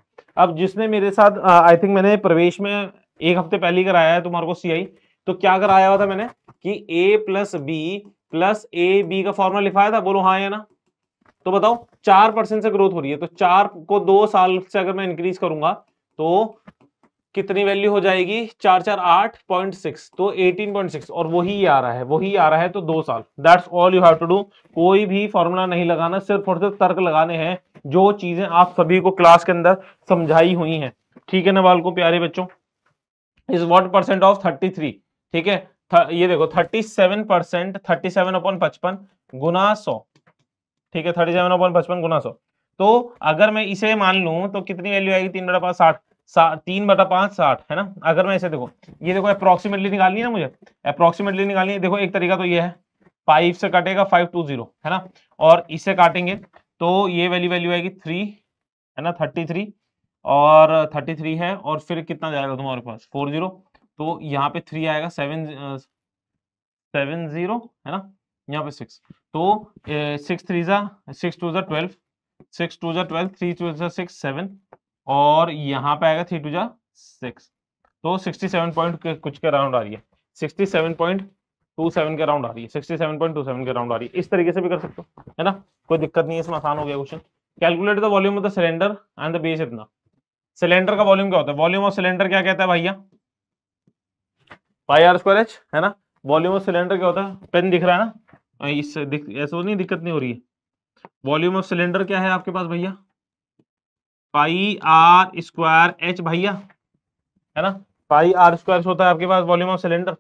अब जिसने मेरे साथ आई थिंक मैंने प्रवेश में एक हफ्ते पहले कराया है तुम्हारे को सीआई तो क्या कराया हुआ था मैंने कि A plus B plus A B का फॉर्मूला लिखाया था बोलो हाँ ना तो बताओ चार परसेंट से ग्रोथ हो रही है तो चार को दो साल से अगर मैं इंक्रीज करूंगा तो कितनी वैल्यू हो जाएगी चार चार आठ पॉइंट सिक्स तो एटीन पॉइंट सिक्स और वही आ रहा है वही आ रहा है तो दो साल that's all you have to do कोई भी फॉर्मूला नहीं लगाना सिर्फ और सिर्फ तर्क लगाने हैं जो चीजें आप सभी को क्लास के अंदर समझाई हुई हैं ठीक है ना बाल को प्यारे बच्चों is what percent of thirty three ठीक है ये देखो thirty seven percent thirty seven upon पचपन गुना सौ ठीक है थर्टी सेवन अपॉन पचपन गुना सौ तो अगर मैं इसे मान लू तो कितनी वैल्यू आएगी तीन बड़ा पास साठ तीन बटा पांच साठ है ना अगर मैं ऐसे देखो ये देखो अप्रोक्सीमेटली निकालनी है ना मुझे अप्रोक्सीमेटली निकालनी है देखो एक तरीका तो ये है फाइव से काटेगा फाइव टू जीरो है ना और इसे काटेंगे तो ये वैल्यू वैल्यू आएगी थ्री है ना थर्टी थ्री और थर्टी थ्री है और फिर कितना जाएगा तुम्हारे पास फोर जीरो तो यहाँ पे थ्री आएगा सेवन सेवन जीरो है ना यहाँ पे सिक्स तो सिक्स थ्री जा सिक्स टू जा ट्वेल्व सिक्स टू जा ट्वेल्व थ्री टू जा सिक्स सेवन और यहाँ पे आएगा थ्री टू जा सिक्स तो सिक्सटी सेवन पॉइंट कुछ के राउंड आ रही है sixty seven point two seven के राउंड आ रही है sixty seven point two seven के राउंड आ रही है इस तरीके से भी कर सकते हो है ना कोई दिक्कत नहीं है इसमें आसान हो गया question calculate the volume of the cylinder and the base इतना सिलेंडर का वॉल्यूम क्या होता है वॉल्यूम ऑफ सिलेंडर क्या कहता है भैया पाई आर स्क्वायर एच है ना वॉल्यूम ऑफ सिलेंडर क्या होता है पेन दिख रहा है ना इससे ऐसा नहीं दिक्कत नहीं हो रही है वॉल्यूम ऑफ सिलेंडर क्या है आपके पास भैया पाई आर स्क्वायर एच भैया है ना पाई आर स्क्वायर होता है आपके पास वॉल्यूम ऑफ सिलेंडर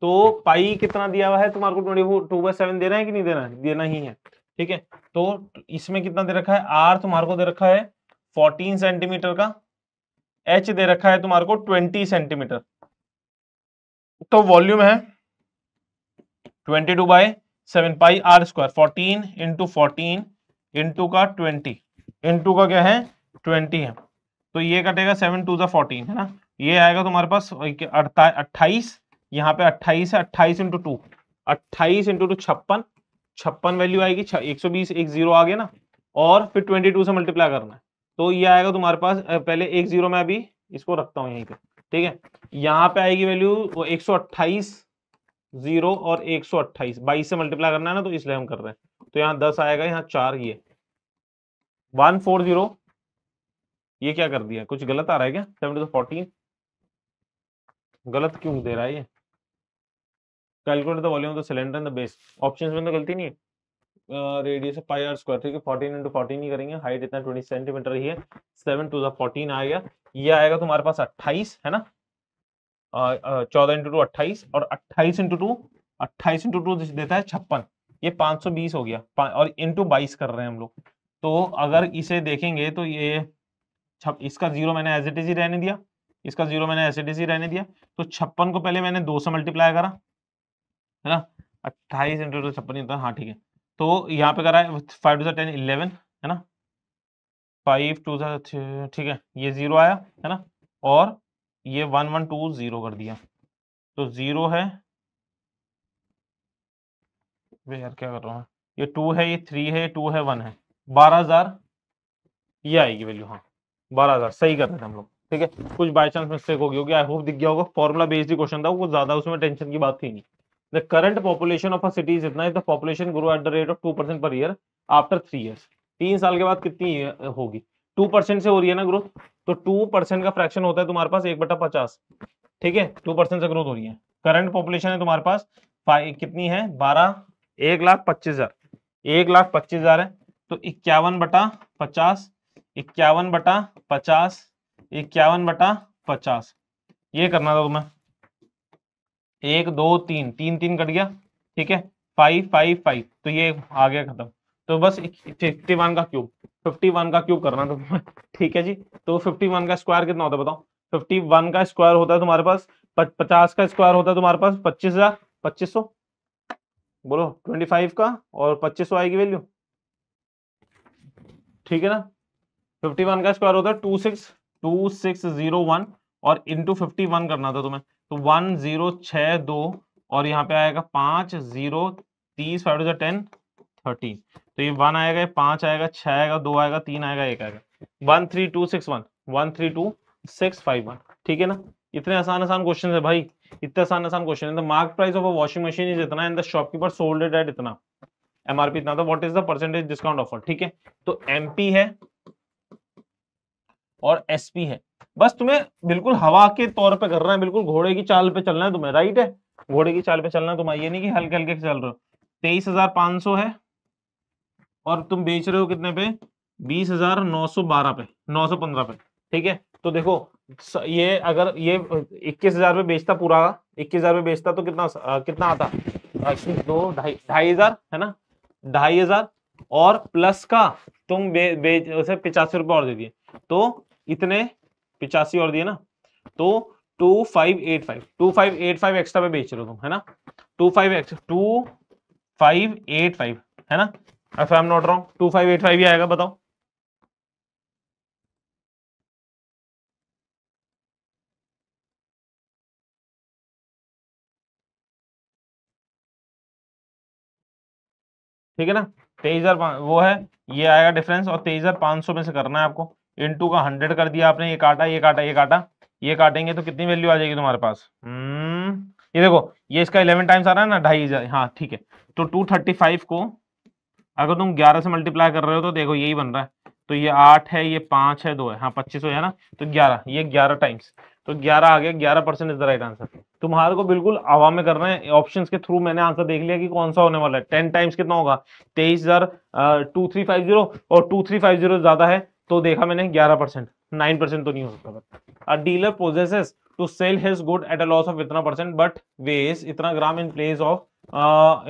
तो पाई कितना दिया हुआ है तुम्हारे तो को ट्वेंटी टू बाई सेवन देना है कि नहीं देना है देना ही है ठीक है तो इसमें कितना दे रखा है आर तुम्हारे तो को दे रखा है फोर्टीन सेंटीमीटर का एच दे रखा है तुम्हारे तो को ट्वेंटी सेंटीमीटर तो वॉल्यूम है twenty two by seven pi r square fourteen into fourteen into का ट्वेंटी इंटू का क्या है ट्वेंटी है तो ये कटेगा सेवन टू जो फोर्टीन है ना ये आएगा तुम्हारे पास अट्ठाईस यहाँ पे अट्ठाईस है अट्ठाईस इंटू टू अट्ठाईस इंटू टू छप्पन छप्पन वैल्यू आएगी एक सौ बीस एक जीरो आ गया ना और फिर ट्वेंटी टू से मल्टीप्लाई करना है तो ये आएगा तुम्हारे पास पहले एक जीरो में अभी इसको रखता हूँ यहीं पे ठीक है यहाँ पे आएगी वैल्यू वो एक सौ अट्ठाईस जीरो और एक सौ अट्ठाईस बाईस से मल्टीप्लाई करना है ना तो इसलिए हम कर रहे हैं तो यहाँ दस आएगा यहाँ चार ये वन फोर जीरो ये क्या कर दिया कुछ गलत आ रहा है क्या सेवन टू फोर्टीन गलत क्यों दे रहा है ये calculate the volume of the cylinder and the base options में तो गलती नहीं है रेडियस पाई आर स्क्वायर ठीक है फोर्टीन इंटू फोर्टीन ही करेंगे हाइट इतना ट्वेंटी सेंटीमीटर ही है सेवन टू फोर्टीन आ गया ये आएगा तुम्हारे पास अट्ठाईस है ना चौदह इंटू टू अट्ठाईस और अट्ठाईस इंटू टू अट्ठाईस इंटू टू देता है छप्पन ये पाँच सौ बीस हो गया और इंटू बाईस कर रहे हैं हम लोग तो अगर इसे देखेंगे तो ये इसका जीरो मैंने एज इट इज ही रहने दिया इसका जीरो मैंने एज इट इज ही रहने दिया तो छप्पन को पहले मैंने दो से मल्टीप्लाई करा है ना अट्ठाईस इंटू टू छप्पन होता हाँ ठीक है तो यहाँ पे करा है फाइव टू टेन इलेवन है ना फाइव टू ठीक है ये जीरो आया है ना और ये वन वन टू जीरो कर दिया तो जीरो है यार क्या कर रहा हूँ ये टू है ये थ्री है टू है वन है बारह हजार ये आएगी वैल्यू हाँ बारह हजार सही कर रहे थे हम लोग ठीक है कुछ बाई चांस मिस्टेक होगी होगी आई होप दिख गया होगा फॉर्मुला बेस्ड ही क्वेश्चन था वो ज्यादा उसमें टेंशन की बात थी नहीं the current population of a city इतना the population grow at the rate of two percent per year after three year तीन साल के बाद कितनी होगी टू परसेंट से हो रही है ना ग्रोथ तो टू परसेंट का फ्रैक्शन होता है तुम्हारे पास एक बटा पचास ठीक है टू परसेंट से ग्रोथ हो रही है करंट पॉपुलेशन है तुम्हारे पास कितनी है बारह एक लाख पच्चीस हजार एक लाख पच्चीस हजार है तो इक्यावन बटा पचास इक्यावन बटा पचास इक्यावन बटा पचास ये करना था तुम्हें एक दो तीन तीन तीन कट गया ठीक है फाइव फाइव फाइव तो ये आ गया खत्म तो बस फिफ्टी वन का क्यूब फिफ्टी वन का क्यूब करना था तुम्हें ठीक है जी तो फिफ्टी वन का स्क्वायर कितना होता है बताओ फिफ्टी वन का स्क्वायर होता है तुम्हारे पास पचास का स्क्वायर होता है तुम्हारे पास पच्चीस हजार पच्चीस सौ बोलो ट्वेंटी फाइव का और पच्चीस सौ आएगी वैल्यू ठीक है ना फिफ्टी वन का स्क्वायर होता है two six two six zero one और इंटू फिफ्टी वन करना था तुम्हें तो वन जीरो छ दो और यहाँ पे आएगा पाँच जीरो तीस फाइव टू टेन थर्टीन तो ये वन आएगा ये पाँच आएगा छः आएगा दो आएगा तीन आएगा एक आएगा one three two six one one three two six five one ठीक है ना इतने आसान आसान क्वेश्चन है भाई इतने आसान आसान क्वेश्चन है the mark price of a washing machine is इतना and the shopkeeper sold it at इतना एमआरपी इतना था what is the percentage discount offer ठीक है तो एमपी है और एसपी है बस तुम्हें बिल्कुल हवा के तौर पे करना है बिल्कुल घोड़े की चाल पे चलना है तुम्हें राइट है घोड़े की चाल पे चलना है तुम्हारा ये नहीं कि हल्के हल्के चल रहे हो तेईस हजार पांच सौ है और तुम बेच रहे हो कितने पे बीस हजार नौ सौ बारह पे नौ सौ पंद्रह पे ठीक है तो देखो ये अगर ये इक्कीस हजार पे बेचता पूरा इक्कीस हजार पे बेचता तो कितना आ, कितना आता दो ढाई ढाई हजार है ना ढाई हजार और प्लस का तुम बे, बेच उसे पचासी रुपये और दे दिए तो इतने पिचासी और दिए ना तो two five eight five two five eight five extra में बेच रहे हो तुम है ना two five X two five eight five है ना if I am not wrong two five eight five ही आएगा बताओ ठीक है ना तेईस हजार वो है ये आएगा डिफरेंस और तेईस हजार पांच सौ में से करना है आपको इंटू का हंड्रेड कर दिया आपने ये काटा ये काटा ये काटा ये काटेंगे तो कितनी वैल्यू आ जाएगी तुम्हारे पास हम्म, ये देखो ये इसका इलेवन टाइम्स आ रहा है ना ढाई हजार हाँ ठीक है तो टू थर्टी फाइव को अगर तुम ग्यारह से मल्टीप्लाई कर रहे हो तो देखो यही बन रहा है तो ये आठ है ये पांच है दो है हाँ पच्चीस हो है ना तो ग्यारह ये ग्यारह टाइम्स तो ग्यारह आ गया ग्यारह percent is the right answer तुम्हारे को बिल्कुल हवा में कर रहे हैं ऑप्शन के थ्रू मैंने आंसर देख लिया कि कौन सा होने वाला है टेन टाइम्स कितना होगा तेईस हजार टू थ्री फाइव जीरो और टू थ्री फाइव जीरो ज्यादा है तो देखा मैंने ग्यारह परसेंट नाइन परसेंट तो नहीं हो सकता a dealer professes to sell his good at a loss of इतना परसेंट बट वेस इतना gram in place of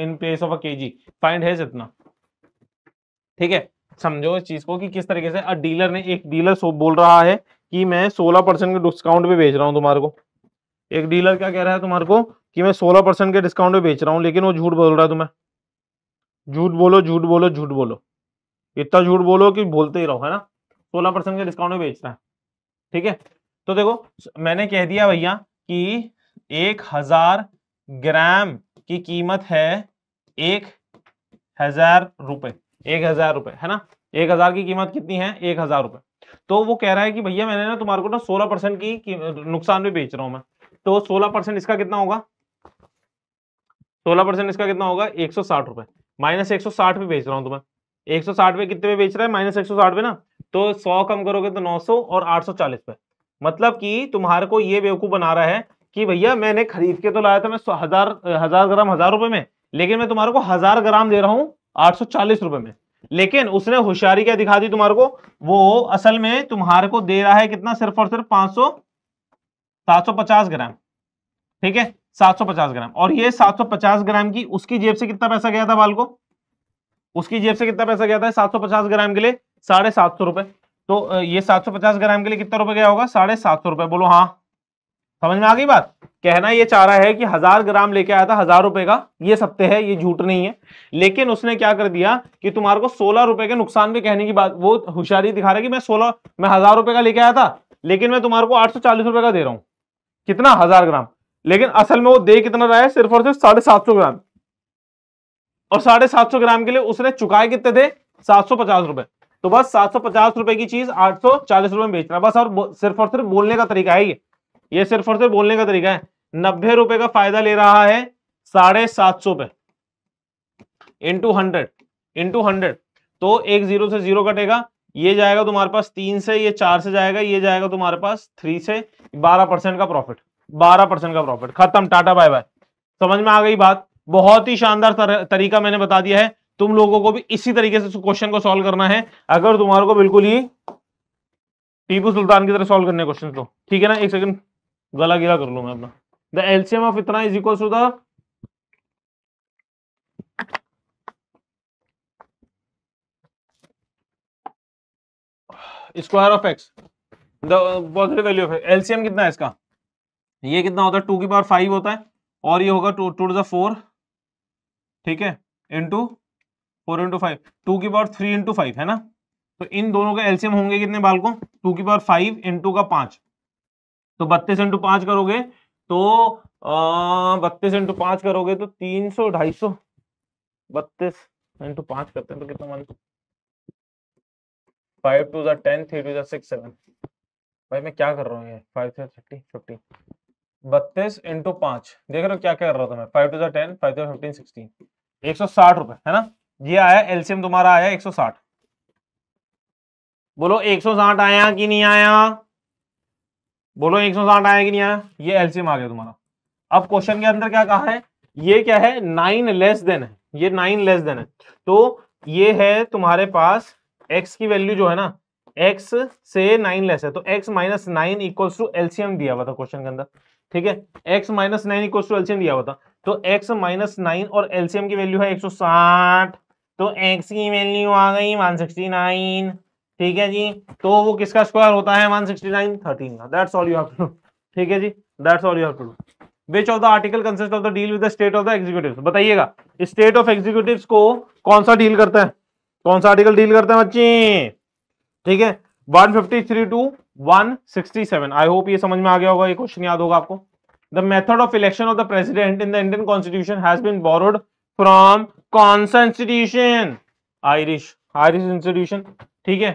in place of a kg find his इतना ठीक है समझो इस चीज को कि किस तरीके से अ डीलर ने एक डीलर सो बोल रहा है कि मैं सोलह परसेंट के डिस्काउंट पे बेच रहा हूँ तुम्हारे को एक डीलर क्या कह रहा है तुम्हारे को कि मैं सोलह परसेंट के डिस्काउंट पे बेच रहा हूँ लेकिन वो झूठ बोल रहा है तुम्हें झूठ बोलो झूठ बोलो झूठ बोलो इतना झूठ बोलो कि बोलते ही रहो है ना सोलह परसेंट के डिस्काउंट में बेच रहा है ठीक है तो देखो मैंने कह दिया भैया कि एक हजार ग्राम की कीमत है एक हजार रुपए एक हजार रुपए है ना एक हजार की कीमत कितनी है एक हजार रुपए तो वो कह रहा है कि भैया मैंने ना तुम्हारे को ना सोलह परसेंट की नुकसान में बेच रहा हूं मैं तो सोलह परसेंट इसका कितना होगा सोलह परसेंट इसका कितना होगा एक सौ साठ रुपए माइनस एक सौ साठ पे बेच रहा हूँ तुम्हें एक सौ साठ पे कितने पे बेच रहा है माइनस एक सौ साठ पे ना तो सौ कम करोगे तो नौ सौ और आठ सौ चालीस पे मतलब कि तुम्हारे को ये बेवकूफ बना रहा है कि भैया मैंने खरीद के तो लाया था मैं हजार हजार ग्राम हजार रुपए में लेकिन मैं तुम्हारे को हजार ग्राम दे रहा हूँ आठ सौ चालीस रुपए में लेकिन उसने होशियारी क्या दिखा दी तुम्हारे को वो असल में तुम्हारे को दे रहा है कितना सिर्फ और सिर्फ पांच सौ सात सौ पचास ग्राम ठीक है सात सौ पचास ग्राम और ये सात सौ पचास ग्राम की उसकी जेब से कितना पैसा गया था बाल को उसकी जेब से कितना पैसा गया था सात सौ पचास ग्राम के लिए साढ़े सात सौ रुपए तो ये सात सौ पचास ग्राम के लिए कितना रुपए गया होगा साढ़े सात सौ रुपए बोलो हाँ समझ में आ गई बात कहना ये चाह रहा है कि हजार ग्राम लेके आया था हजार रुपए का ये सत्य है ये झूठ नहीं है लेकिन उसने क्या कर दिया कि तुम्हारे को सोलह रुपए के नुकसान में कहने की बात वो होशियारी दिखा रहा है कि मैं सोलह मैं हजार रुपए का लेके आया था लेकिन मैं तुम्हारे को आठ सौ चालीस रुपए का दे रहा हूँ कितना हजार ग्राम लेकिन असल में वो दे कितना रहा है सिर्फ और सिर्फ साढ़े सात सौ ग्राम और साढ़े सात सौ ग्राम के लिए उसने चुकाए कितने थे सात सौ पचास रुपए तो बस सात सौ पचास रुपए की चीज आठ सौ चालीस रुपए में बेचना बस और सिर्फ और सिर्फ बोलने का तरीका है ये ये सिर्फ और सिर्फ बोलने का तरीका है नब्बे रुपए का फायदा ले रहा है साढ़े सात सौ पे इंटू हंड्रेड इंटू हंड्रेड तो एक जीरो से जीरो कटेगा ये जाएगा तुम्हारे पास तीन से ये चार से जाएगा ये जाएगा तुम्हारे पास थ्री से बारह परसेंट का प्रॉफिट बारह परसेंट का प्रॉफिट खत्म टाटा बाय बाय समझ में आ गई बात बहुत ही शानदार तर, तरीका मैंने बता दिया है तुम लोगों को भी इसी तरीके से क्वेश्चन को सॉल्व करना है अगर तुम्हारे को बिल्कुल ही टीपू सुल्तान की तरह सॉल्व करने क्वेश्चन तो ठीक है ना एक सेकंड गला गिला कर लू मैं अपना द एलसीएम ऑफ इतना is equal to the square of X the positive value of LCM कितना है इसका ये कितना होता है टू की पावर फाइव होता है और ये होगा टू टू द फोर ठीक है into four into five two की पावर थ्री इंटू फाइव है ना तो इन दोनों का एल्सियम होंगे कितने बाल को टू की पावर फाइव इंटू का पांच तो बत्तीस इंटू पांच करोगे तो बत्तीस इंटू पांच करोगे तो तीन सौ ढाई सौ बत्तीस इंटू पांच करते हैं तो कितना मान फाइव टू जार टेन थ्री टू जार सिक्स सेवन भाई मैं क्या कर रहा हूँ ये फाइव थ्री थर्टी फिफ्टी बत्तीस इंटू पांच देख रहे हो क्या क्या कर रहा था मैं फाइव टू जार ten five three fifteen sixteen एक सौ साठ रुपए है ना ये आया एलसीएम तुम्हारा आया 160 बोलो 160 आया कि नहीं आया बोलो 160 आया कि नहीं आया ये एलसीएम आ गया तुम्हारा अब क्वेश्चन के अंदर क्या कहा है ये क्या है नाइन लेस देन है ये नाइन लेस देन है तो ये है तुम्हारे पास एक्स की वैल्यू जो है ना एक्स से नाइन लेस है तो X minus nine equal to LCM दिया हुआ था क्वेश्चन के अंदर ठीक है X minus nine equal to LCM दिया हुआ था तो एक्स माइनस नाइन और एलसीएम की वैल्यू है एक सौ साठ तो x की वैल्यू आ गई 169 ठीक है जी तो वो किसका स्क्वायर होता है 169 13 का दैट्स ठीक है जी that's all you have to which of the article consist of the deal with the state of the executive बताइएगा स्टेट ऑफ एग्जीक्यूटिव को कौन सा डील करता है कौन सा आर्टिकल डील करता है बच्चे ठीक है 153 टू 167 आई होप ये समझ में आ गया होगा ये क्वेश्चन याद होगा आपको the method of election of the president in the Indian constitution has been borrowed from कौन सा इंस्टीट्यूशन आयरिश आयरिश इंस्टीट्यूशन ठीक है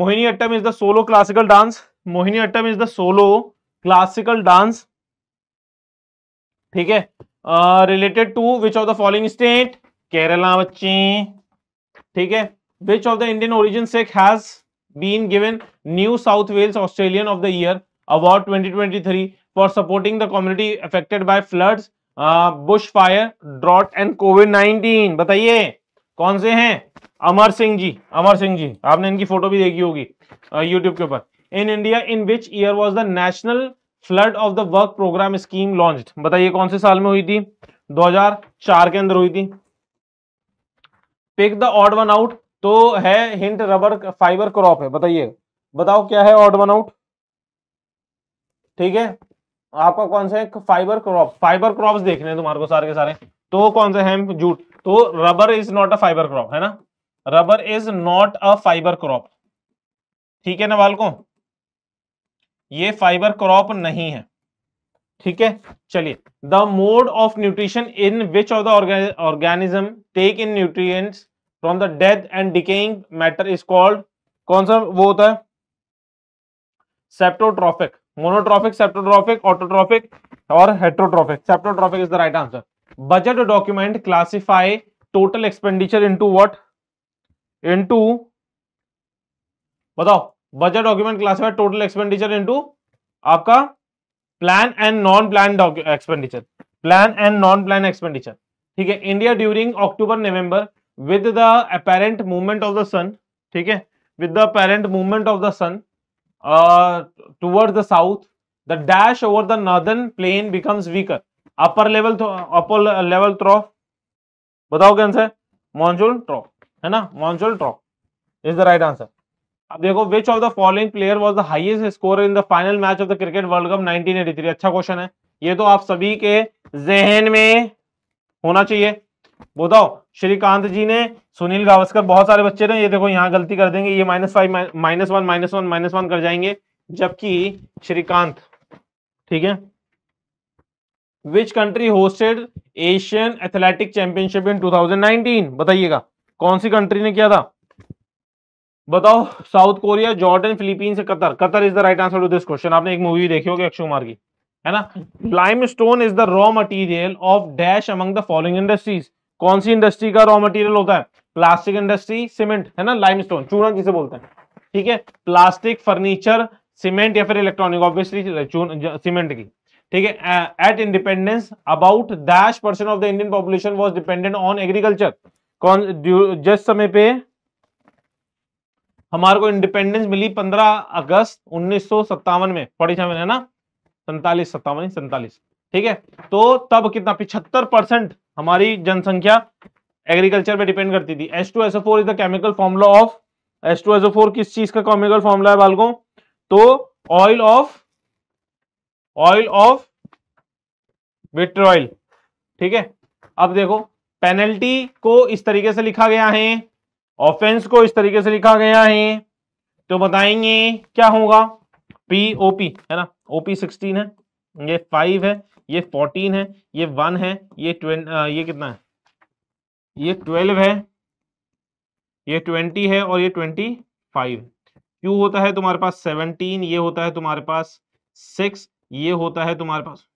Mohiniyattam is the solo classical dance Mohiniyattam is the solo classical dance ठीक है related to which of the following state Kerala बच्चे ठीक है which of the Indian origin Sikh has been given New South Wales Australian of the year award 2023 for supporting the community affected by floods bush fire drought and covid nineteen बताइए कौन से हैं अमर सिंह जी अमर सिंह जी आपने इनकी photo भी देखी होगी यूट्यूब के ऊपर in India in which year was the national flood of the work programme scheme launch बताइए कौन से साल में हुई थी 2004 के अंदर हुई थी pick the odd one out तो है हिंट रबर फाइबर क्रॉप है बताइए बताओ क्या है ऑड वन आउट ठीक है आपका कौन सा है फाइबर क्रॉप फाइबर क्रॉप देखने तुम्हारे को सारे के सारे तो कौन सा है जूट तो rubber is not a fibre crop है ना rubber is not a fibre crop ठीक है ना बालको ये फाइबर क्रॉप नहीं है ठीक है चलिए the mode of nutrition in which of the organism take in nutrient from the death and decaying matter is called कौन सा वो होता है सेप्टोट्रॉफिक मोनोट्रॉफिक सेप्टोट्रॉफिक ऑटोट्रॉफिक और heterotrophic saprotrophic is the right answer budget document classify total expenditure into what into बताओ budget document classify total expenditure into आपका plan and non plan expenditure plan and non plan expenditure ठीक है India during October November with the apparent movement of the sun ठीक है with the apparent movement of the sun toward the south the dash over the northern plain becomes weaker upper level upper level trough बताओ क्या answer monsoon trough है ना monsoon trough is the right answer अब देखो which of the following player was the highest score in the final match of the cricket world cup 1983 अच्छा question है ये तो आप सभी के जहन में होना चाहिए बताओ श्रीकांत जी ने सुनील गावस्कर बहुत सारे बच्चे ने ये देखो यहाँ गलती कर देंगे ये minus five minus one minus one minus one कर जाएंगे जबकि श्रीकांत ठीक है which country hosted Asian athletic championship in 2019 बताइएगा कौन सी कंट्री ने किया था बताओ South Korea Jordan Philippines Qatar Qatar is the right answer to this question आपने एक मूवी देखी होगी अक्षय कुमार की है ना limestone is the raw material of dash among the following industries कौन सी इंडस्ट्री का रॉ मटेरियल होता है प्लास्टिक इंडस्ट्री सीमेंट है ना लाइमस्टोन चूना जिसे बोलते हैं ठीक है प्लास्टिक फर्नीचर सीमेंट या फिर इलेक्ट्रॉनिक ऑब्वियसली सीमेंट की ठीक है at independence about dash percent of the Indian population was dependent on agriculture कौन जिस समय पे हमारे को इंडिपेंडेंस मिली 15 अगस्त उन्नीस में फोर्टी है ना सैतालीस सत्तावन सैतालीस ठीक है तो तब कितना पिछहत्तर परसेंट हमारी जनसंख्या एग्रीकल्चर पे डिपेंड करती थी S two SO four is the chemical formula of S two SO four किस चीज का केमिकल फॉर्मूला है बालकों तो oil of oil of oil ठीक है अब देखो पेनल्टी को इस तरीके से लिखा गया है ऑफेंस को इस तरीके से लिखा गया है तो बताएंगे क्या होगा पी ओपी है ना ओपी सिक्सटीन है ये फाइव है ये फोर्टीन है ये वन है ये ट्वेंट ये कितना है ये ट्वेल्व है ये ट्वेंटी है और ये ट्वेंटी फाइव क्यू होता है तुम्हारे पास सेवनटीन ये होता है तुम्हारे पास सिक्स ये होता है तुम्हारे पास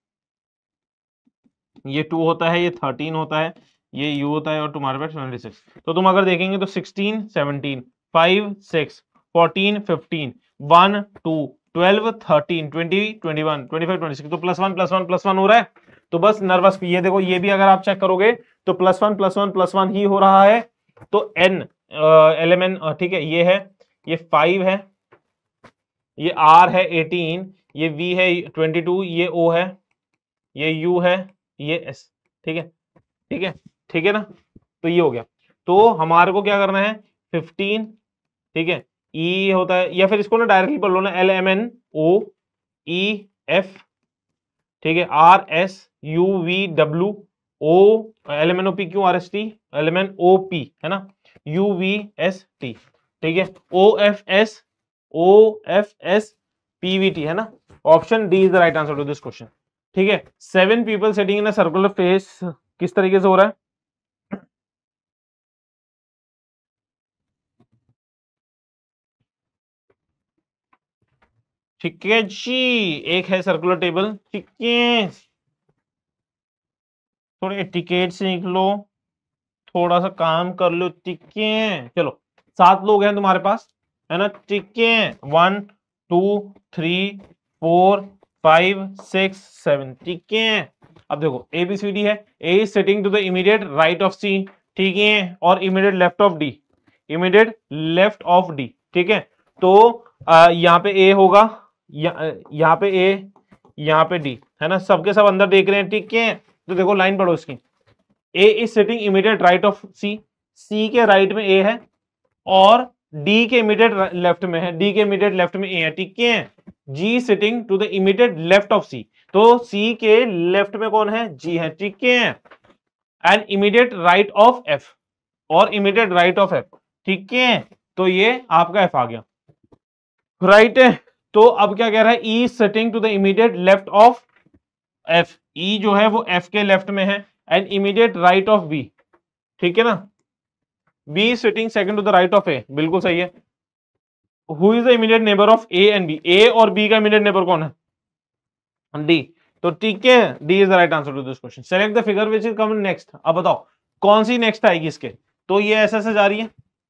ये टू होता है ये थर्टीन होता है ये यू होता है और तुम्हारे पास ट्वेंटी सिक्स तो तुम अगर देखेंगे तो sixteen seventeen five six fourteen fifteen one two twelve thirteen twenty twenty one twenty five twenty six तो plus one plus one plus one हो रहा है तो बस नर्वस ये देखो ये भी अगर आप चेक करोगे तो plus one plus one plus one ही हो रहा है तो एन एलिमेंट ठीक है ये है ये फाइव है ये आर है एटीन ये वी है ट्वेंटी टू ये ओ है ये यू है ये एस ठीक है ठीक है ठीक है ना तो ये हो गया तो हमारे को क्या करना है फिफ्टीन ठीक है ई e होता है या फिर इसको ना डायरेक्टली पढ़ लो ना L M N O E F ठीक है R S U V W O L M N O P Q R S T L M N O P है ना यू वी एस टी ठीक है O F S O F S P V T है ना option D is the right answer to this question ठीक है seven people setting in circular face किस तरीके से हो रहा है ठीक है जी एक है सर्कुलर टेबल ठीक है थोड़े से निकलो थोड़ा सा काम कर लो ठीक है चलो सात लोग हैं तुम्हारे पास है ना ठीक है one two three four five six seven ठीक है अब देखो ए बी सी डी है A is sitting to the immediate right of C ठीक है और immediate left of D immediate left of D ठीक है तो यहाँ पे ए होगा यहाँ पे ए यहाँ पे डी है ना सबके सब अंदर देख रहे हैं ठीक है तो देखो लाइन पढ़ो इसकी A is sitting immediate right of C C के राइट में ए है और डी के इमीडिएट लेफ्ट में है डी के इमीडिएट लेफ्ट में ए है ठीक है G sitting to the immediate left of C तो सी के लेफ्ट में कौन है जी है ठीक है and immediate right of F और इमीडिएट राइट ऑफ एफ ठीक है तो ये आपका एफ आ गया राइट right तो अब क्या कह रहा है E setting to the immediate left of F E जो है वो एफ के लेफ्ट में है and immediate right of B ठीक है ना B setting second to the right of A बिल्कुल सही है who is the immediate neighbour of A and B A और बी का इमीडिएट नेबर कौन है डी तो ठीक है D is the right answer to this question select the figure which is come next अब बताओ कौन सी नेक्स्ट आएगी इसके तो ये ऐसे ऐसे जा रही है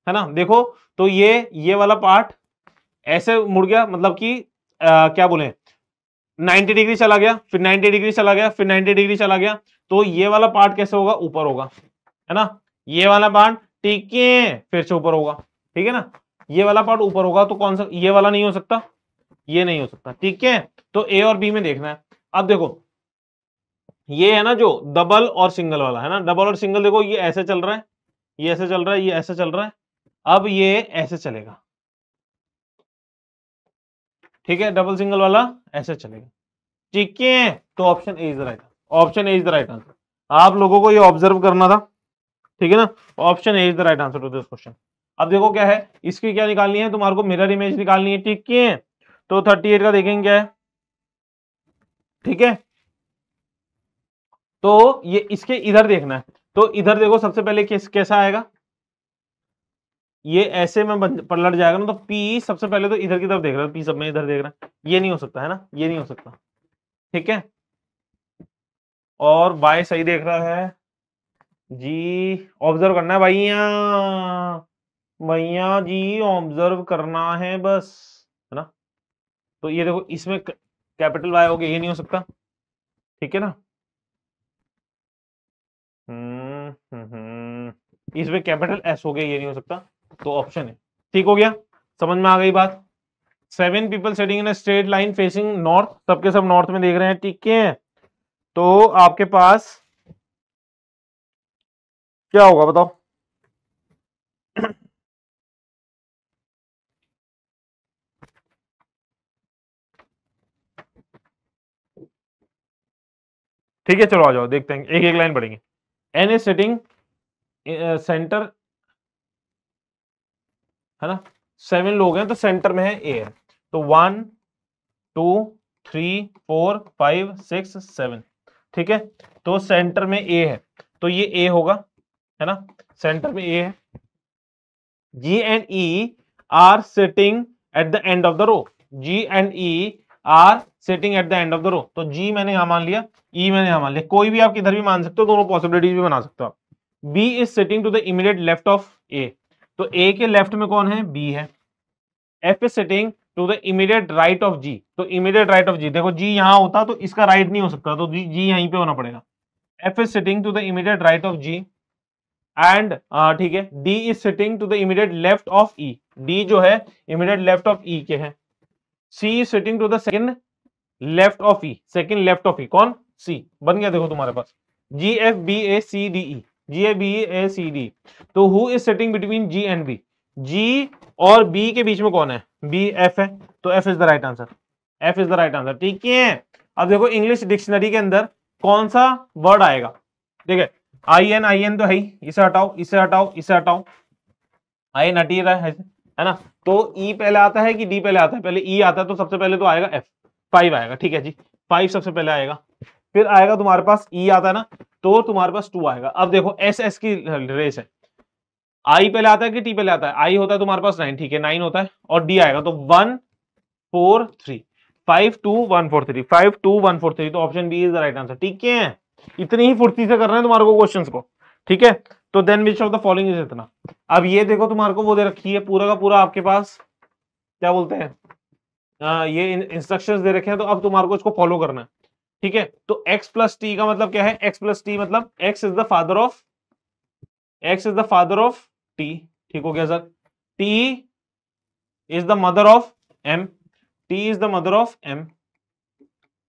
है ना देखो तो ये ये वाला पार्ट ऐसे मुड़ गया मतलब कि क्या बोले 90 डिग्री चला गया फिर 90 डिग्री चला गया फिर 90 डिग्री चला गया तो ये वाला पार्ट कैसे होगा ऊपर होगा है ना ये वाला पार्ट है फिर से ऊपर होगा ठीक है ना ये वाला पार्ट ऊपर होगा तो कौन सा ये वाला नहीं हो सकता ये नहीं हो सकता ठीक है तो ए और बी में देखना है अब देखो ये है ना जो डबल और सिंगल वाला है ना डबल और सिंगल देखो ये ऐसे चल रहा है ये ऐसे चल रहा है ये ऐसे चल रहा है अब ये ऐसे चलेगा ठीक है डबल सिंगल वाला ऐसे चलेगा ठीक है तो option A is the right option A is the right answer आप लोगों को ये ऑब्जर्व करना था ठीक है ना option A is the right answer to this question अब देखो क्या है इसकी क्या निकालनी है तुम्हारे को मिरर इमेज निकालनी है ठीक है तो 38 का देखेंगे क्या है ठीक है तो ये इसके इधर देखना है तो इधर देखो सबसे पहले कैसा आएगा ये ऐसे में पलट जाएगा ना तो पी सबसे पहले तो इधर की तरफ देख रहा है पी सब में इधर देख रहा है ये नहीं हो सकता है ना ये नहीं हो सकता ठीक है और वाई सही देख रहा है जी ऑब्जर्व करना है भैया भैया जी ऑब्जर्व करना है बस है ना तो ये देखो इसमें कैपिटल वाई हो गया ये नहीं हो सकता ठीक है ना हम्म हम्म, हम्म। इसमें कैपिटल एस हो गया ये नहीं हो सकता तो ऑप्शन है ठीक हो गया समझ में आ गई बात seven people setting in straight line facing north सबके सब नॉर्थ में देख रहे हैं ठीक है तो आपके पास क्या होगा बताओ ठीक है चलो आ जाओ देखते हैं एक एक लाइन पढ़ेंगे एन ए सेटिंग सेंटर है ना सेवन लोग हैं तो सेंटर में है ए है तो one two three four five six seven ठीक है तो सेंटर में ए है तो ये ए होगा है ना सेंटर में ए है G and E are sitting at the end of the row G and E are sitting at the end of the row तो जी मैंने यहां मान लिया ई e मैंने यहां मान लिया कोई भी आप किधर भी मान सकते हो दोनों पॉसिबिलिटीज भी बना सकते हो आप B is sitting to the immediate left of A तो ए के लेफ्ट में कौन है बी है F is sitting to the immediate right of G तो इमीडिएट राइट ऑफ जी देखो जी यहां होता तो इसका राइट right नहीं हो सकता तो जी जी यहीं पे होना पड़ेगा F is sitting to the immediate right of G and ठीक है D is sitting to the immediate left of E D जो है इमीडिएट लेफ्ट ऑफ ई के है C is sitting to the second left of E second left of E कौन सी बन गया देखो तुम्हारे पास G F B A C D E G A B A C D तो who is sitting between G and B G और B के बीच में कौन है बी एफ है तो F is the right answer F is the right answer ठीक है अब देखो इंग्लिश डिक्शनरी के अंदर कौन सा वर्ड आएगा ठीक है आई एन आई एन तो है इसे हटाओ इसे हटाओ इसे हटाओ आई एन हटी रहा है है ना तो ई e पहले आता है कि डी पहले आता है पहले ई e आता है तो सबसे पहले तो आएगा एफ फाइव आएगा ठीक है जी फाइव सबसे पहले आएगा फिर आएगा तुम्हारे पास ई e आता है ना तो तुम्हारे पास टू आएगा अब देखो एस एस की रेस है आई पहले आता है कि टी पहले आता है आई होता है तुम्हारे पास नाइन ठीक है नाइन होता है और डी आएगा तो one four three five two one four three five two one four three तो option B is the right answer ठीक है इतनी ही फुर्ती से कर रहे हैं तुम्हारे को क्वेश्चन को ठीक है तो then which of the following is इतना अब ये देखो तुम्हारे को वो दे रखी है पूरा का पूरा आपके पास क्या बोलते हैं ये इंस्ट्रक्शंस दे रखे हैं तो अब तुम्हारे को इसको फॉलो करना है ठीक है तो x प्लस टी का मतलब क्या है x प्लस टी मतलब x is the father of x is the father of t ठीक हो गया sir t is the mother of m t is the mother of m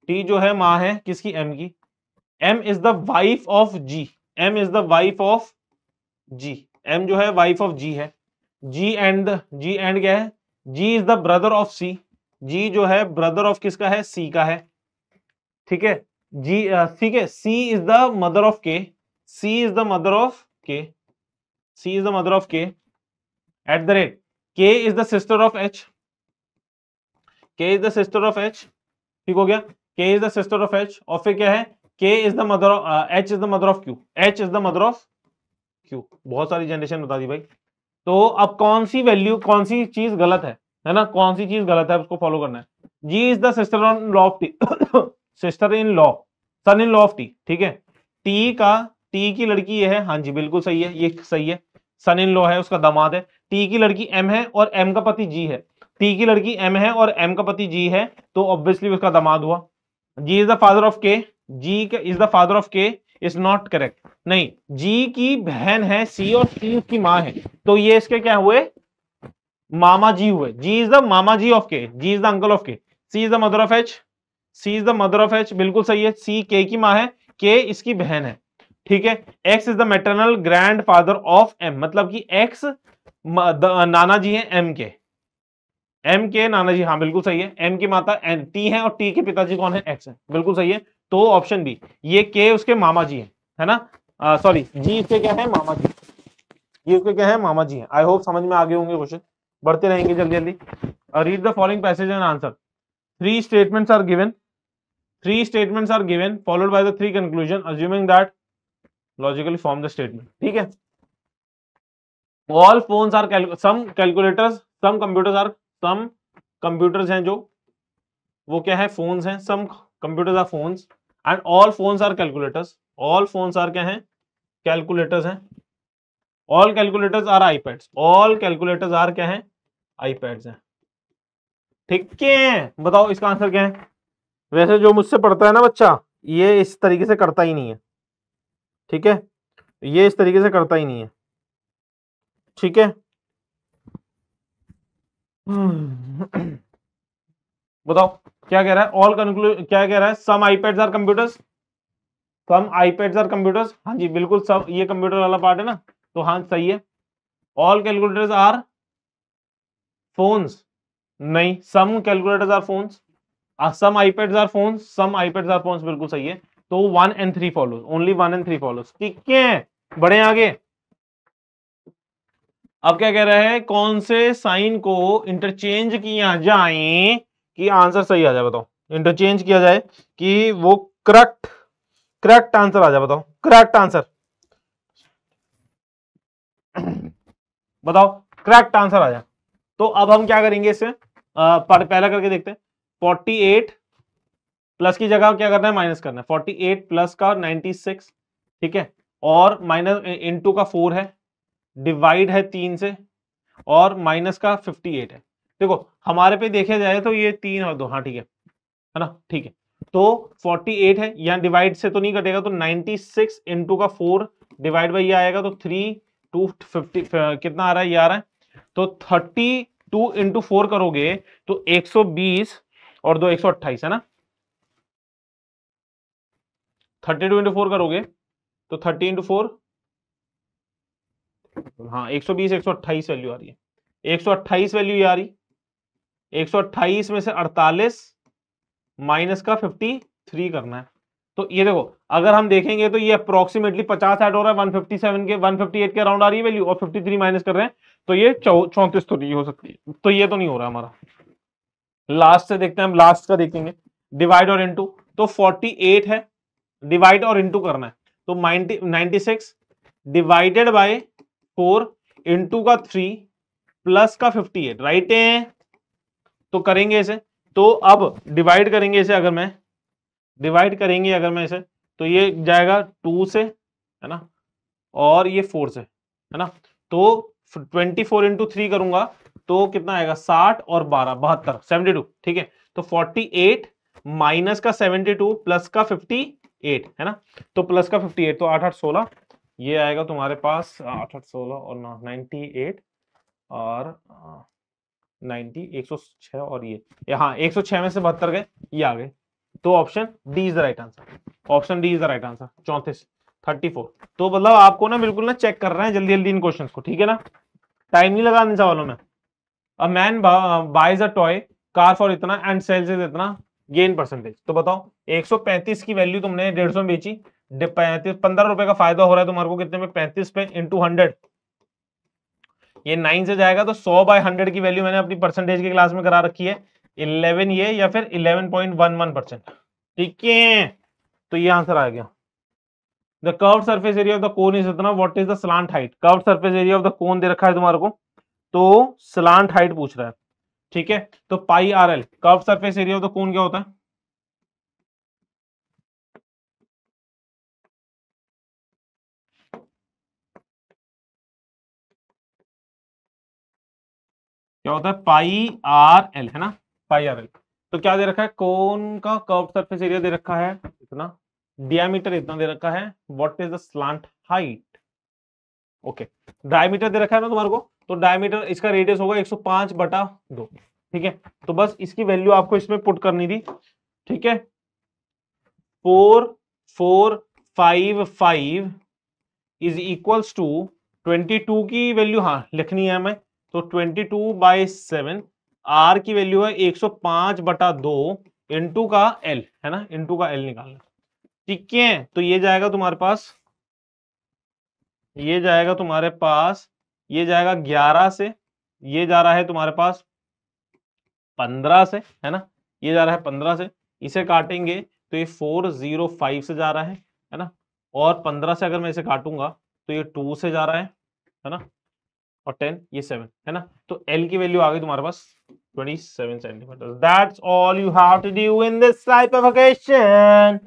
t जो है माँ है किसकी m की m is the wife of g m is the wife of g m जो है वाइफ ऑफ g है g and g and क्या है g is the brother of c g जो है ब्रदर ऑफ किसका है c का है ठीक है जी ठीक है C is the mother of K C is the mother of K C is the mother of K at the rate K is the sister of H K is the sister of H ठीक हो गया K is the sister of H और फिर क्या है K is the mother of H is the mother of Q H is the mother of Q बहुत सारी generation बता दी भाई तो अब कौन सी वैल्यू कौन सी चीज गलत है है ना कौन सी चीज गलत है उसको फॉलो करना है G is the sister on law of T sister in law son in law of T ठीक है टी का टी की लड़की ये है हाँ जी बिल्कुल सही है ये सही है सन इन लॉ है उसका दामाद है टी की लड़की एम है और एम का पति जी है टी की लड़की एम है और एम का पति जी है तो ऑब्वियसली उसका दामाद हुआ G is the father of K G is the father of K is not correct नहीं जी की बहन है सी और सी उसकी माँ है तो ये इसके क्या हुए मामा जी हुए जी इज द मामा ji of K G is the uncle of K C is the mother of H C is the mother of H बिल्कुल सही है सी के की माँ है के इसकी बहन है ठीक है X is the maternal grandfather of M मतलब कि एक्स नाना जी है एम के एम के नाना जी हाँ बिल्कुल सही है एम की माता एन टी है और टी के पिताजी कौन है एक्स है बिल्कुल सही है तो ऑप्शन बी ये के उसके मामा जी है है ना सॉरी जी इसके क्या है मामा जी ये उसके क्या है मामा जी है आई होप समझ में आगे होंगे क्वेश्चन बढ़ते रहेंगे जल्दी जल्दी read the following passage and answer three statements are given three statement are given followed by the three conclusion assuming that logically form the statement ठीक है all phone are some calculators some computers are some computers हैं जो वो क्या है phones हैं some computers are phones and all phones are calculators all phones are क्या हैं कैलकुलेटर्स हैं all calculators are iPads all calculators are क्या हैं आईपैड्स हैं ठीक है बताओ इसका आंसर क्या है वैसे जो मुझसे पढ़ता है ना बच्चा ये इस तरीके से करता ही नहीं है ठीक है ये इस तरीके से करता ही नहीं है ठीक है बताओ क्या कह रहा है ऑल कंक्लूड क्या कह रहा है some iPads are computers some iPads are computers हाँ जी बिल्कुल सब ये कंप्यूटर वाला पार्ट है ना तो हाँ सही है ऑल कैलकुलेटर्स आर फोन्स नहीं some calculators are phones some iPads are phone some iPads are phone बिल्कुल सही है तो one and three follow only one and three follow ठीक है बड़े आगे अब क्या कह रहा है कौन से साइन को इंटरचेंज किया जाए कि आंसर सही आ जाए बताओ इंटरचेंज किया जाए कि वो करेक्ट करेक्ट आंसर आ जाए बताओ करेक्ट आंसर बताओ करेक्ट आंसर आ जाए तो अब हम क्या करेंगे इसे पहला करके देखते हैं फोर्टी एट प्लस की जगह क्या करना है माइनस करना है फोर्टी एट प्लस का नाइनटी सिक्स ठीक है और माइनस इंटू का फोर है डिवाइड है तीन से और माइनस का फिफ्टी एट है देखो हमारे पे देखे जाए तो ये तीन और दो हाँ ठीक है है ना ठीक है तो फोर्टी एट है यहाँ डिवाइड से तो नहीं कटेगा तो नाइनटी सिक्स इंटू का फोर डिवाइड बाई ये आएगा तो थ्री टू फिफ्टी कितना आ रहा है ये आ रहा है तो थर्टी टू इंटू फोर करोगे तो एक सौ बीस और दो एक सौ अट्ठाईस है ना थर्टी टू इंटू फोर करोगे तो थर्टी इंटू फोर हाँ एक सौ बीस एक सौ अट्ठाईस वैल्यू आ रही है एक सौ अट्ठाईस वैल्यू ये आ रही एक सौ अट्ठाईस में से अड़तालीस माइनस का फिफ्टी थ्री करना है तो ये देखो अगर हम देखेंगे तो ये अप्रोक्सीमेटली पचास एड हो रहा है 157 के 158 के अराउंड आ रही है वैल्यू और 53 माइनस कर रहे हैं तो ये चौंतीस तो नहीं हो सकती तो ये तो नहीं हो रहा हमारा लास्ट से देखते हैं हम लास्ट का देखेंगे डिवाइड और इंटू तो 48 है डिवाइड और इंटू करना है तो 90 96 डिवाइडेड बाय 4 इंटू का 3 प्लस का 58 राइट है तो करेंगे इसे तो अब डिवाइड करेंगे इसे अगर मैं डिवाइड करेंगे अगर मैं इसे तो ये जाएगा टू से है ना और ये फोर से है ना तो 24 फोर इंटू थ्री करूंगा तो कितना आएगा साठ और बारह बहत्तर सेवेंटी टू ठीक है तो फोर्टी एट माइनस का सेवेंटी टू प्लस का फिफ्टी एट है ना तो प्लस का फिफ्टी एट तो आठ आठ सोलह ये आएगा तुम्हारे पास आठ आठ सोलह और नाइन्टी एट और नाइन्टी एक सौ और ये हाँ एक सौ छह में से बहत्तर गए ये आ गए तो option D is the right answer option D is the right answer चौंतीस थर्टी फोर तो मतलब आपको ना बिल्कुल ना चेक कर रहे हैं जल्दी जल्दी इन क्वेश्चन को ठीक है ना टाइम नहीं लगा इन सवालों में a man buys a toy car for इतना एंड सेल्स इज इतना गेन परसेंटेज तो बताओ 135 की वैल्यू तुमने डेढ़ सौ में बेची पैंतीस पंद्रह रुपए का फायदा हो रहा है तुम्हारे को कितने में पैंतीस पे इंटू हंड्रेड ये नाइन से जाएगा तो सौ बाय हंड्रेड की वैल्यू मैंने अपनी परसेंटेज के क्लास में करा रखी है इलेवन ये या फिर eleven point one one percent ठीक है तो ये आंसर आ गया the curve surface area of the cone is इतना what is the slant height curve surface area of the cone दे रखा है तुम्हारे को तो स्लांट हाइट पूछ रहा है ठीक है तो pi R L curve surface area तो कौन क्या होता है क्या होता है पाई आर एल है ना पाई आर एल तो क्या दे रखा है कौन का कर्व सरफेस एरिया दे रखा है इतना डियामीटर इतना दे रखा है what is the slant height okay diameter दे रखा है ना तुम्हारे को तो डायमीटर इसका रेडियस होगा 105 बटा दो ठीक है तो बस इसकी वैल्यू आपको इसमें पुट करनी थी ठीक है four four five five is equals to twenty two की वैल्यू हाँ लिखनी है हमें तो twenty two by seven R की वैल्यू है एक सौ पांच बटा दो इंटू का एल है ना इंटू का एल निकालना ठीक है तो ये जाएगा तुम्हारे पास ये जाएगा तुम्हारे पास ये जाएगा ग्यारह से ये जा रहा है तुम्हारे पास पंद्रह से है ना ये जा रहा है पंद्रह से इसे काटेंगे तो ये फोर जीरो फाइव से जा रहा है है ना और पंद्रह से अगर मैं इसे काटूंगा तो ये टू से जा रहा है है ना और टेन ये सेवन है ना तो एल की वैल्यू आ गई तुम्हारे पास twenty seven centimetre that's all you have to do in this type of question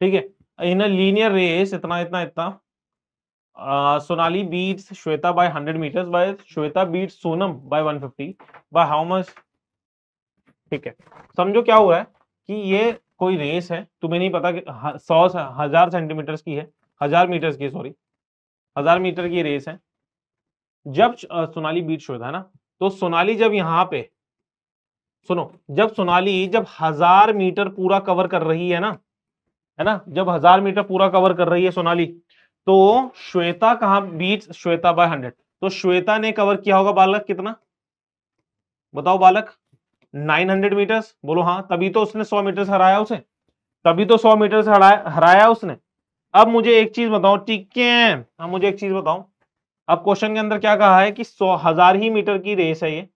ठीक है इन अ लीनियर रेस इतना इतना इतना Sonali beats Shweta by 100 metres by Shweta beats Sonam one 150 by how much ठीक है समझो क्या हुआ है कि ये कोई रेस है तुम्हें नहीं पता कि सौ हजार सेंटीमीटर की है हजार मीटर की सॉरी हजार मीटर की रेस है जब सोनाली बीट श्वेता है ना तो सोनाली जब यहां पे सुनो जब सोनाली जब हजार मीटर पूरा कवर कर रही है ना है ना जब हजार मीटर पूरा कवर कर रही है सोनाली तो श्वेता कहा बीट श्वेता बाय हंड्रेड तो श्वेता ने कवर किया होगा बालक कितना बताओ बालक 900 मीटर्स बोलो हाँ तभी तो उसने 100 मीटर हराया उसे तभी तो 100 मीटर हराया हराया उसने अब मुझे एक चीज बताओ ठीक है हाँ मुझे एक चीज बताओ अब क्वेश्चन के अंदर क्या कहा है कि सौ हजार ही मीटर की रेस है ये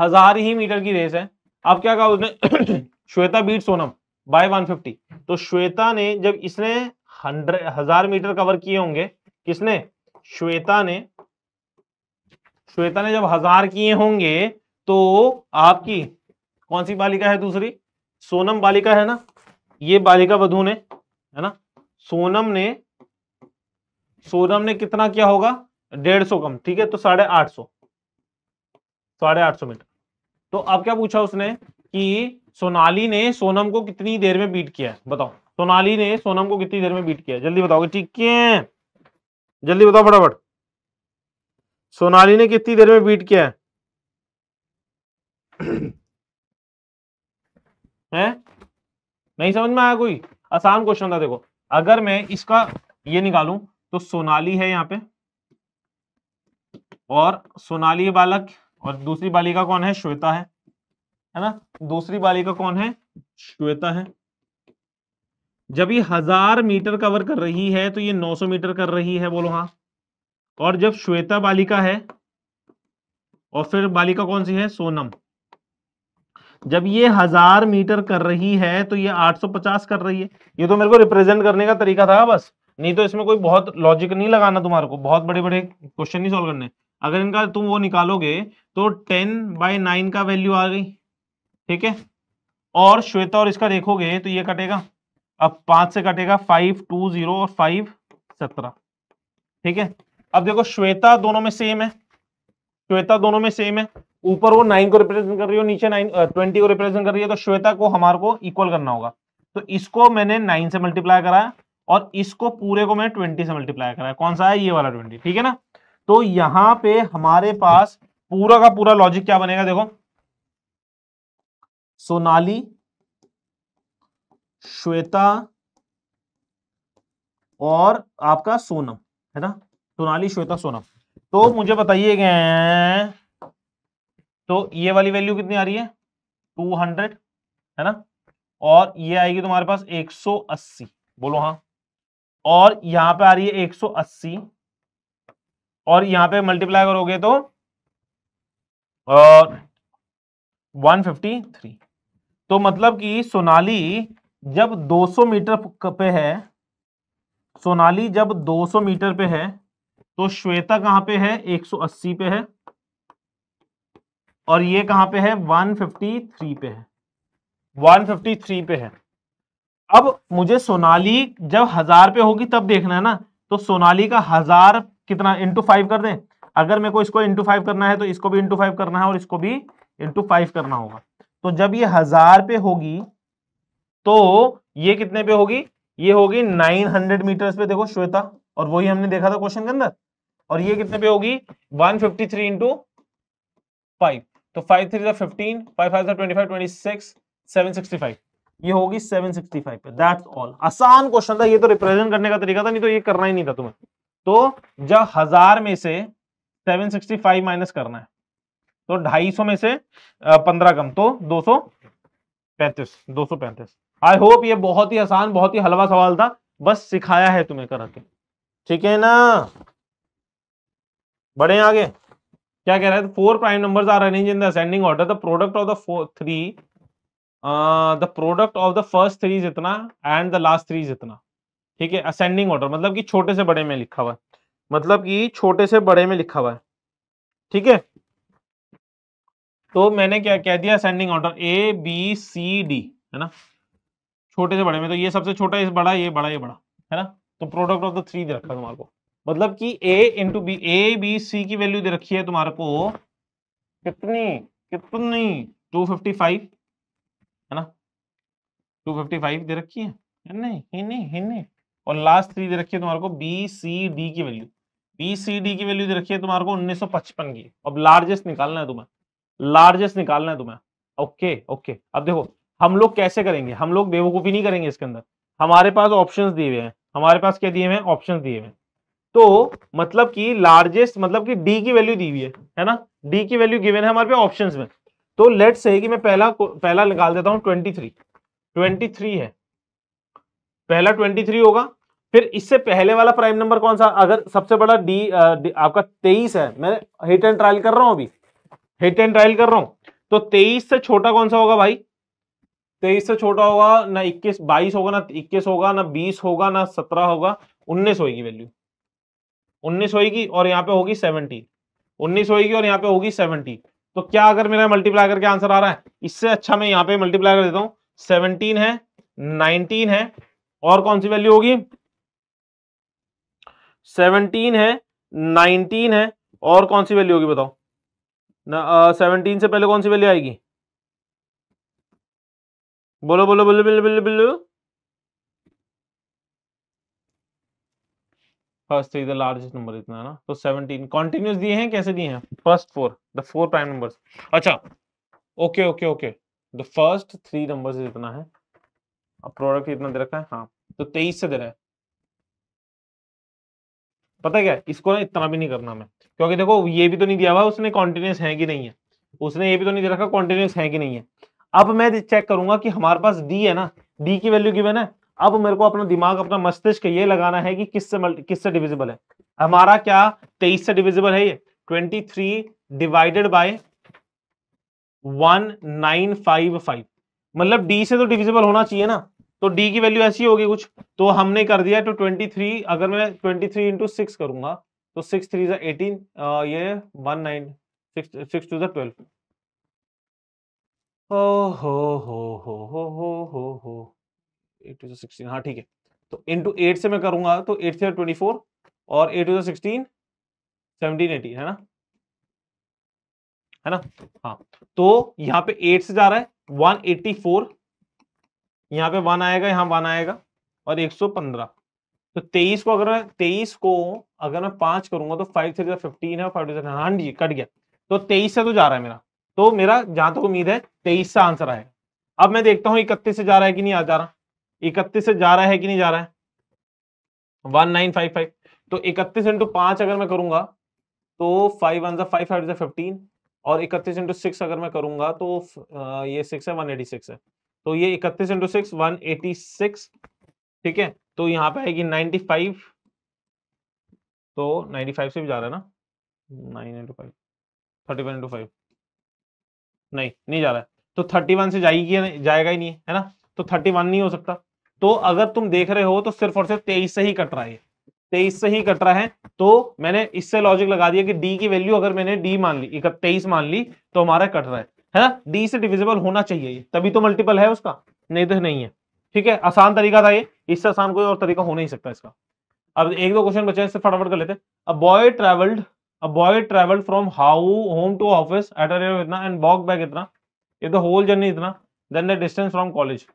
हजार ही मीटर की रेस है अब क्या कहा उसने श्वेता बीट सोनम बाय 150 तो श्वेता ने जब इसने हंड्रेड हजार मीटर कवर किए होंगे किसने श्वेता ने श्वेता ने जब हजार किए होंगे तो आपकी कौन सी बालिका है दूसरी सोनम बालिका है ना ये बालिका वधु ने है ना सोनम ने सोनम ने कितना किया होगा डेढ़ सौ कम ठीक है तो साढ़े आठ सौ साढ़े आठ सौ मीटर तो अब क्या पूछा उसने कि सोनाली ने सोनम को कितनी देर में बीट किया है बताओ सोनाली ने सोनम को कितनी देर में बीट किया जल्दी बताओगे ठीक है जल्दी बताओ फटाफट सोनाली ने कितनी देर में बीट किया है नहीं समझ में आया कोई आसान क्वेश्चन था देखो अगर मैं इसका ये निकालूं तो सोनाली है यहाँ पे और सोनाली बालक और दूसरी बालिका कौन है श्वेता है है ना दूसरी बालिका कौन है श्वेता है जब ये हजार मीटर कवर कर रही है तो ये 900 मीटर कर रही है बोलो हाँ और जब श्वेता बालिका है और फिर बालिका कौन सी है सोनम जब ये हजार मीटर कर रही है तो ये 850 कर रही है ये तो मेरे को रिप्रेजेंट करने का तरीका था बस नहीं तो इसमें कोई बहुत लॉजिक नहीं लगाना तुम्हारे को बहुत बड़े बड़े क्वेश्चन नहीं सोल्व करने अगर इनका तुम वो निकालोगे तो टेन बाय नाइन का वैल्यू आ गई ठीक है और श्वेता और इसका देखोगे तो ये कटेगा अब पांच से कटेगा फाइव टू जीरो और फाइव सत्रह ठीक है अब देखो श्वेता दोनों में सेम है श्वेता दोनों में सेम है ऊपर वो नाइन को रिप्रेजेंट कर रही है नीचे नाइन ट्वेंटी को रिप्रेजेंट कर रही है तो श्वेता को हमारे को इक्वल करना होगा तो इसको मैंने नाइन से मल्टीप्लाई कराया और इसको पूरे को मैंने ट्वेंटी से मल्टीप्लाई कराया कौन सा है ये वाला ट्वेंटी ठीक है ना तो यहां पे हमारे पास पूरा का पूरा लॉजिक क्या बनेगा देखो सोनाली श्वेता और आपका सोनम है ना सोनाली श्वेता सोनम तो मुझे बताइए तो ये वाली वैल्यू कितनी आ रही है 200 है ना और ये आएगी तुम्हारे पास 180 बोलो हाँ और यहां पे आ रही है 180 और यहां पे मल्टीप्लाई करोगे तो वन फिफ्टी थ्री तो मतलब कि सोनाली जब 200 मीटर पे है सोनाली जब 200 मीटर पे है तो श्वेता कहां पे है 180 पे है और ये कहां पे है 153 पे है 153 पे है अब मुझे सोनाली जब हजार पे होगी तब देखना है ना तो सोनाली का हजार कितना इंटू फाइव कर दें अगर मेरे को इसको इंटू फाइव करना है तो इसको भी इंटू फाइव करना है और इसको भी इंटू फाइव करना होगा तो जब ये हजार पे होगी तो ये कितने पे होगी ये होगी 900 मीटर्स पे देखो श्वेता और वही हमने देखा था क्वेश्चन के अंदर और ये कितने पे होगी 153 फिफ्टी थ्री इंटू फाइव तो five three fifteen five five twenty five twenty six seven sixty five ये होगी 765 पे दैट्स ऑल आसान क्वेश्चन था ये तो रिप्रेजेंट करने का तरीका था नहीं तो ये करना ही नहीं था तुम्हें तो जब हजार में से फाइव माइनस करना है तो सौ में से पंद्रह कम तो सौ पैंतीस आई होप ये बहुत ही आसान बहुत ही हलवा सवाल था बस सिखाया है तुम्हें करके ठीक है ना बढ़े आगे क्या कह रहे हैं four prime numbers are arrange in ascending order the product of the four three the product of the first three जितना एंड द लास्ट थ्री जितना ठीक है असेंडिंग ऑर्डर मतलब कि छोटे से बड़े में लिखा हुआ है मतलब कि छोटे से बड़े में लिखा हुआ है ठीक है तो मैंने क्या कह दिया ascending order A B C D है ना छोटे से बड़े में तो ये सबसे छोटा इस बड़ा ये बड़ा ये बड़ा है ना तो प्रोडक्ट ऑफ द थ्री दे रखा तुम्हारे को मतलब कि A into B A B C की वैल्यू दे रखी है तुम्हारे को कितनी कितनी टू फिफ्टी फाइव है ना टू फिफ्टी फाइव दे रखी है नहीं हिने हिने और लास्ट थ्री दे रखी है तुम्हारे को बी सी डी की वैल्यू बी सी डी की वैल्यू दे रखी है तुम्हारे को उन्नीस सौ पचपन की अब लार्जेस्ट निकालना है तुम्हें लार्जेस्ट निकालना है तुम्हें ओके ओके अब देखो हम लोग कैसे करेंगे हम लोग बेवकूफ़ी नहीं करेंगे इसके अंदर हमारे पास ऑप्शन दिए हुए हैं हमारे पास क्या दिए हुए हैं ऑप्शन दिए हुए हैं तो मतलब कि लार्जेस्ट मतलब कि डी की वैल्यू दी हुई है है ना डी की वैल्यू गिवन है हमारे पे ऑप्शन में तो लेट से कि मैं पहला पहला निकाल देता हूं ट्वेंटी थ्री ट्वेंटी थ्री है पहला ट्वेंटी थ्री होगा फिर इससे पहले वाला प्राइम नंबर कौन सा अगर सबसे बड़ा डी, डी आपका तेईस है मैं हिट एंड ट्रायल कर रहा हूँ अभी हिट एंड ट्रायल कर रहा हूँ तो तेईस से छोटा कौन सा होगा भाई तेईस से छोटा होगा ना इक्कीस बाईस होगा ना इक्कीस होगा ना बीस होगा ना सत्रह होगा उन्नीस होगी वैल्यू उन्नीस होगी और यहाँ पे होगी सेवनटी उन्नीस होगी और यहाँ पे होगी सेवनटी तो क्या अगर मेरा मल्टीप्लाई करके आंसर आ रहा है इससे अच्छा मैं यहाँ पे मल्टीप्लाई कर देता हूँ सेवनटीन है नाइनटीन है और कौन सी वैल्यू होगी सेवनटीन है नाइनटीन है और कौन सी वैल्यू होगी बताओ सेवनटीन से पहले कौन सी वैल्यू आएगी बोलो बोलो बोलो Billu Billu Billu first is the largest number इतना है ना तो सेवनटीन कॉन्टिन्यूस दिए हैं कैसे दिए हैं first four the four prime numbers अच्छा okay okay okay the first three numbers इतना है अब प्रोडक्ट इतना दे रखा है हाँ तो तेईस से दे रहा है पता है क्या इसको ना इतना भी नहीं करना मैं क्योंकि देखो ये भी तो नहीं दिया हुआ उसने कॉन्टिन्यूस है कि नहीं है उसने ये भी तो नहीं दे रखा कॉन्टिन्यूस है कि नहीं है अब मैं चेक करूंगा कि हमारे पास डी है ना डी की वैल्यू गिवन है अब मेरे को अपना दिमाग अपना मस्तिष्क ये लगाना है कि किससे किससे डिविजिबल है हमारा क्या तेईस से डिविजिबल है ये twenty three divided by one nine five five मतलब डी से तो डिविजिबल होना चाहिए ना तो डी की वैल्यू ऐसी होगी कुछ तो हमने कर दिया तो ट्वेंटी थ्री अगर मैं ट्वेंटी थ्री इंटू सिक्स करूंगा तो सिक्स थ्री जो एटीन ये वन नाइन सिक्स टू जो ट्वेल्व ओ हो हो हो हो हो हो हो एट सिक्सटीन हाँ ठीक है तो इंटू एट से मैं करूंगा तो एट से ट्वेंटी फोर और eight two sixteen seventeen eighteen है ना है ना हाँ तो यहाँ पे एट से जा रहा है वन एट्टी फोर यहाँ पे वन आएगा यहाँ वन आएगा और एक सौ पंद्रह तो तेईस को अगर मैं तेईस को अगर मैं पांच करूंगा तो फाइव थ्री फिफ्टीन है फाइव हाँ जी कट गया तो तेईस से तो जा रहा है मेरा तो मेरा जहां तक उम्मीद है तेईस सा आंसर आएगा अब मैं देखता हूं इकतीस से जा रहा है कि नहीं आ जा रहा इकतीस से जा रहा है कि नहीं जा रहा है वन नाइन फाइव फाइव तो इकतीस इंटू पांच अगर मैं करूंगा तो five one five five fifteen और इकतीस इंटू सिक्स अगर मैं करूंगा तो ये सिक्स है वन एटी सिक्स है तो ये इकतीस into six one eighty six ठीक है तो यहाँ पे आएगी नाइनटी फाइव तो नाइनटी फाइव से भी जा रहा है ना nine into five thirty five into five नहीं नहीं जा रहा है तो थर्टी वन से जाएगी जाएगा ही नहीं है ना तो थर्टी वन नहीं हो सकता तो अगर तुम देख रहे हो तो सिर्फ और सिर्फ तेईस से ही कट रहा है तेईस से ही कट रहा है तो मैंने इससे लॉजिक लगा दिया कि डी की वैल्यू अगर मैंने डी मान ली तेईस मान ली तो हमारा कट रहा है है ना डी से डिविजिबल होना चाहिए तभी तो मल्टीपल है उसका नहीं तो नहीं है ठीक है आसान तरीका था ये इससे आसान कोई और तरीका हो नहीं सकता इसका अब एक दो क्वेश्चन बचे इससे फटाफट कर लेते a boy travelled a boy travel from how home to office at a इतना एंड बॉक बैक इतना ये तो होल जर्नी इतना then the distance from college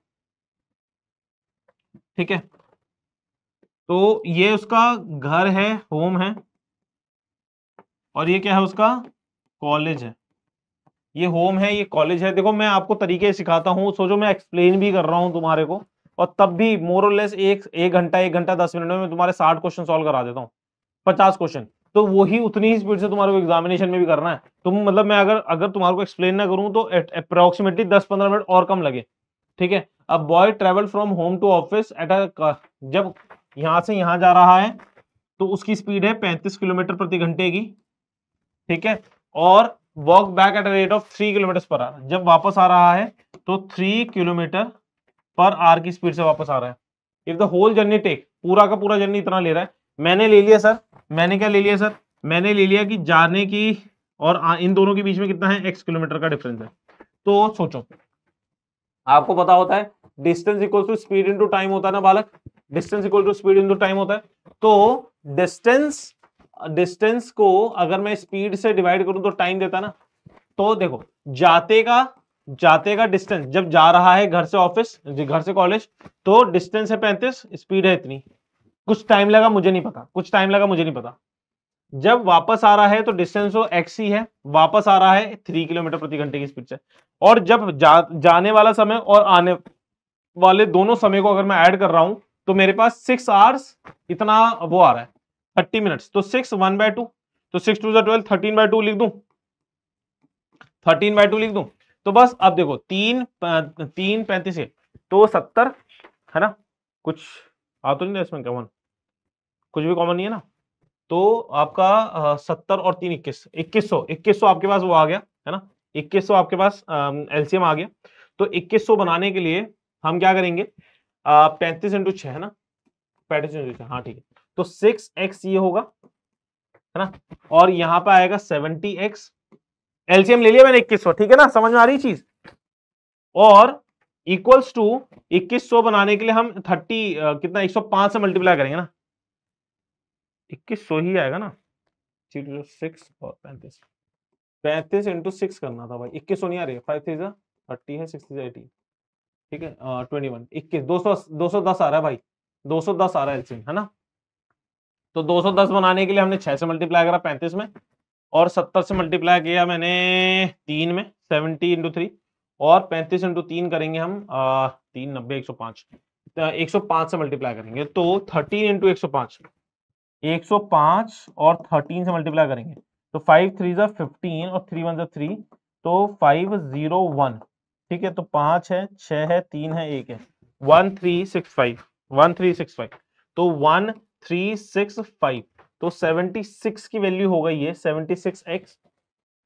ठीक है तो ये उसका घर है होम है और ये क्या है उसका कॉलेज है ये होम है ये कॉलेज है देखो मैं आपको तरीके सिखाता हूँ सोचो मैं एक्सप्लेन भी कर रहा हूँ तुम्हारे को और तब भी मोरलेस एक एक घंटा एक घंटा दस मिनट में तुम्हारे साठ क्वेश्चन सॉल्व करा देता हूँ पचास क्वेश्चन तो वही उतनी ही स्पीड से तुम्हारे को एग्जामिनेशन में भी करना है तुम मतलब मैं अगर अगर तुम्हारे को एक्सप्लेन ना करूं तो अप्रोक्सीमेटली दस पंद्रह मिनट और कम लगे ठीक है अब boy travel from home to office at a जब यहां से यहां जा रहा है तो उसकी स्पीड है पैंतीस किलोमीटर प्रति घंटे की ठीक है और walk back at a rate of three kilometre per hour जब वापस आ रहा है तो थ्री किलोमीटर पर आर की स्पीड से वापस आ रहा है if the whole journey take पूरा का पूरा जर्नी इतना ले रहा है मैंने ले लिया सर मैंने क्या ले लिया सर मैंने ले लिया कि जाने की और इन दोनों के बीच में कितना है एक्स किलोमीटर का डिफरेंस है तो सोचो आपको पता होता है distance equal to speed into time होता है ना बालक distance equal to speed into time होता है तो डिस्टेंस डिस्टेंस को अगर मैं स्पीड से डिवाइड करूं तो टाइम देता ना तो देखो जाते का जाते का डिस्टेंस जब जा रहा है घर से ऑफिस घर से कॉलेज तो डिस्टेंस है पैंतीस स्पीड है इतनी कुछ टाइम लगा मुझे नहीं पता कुछ टाइम लगा मुझे नहीं पता जब वापस आ रहा है तो डिस्टेंस वो एक्स ही है वापस आ रहा है थ्री किलोमीटर प्रति घंटे की स्पीड से और जब जा, जाने वाला समय और आने वाले दोनों समय को अगर मैं ऐड कर रहा हूं तो मेरे पास सिक्स आवर्स इतना वो आ रहा है थर्टी मिनट्स तो सिक्स वन बाय टू तो six two twelve thirteen by two लिख दू थर्टीन बाय टू लिख दू तो बस अब देखो तीन तीन पैंतीस तो सत्तर है ना कुछ आ तो नहीं इसमें कमन कुछ भी कॉमन नहीं है ना तो आपका सत्तर और तीन इक्कीस इक्कीस सौ इक्कीस सौ आपके पास वो आ गया है ना इक्कीस सौ आपके पास एलसीएम आ गया तो इक्कीस सौ बनाने के लिए हम क्या करेंगे पैंतीस इंटू छ है ना पैंतीस इंटू छ हाँ ठीक है तो सिक्स एक्स ये होगा है ना और यहाँ पे आएगा सेवनटी एक्स एलसीएम ले लिया मैंने इक्कीस सौ ठीक है ना समझ में आ रही चीज और इक्वल्स टू इक्कीस सौ बनाने के लिए हम थर्टी कितना एक सौ पांच से मल्टीप्लाई करेंगे ना इक्कीस सौ ही आएगा ना जीरो सिक्स और पैंतीस पैंतीस इंटू सिक्स करना था भाई इक्कीस सौ नहीं आ रही है फाइव थ्री थर्टी है सिक्स थ्री एटी ठीक है ट्वेंटी वन इक्कीस दो सौ दो सौ दस आ रहा है भाई दो सौ दस आ रहा है एलसीएम है ना तो दो सौ दस बनाने के लिए हमने छह से मल्टीप्लाई करा पैंतीस में और सत्तर से मल्टीप्लाई किया मैंने तीन में सेवेंटी इंटू थ्री और पैंतीस इंटू तीन करेंगे हम तीन नब्बे एक सौ पाँच एक सौ पाँच से मल्टीप्लाई करेंगे तो थर्टीन इंटू एक सौ पाँच 105 और 13 से मल्टीप्लाई करेंगे तो फाइव थ्री ज़ा फिफ्टीन और थ्री वन जो थ्री तो फाइव जीरो वन ठीक है तो पाँच है छः है तीन है एक है one three six five one three six five तो वन थ्री सिक्स फाइव तो सेवेंटी सिक्स की वैल्यू हो गई है seventy six X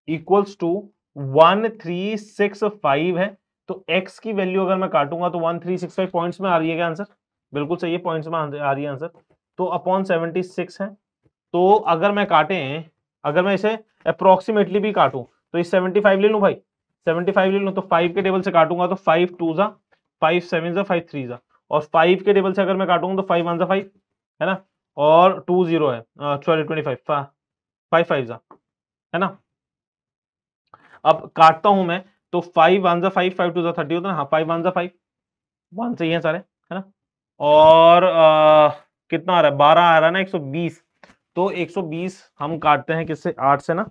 equals to one three six five है तो x की वैल्यू अगर मैं काटूंगा तो one three six five points में आ रही है क्या आंसर बिल्कुल सही है पॉइंट्स में आ रही है आंसर तो अपॉन सेवेंटी सिक्स है तो अगर मैं काटे अगर मैं इसे अप्रोक्सीमेटली भी काटूं तो ये सेवेंटी फाइव ले लूँ भाई सेवेंटी फाइव ले लूँ तो फाइव के टेबल से काटूंगा तो फाइव टू जा फाइव सेवन जा फाइव थ्री जा और फाइव के टेबल से अगर मैं काटूंगा तो फाइव वन जा फाइव है ना और टू जीरो है sorry twenty five five five जा है ना अब काटता हूं मैं तो फाइव वन जा फाइव फाइव टू जा थर्टी होता है ना हाँ फाइव वन जा फाइव वन से ही है सारे है ना और आ, कितना आ रहा है बारह आ रहा है ना एक सौ बीस तो एक सौ बीस हम काटते हैं किससे आठ से ना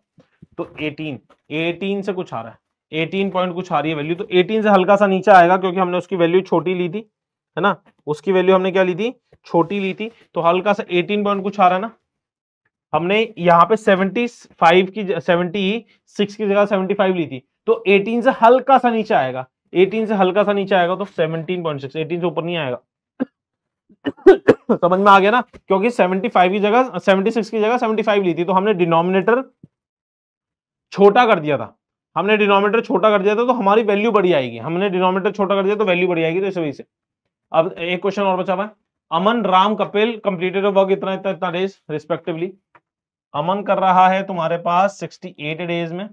तो एटीन एटीन से कुछ आ रहा है एटीन पॉइंट कुछ आ रही है वैल्यू तो एटीन से हल्का सा नीचे आएगा क्योंकि हमने उसकी वैल्यू छोटी ली थी है ना उसकी वैल्यू हमने क्या ली थी छोटी ली थी तो हल्का सा एटीन पॉइंट कुछ आ रहा है ना हमने यहाँ पे सेवेंटी फाइव की सेवेंटी सिक्स की जगह सेवेंटी फाइव ली थी तो एटीन से हल्का सा नीचे आएगा एटीन से हल्का सा नीचे आएगा तो सेवनटीन पॉइंट सिक्स एटीन से ऊपर नहीं आएगा समझ में आ गया ना क्योंकि 75 की जगह 76 की जगह 75 ली थी तो हमने डिनोमिनेटर छोटा कर दिया था हमने डिनोमिनेटर छोटा कर दिया था तो हमारी वैल्यू बड़ी आएगी हमने डिनोमिनेटर छोटा कर दिया तो वैल्यू बड़ी आएगी तो इस वजह से अब एक क्वेश्चन और बचा हुआ है अमन राम कपिल कंप्लीटेड वर्क इतना इतना इतना डेज रिस्पेक्टिवली अमन कर रहा है तुम्हारे पास 68 डेज में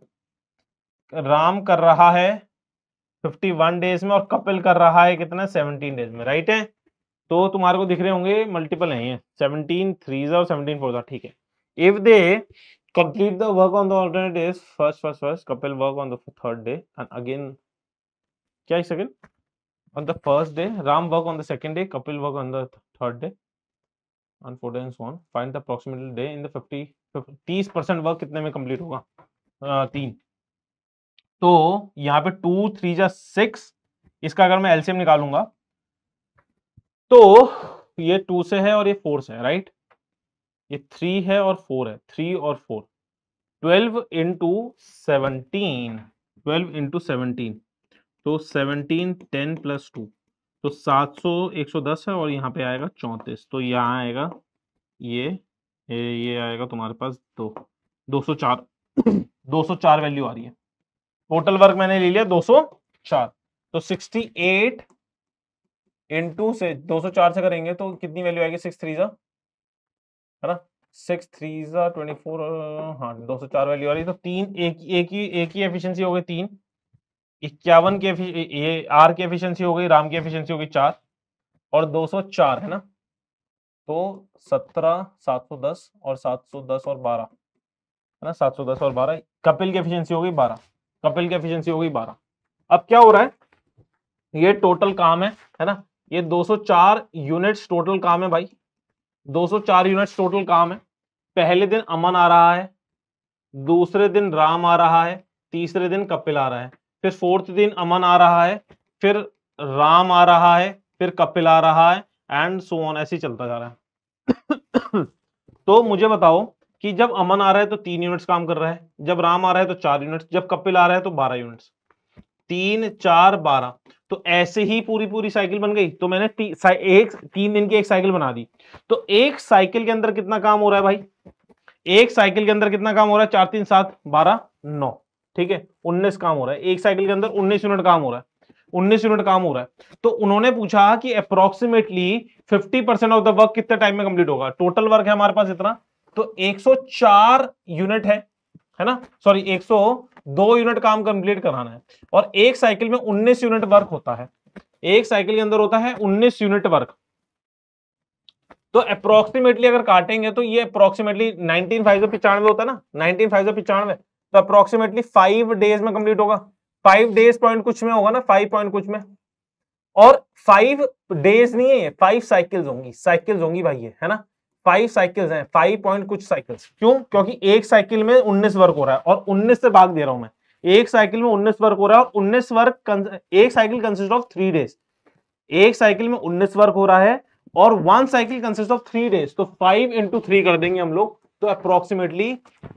राम कर रहा है 51 डेज में और कपिल कर रहा है कितना 17 डेज में राइट है तो तुम्हारे को दिख रहे होंगे मल्टीपल नहीं है सेवनटीन थ्री और सेवनटीन फोर ठीक है if they complete the work on the alternate days first first first Kapil work on the third day and again क्या इस again on the first day Ram work on the second day Kapil work on the third day and four days one find the approximately day in fifty तीस percent work कितने में complete होगा तीन तो यहाँ पे टू थ्री जा सिक्स इसका अगर मैं एलसीएम निकालूंगा तो ये टू से है और ये फोर से है राइट ये थ्री है और फोर है थ्री और four twelve into seventeen twelve into seventeen तो सेवनटीन टेन प्लस टू तो सात सौ एक सौ दस है और यहाँ पे आएगा चौंतीस तो यहाँ आएगा ये ये आएगा तुम्हारे पास दो दो सौ चार दो सौ चार वैल्यू आ रही है टोटल वर्क मैंने ले लिया दो सौ चार तो सिक्सटी एट इन टू से 204 से करेंगे तो कितनी वैल्यू आएगी सिक्स थ्री जा है ना सिक्स थ्री जा ट्वेंटी फोर हाँ दो सौ चार वैल्यू आ रही तो तीन एक एक ही एक ही एफिशिएंसी हो गई तीन इक्यावन की ये आर की एफिशिएंसी हो गई राम की एफिशिएंसी हो गई चार और दो सौ चार है ना तो सत्रह सात सौ दस और सात सौ दस और बारह है ना सात सौ दस और बारह कपिल की एफिशिएंसी हो गई बारह कपिल की एफिशिएंसी हो गई बारह अब क्या हो रहा है ये टोटल काम है है ना ये 204 यूनिट्स टोटल काम है भाई 204 यूनिट्स टोटल काम है पहले दिन अमन आ रहा है दूसरे दिन राम आ रहा है तीसरे दिन कपिल आ रहा है फिर फोर्थ दिन अमन आ रहा है फिर राम आ रहा है फिर कपिल आ रहा है एंड सो ऑन ऐसे चलता जा रहा है तो मुझे बताओ कि जब अमन आ रहा है तो तीन यूनिट्स काम कर रहा है जब राम आ रहा है तो चार यूनिट्स जब कपिल आ रहा है तो बारह यूनिट्स तीन चार बारह तो ऐसे ही पूरी पूरी साइकिल बन गई तो मैंने ती, एक तीन दिन की एक साइकिल बना दी तो एक साइकिल के अंदर कितना काम हो रहा है भाई एक साइकिल के अंदर कितना काम हो रहा है चार तीन सात बारह नौ ठीक है उन्नीस काम हो रहा है एक साइकिल के अंदर उन्नीस यूनिट काम हो रहा है उन्नीस यूनिट काम हो रहा है तो उन्होंने पूछा कि approximately fifty percent of the work कितने टाइम में कंप्लीट होगा टोटल वर्क है हमारे पास इतना तो 104 यूनिट है है ना सॉरी सौ दो यूनिट काम कंप्लीट कराना है और एक साइकिल में उन्नीस यूनिट वर्क होता है एक साइकिल के अंदर होता है उन्नीस यूनिट वर्क तो अप्रोक्सीमेटली अगर काटेंगे तो ये अप्रोक्सीमेटली नाइनटीन फाइव सौ पिचानवे होता है ना नाइनटीन फाइव सौ पिचानवे तो अप्रोक्सीमेटली फाइव डेज में कंप्लीट होगा फाइव डेज पॉइंट कुछ में होगा ना फाइव पॉइंट कुछ में और फाइव डेज नहीं है फाइव साइकिल्स होंगी साइकिल्स होंगी भाई ये है ना फाइव साइकिल्स हैं फाइव पॉइंट कुछ साइकिल्स क्यों क्योंकि एक साइकिल में उन्नीस वर्क हो रहा है और उन्नीस से भाग दे रहा हूं मैं एक साइकिल में उन्नीस वर्क हो रहा है और उन्नीस वर्क एक cycle consist of three days एक साइकिल में उन्नीस वर्क हो रहा है और one cycle consist of three days तो फाइव इंटू थ्री कर देंगे हम लोग तो approximately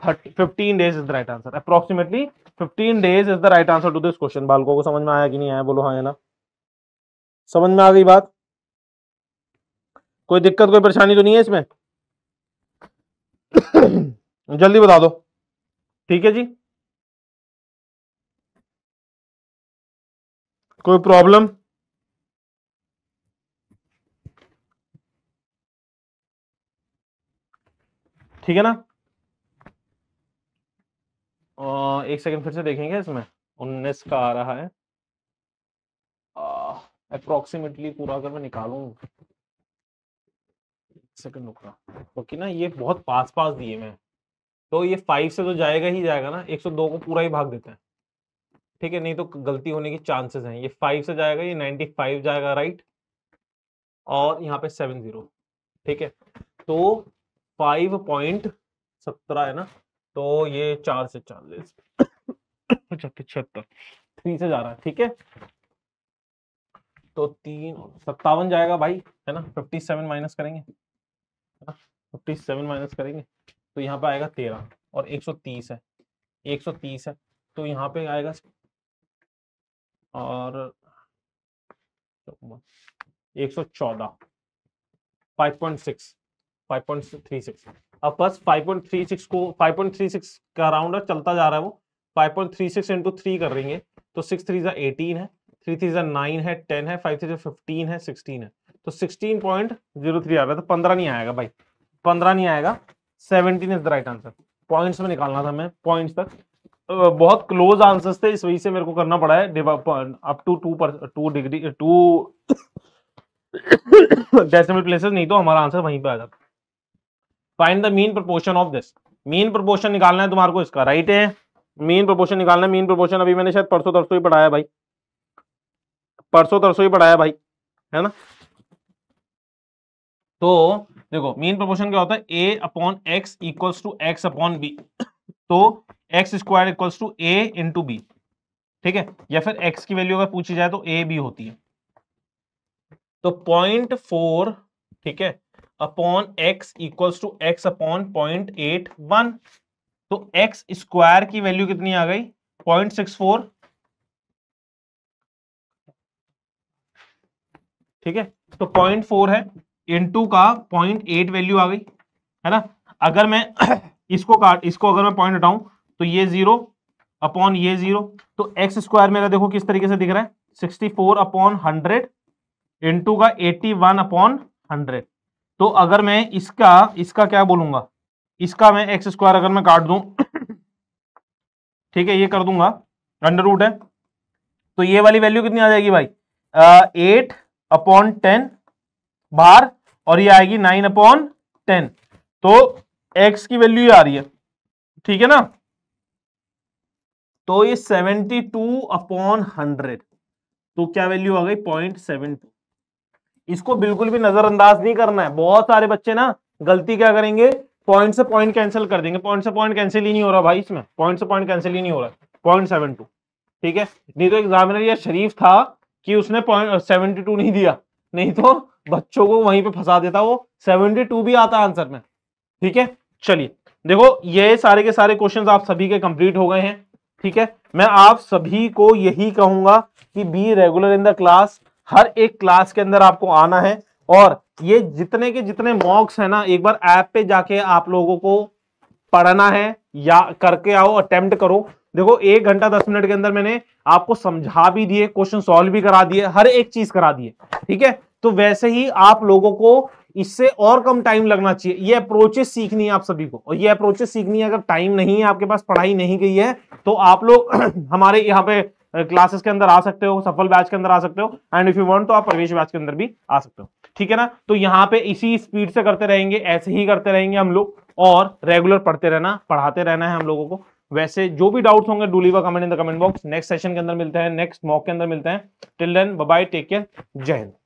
fifteen days is the right answer approximately fifteen days is the right answer to this question बालकों को समझ में आया कि नहीं आया बोलो हाँ है ना समझ में आ गई बात कोई दिक्कत कोई परेशानी तो नहीं है इसमें जल्दी बता दो ठीक है जी कोई प्रॉब्लम ठीक है ना आ, एक सेकंड फिर से देखेंगे इसमें उन्नीस का आ रहा है अप्रोक्सीमेटली पूरा अगर मैं निकालू सेकंड रुकना क्योंकि तो ना ये बहुत पास पास दिए मैं तो ये फाइव से तो जाएगा ही जाएगा ना एक सौ दो को पूरा ही भाग देते हैं ठीक है नहीं तो गलती होने के चांसेस हैं ये फाइव से जाएगा ये फाइव जाएगा राइट और यहाँ पे सेवन जीरो ठीक है तो फाइव पॉइंट सत्रह है ना तो ये चार से चालीस पचहत्तर छिहत्तर थ्री से जा रहा है ठीक है तो तीन सत्तावन जाएगा भाई है ना फिफ्टी सेवन माइनस करेंगे फिफ्टी सेवन माइनस करेंगे तो यहाँ पे आएगा तेरह और एक सौ तीस है एक सौ तीस है तो यहाँ पे आएगा और एक सौ चौदह five point six five point three six अब बस फाइव पॉइंट थ्री सिक्स को फाइव पॉइंट थ्री सिक्स का राउंडर चलता जा रहा है वो five point three six into three कर रही तो है तो सिक्स थ्री जो एटीन है थ्री थ्री जो नाइन है टेन है फाइव थ्री जो फिफ्टीन है सिक्सटीन है तो सिक्सटीन पॉइंट जीरो थ्री आ रहा है तो पंद्रह नहीं आएगा भाई पंद्रह नहीं आएगा seventeen is the right answer points में निकालना था हमें पॉइंट्स तक बहुत क्लोज आंसर्स थे इस वजह से मेरे को करना पड़ा है अप टू टू पर two degree two decimal places नहीं तो हमारा आंसर वहीं पे आ जाता find the mean proportion of this mean proportion निकालना है तुम्हारे को इसका राइट है मीन प्रोपोर्शन निकालना है मीन प्रोपोर्शन अभी मैंने शायद परसों तरसों ही पढ़ाया भाई परसों तरसों ही पढ़ाया भाई है ना तो देखो मेन प्रपोर्शन क्या होता है A upon X equals to X upon B तो X square equals to A into B ठीक है या फिर एक्स की वैल्यू अगर पूछी जाए तो ए बी होती है तो पॉइंट फोर ठीक है upon X equals to X upon point eight one तो एक्स स्क्वायर की वैल्यू कितनी आ गई पॉइंट सिक्स फोर ठीक है तो पॉइंट फोर है इनटू का पॉइंट एट वैल्यू आ गई है ना अगर मैं इसको काट इसको अगर मैं पॉइंट हटाऊं तो ये जीरो अपॉन ये जीरो तो एक्स स्क्वायर मेरा देखो किस तरीके से दिख रहा है sixty four upon hundred into का एटी वन अपॉन हंड्रेड तो अगर मैं इसका इसका क्या बोलूंगा इसका मैं एक्स स्क्वायर अगर मैं काट दूं ठीक है ये कर दूंगा अंडर रूट है तो ये वाली वैल्यू कितनी आ जाएगी भाई एट अपॉन टेन बार और ये आएगी नाइन अपॉन टेन तो एक्स की वैल्यू आ रही है ठीक है ना तो ये सेवेंटी टू अपॉन हंड्रेड तो क्या वैल्यू आ गई पॉइंट सेवन टू इसको बिल्कुल भी नजरअंदाज नहीं करना है बहुत सारे बच्चे ना गलती क्या करेंगे पॉइंट से पॉइंट कैंसिल कर देंगे पॉइंट से पॉइंट कैंसिल ही नहीं हो रहा भाई इसमें पॉइंट से पॉइंट कैंसिल ही नहीं हो रहा पॉइंट सेवन टू ठीक है नहीं तो एग्जामिनर यह शरीफ था कि उसने पॉइंट सेवेंटी टू नहीं दिया नहीं तो बच्चों को वहीं पे फंसा देता वो 72 भी आता आंसर में ठीक है चलिए देखो ये सारे के सारे क्वेश्चंस आप सभी के कंप्लीट हो गए हैं ठीक है मैं आप सभी को यही कहूंगा कि be regular in the class हर एक क्लास के अंदर आपको आना है और ये जितने के जितने मॉक्स है ना एक बार ऐप पे जाके आप लोगों को पढ़ना है या करके आओ अटेम्प्ट करो देखो एक घंटा दस मिनट के अंदर मैंने आपको समझा भी दिए क्वेश्चन सॉल्व भी करा दिए हर एक चीज करा दिए ठीक है तो वैसे ही आप लोगों को इससे और कम टाइम लगना चाहिए ये अप्रोचेस सीखनी है आप सभी को और ये अप्रोचेस सीखनी है अगर टाइम नहीं है आपके पास पढ़ाई नहीं गई है तो आप लोग हमारे यहाँ पे क्लासेस के अंदर आ सकते हो सफल बैच के अंदर आ सकते हो एंड इफ यू वांट तो आप प्रवेश बैच के अंदर भी आ सकते हो ठीक है ना तो यहाँ पे इसी स्पीड से करते रहेंगे ऐसे ही करते रहेंगे हम लोग और रेगुलर पढ़ते रहना पढ़ाते रहना है हम लोगों को वैसे जो भी डाउट्स होंगे do comment in the comment box next session के अंदर मिलते हैं नेक्स्ट मॉक के अंदर मिलते हैं till then bye take care जय हिंद